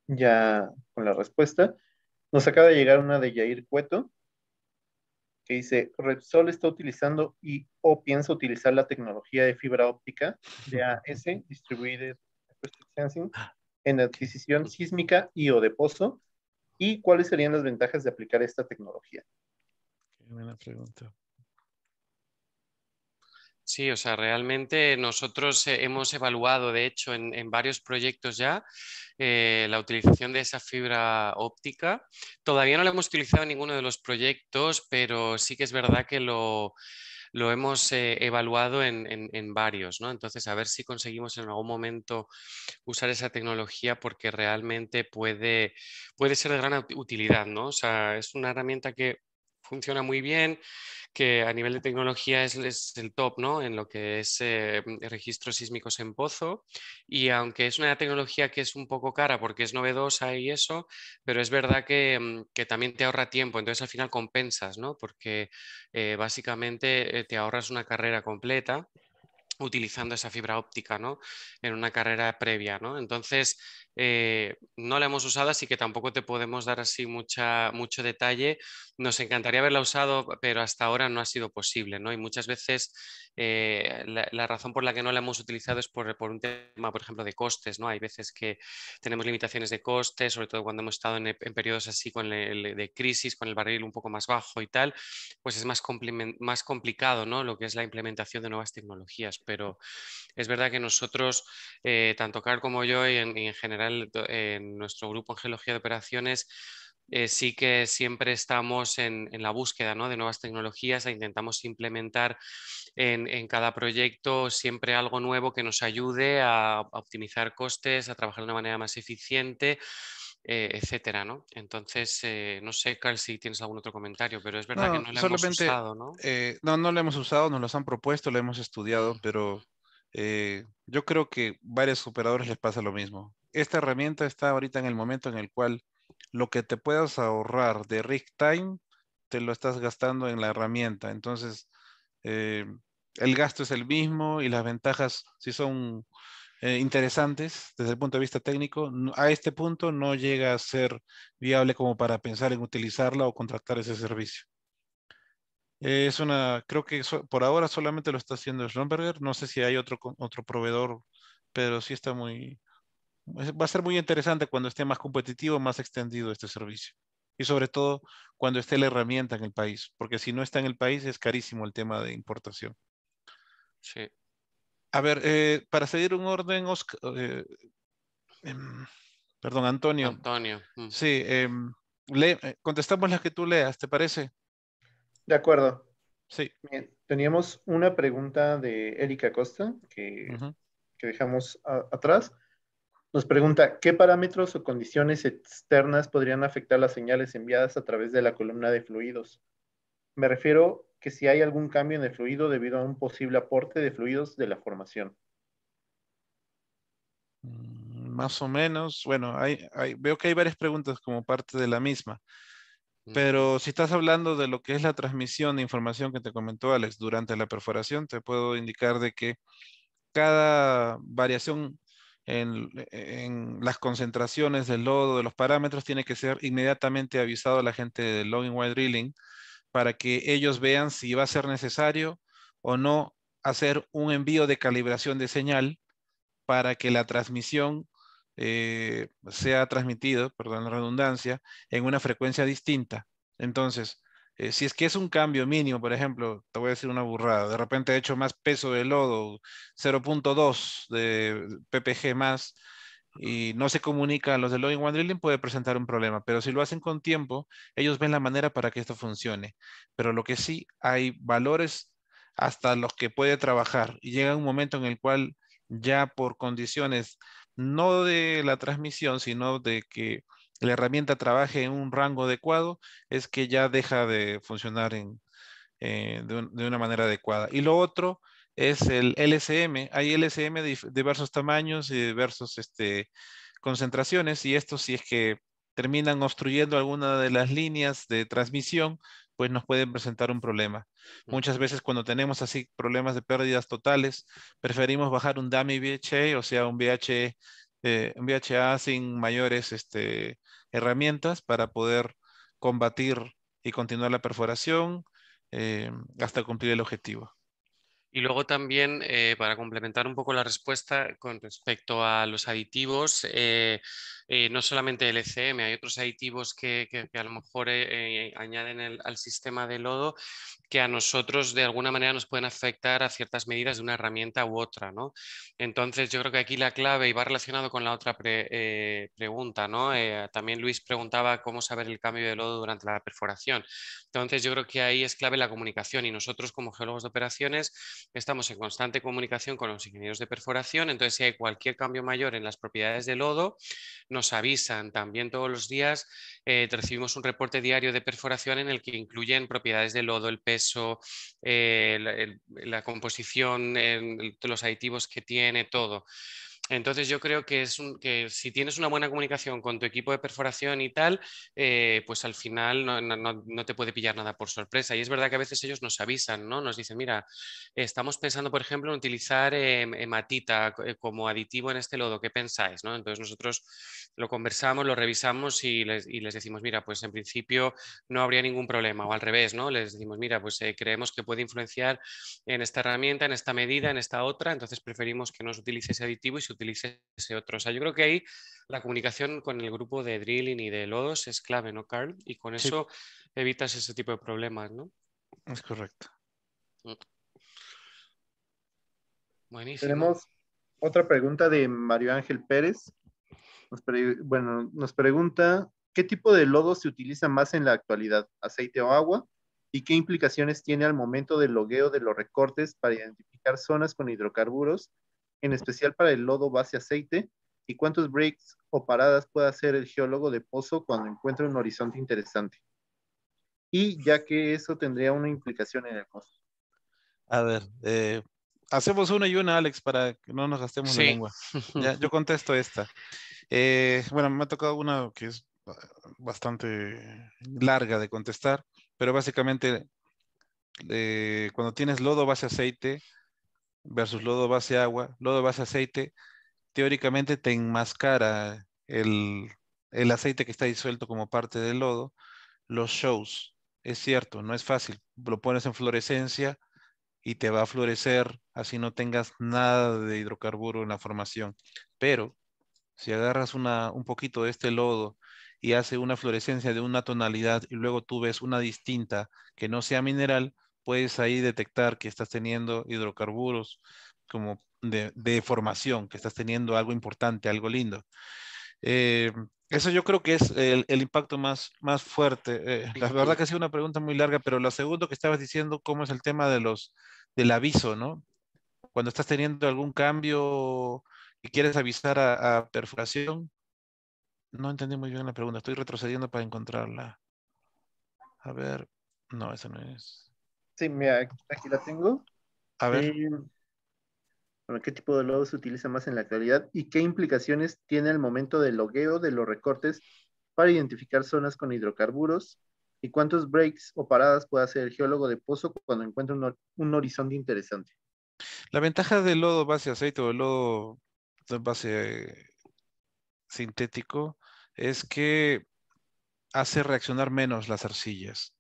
[SPEAKER 1] ya con la respuesta. Nos acaba de llegar una de Jair Cueto que dice, Repsol está utilizando y o piensa utilizar la tecnología de fibra óptica de AS Distributed en adquisición sísmica y o de pozo? ¿Y cuáles serían las ventajas de aplicar esta tecnología?
[SPEAKER 3] buena pregunta. Sí, o sea, realmente nosotros eh, hemos evaluado, de hecho, en, varios proyectos ya eh, la utilización de esa fibra óptica. Todavía no la hemos utilizado en ninguno de los proyectos, pero sí que es verdad que lo, lo hemos eh, evaluado en, varios, ¿no? Entonces, a ver si conseguimos en algún momento usar esa tecnología porque realmente puede, puede ser de gran utilidad, ¿no? O sea, es una herramienta que funciona muy bien, que a nivel de tecnología es, el top ¿no? en lo que es eh, registros sísmicos en pozo. Y aunque es una tecnología que es un poco cara porque es novedosa y eso, pero es verdad que, mm, también te ahorra tiempo, entonces al final compensas, ¿no? porque eh, básicamente eh, te ahorras una carrera completa utilizando esa fibra óptica ¿no? en una carrera previa. ¿no? Entonces, eh, no la hemos usado, así que tampoco te podemos dar así mucha, mucho detalle. Nos encantaría haberla usado, pero hasta ahora no ha sido posible, ¿no? Y muchas veces eh, la, razón por la que no la hemos utilizado es por, por, un tema, por ejemplo, de costes, ¿no? Hay veces que tenemos limitaciones de costes, sobre todo cuando hemos estado en, periodos así con el, de crisis, con el barril un poco más bajo y tal, pues es más, más complicado, ¿no? Lo que es la implementación de nuevas tecnologías, pero es verdad que nosotros, eh, tanto Carl como yo y en general, en nuestro grupo en Geología de Operaciones eh, sí que siempre estamos en, la búsqueda de nuevas tecnologías e intentamos implementar en, cada proyecto siempre algo nuevo que nos ayude a, optimizar costes, a trabajar de una manera más eficiente. Eh, etcétera, ¿no? Entonces, eh, no sé, Carl, si tienes algún otro comentario, pero es verdad que no lo hemos usado,
[SPEAKER 2] ¿no? no, lo hemos usado, nos lo han propuesto, lo hemos estudiado, mm. pero yo creo que varios operadores les pasa lo mismo esta herramienta está ahorita en el momento en el cual lo que te puedas ahorrar de rig time, te lo estás gastando en la herramienta. Entonces, eh, el gasto es el mismo y las ventajas si son eh, interesantes desde el punto de vista técnico. A este punto no llega a ser viable como para pensar en utilizarla o contratar ese servicio. Eh, es una, creo que por ahora solamente lo está haciendo Schlumberger. No sé si hay otro, otro proveedor, pero sí está muy, Va a ser muy interesante cuando esté más competitivo, más extendido este servicio. Y sobre todo cuando esté la herramienta en el país, porque si no está en el país es carísimo el tema de importación. Sí. A ver, eh, para seguir un orden, Oscar, eh, em, perdón, Antonio. Antonio. Mm. Sí, em, le, eh, contestamos las que tú leas, ¿te parece?
[SPEAKER 1] De acuerdo. Sí. Bien, teníamos una pregunta de Erika Costa que, que dejamos atrás. Nos pregunta, ¿qué parámetros o condiciones externas podrían afectar las señales enviadas a través de la columna de fluidos? Me refiero que si hay algún cambio en el fluido debido a un posible aporte de fluidos de la formación.
[SPEAKER 2] Mm, más o menos, bueno, veo que hay varias preguntas como parte de la misma. Pero si estás hablando de lo que es la transmisión de información que te comentó Alex durante la perforación, te puedo indicar de que cada variación e, e, en, las concentraciones del lodo, de los parámetros, tiene que ser inmediatamente avisado a la gente de Logging Wide Drilling para que ellos vean si va a ser necesario o no hacer un envío de calibración de señal para que la transmisión eh, sea transmitida, perdón redundancia, en una frecuencia distinta. Entonces, eh, si es que es un cambio mínimo, por ejemplo, te voy a decir una burrada, de repente he hecho más peso de lodo, 0.2 de ppg más, y no se comunica a los de Logging One Drilling, puede presentar un problema, pero si lo hacen con tiempo, ellos ven la manera para que esto funcione. Pero lo que sí, hay valores hasta los que puede trabajar y llega un momento en el cual ya por condiciones no de la transmisión, sino de que la herramienta trabaje en un rango adecuado, es que ya deja de funcionar en, eh, de, una manera adecuada. Y lo otro es el LSM. Hay LSM de diversos tamaños y diversos este, concentraciones y esto si es que terminan obstruyendo alguna de las líneas de transmisión, pues nos pueden presentar un problema. Muchas veces cuando tenemos así problemas de pérdidas totales, preferimos bajar un dummy VHA, o sea, un VHA, eh, un VHA sin mayores este, herramientas para poder combatir y continuar la perforación eh, hasta cumplir el objetivo.
[SPEAKER 3] Y luego también, eh, para complementar un poco la respuesta con respecto a los aditivos, eh, eh, no solamente el ECM, hay otros aditivos que, a lo mejor añaden al sistema de lodo que a nosotros de alguna manera nos pueden afectar a ciertas medidas de una herramienta u otra. Entonces, yo creo que aquí la clave, y va relacionado con la otra pregunta, ¿no? también Luis preguntaba cómo saber el cambio de lodo durante la perforación. Entonces, yo creo que ahí es clave la comunicación y nosotros como geólogos de operaciones estamos en constante comunicación con los ingenieros de perforación, entonces si hay cualquier cambio mayor en las propiedades del lodo, nos avisan también todos los días, eh, recibimos un reporte diario de perforación en el que incluyen propiedades del lodo, el peso, eh, la, composición, los aditivos que tiene, todo. Entonces yo creo que, es que si tienes una buena comunicación con tu equipo de perforación y tal, eh, pues al final no, te puede pillar nada por sorpresa. Y es verdad que a veces ellos nos avisan, ¿no? Nos dicen, mira, estamos pensando, por ejemplo, en utilizar eh, matita eh, como aditivo en este lodo, ¿qué pensáis? Entonces nosotros lo conversamos, lo revisamos y les, decimos, mira, pues en principio no habría ningún problema, o al revés, ¿no? Les decimos, mira, pues creemos que puede influenciar en esta herramienta, en esta medida, en esta otra, entonces preferimos que nos utilice ese aditivo y utilice ese otro. O sea, yo creo que ahí la comunicación con el grupo de drilling y de lodos es clave, ¿no, Carl? Y con eso evitas ese tipo de problemas, ¿no? Es correcto. Mm. Buenísimo.
[SPEAKER 1] Tenemos otra pregunta de Mario Ángel Pérez. bueno, nos pregunta, ¿qué tipo de lodos se utiliza más en la actualidad? ¿Aceite o agua? ¿Y qué implicaciones tiene al momento del logueo de los recortes para identificar zonas con hidrocarburos en especial para el lodo base aceite, y cuántos breaks o paradas puede hacer el geólogo de pozo cuando encuentra un horizonte interesante. Y ya que eso tendría una implicación en el costo.
[SPEAKER 2] A ver, eh, hacemos una y una, Alex, para que no nos gastemos la lengua. yo contesto esta. Eh, bueno, me ha tocado una que es bastante larga de contestar, pero básicamente eh, cuando tienes lodo base aceite, versus lodo base agua, lodo base aceite, teóricamente te enmascara el, aceite que está disuelto como parte del lodo, los shows. Es cierto, no es fácil. Lo pones en fluorescencia y te va a florecer, así no tengas nada de hidrocarburo en la formación. Pero si agarras un poquito de este lodo y hace una fluorescencia de una tonalidad y luego tú ves una distinta que no sea mineral, puedes ahí detectar que estás teniendo hidrocarburos como de, formación, que estás teniendo algo importante, algo lindo. Eh, eso yo creo que es el, impacto más, más fuerte. Eh, la verdad que ha sido una pregunta muy larga, pero lo segundo que estabas diciendo, ¿cómo es el tema de los, del aviso, no? Cuando estás teniendo algún cambio y quieres avisar a, a perforación, no entendí muy bien la pregunta. Estoy retrocediendo para encontrarla. A ver, no, esa no es.
[SPEAKER 1] Sí, mira, aquí la tengo. A ver. ¿Qué tipo de lodo se utiliza más en la actualidad y qué implicaciones tiene el momento del logueo de los recortes para identificar zonas con hidrocarburos? ¿Y cuántos breaks o paradas puede hacer el geólogo de pozo cuando encuentra un, un horizonte interesante?
[SPEAKER 2] La ventaja del lodo base aceite o el lodo base sintético es que hace reaccionar menos las arcillas.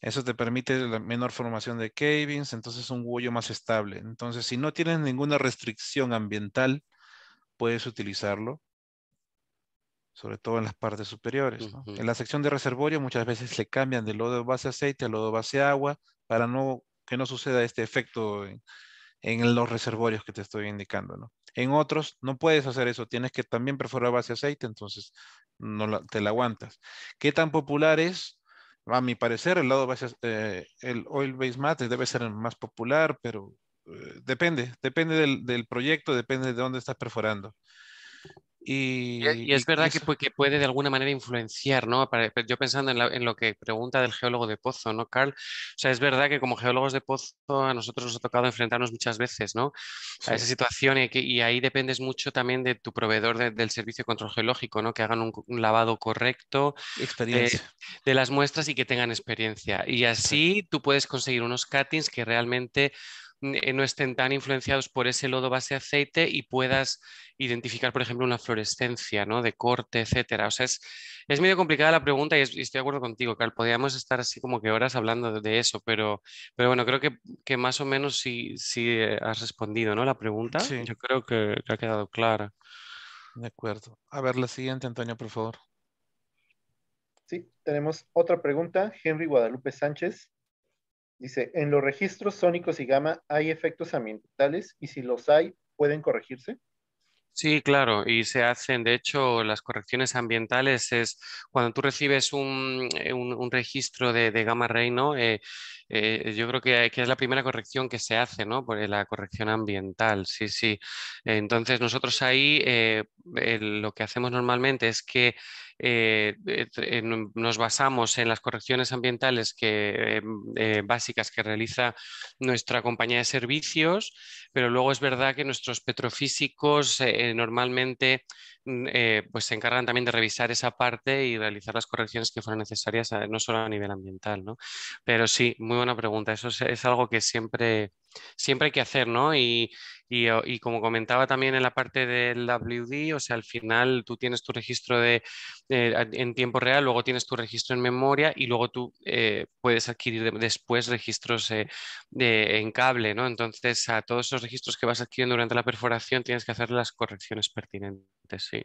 [SPEAKER 2] Eso te permite la menor formación de cavings, entonces un huello más estable. Entonces, si no tienes ninguna restricción ambiental, puedes utilizarlo, sobre todo en las partes superiores. En la sección de reservorio muchas veces le cambian de lodo base aceite al lodo base agua para no, que no suceda este efecto en, los reservorios que te estoy indicando. ¿no? En otros no puedes hacer eso, tienes que también perforar base aceite, entonces no te la aguantas. ¿Qué tan popular es? a mi parecer, el lado base, eh, el oil base mate debe ser el más popular, pero eh, depende, depende del, del, proyecto, depende de dónde estás perforando. Y,
[SPEAKER 3] es verdad que, puede de alguna manera influenciar, ¿no? Pues, yo pensando en, lo que pregunta del geólogo de pozo, ¿no, Carl? O sea, es verdad que como geólogos de pozo a nosotros nos ha tocado enfrentarnos muchas veces, ¿no? A esa situación y, ahí dependes mucho también de tu proveedor del servicio de control geológico, ¿no? Que hagan un, lavado correcto eh, de, las muestras y que tengan experiencia. Y así tú puedes conseguir unos cuttings que realmente eh, no estén tan influenciados por ese lodo base aceite y puedas identificar, por ejemplo, una fluorescencia ¿no? de corte, etcétera. O sea, es, medio complicada la pregunta y, estoy de acuerdo contigo, Carl. Podríamos estar así como que horas hablando de, eso, pero, pero bueno, creo que, más o menos sí, eh, has respondido ¿no? la pregunta. Yo creo que, que ha quedado clara.
[SPEAKER 2] De acuerdo. A ver, la siguiente, Antonio, por favor.
[SPEAKER 1] Sí, tenemos otra pregunta. Henry Guadalupe Sánchez Dice, en los registros sónicos y gamma hay efectos ambientales y si los hay, ¿pueden corregirse?
[SPEAKER 3] Sí, claro, y se hacen, de hecho, las correcciones ambientales es cuando tú recibes un, eh, registro de, de gamma ray, ¿no? Eh, eh, yo creo que, es la primera corrección que se hace, ¿no? Por la corrección ambiental, sí, sí. Entonces, nosotros ahí eh, lo que hacemos normalmente es que eh, nos basamos en las correcciones ambientales que, mm, básicas que realiza nuestra compañía de servicios, pero luego es verdad que nuestros petrofísicos normalmente mm, pues se encargan también de revisar esa parte y realizar las correcciones que fueran necesarias, no solo a nivel ambiental, ¿no? Pero sí, muy buena pregunta. Eso es, algo que siempre, siempre hay que hacer, ¿no? Y, como comentaba también en la parte del WD, o sea, al final tú tienes tu registro de, eh, en tiempo real, luego tienes tu registro en memoria y luego tú eh, puedes adquirir después registros eh, de, en cable, ¿no? Entonces, a todos esos registros que vas adquiriendo durante la perforación tienes que hacer las correcciones pertinentes, sí.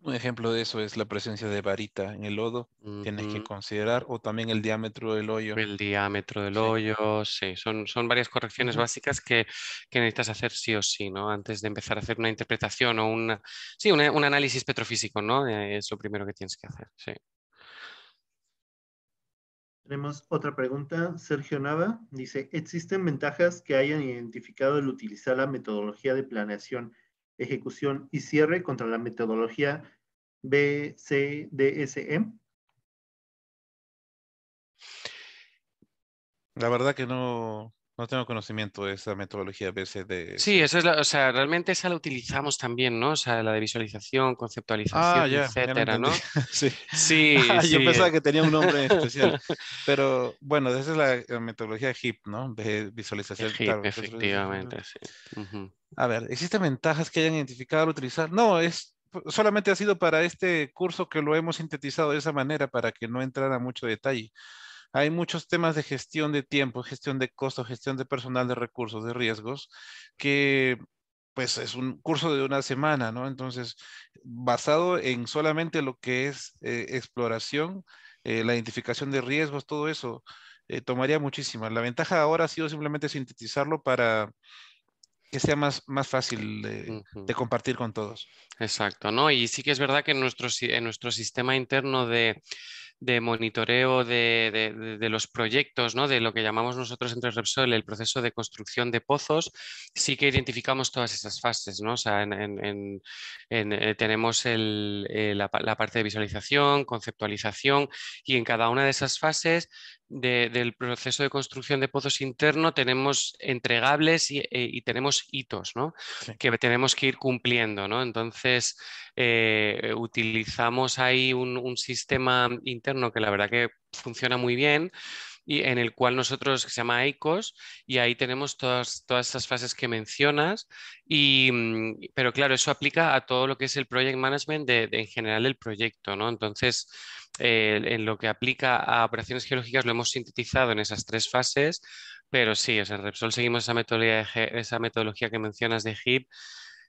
[SPEAKER 2] Un ejemplo de eso es la presencia de varita en el lodo. Tienes que considerar, o también el
[SPEAKER 3] diámetro del hoyo. El diámetro del hoyo, sí. Son, son varias correcciones básicas que, necesitas hacer sí o sí, ¿no? Antes de empezar a hacer una interpretación o una, sí, un análisis petrofísico, ¿no? Eh, es lo primero que tienes que hacer,
[SPEAKER 1] Tenemos otra pregunta. Sergio Nava dice, ¿existen ventajas que hayan identificado el utilizar la metodología de planeación ejecución y cierre contra la metodología BCDSM?
[SPEAKER 2] La verdad que no, no tengo conocimiento de esa metodología BCD.
[SPEAKER 3] Sí, eso es, o sea, realmente esa la utilizamos también, ¿no? O sea, la de visualización, ah, conceptualización, etcétera, ¿no? sí. Sí, Yo pensaba que tenía un nombre especial.
[SPEAKER 2] Pero bueno, esa es la metodología HIP, ¿no? De visualización. efectivamente, sí. A ver, ¿existen ventajas que hayan identificado al utilizar? No, es solamente ha sido para este curso que lo hemos sintetizado de esa manera para que no entrara mucho detalle. Hay muchos temas de gestión de tiempo, gestión de costos, gestión de personal, de recursos, de riesgos, que pues es un curso de una semana, ¿no? Entonces, basado en solamente lo que es eh, exploración, eh, la identificación de riesgos, todo eso, eh, tomaría muchísimo. La ventaja ahora ha sido simplemente sintetizarlo para que sea más, más fácil de, de, compartir con todos.
[SPEAKER 3] Exacto, ¿no? Y sí que es verdad que nuestro, en nuestro sistema interno de de monitoreo de, los proyectos, ¿no? de lo que llamamos nosotros entre Repsol el proceso de construcción de pozos, sí que identificamos todas esas fases. O sea, en, eh, tenemos el, eh, la, parte de visualización, conceptualización y en cada una de esas fases del proceso de construcción de pozos interno tenemos entregables y, eh, tenemos hitos ¿no? que tenemos que ir cumpliendo. ¿no? Entonces, eh, utilizamos ahí un, un, sistema interno que la verdad que funciona muy bien, y en el cual nosotros se llama EICOS y ahí tenemos todas, todas estas fases que mencionas. Y, mm, pero claro, eso aplica a todo lo que es el project management de, en general del proyecto, ¿no? Entonces, eh, en lo que aplica a operaciones geológicas lo hemos sintetizado en esas tres fases, pero sí, o sea, en Repsol seguimos esa metodología, esa metodología que mencionas de HIP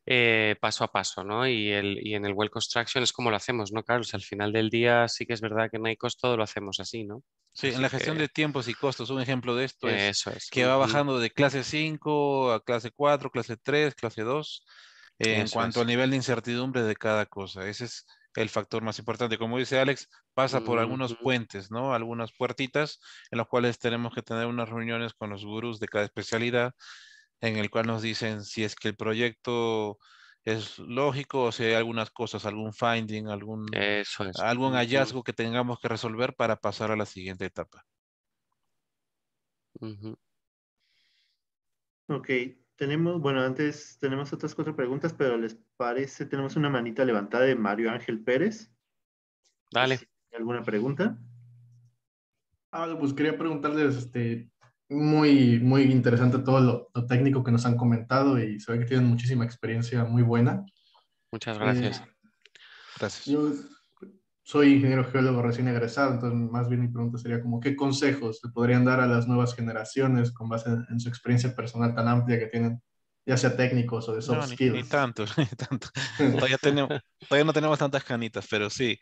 [SPEAKER 3] eh, paso a paso, ¿no? Y, el, y, en el Well Construction es como lo hacemos, ¿no, Carlos? Al final del día sí que es verdad que no hay costo, lo hacemos así, ¿no? Sí,
[SPEAKER 2] en la gestión de tiempos y costos, un ejemplo de esto es, que va bajando de clase 5 a clase 4, clase 3, clase 2,
[SPEAKER 3] en cuanto al
[SPEAKER 2] nivel de incertidumbre de cada cosa. Ese es el factor más importante. Como dice Alex, pasa por algunos puentes, ¿no? Algunas puertitas en las cuales tenemos que tener unas reuniones con los gurús de cada especialidad en el cual nos dicen si es que el proyecto es lógico o si hay algunas cosas, algún finding, algún,
[SPEAKER 3] algún hallazgo
[SPEAKER 2] que tengamos que resolver para pasar a la siguiente etapa.
[SPEAKER 1] Ok, tenemos, bueno, antes tenemos otras cuatro preguntas, pero les parece, tenemos una manita levantada de Mario Ángel Pérez. Dale. ¿Alguna pregunta?
[SPEAKER 5] Ah, pues quería preguntarles, este, muy, muy interesante todo lo, técnico que nos han comentado y se ve que tienen muchísima experiencia muy buena.
[SPEAKER 3] Muchas eh, gracias.
[SPEAKER 5] gracias. Yo soy ingeniero geólogo recién egresado, entonces más bien mi pregunta sería como qué consejos le podrían dar a las nuevas generaciones con base en, su experiencia personal tan amplia que tienen, ya sea técnicos o de soft skills. Ni, ni,
[SPEAKER 2] tanto, ni tanto. todavía, no tenemos tantas canitas, pero sí.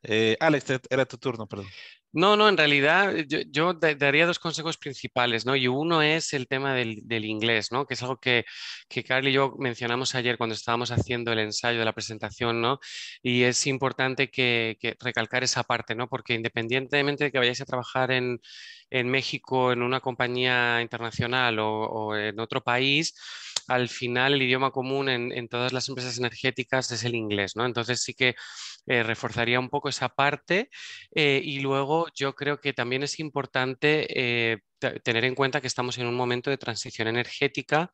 [SPEAKER 2] Eh, Alex, era tu turno, perdón.
[SPEAKER 3] No, no, en realidad eh, yo, daría dos consejos principales, ¿no? Y uno es el tema del, inglés, ¿no? Que es algo que, que Carly y yo mencionamos ayer cuando estábamos haciendo el ensayo de la presentación, ¿no? Y es importante que, recalcar esa parte, ¿no? Porque independientemente de que vayáis a trabajar en, en México, en una compañía internacional o, en otro país, al final el idioma común en, todas las empresas energéticas es el inglés, ¿no? Entonces sí que eh, reforzaría un poco esa parte eh, y luego yo creo que también es importante eh, tener en cuenta que estamos en un momento de transición energética,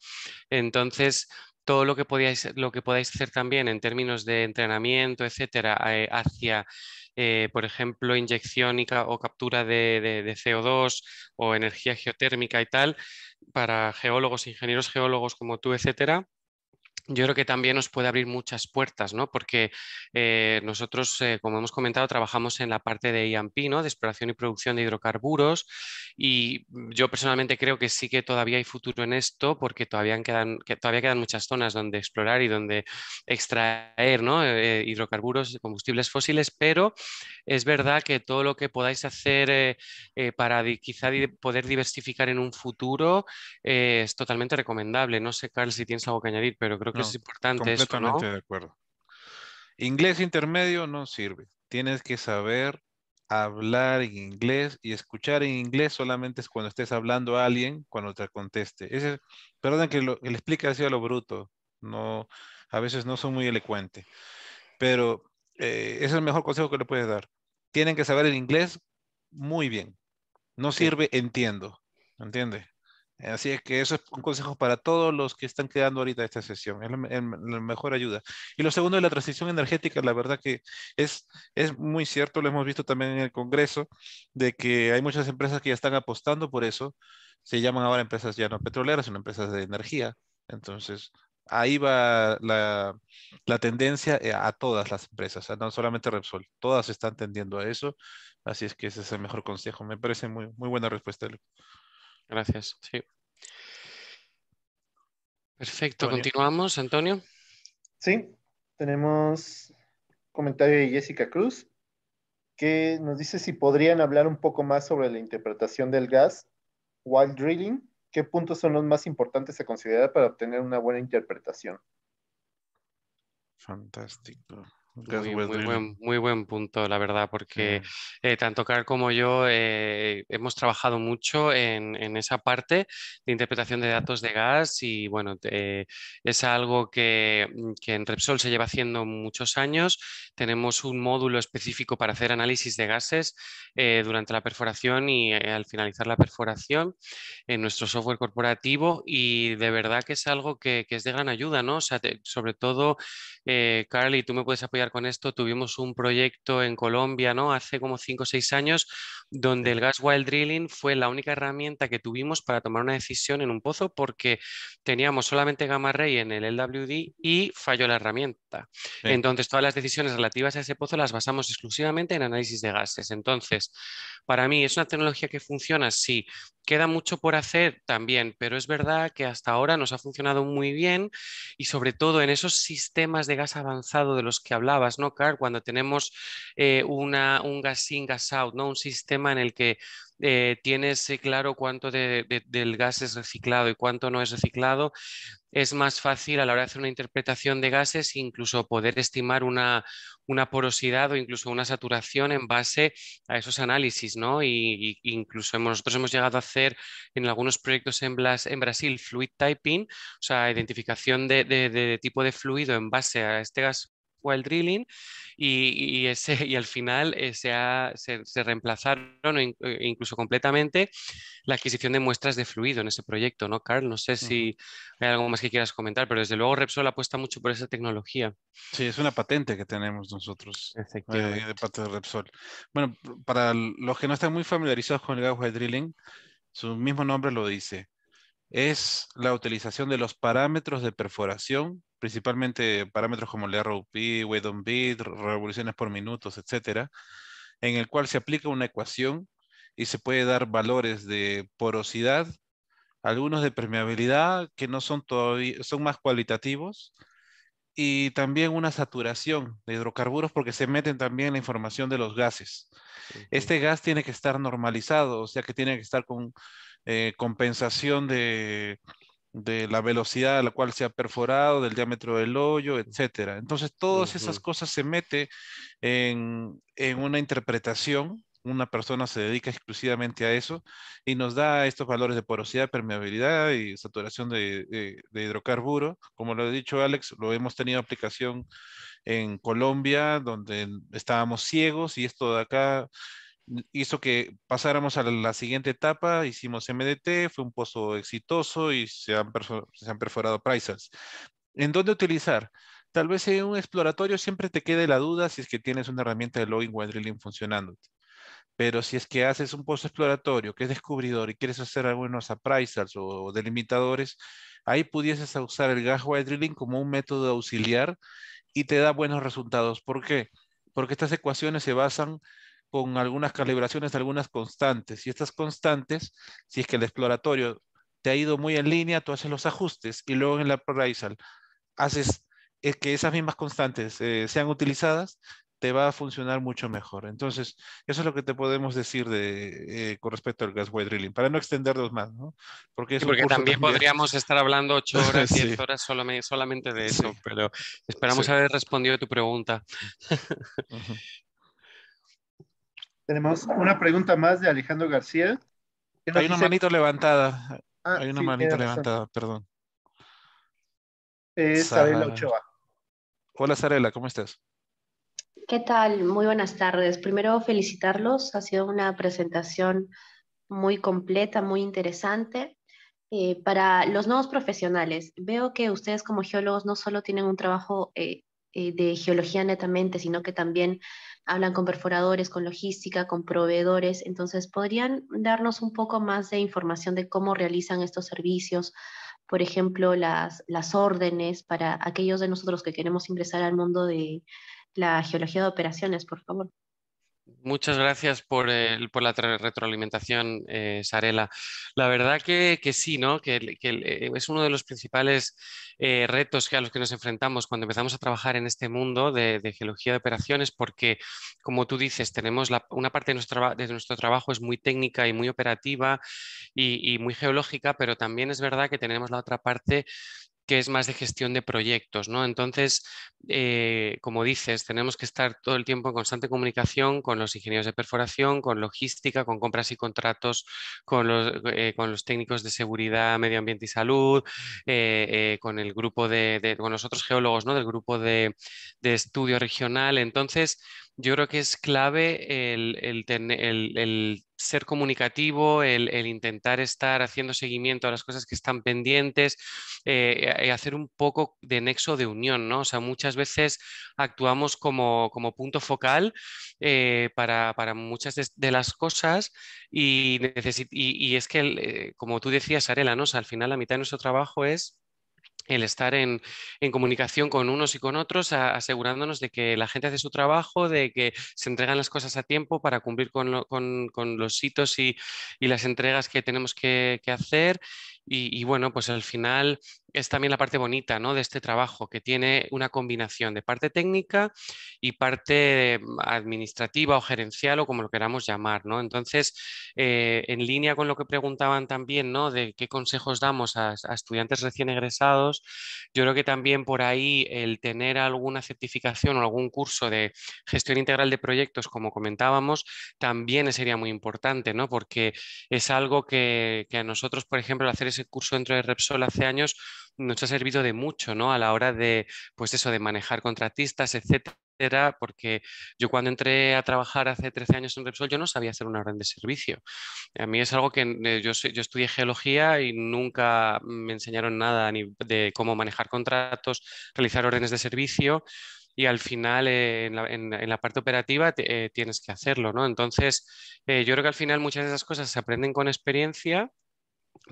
[SPEAKER 3] entonces todo lo que, podíais, lo que podáis hacer también en términos de entrenamiento, etcétera, eh, hacia, eh, por ejemplo, inyección o captura de, CO2 o energía geotérmica y tal, para geólogos, ingenieros geólogos como tú, etcétera, yo creo que también nos puede abrir muchas puertas, ¿no? Porque eh, nosotros, eh, como hemos comentado, trabajamos en la parte de IAMP De exploración y producción de hidrocarburos. Y yo personalmente creo que sí que todavía hay futuro en esto, porque todavía quedan, todavía quedan muchas zonas donde explorar y donde extraer eh, hidrocarburos y combustibles fósiles, pero es verdad que todo lo que podáis hacer para quizá poder diversificar en un futuro es totalmente recomendable. No sé, Carl, si tienes algo que añadir, pero creo que no, es importante. Completamente de acuerdo. Inglés
[SPEAKER 2] intermedio no sirve. Tienes que saber hablar en inglés y escuchar en inglés solamente es cuando estés hablando a alguien, cuando te conteste. perdón que, le explique así a lo bruto. No, a veces no son muy elocuente. Pero eh, ese es el mejor consejo que le puedes dar. Tienen que saber el inglés muy bien. No sirve, entiendo. ¿Entiendes? Así es que eso es un consejo para todos los que están quedando ahorita esta sesión. Es la, mejor ayuda. Y lo segundo de la transición energética, la verdad que es, es muy cierto, lo hemos visto también en el Congreso, de que hay muchas empresas que ya están apostando por eso. Se llaman ahora empresas ya no petroleras, sino empresas de energía. Entonces, ahí va la, tendencia eh, a todas las empresas, no solamente Repsol, todas están tendiendo a eso, así es que ese es el mejor consejo, me parece
[SPEAKER 3] muy, muy buena respuesta. Gracias, sí. Perfecto, continuamos, Antonio.
[SPEAKER 1] Sí, tenemos comentario de Jessica Cruz que nos dice si podrían hablar un poco más sobre la interpretación del gas while drilling, qué puntos son los más importantes a considerar para obtener una buena interpretación.
[SPEAKER 2] Fantástico.
[SPEAKER 3] Muy, buen, punto, la verdad, porque eh, tanto Carl como yo eh, hemos trabajado mucho en, en, esa parte de interpretación de datos de gas y bueno, eh, es algo que, en Repsol se lleva haciendo muchos años. Tenemos un módulo específico para hacer análisis de gases durante la perforación y al finalizar la perforación en nuestro software corporativo y de verdad que es algo que, es de gran ayuda, ¿no? sobre todo, Carl, y tú me puedes apoyar con esto, tuvimos un proyecto en Colombia, ¿no? Hace como 5 o 6 años, donde el gas while drilling fue la única herramienta que tuvimos para tomar una decisión en un pozo porque teníamos solamente gamma ray en el LWD y falló la herramienta. Entonces, todas las decisiones relativas a ese pozo las basamos exclusivamente en análisis de gases. Entonces, para mí es una tecnología que funciona, sí. Queda mucho por hacer también, pero es verdad que hasta ahora nos ha funcionado muy bien y sobre todo en esos sistemas de gas avanzado de los que hablamos ¿no, Cuando tenemos eh, una, un gas in, gas out, ¿no? Un sistema en el que eh, tienes eh, claro cuánto del gas es reciclado y cuánto no es reciclado, es más fácil a la hora de hacer una interpretación de gases incluso poder estimar una, porosidad o incluso una saturación en base a esos análisis, ¿no? Y, incluso nosotros hemos llegado a hacer en algunos proyectos en, Blas, en Brasil fluid typing, o sea, identificación de, tipo de fluido en base a este gas el drilling y, ese, y al final eh, se, reemplazaron eh, incluso completamente la adquisición de muestras de fluido en ese proyecto, ¿no, Carl? No sé si hay algo más que quieras comentar, pero desde luego Repsol apuesta mucho por esa tecnología.
[SPEAKER 2] Sí, es una patente que tenemos nosotros eh, de parte de Repsol. Bueno, para los que no están muy familiarizados con el agua de drilling, su mismo nombre lo dice es la utilización de los parámetros de perforación, principalmente parámetros como el ROP, weight on bit revoluciones por minutos, etcétera, en el cual se aplica una ecuación y se puede dar valores de porosidad, algunos de permeabilidad que no son todavía son más cualitativos y también una saturación de hidrocarburos porque se meten también la información de los gases. Este gas tiene que estar normalizado, o sea que tiene que estar con eh, compensación de, de, la velocidad a la cual se ha perforado, del diámetro del hoyo, etcétera. Entonces, todas esas cosas se mete en, en una interpretación una persona se dedica exclusivamente a eso y nos da estos valores de porosidad, permeabilidad y saturación de, de, hidrocarburo. Como lo ha dicho Alex, lo hemos tenido aplicación en Colombia, donde estábamos ciegos y esto de acá hizo que pasáramos a la siguiente etapa, hicimos MDT, fue un pozo exitoso y se han, perforado prices. ¿En dónde utilizar? Tal vez en un exploratorio siempre te quede la duda si es que tienes una herramienta de login while drilling funcionando. Pero si es que haces un pozo exploratorio que es descubridor y quieres hacer algunos appraisals o, delimitadores, ahí pudieses usar el gas while drilling como un método auxiliar y te da buenos resultados. ¿Por qué? Porque estas ecuaciones se basan con algunas calibraciones, algunas constantes. Y estas constantes, si es que el exploratorio te ha ido muy en línea, tú haces los ajustes y luego en la appraisal haces eh, que esas mismas constantes eh, sean utilizadas, te va a funcionar mucho mejor. Entonces, eso es lo que te podemos decir de, eh, con respecto al gasway drilling, para no extendernos más, ¿no? Porque, es porque también, podríamos
[SPEAKER 3] estar hablando ocho horas, horas solamente, solamente de eso, pero esperamos haber respondido a tu pregunta.
[SPEAKER 1] Tenemos una pregunta más de Alejandro García. Hay una manito
[SPEAKER 2] levantada.
[SPEAKER 1] Ah, Hay una manito levantada, perdón. Es Sarela Ochoa.
[SPEAKER 2] Hola, Sarela, ¿cómo estás?
[SPEAKER 1] ¿Qué tal? Muy buenas tardes. Primero, felicitarlos. Ha sido una presentación muy completa, muy interesante. Eh, para los nuevos profesionales, veo que ustedes como geólogos no solo tienen un trabajo eh, eh, de geología netamente, sino que también hablan con perforadores, con logística, con proveedores. Entonces, ¿podrían darnos un poco más de información de cómo realizan estos servicios? Por ejemplo, las, las órdenes para aquellos de nosotros que queremos ingresar al mundo de la geología de operaciones, por favor.
[SPEAKER 3] Muchas gracias por, la retroalimentación, eh, Sarela. La verdad que, sí, ¿no? que, eh, es uno de los principales eh, retos que a los que nos enfrentamos cuando empezamos a trabajar en este mundo de, geología de operaciones, porque, como tú dices, tenemos una parte de nuestro, trabajo es muy técnica y muy operativa y, y, muy geológica, pero también es verdad que tenemos la otra parte que es más de gestión de proyectos, ¿no? Entonces, eh, como dices, tenemos que estar todo el tiempo en constante comunicación con los ingenieros de perforación, con logística, con compras y contratos, con los, eh, con los técnicos de seguridad, medio ambiente y salud, eh, con el grupo de, los otros geólogos, ¿no? Del grupo de, de estudio regional. Entonces, yo creo que es clave el, el, el ser comunicativo, el, intentar estar haciendo seguimiento a las cosas que están pendientes, eh, eh, hacer un poco de nexo de unión, ¿no? O sea, muchas veces actuamos como, punto focal eh, para, muchas de, las cosas y, es que, como tú decías, Arela, al final la mitad de nuestro trabajo es el estar en, comunicación con unos y con otros, asegurándonos de que la gente hace su trabajo, de que se entregan las cosas a tiempo para cumplir con, con, los hitos y, las entregas que tenemos que, que hacer. Y, y, bueno, pues al final es también la parte bonita ¿no? de este trabajo, que tiene una combinación de parte técnica y parte mm, administrativa o gerencial o como lo queramos llamar. Entonces, eh, en línea con lo que preguntaban también ¿no? de qué consejos damos a, estudiantes recién egresados, yo creo que también por ahí el tener alguna certificación o algún curso de gestión integral de proyectos, como comentábamos, también sería muy importante, ¿no? porque es algo que, que a nosotros, por ejemplo, hacer ese curso dentro de Repsol hace años, nos ha servido de mucho, ¿no? A la hora de, pues eso, de manejar contratistas, etcétera porque yo cuando entré a trabajar hace 13 años en Repsol, yo no sabía hacer una orden de servicio. A mí es algo que eh, yo, yo estudié geología y nunca me enseñaron nada de cómo manejar contratos, realizar órdenes de servicio y al final eh, en, la, parte operativa eh, tienes que hacerlo, ¿no? Entonces, yo creo que al final muchas de esas cosas se aprenden con experiencia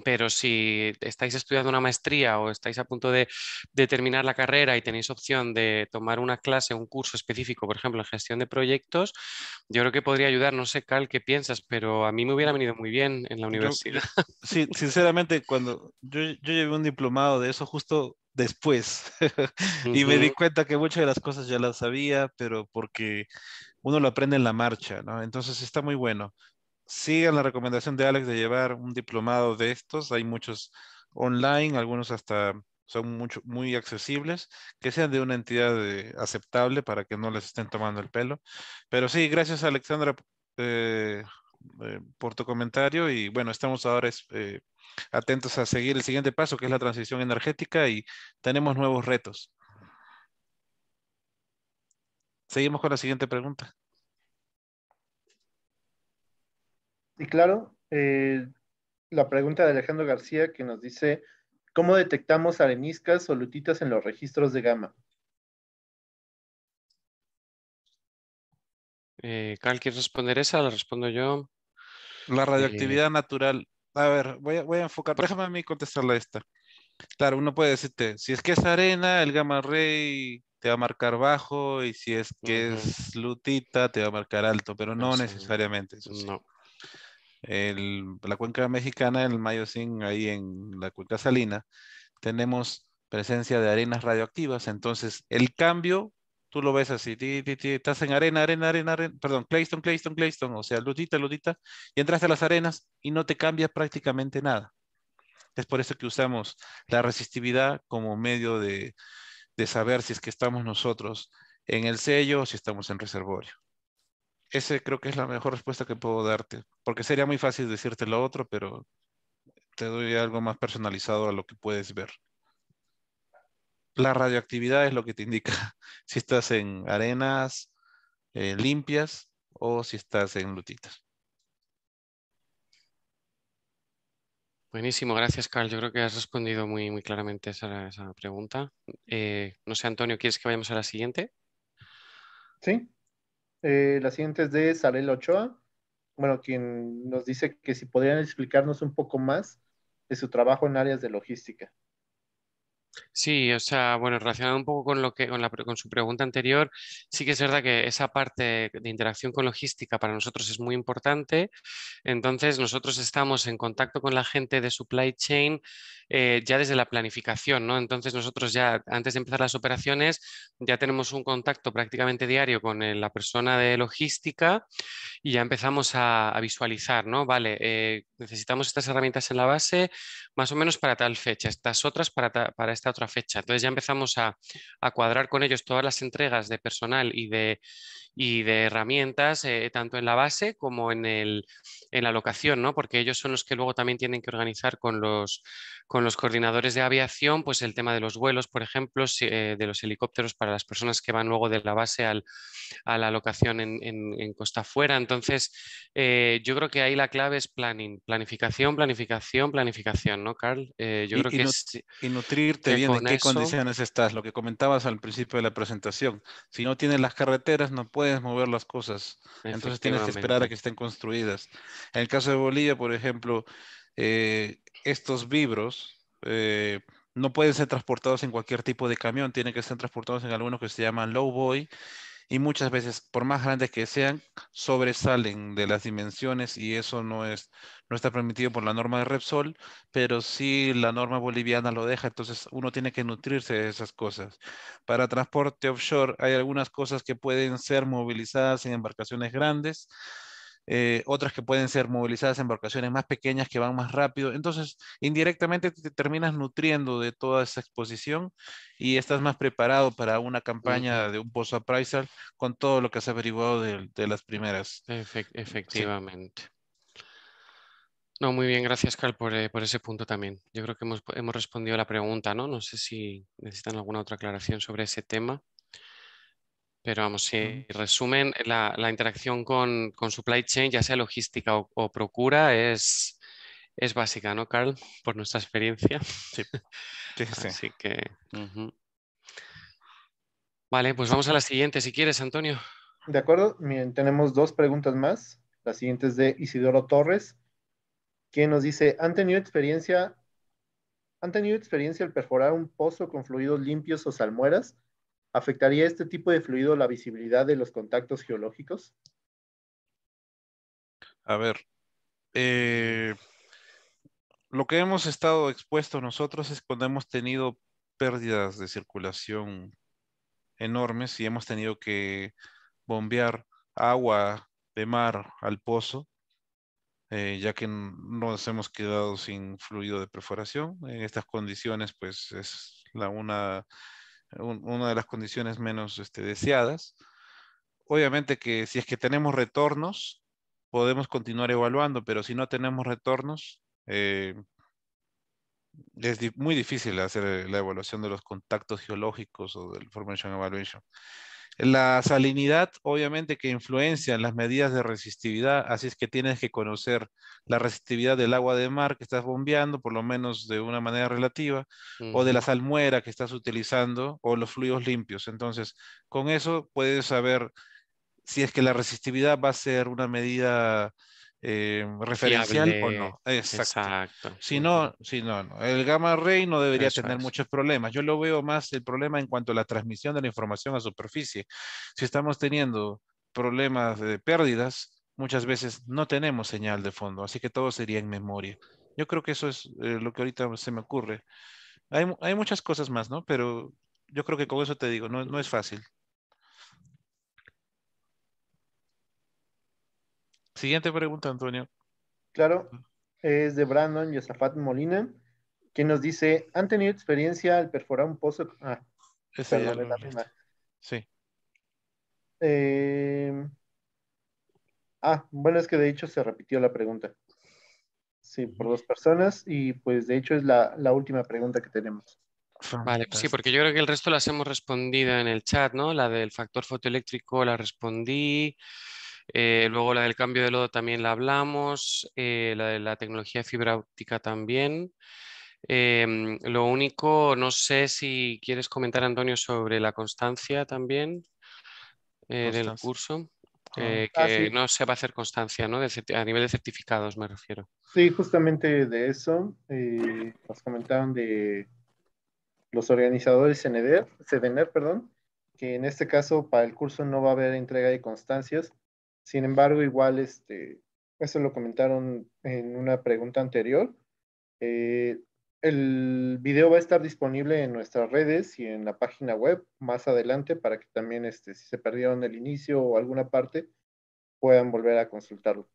[SPEAKER 3] pero si estáis estudiando una maestría o estáis a punto de, terminar la carrera y tenéis opción de tomar una clase, un curso específico, por ejemplo, en gestión de proyectos, yo creo que podría ayudar. No sé, Cal, qué piensas, pero a mí me hubiera venido muy bien en la universidad.
[SPEAKER 2] sí, sinceramente, cuando yo, llevé un diplomado de eso justo después y me di cuenta que muchas de las cosas ya las sabía, pero porque uno lo aprende en la marcha, ¿no? Entonces está muy bueno sigan la recomendación de Alex de llevar un diplomado de estos. Hay muchos online, algunos hasta son muy accesibles, que sean de una entidad eh, aceptable para que no les estén tomando el pelo. Pero sí, gracias Alexandra eh, eh, por tu comentario y bueno, estamos ahora atentos a seguir el siguiente paso, que es la transición energética y tenemos nuevos retos. Seguimos con la siguiente pregunta.
[SPEAKER 1] Y claro, eh, la pregunta de Alejandro García que nos dice, ¿cómo detectamos areniscas o lutitas en los registros de gamma?
[SPEAKER 3] Eh, Carl, ¿quieres responder esa? La respondo yo. La radioactividad eh, natural.
[SPEAKER 2] A ver, voy a, enfocar, déjame a mí contestarla esta. Claro, uno puede decirte, si es que es arena, el gamma ray te va a marcar bajo y si es que es lutita, te va a marcar alto, pero no, necesariamente. Eso No en la cuenca mexicana, el Sin, ahí en la cuenca salina, tenemos presencia de arenas radioactivas. Entonces, el cambio, tú lo ves así, ti, estás en arena, arena, arena, arena, perdón, Claystone, Claystone, Claystone, o sea, ludita, ludita, y entraste a las arenas y no te cambia prácticamente nada. Es por eso que usamos la resistividad como medio de, de saber si es que estamos nosotros en el sello o si estamos en reservorio. Ese creo que es la mejor respuesta que puedo darte, porque sería muy fácil decirte lo otro, pero te doy algo más personalizado a lo que puedes ver. La radioactividad es lo que te indica si estás en arenas eh,
[SPEAKER 3] limpias o si estás
[SPEAKER 2] en lutitas.
[SPEAKER 3] Buenísimo, gracias Carl. Yo creo que has respondido muy, claramente esa, esa pregunta. Eh, no sé, Antonio, ¿quieres que vayamos a la siguiente?
[SPEAKER 1] Sí. Eh, la siguiente es de Sarel Ochoa, bueno, quien nos dice que si podrían explicarnos un poco más de su trabajo en áreas de logística.
[SPEAKER 3] Sí, o sea, bueno, relacionado un poco con lo que con, la, con su pregunta anterior, sí que es verdad que esa parte de interacción con logística para nosotros es muy importante. Entonces, nosotros estamos en contacto con la gente de supply chain eh, ya desde la planificación, ¿no? Entonces, nosotros ya antes de empezar las operaciones ya tenemos un contacto prácticamente diario con eh, la persona de logística y ya empezamos a, visualizar, ¿no? Vale, eh, necesitamos estas herramientas en la base, más o menos para tal fecha, estas otras para, ta, para otra fecha. Entonces ya empezamos a, cuadrar con ellos todas las entregas de personal y de, herramientas, eh, tanto en la base como en, en la locación, ¿no? porque ellos son los que luego también tienen que organizar con los, con los coordinadores de aviación, pues el tema de los vuelos, por ejemplo, eh, de los helicópteros para las personas que van luego de la base a la locación en, en, Costa Afuera. Entonces, eh, yo creo que ahí la clave es planning, planificación, planificación, planificación, ¿no, Carl? yo creo que
[SPEAKER 2] Y nutrirte en qué condiciones estás, lo que comentabas al principio de la presentación. Si no tienes las carreteras, no puedes mover las cosas. Entonces tienes que esperar a que estén construidas. En el caso de Bolivia, por ejemplo, eh, estos vibros eh, no pueden ser transportados en cualquier tipo de camión, tienen que ser transportados en algunos que se llaman low boy y muchas veces, por más grandes que sean, sobresalen de las dimensiones y eso no, es, no está permitido por la norma de Repsol, pero si la norma boliviana lo deja, entonces uno tiene que nutrirse de esas cosas. Para transporte offshore hay algunas cosas que pueden ser movilizadas en embarcaciones grandes, eh, otras que pueden ser movilizadas en embarcaciones más pequeñas que van más rápido. Entonces, indirectamente te terminas nutriendo de toda esa exposición y estás más preparado para una campaña de un pozo appraisal con todo
[SPEAKER 3] lo que has averiguado de, las primeras. efectivamente. No, muy bien, gracias Carl eh, por, ese punto también. Yo creo que hemos, hemos respondido a la pregunta, ¿no? No sé si necesitan alguna otra aclaración sobre ese tema. Pero vamos, si resumen, la, interacción con, supply chain, ya sea logística o, procura, es, es, básica, ¿no, Carl? Por nuestra experiencia. Sí. Así que. Vale, pues vamos a la siguiente, si quieres, Antonio.
[SPEAKER 1] De acuerdo, tenemos dos preguntas más. La siguiente es de Isidoro Torres, que nos dice: ¿Han tenido experiencia? ¿Han tenido experiencia al perforar un pozo con fluidos limpios o salmueras? ¿Afectaría este tipo de fluido la visibilidad de los contactos geológicos?
[SPEAKER 2] A ver, eh, lo que hemos estado expuestos nosotros es cuando hemos tenido pérdidas de circulación enormes y hemos tenido que bombear agua de mar al pozo, eh, ya que nos hemos quedado sin fluido de perforación. En estas condiciones, pues es la, una una de las condiciones menos este, deseadas. Obviamente que si es que tenemos retornos, podemos continuar evaluando, pero si no tenemos retornos, eh, es muy difícil hacer la evaluación de los contactos geológicos o del Formation Evaluation. La salinidad obviamente que influencia en las medidas de resistividad, así es que tienes que conocer la resistividad del agua de mar que estás bombeando, por lo menos de una manera relativa, o de la salmuera que estás utilizando, o los fluidos limpios. Entonces, con eso puedes saber si es que la resistividad va a ser una medida eh, referencial o no. Exacto. Si no, si no, El gamma ray no debería tener muchos problemas. Yo lo veo más el problema en cuanto a la transmisión de la información a superficie. Si estamos teniendo problemas de pérdidas, muchas veces no tenemos señal de fondo, así que todo sería en memoria. Yo creo que eso es eh, lo que ahorita se me ocurre. Hay, hay, muchas cosas más, ¿no? Pero yo creo que con eso te digo, no, no es fácil. Siguiente pregunta, Antonio.
[SPEAKER 1] Claro, es de Brandon Yosafat Molina, que nos dice, ¿han tenido experiencia al perforar un pozo? Ah, Sí. Em, ah, bueno, es que de hecho se repitió la pregunta. Sí, por dos personas y pues de hecho es la, la última pregunta que tenemos.
[SPEAKER 3] Vale, pues sí, porque yo creo que el resto las hemos respondido en el chat, ¿no? La del factor fotoeléctrico la respondí. Eh, luego la del cambio de lodo también la hablamos, eh, la de la tecnología fibra óptica también. Em, lo único, no sé si quieres comentar, Antonio, sobre la constancia también eh, del curso.
[SPEAKER 1] Ah, que
[SPEAKER 3] no se va a hacer constancia, ¿no? a nivel de certificados me refiero.
[SPEAKER 1] Sí, justamente de eso. nos comentaron de los organizadores CNEDER, CDNER, perdón, que en este caso para el curso no va a haber entrega de constancias, sin embargo, igual, este, eso lo comentaron en una pregunta anterior. Eh, el video va a estar disponible en nuestras redes y en la página web más adelante para que también, este, si se perdieron el inicio o alguna parte, puedan volver a consultarlo.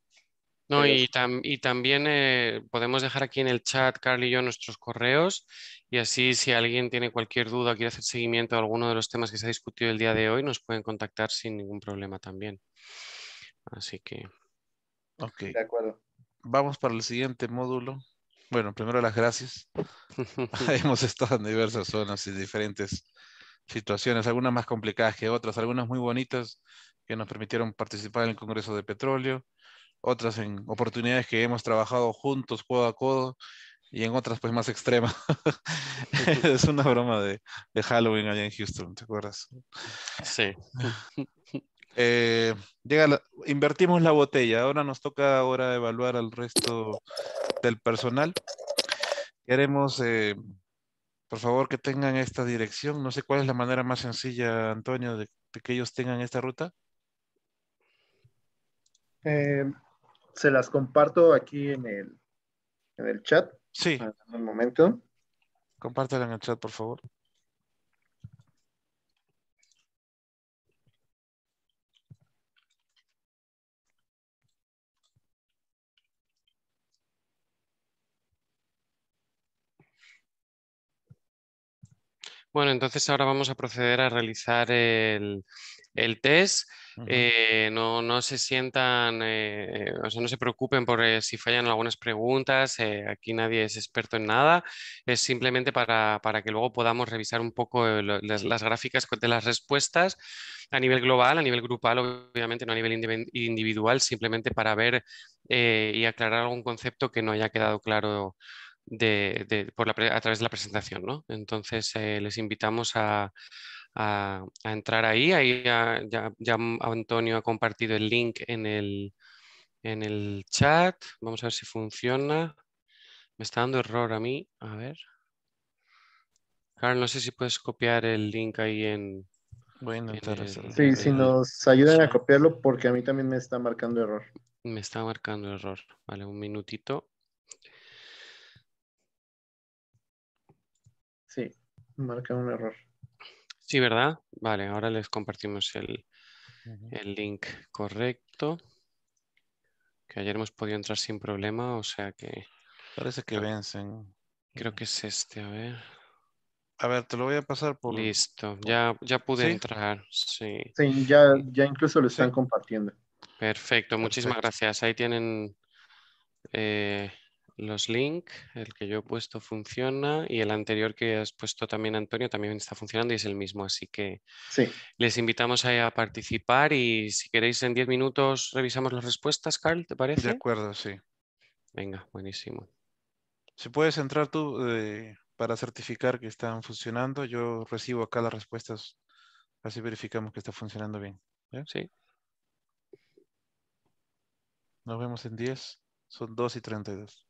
[SPEAKER 3] No, y, y también eh, podemos dejar aquí en el chat, Carly y yo, nuestros correos. Y así, si alguien tiene cualquier duda quiere hacer seguimiento a alguno de los temas que se ha discutido el día de hoy, nos pueden contactar sin ningún problema también. Así que.
[SPEAKER 2] Ok. De acuerdo. Vamos para el siguiente módulo. Bueno, primero las gracias. Hemos estado en diversas zonas y diferentes situaciones, algunas más complicadas que otras, algunas muy bonitas que nos permitieron participar en el Congreso de Petróleo, otras en oportunidades que hemos trabajado juntos, codo a codo, y en otras pues más extremas. es una broma de, de Halloween allá en Houston, ¿te acuerdas? Sí. Eh, llega invertimos la botella, ahora nos toca ahora evaluar al resto del personal. Queremos, eh, por favor, que tengan esta dirección. No sé cuál es la manera más sencilla, Antonio, de, que ellos tengan esta ruta.
[SPEAKER 1] Eh, se las comparto aquí en el, en el chat. Sí. En ah, el momento.
[SPEAKER 2] Compártela en el chat, por favor.
[SPEAKER 3] Bueno, entonces ahora vamos a proceder a realizar el, el test. Eh, no, no, se sientan, eh, o sea, no se preocupen por eh, si fallan algunas preguntas. aquí nadie es experto en nada. Es simplemente para, para que luego podamos revisar un poco las, gráficas de las respuestas a nivel global, a nivel grupal, obviamente, no a nivel individual, simplemente para ver y aclarar algún concepto que no haya quedado claro de, por a través de la presentación. ¿no? Entonces, eh, les invitamos a, entrar ahí. ahí ya, ya, Antonio ha compartido el link en el, en el chat. Vamos a ver si funciona. Me está dando error a mí. A ver. Carlos, no sé si puedes copiar el link ahí en... Bueno, sí, si
[SPEAKER 1] nos ayudan a copiarlo porque a mí también me está marcando error.
[SPEAKER 3] Me está marcando error. Vale, un minutito.
[SPEAKER 1] marca un error.
[SPEAKER 3] Sí, ¿verdad? Vale, ahora les compartimos el, link correcto. Que ayer hemos podido entrar sin problema, o sea que... Parece que vencen. Creo que es este, a ver. A ver, te lo voy a pasar por... Listo, ya, ya pude entrar, sí. Sí,
[SPEAKER 1] ya, ya incluso lo están compartiendo.
[SPEAKER 3] Perfecto, muchísimas gracias. Ahí tienen... Eh, los links, el que yo he puesto funciona y el anterior que has puesto también, Antonio, también está funcionando y es el mismo. Así que les invitamos a, participar y si queréis en 10 minutos revisamos las respuestas, Carl, ¿te parece? De acuerdo, sí. Venga, buenísimo.
[SPEAKER 2] Si puedes entrar tú eh, para certificar que están funcionando, yo recibo acá las respuestas, así verificamos que está funcionando bien. Sí. Nos vemos en 10. Son 2 y 32.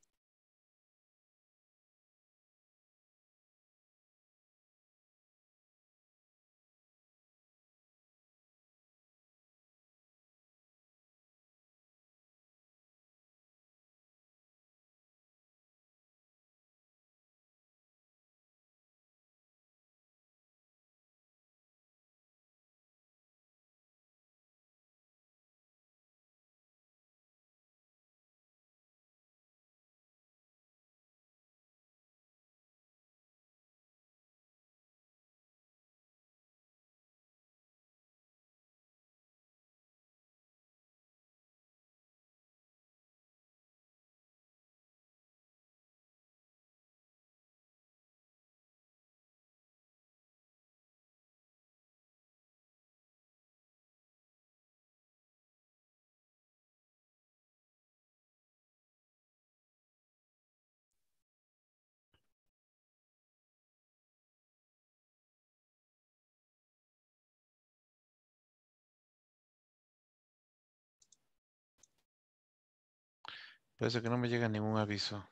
[SPEAKER 4] Parece que no me llega ningún aviso.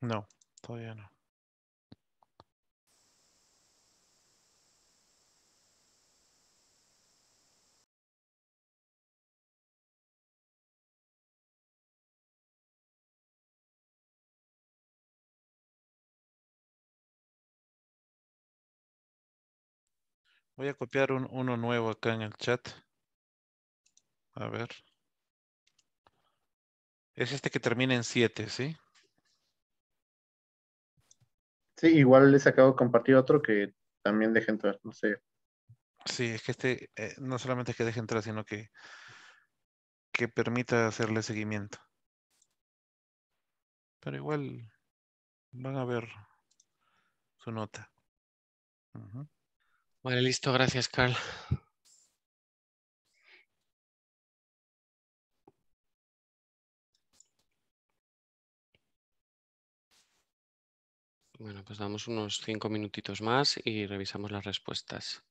[SPEAKER 4] No, todavía no.
[SPEAKER 2] Voy a copiar un, uno nuevo acá en el chat. A ver. Es este que termina en 7, ¿sí?
[SPEAKER 1] Sí, igual les acabo de compartir otro que también deje entrar, no sé.
[SPEAKER 2] Sí, es que este eh, no solamente es que deje entrar, sino que, que permita hacerle seguimiento. Pero igual
[SPEAKER 4] van a ver su nota. Vale, listo, gracias, Carl.
[SPEAKER 3] Bueno, pues damos unos cinco minutitos más y revisamos las respuestas.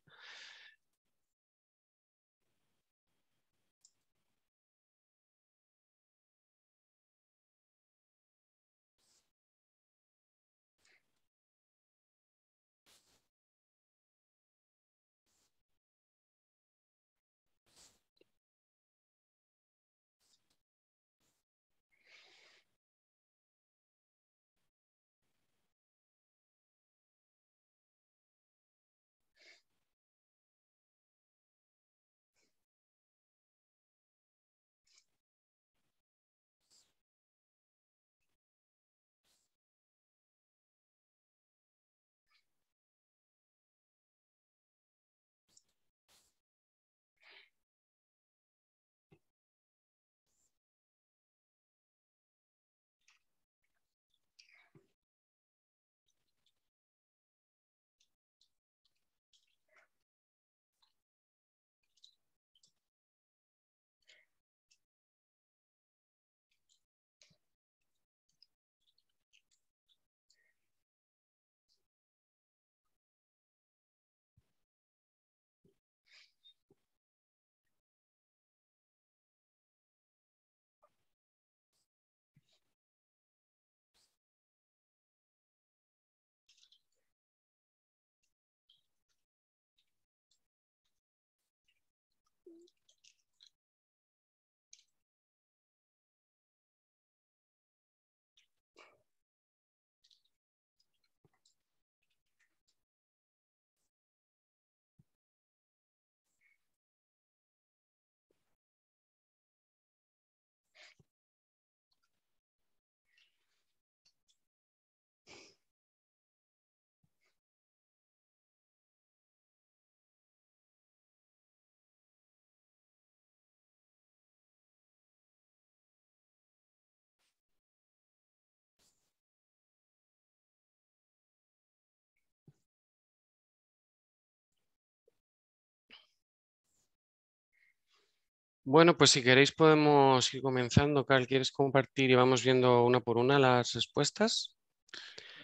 [SPEAKER 3] Bueno, pues si queréis podemos ir comenzando. Carl, ¿quieres compartir y vamos viendo una por una las respuestas?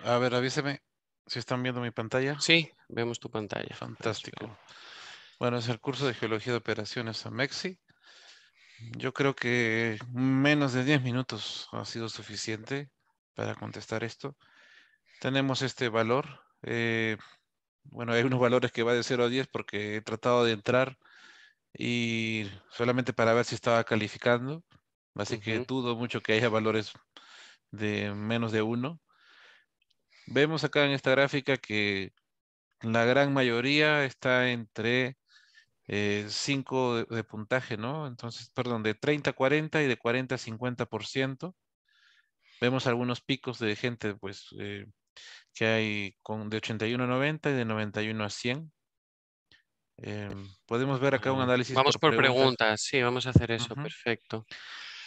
[SPEAKER 3] A ver, avíseme si están viendo mi pantalla. Sí, vemos tu pantalla.
[SPEAKER 2] Fantástico. Bueno, es el curso de Geología de Operaciones Mexi. Yo creo que menos de 10 minutos ha sido suficiente para contestar esto. Tenemos este valor. Eh, bueno, hay unos valores que va de 0 a 10 porque he tratado de entrar y solamente para ver si estaba calificando. Así que dudo mucho que haya valores de menos de uno. Vemos acá en esta gráfica que la gran mayoría está entre 5 eh, de, puntaje, ¿no? Entonces, perdón, de 30 a 40 y de 40 a 50%. Vemos algunos picos de gente, pues, eh, que hay con, de 81 a 90 y de 91 a 100. Em, podemos ver acá un mm, análisis. Vamos por, preguntas. sí, vamos a hacer eso, perfecto.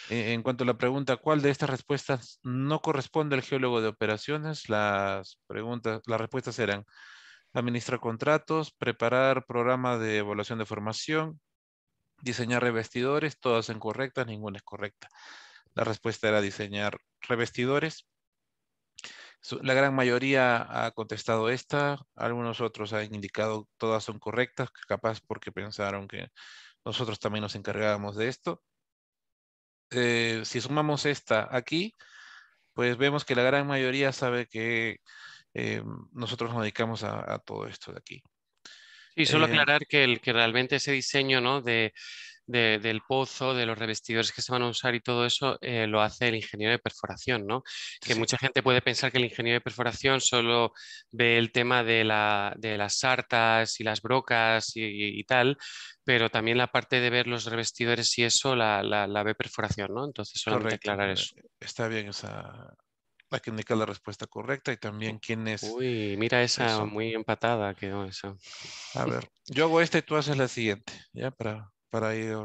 [SPEAKER 2] Eh, en cuanto a la pregunta, ¿cuál de estas respuestas no corresponde al geólogo de operaciones? Las, preguntas, las respuestas eran administrar contratos, preparar programa de evaluación de formación, diseñar revestidores, todas son correctas, ninguna es correcta. La respuesta era diseñar revestidores. La gran mayoría ha contestado esta, algunos otros han indicado todas son correctas, capaz porque pensaron que nosotros también nos encargábamos de esto. Eh, si sumamos esta aquí, pues vemos que la gran mayoría sabe que eh, nosotros nos dedicamos a, todo esto de aquí.
[SPEAKER 3] Y solo eh, aclarar que, el, que realmente ese diseño ¿no? de, del pozo, de los revestidores que se van a usar y todo eso eh, lo hace el ingeniero de perforación, ¿no? Que mucha gente puede pensar que el ingeniero de perforación solo ve el tema de, la, de las sartas y las brocas y, tal, pero también la parte de ver los revestidores y eso la, la, ve perforación, ¿no? Entonces solamente declarar aclarar eh, eso.
[SPEAKER 2] Está bien esa, la que indica la respuesta correcta y también quién es. Uy, mira esa muy empatada quedó esa. A ver, yo hago esta y tú haces la siguiente, ya para para ir.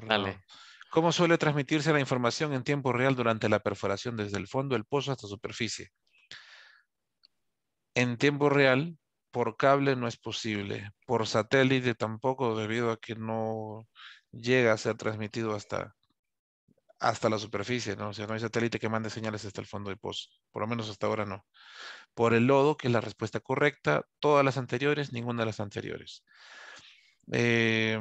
[SPEAKER 2] ¿Cómo suele transmitirse la información en tiempo real durante la perforación desde el fondo del pozo hasta superficie? En tiempo real, por cable no es posible, por satélite tampoco, debido a que no llega a ser transmitido hasta, hasta la superficie, ¿no? O sea, no hay satélite que mande señales hasta el fondo del pozo, por lo menos hasta ahora no. Por el lodo, que es la respuesta correcta, todas las anteriores, ninguna de las anteriores. Eh,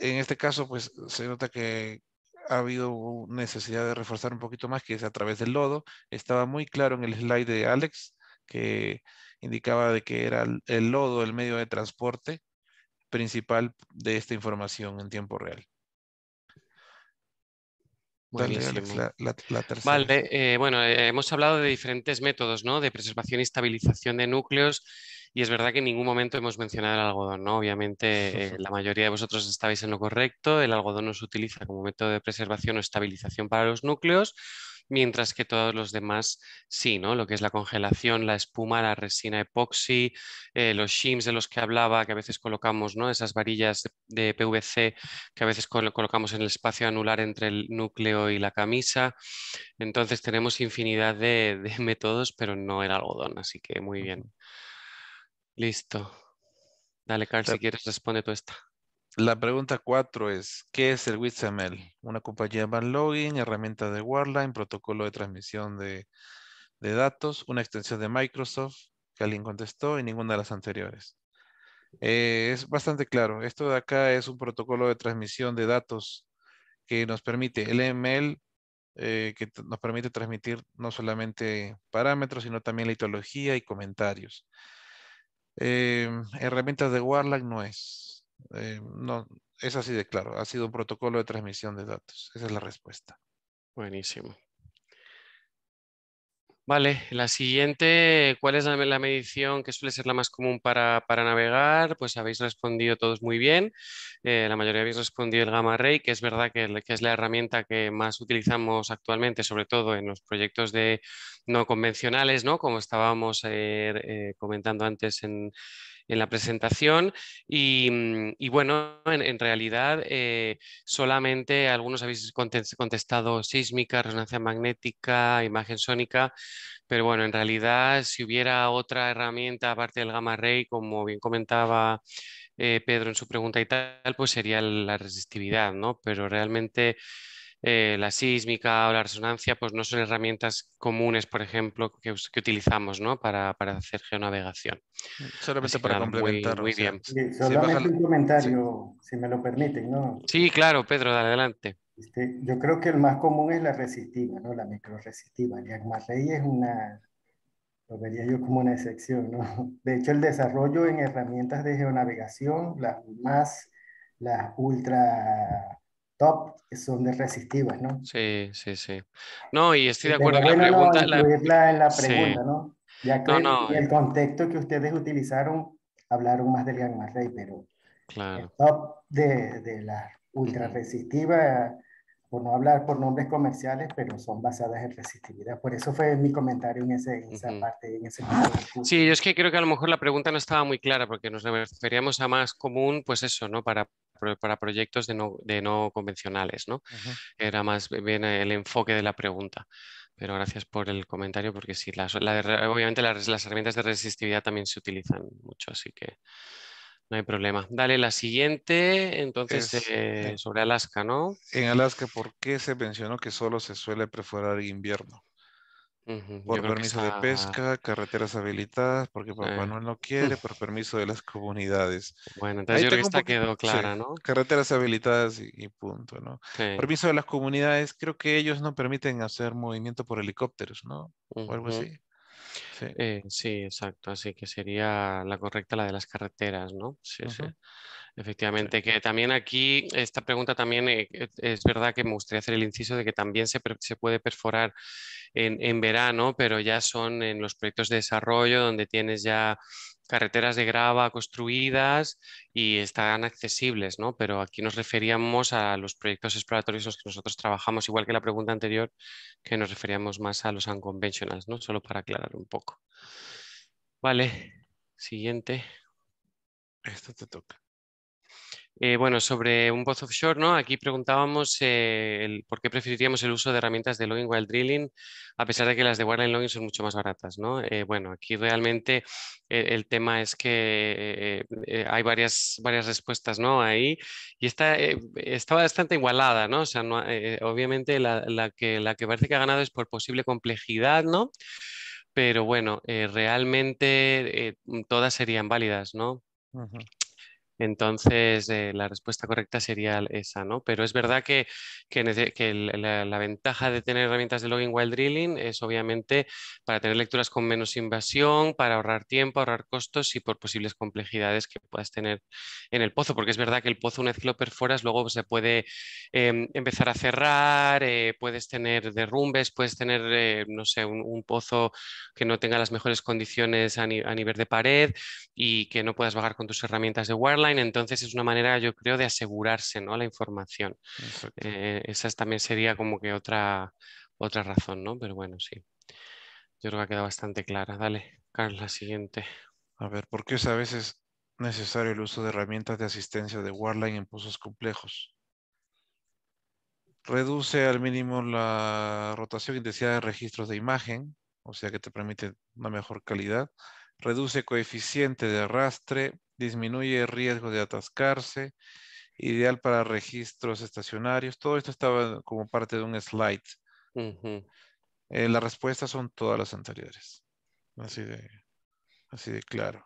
[SPEAKER 2] en este caso, pues se nota que ha habido necesidad de reforzar un poquito más, que es a través del lodo. Estaba muy claro en el slide de Alex que indicaba de que era el lodo el medio de transporte principal de esta información en tiempo real. Dale, Alex, la, Vale,
[SPEAKER 3] eh, bueno, eh, hemos hablado de diferentes métodos ¿no? de preservación y estabilización de núcleos y es verdad que en ningún momento hemos mencionado el algodón, ¿no? Obviamente eh, la mayoría de vosotros estabais en lo correcto, el algodón no se utiliza como método de preservación o estabilización para los núcleos, mientras que todos los demás sí, ¿no? Lo que es la congelación, la espuma, la resina epoxi, eh, los shims de los que hablaba, que a veces colocamos, ¿no? Esas varillas de PVC que a veces colocamos en el espacio anular entre el núcleo y la camisa. Entonces tenemos infinidad de, de métodos, pero no el algodón, así que muy bien. Listo. Dale, Carl, si quieres
[SPEAKER 2] responde tú esta. La pregunta cuatro es, ¿qué es el WSDL Una compañía de login, herramienta de Warline, protocolo de transmisión de, datos, una extensión de Microsoft, que alguien contestó, y ninguna de las anteriores. Eh, es bastante claro. Esto de acá es un protocolo de transmisión de datos que nos permite, el ML, eh, que nos permite transmitir no solamente parámetros, sino también la y comentarios. Em, herramientas de Warlock no es. Em, no, es así de claro. Ha sido un protocolo de transmisión de datos. Esa es la
[SPEAKER 5] respuesta. Buenísimo.
[SPEAKER 3] Vale, la siguiente, ¿cuál es la, medición que suele ser la más común para, navegar? Pues habéis respondido todos muy bien. Eh, la mayoría habéis respondido el Gamma Ray, que es verdad que, es la herramienta que más utilizamos actualmente, sobre todo en los proyectos de no convencionales, ¿no? Como estábamos eh, eh, comentando antes en, en la presentación y, mm, bueno, en, realidad eh, solamente algunos habéis contestado sísmica, resonancia magnética, imagen sónica, pero bueno, en realidad si hubiera otra herramienta aparte del gamma ray, como bien comentaba eh, Pedro en su pregunta y tal, pues sería la resistividad, ¿no? Pero realmente... Eh, la sísmica o la resonancia, pues no son herramientas comunes, por ejemplo, que, utilizamos ¿no? para, para, hacer geonavegación. Mm, solamente para complementar. Muy,
[SPEAKER 2] solamente
[SPEAKER 3] un
[SPEAKER 6] comentario, si me lo permiten. ¿no?
[SPEAKER 3] Sí, claro, Pedro, adelante. Este, yo creo que el
[SPEAKER 6] más común es la resistiva, ¿no? la microresistiva. rey es una, lo vería yo como una excepción. ¿no? De hecho, el desarrollo en herramientas de geonavegación, las más, las ultra top que son de resistivas,
[SPEAKER 3] ¿no? Sí, sí, sí. No, y estoy de acuerdo con la pregunta. No, la... en la pregunta, ¿no? Ya que el
[SPEAKER 6] contexto que ustedes utilizaron, hablaron más del Gamma Ray, pero claro. el top de, de las ultra resistivas, por no hablar por nombres comerciales, pero son basadas en resistividad. Por eso fue mi comentario en, ese, en esa parte.
[SPEAKER 4] En ese
[SPEAKER 3] sí, yo es que creo que a lo mejor la pregunta no estaba muy clara, porque nos referíamos a más común, pues eso, ¿no? Para para proyectos de no, convencionales, ¿no? Era más bien el enfoque de la pregunta. Pero gracias por el comentario, porque sí, las, obviamente las, herramientas de resistividad también se utilizan mucho, así que no hay problema. Dale, la siguiente, entonces, eh, eh, sobre Alaska, ¿no?
[SPEAKER 2] En Alaska, ¿por qué se mencionó que solo se suele perforar invierno? Por permiso de pesca, carreteras habilitadas, porque Papá no Noel no quiere, por permiso de las comunidades. Bueno, entonces yo creo que esta quedó clara, ¿no? Carreteras habilitadas y, punto, ¿no? Permiso de las comunidades, creo que ellos no permiten hacer movimiento por helicópteros, ¿no?
[SPEAKER 3] O algo así. Eh, sí. exacto. Así que sería la correcta la de las carreteras, ¿no? Sí, sí. Efectivamente, que también aquí esta pregunta también eh, es verdad que me gustaría hacer el inciso de que también se, puede perforar en, en, verano, pero ya son en los proyectos de desarrollo donde tienes ya carreteras de grava construidas y están accesibles, ¿no? Pero aquí nos referíamos a los proyectos exploratorios en los que nosotros trabajamos, igual que la pregunta anterior, que nos referíamos más a los unconventionals, ¿no? Solo para aclarar un poco. Vale, siguiente. Esto te toca. Eh, bueno, sobre un pozo offshore, ¿no? Aquí preguntábamos eh, por qué preferiríamos el uso de herramientas de login while drilling, a pesar de que las de wireline logging son mucho más baratas, ¿no? Eh, bueno, aquí realmente el tema es que hay varias, varias respuestas, ¿no? Ahí, y está, bastante igualada, ¿no? O sea, obviamente la, que, la que parece que ha ganado es por posible complejidad, ¿no? Pero bueno, realmente todas serían válidas, ¿no? Entonces, eh, la respuesta correcta sería esa, ¿no? Pero es verdad que, la, ventaja de tener herramientas de login while drilling es obviamente para tener lecturas con menos invasión, para ahorrar tiempo, ahorrar costos y por posibles complejidades que puedas tener en el pozo, porque es verdad que el pozo una vez que lo perforas luego se puede em, empezar a cerrar, eh, puedes tener derrumbes, puedes tener, eh, no sé, un, pozo que no tenga las mejores condiciones a, nivel de pared y que no puedas bajar con tus herramientas de wireline entonces es una manera, yo creo, de asegurarse ¿no? la información. Eh, esa también sería como que otra, otra razón, ¿no? Pero bueno, sí. Yo creo que ha quedado bastante clara. Dale, Carlos, la siguiente.
[SPEAKER 2] A ver, ¿por qué es a veces necesario el uso de herramientas de asistencia de Warline en pozos complejos? Reduce al mínimo la rotación y intensidad de registros de imagen, o sea que te permite una mejor calidad. Reduce coeficiente de arrastre, disminuye riesgo de atascarse, ideal para registros estacionarios. Todo esto estaba como parte de un slide. La eh, las respuestas son todas las anteriores. Así de, así de claro.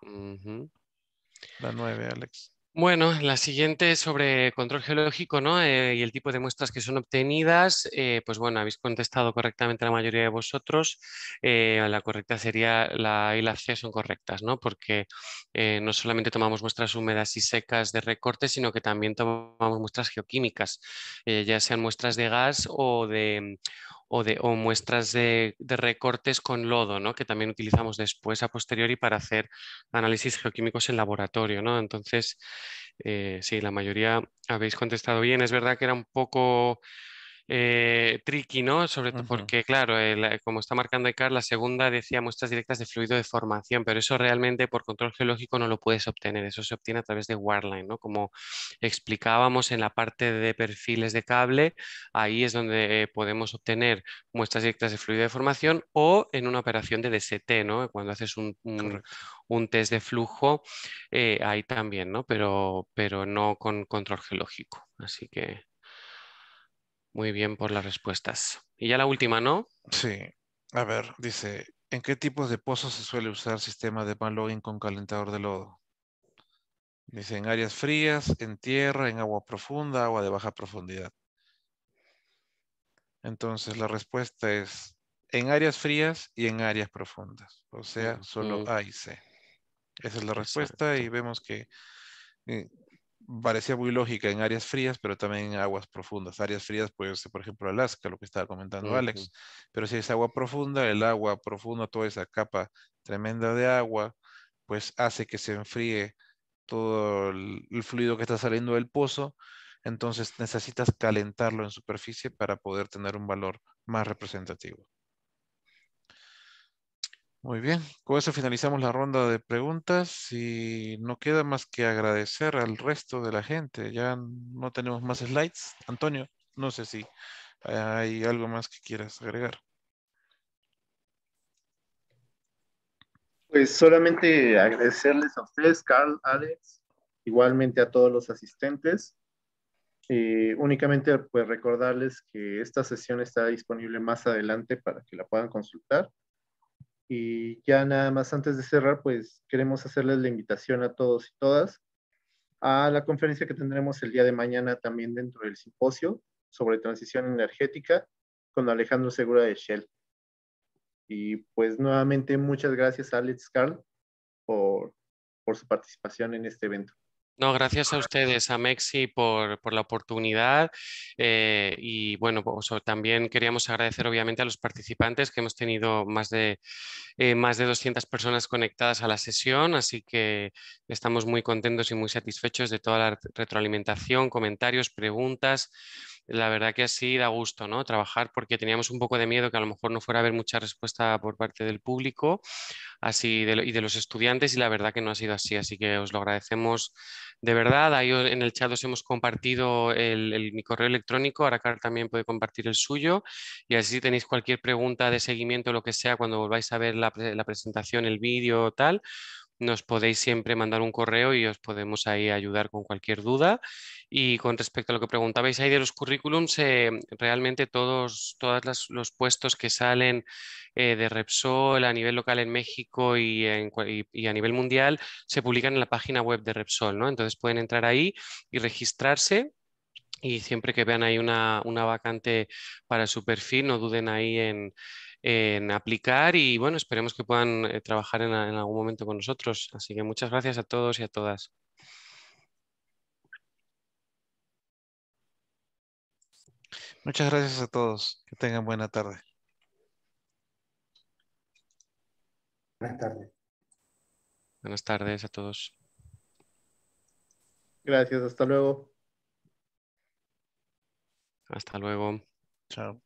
[SPEAKER 2] La nueve, Alex.
[SPEAKER 3] Bueno, la siguiente es sobre control geológico ¿no? Eh, y el tipo de muestras que son obtenidas. Eh, pues bueno, habéis contestado correctamente la mayoría de vosotros. Eh, la correcta sería la A y la C son correctas, ¿no? porque no solamente tomamos muestras húmedas y secas de recorte, sino que también tomamos muestras geoquímicas, ya sean muestras de gas o de, o, de, muestras de, recortes con lodo, ¿no? que también utilizamos después a posteriori para hacer análisis geoquímicos en laboratorio. ¿no? Entonces, eh, sí, la mayoría habéis contestado bien. Es verdad que era un poco eh, tricky, ¿no? Sobre todo porque, claro, eh, como está marcando Icar, la segunda decía muestras directas de fluido de formación, pero eso realmente por control geológico no lo puedes obtener, eso se obtiene a través de wireline, ¿no? Como explicábamos en la parte de perfiles de cable, ahí es donde eh, podemos obtener muestras directas de fluido de formación o en una operación de DST, ¿no? Cuando haces un, test de flujo, ahí también, ¿no? Pero, pero no con control geológico, así que... Muy bien por las respuestas. Y ya la última, ¿no? Sí.
[SPEAKER 2] A ver, dice, ¿en qué tipos de pozos se suele usar sistema de pan con calentador de lodo? Dice, en áreas frías, en tierra, en agua profunda, agua de baja profundidad. Entonces la respuesta es en áreas frías y en áreas profundas. O sea, solo A y C. Esa es la respuesta y vemos que eh, parecía muy lógica en áreas frías, pero también en aguas profundas. Áreas frías puede ser, por ejemplo, Alaska, lo que estaba comentando Alex. Pero si es agua profunda, el agua profunda, toda esa capa tremenda de agua, pues hace que se enfríe todo el fluido que está saliendo del pozo. Entonces necesitas calentarlo en superficie para poder tener un valor más representativo. Muy bien, con eso finalizamos la ronda de preguntas y no queda más que agradecer al resto de la gente. Ya no tenemos más slides. Antonio, no sé si hay algo más que quieras agregar.
[SPEAKER 1] Pues solamente agradecerles a ustedes, Carl, Alex, igualmente a todos los asistentes. Eh, únicamente pues recordarles que esta sesión está disponible más adelante para que la puedan consultar. Y ya nada más antes de cerrar, pues queremos hacerles la invitación a todos y todas a la conferencia que tendremos el día de mañana también dentro del simposio sobre transición energética con Alejandro Segura de Shell. Y pues nuevamente muchas gracias a Alex Carl por, por su participación en este evento.
[SPEAKER 3] No, gracias a ustedes, a Mexi, por, la oportunidad. Eh, y bueno, también queríamos agradecer obviamente a los participantes, que hemos tenido más de, eh, más de 200 personas conectadas a la sesión, así que estamos muy contentos y muy satisfechos de toda la retroalimentación, comentarios, preguntas la verdad que así da gusto, ¿no? Trabajar porque teníamos un poco de miedo que a lo mejor no fuera a haber mucha respuesta por parte del público así de, y de los estudiantes y la verdad que no ha sido así, así que os lo agradecemos de verdad. Ahí en el chat os hemos compartido el, mi correo electrónico, ahora Carl también puede compartir el suyo y así tenéis cualquier pregunta de seguimiento, lo que sea, cuando volváis a ver la, presentación, el vídeo tal, nos podéis siempre mandar un correo y os podemos ahí ayudar con cualquier duda. Y con respecto a lo que preguntabais ahí de los currículums, eh, realmente todos todas los puestos que salen eh, de Repsol a nivel local en México y, en, y, a nivel mundial se publican en la página web de Repsol, ¿no? Entonces pueden entrar ahí y registrarse y siempre que vean ahí una, vacante para su perfil, no duden ahí en, en aplicar y bueno, esperemos que puedan eh, trabajar en, en, algún momento con nosotros. Así que muchas gracias a todos y a todas.
[SPEAKER 2] Muchas gracias a todos. Que tengan buena tarde.
[SPEAKER 3] Buenas tardes. Buenas tardes a todos.
[SPEAKER 1] Gracias, hasta luego.
[SPEAKER 3] Hasta luego. Chao.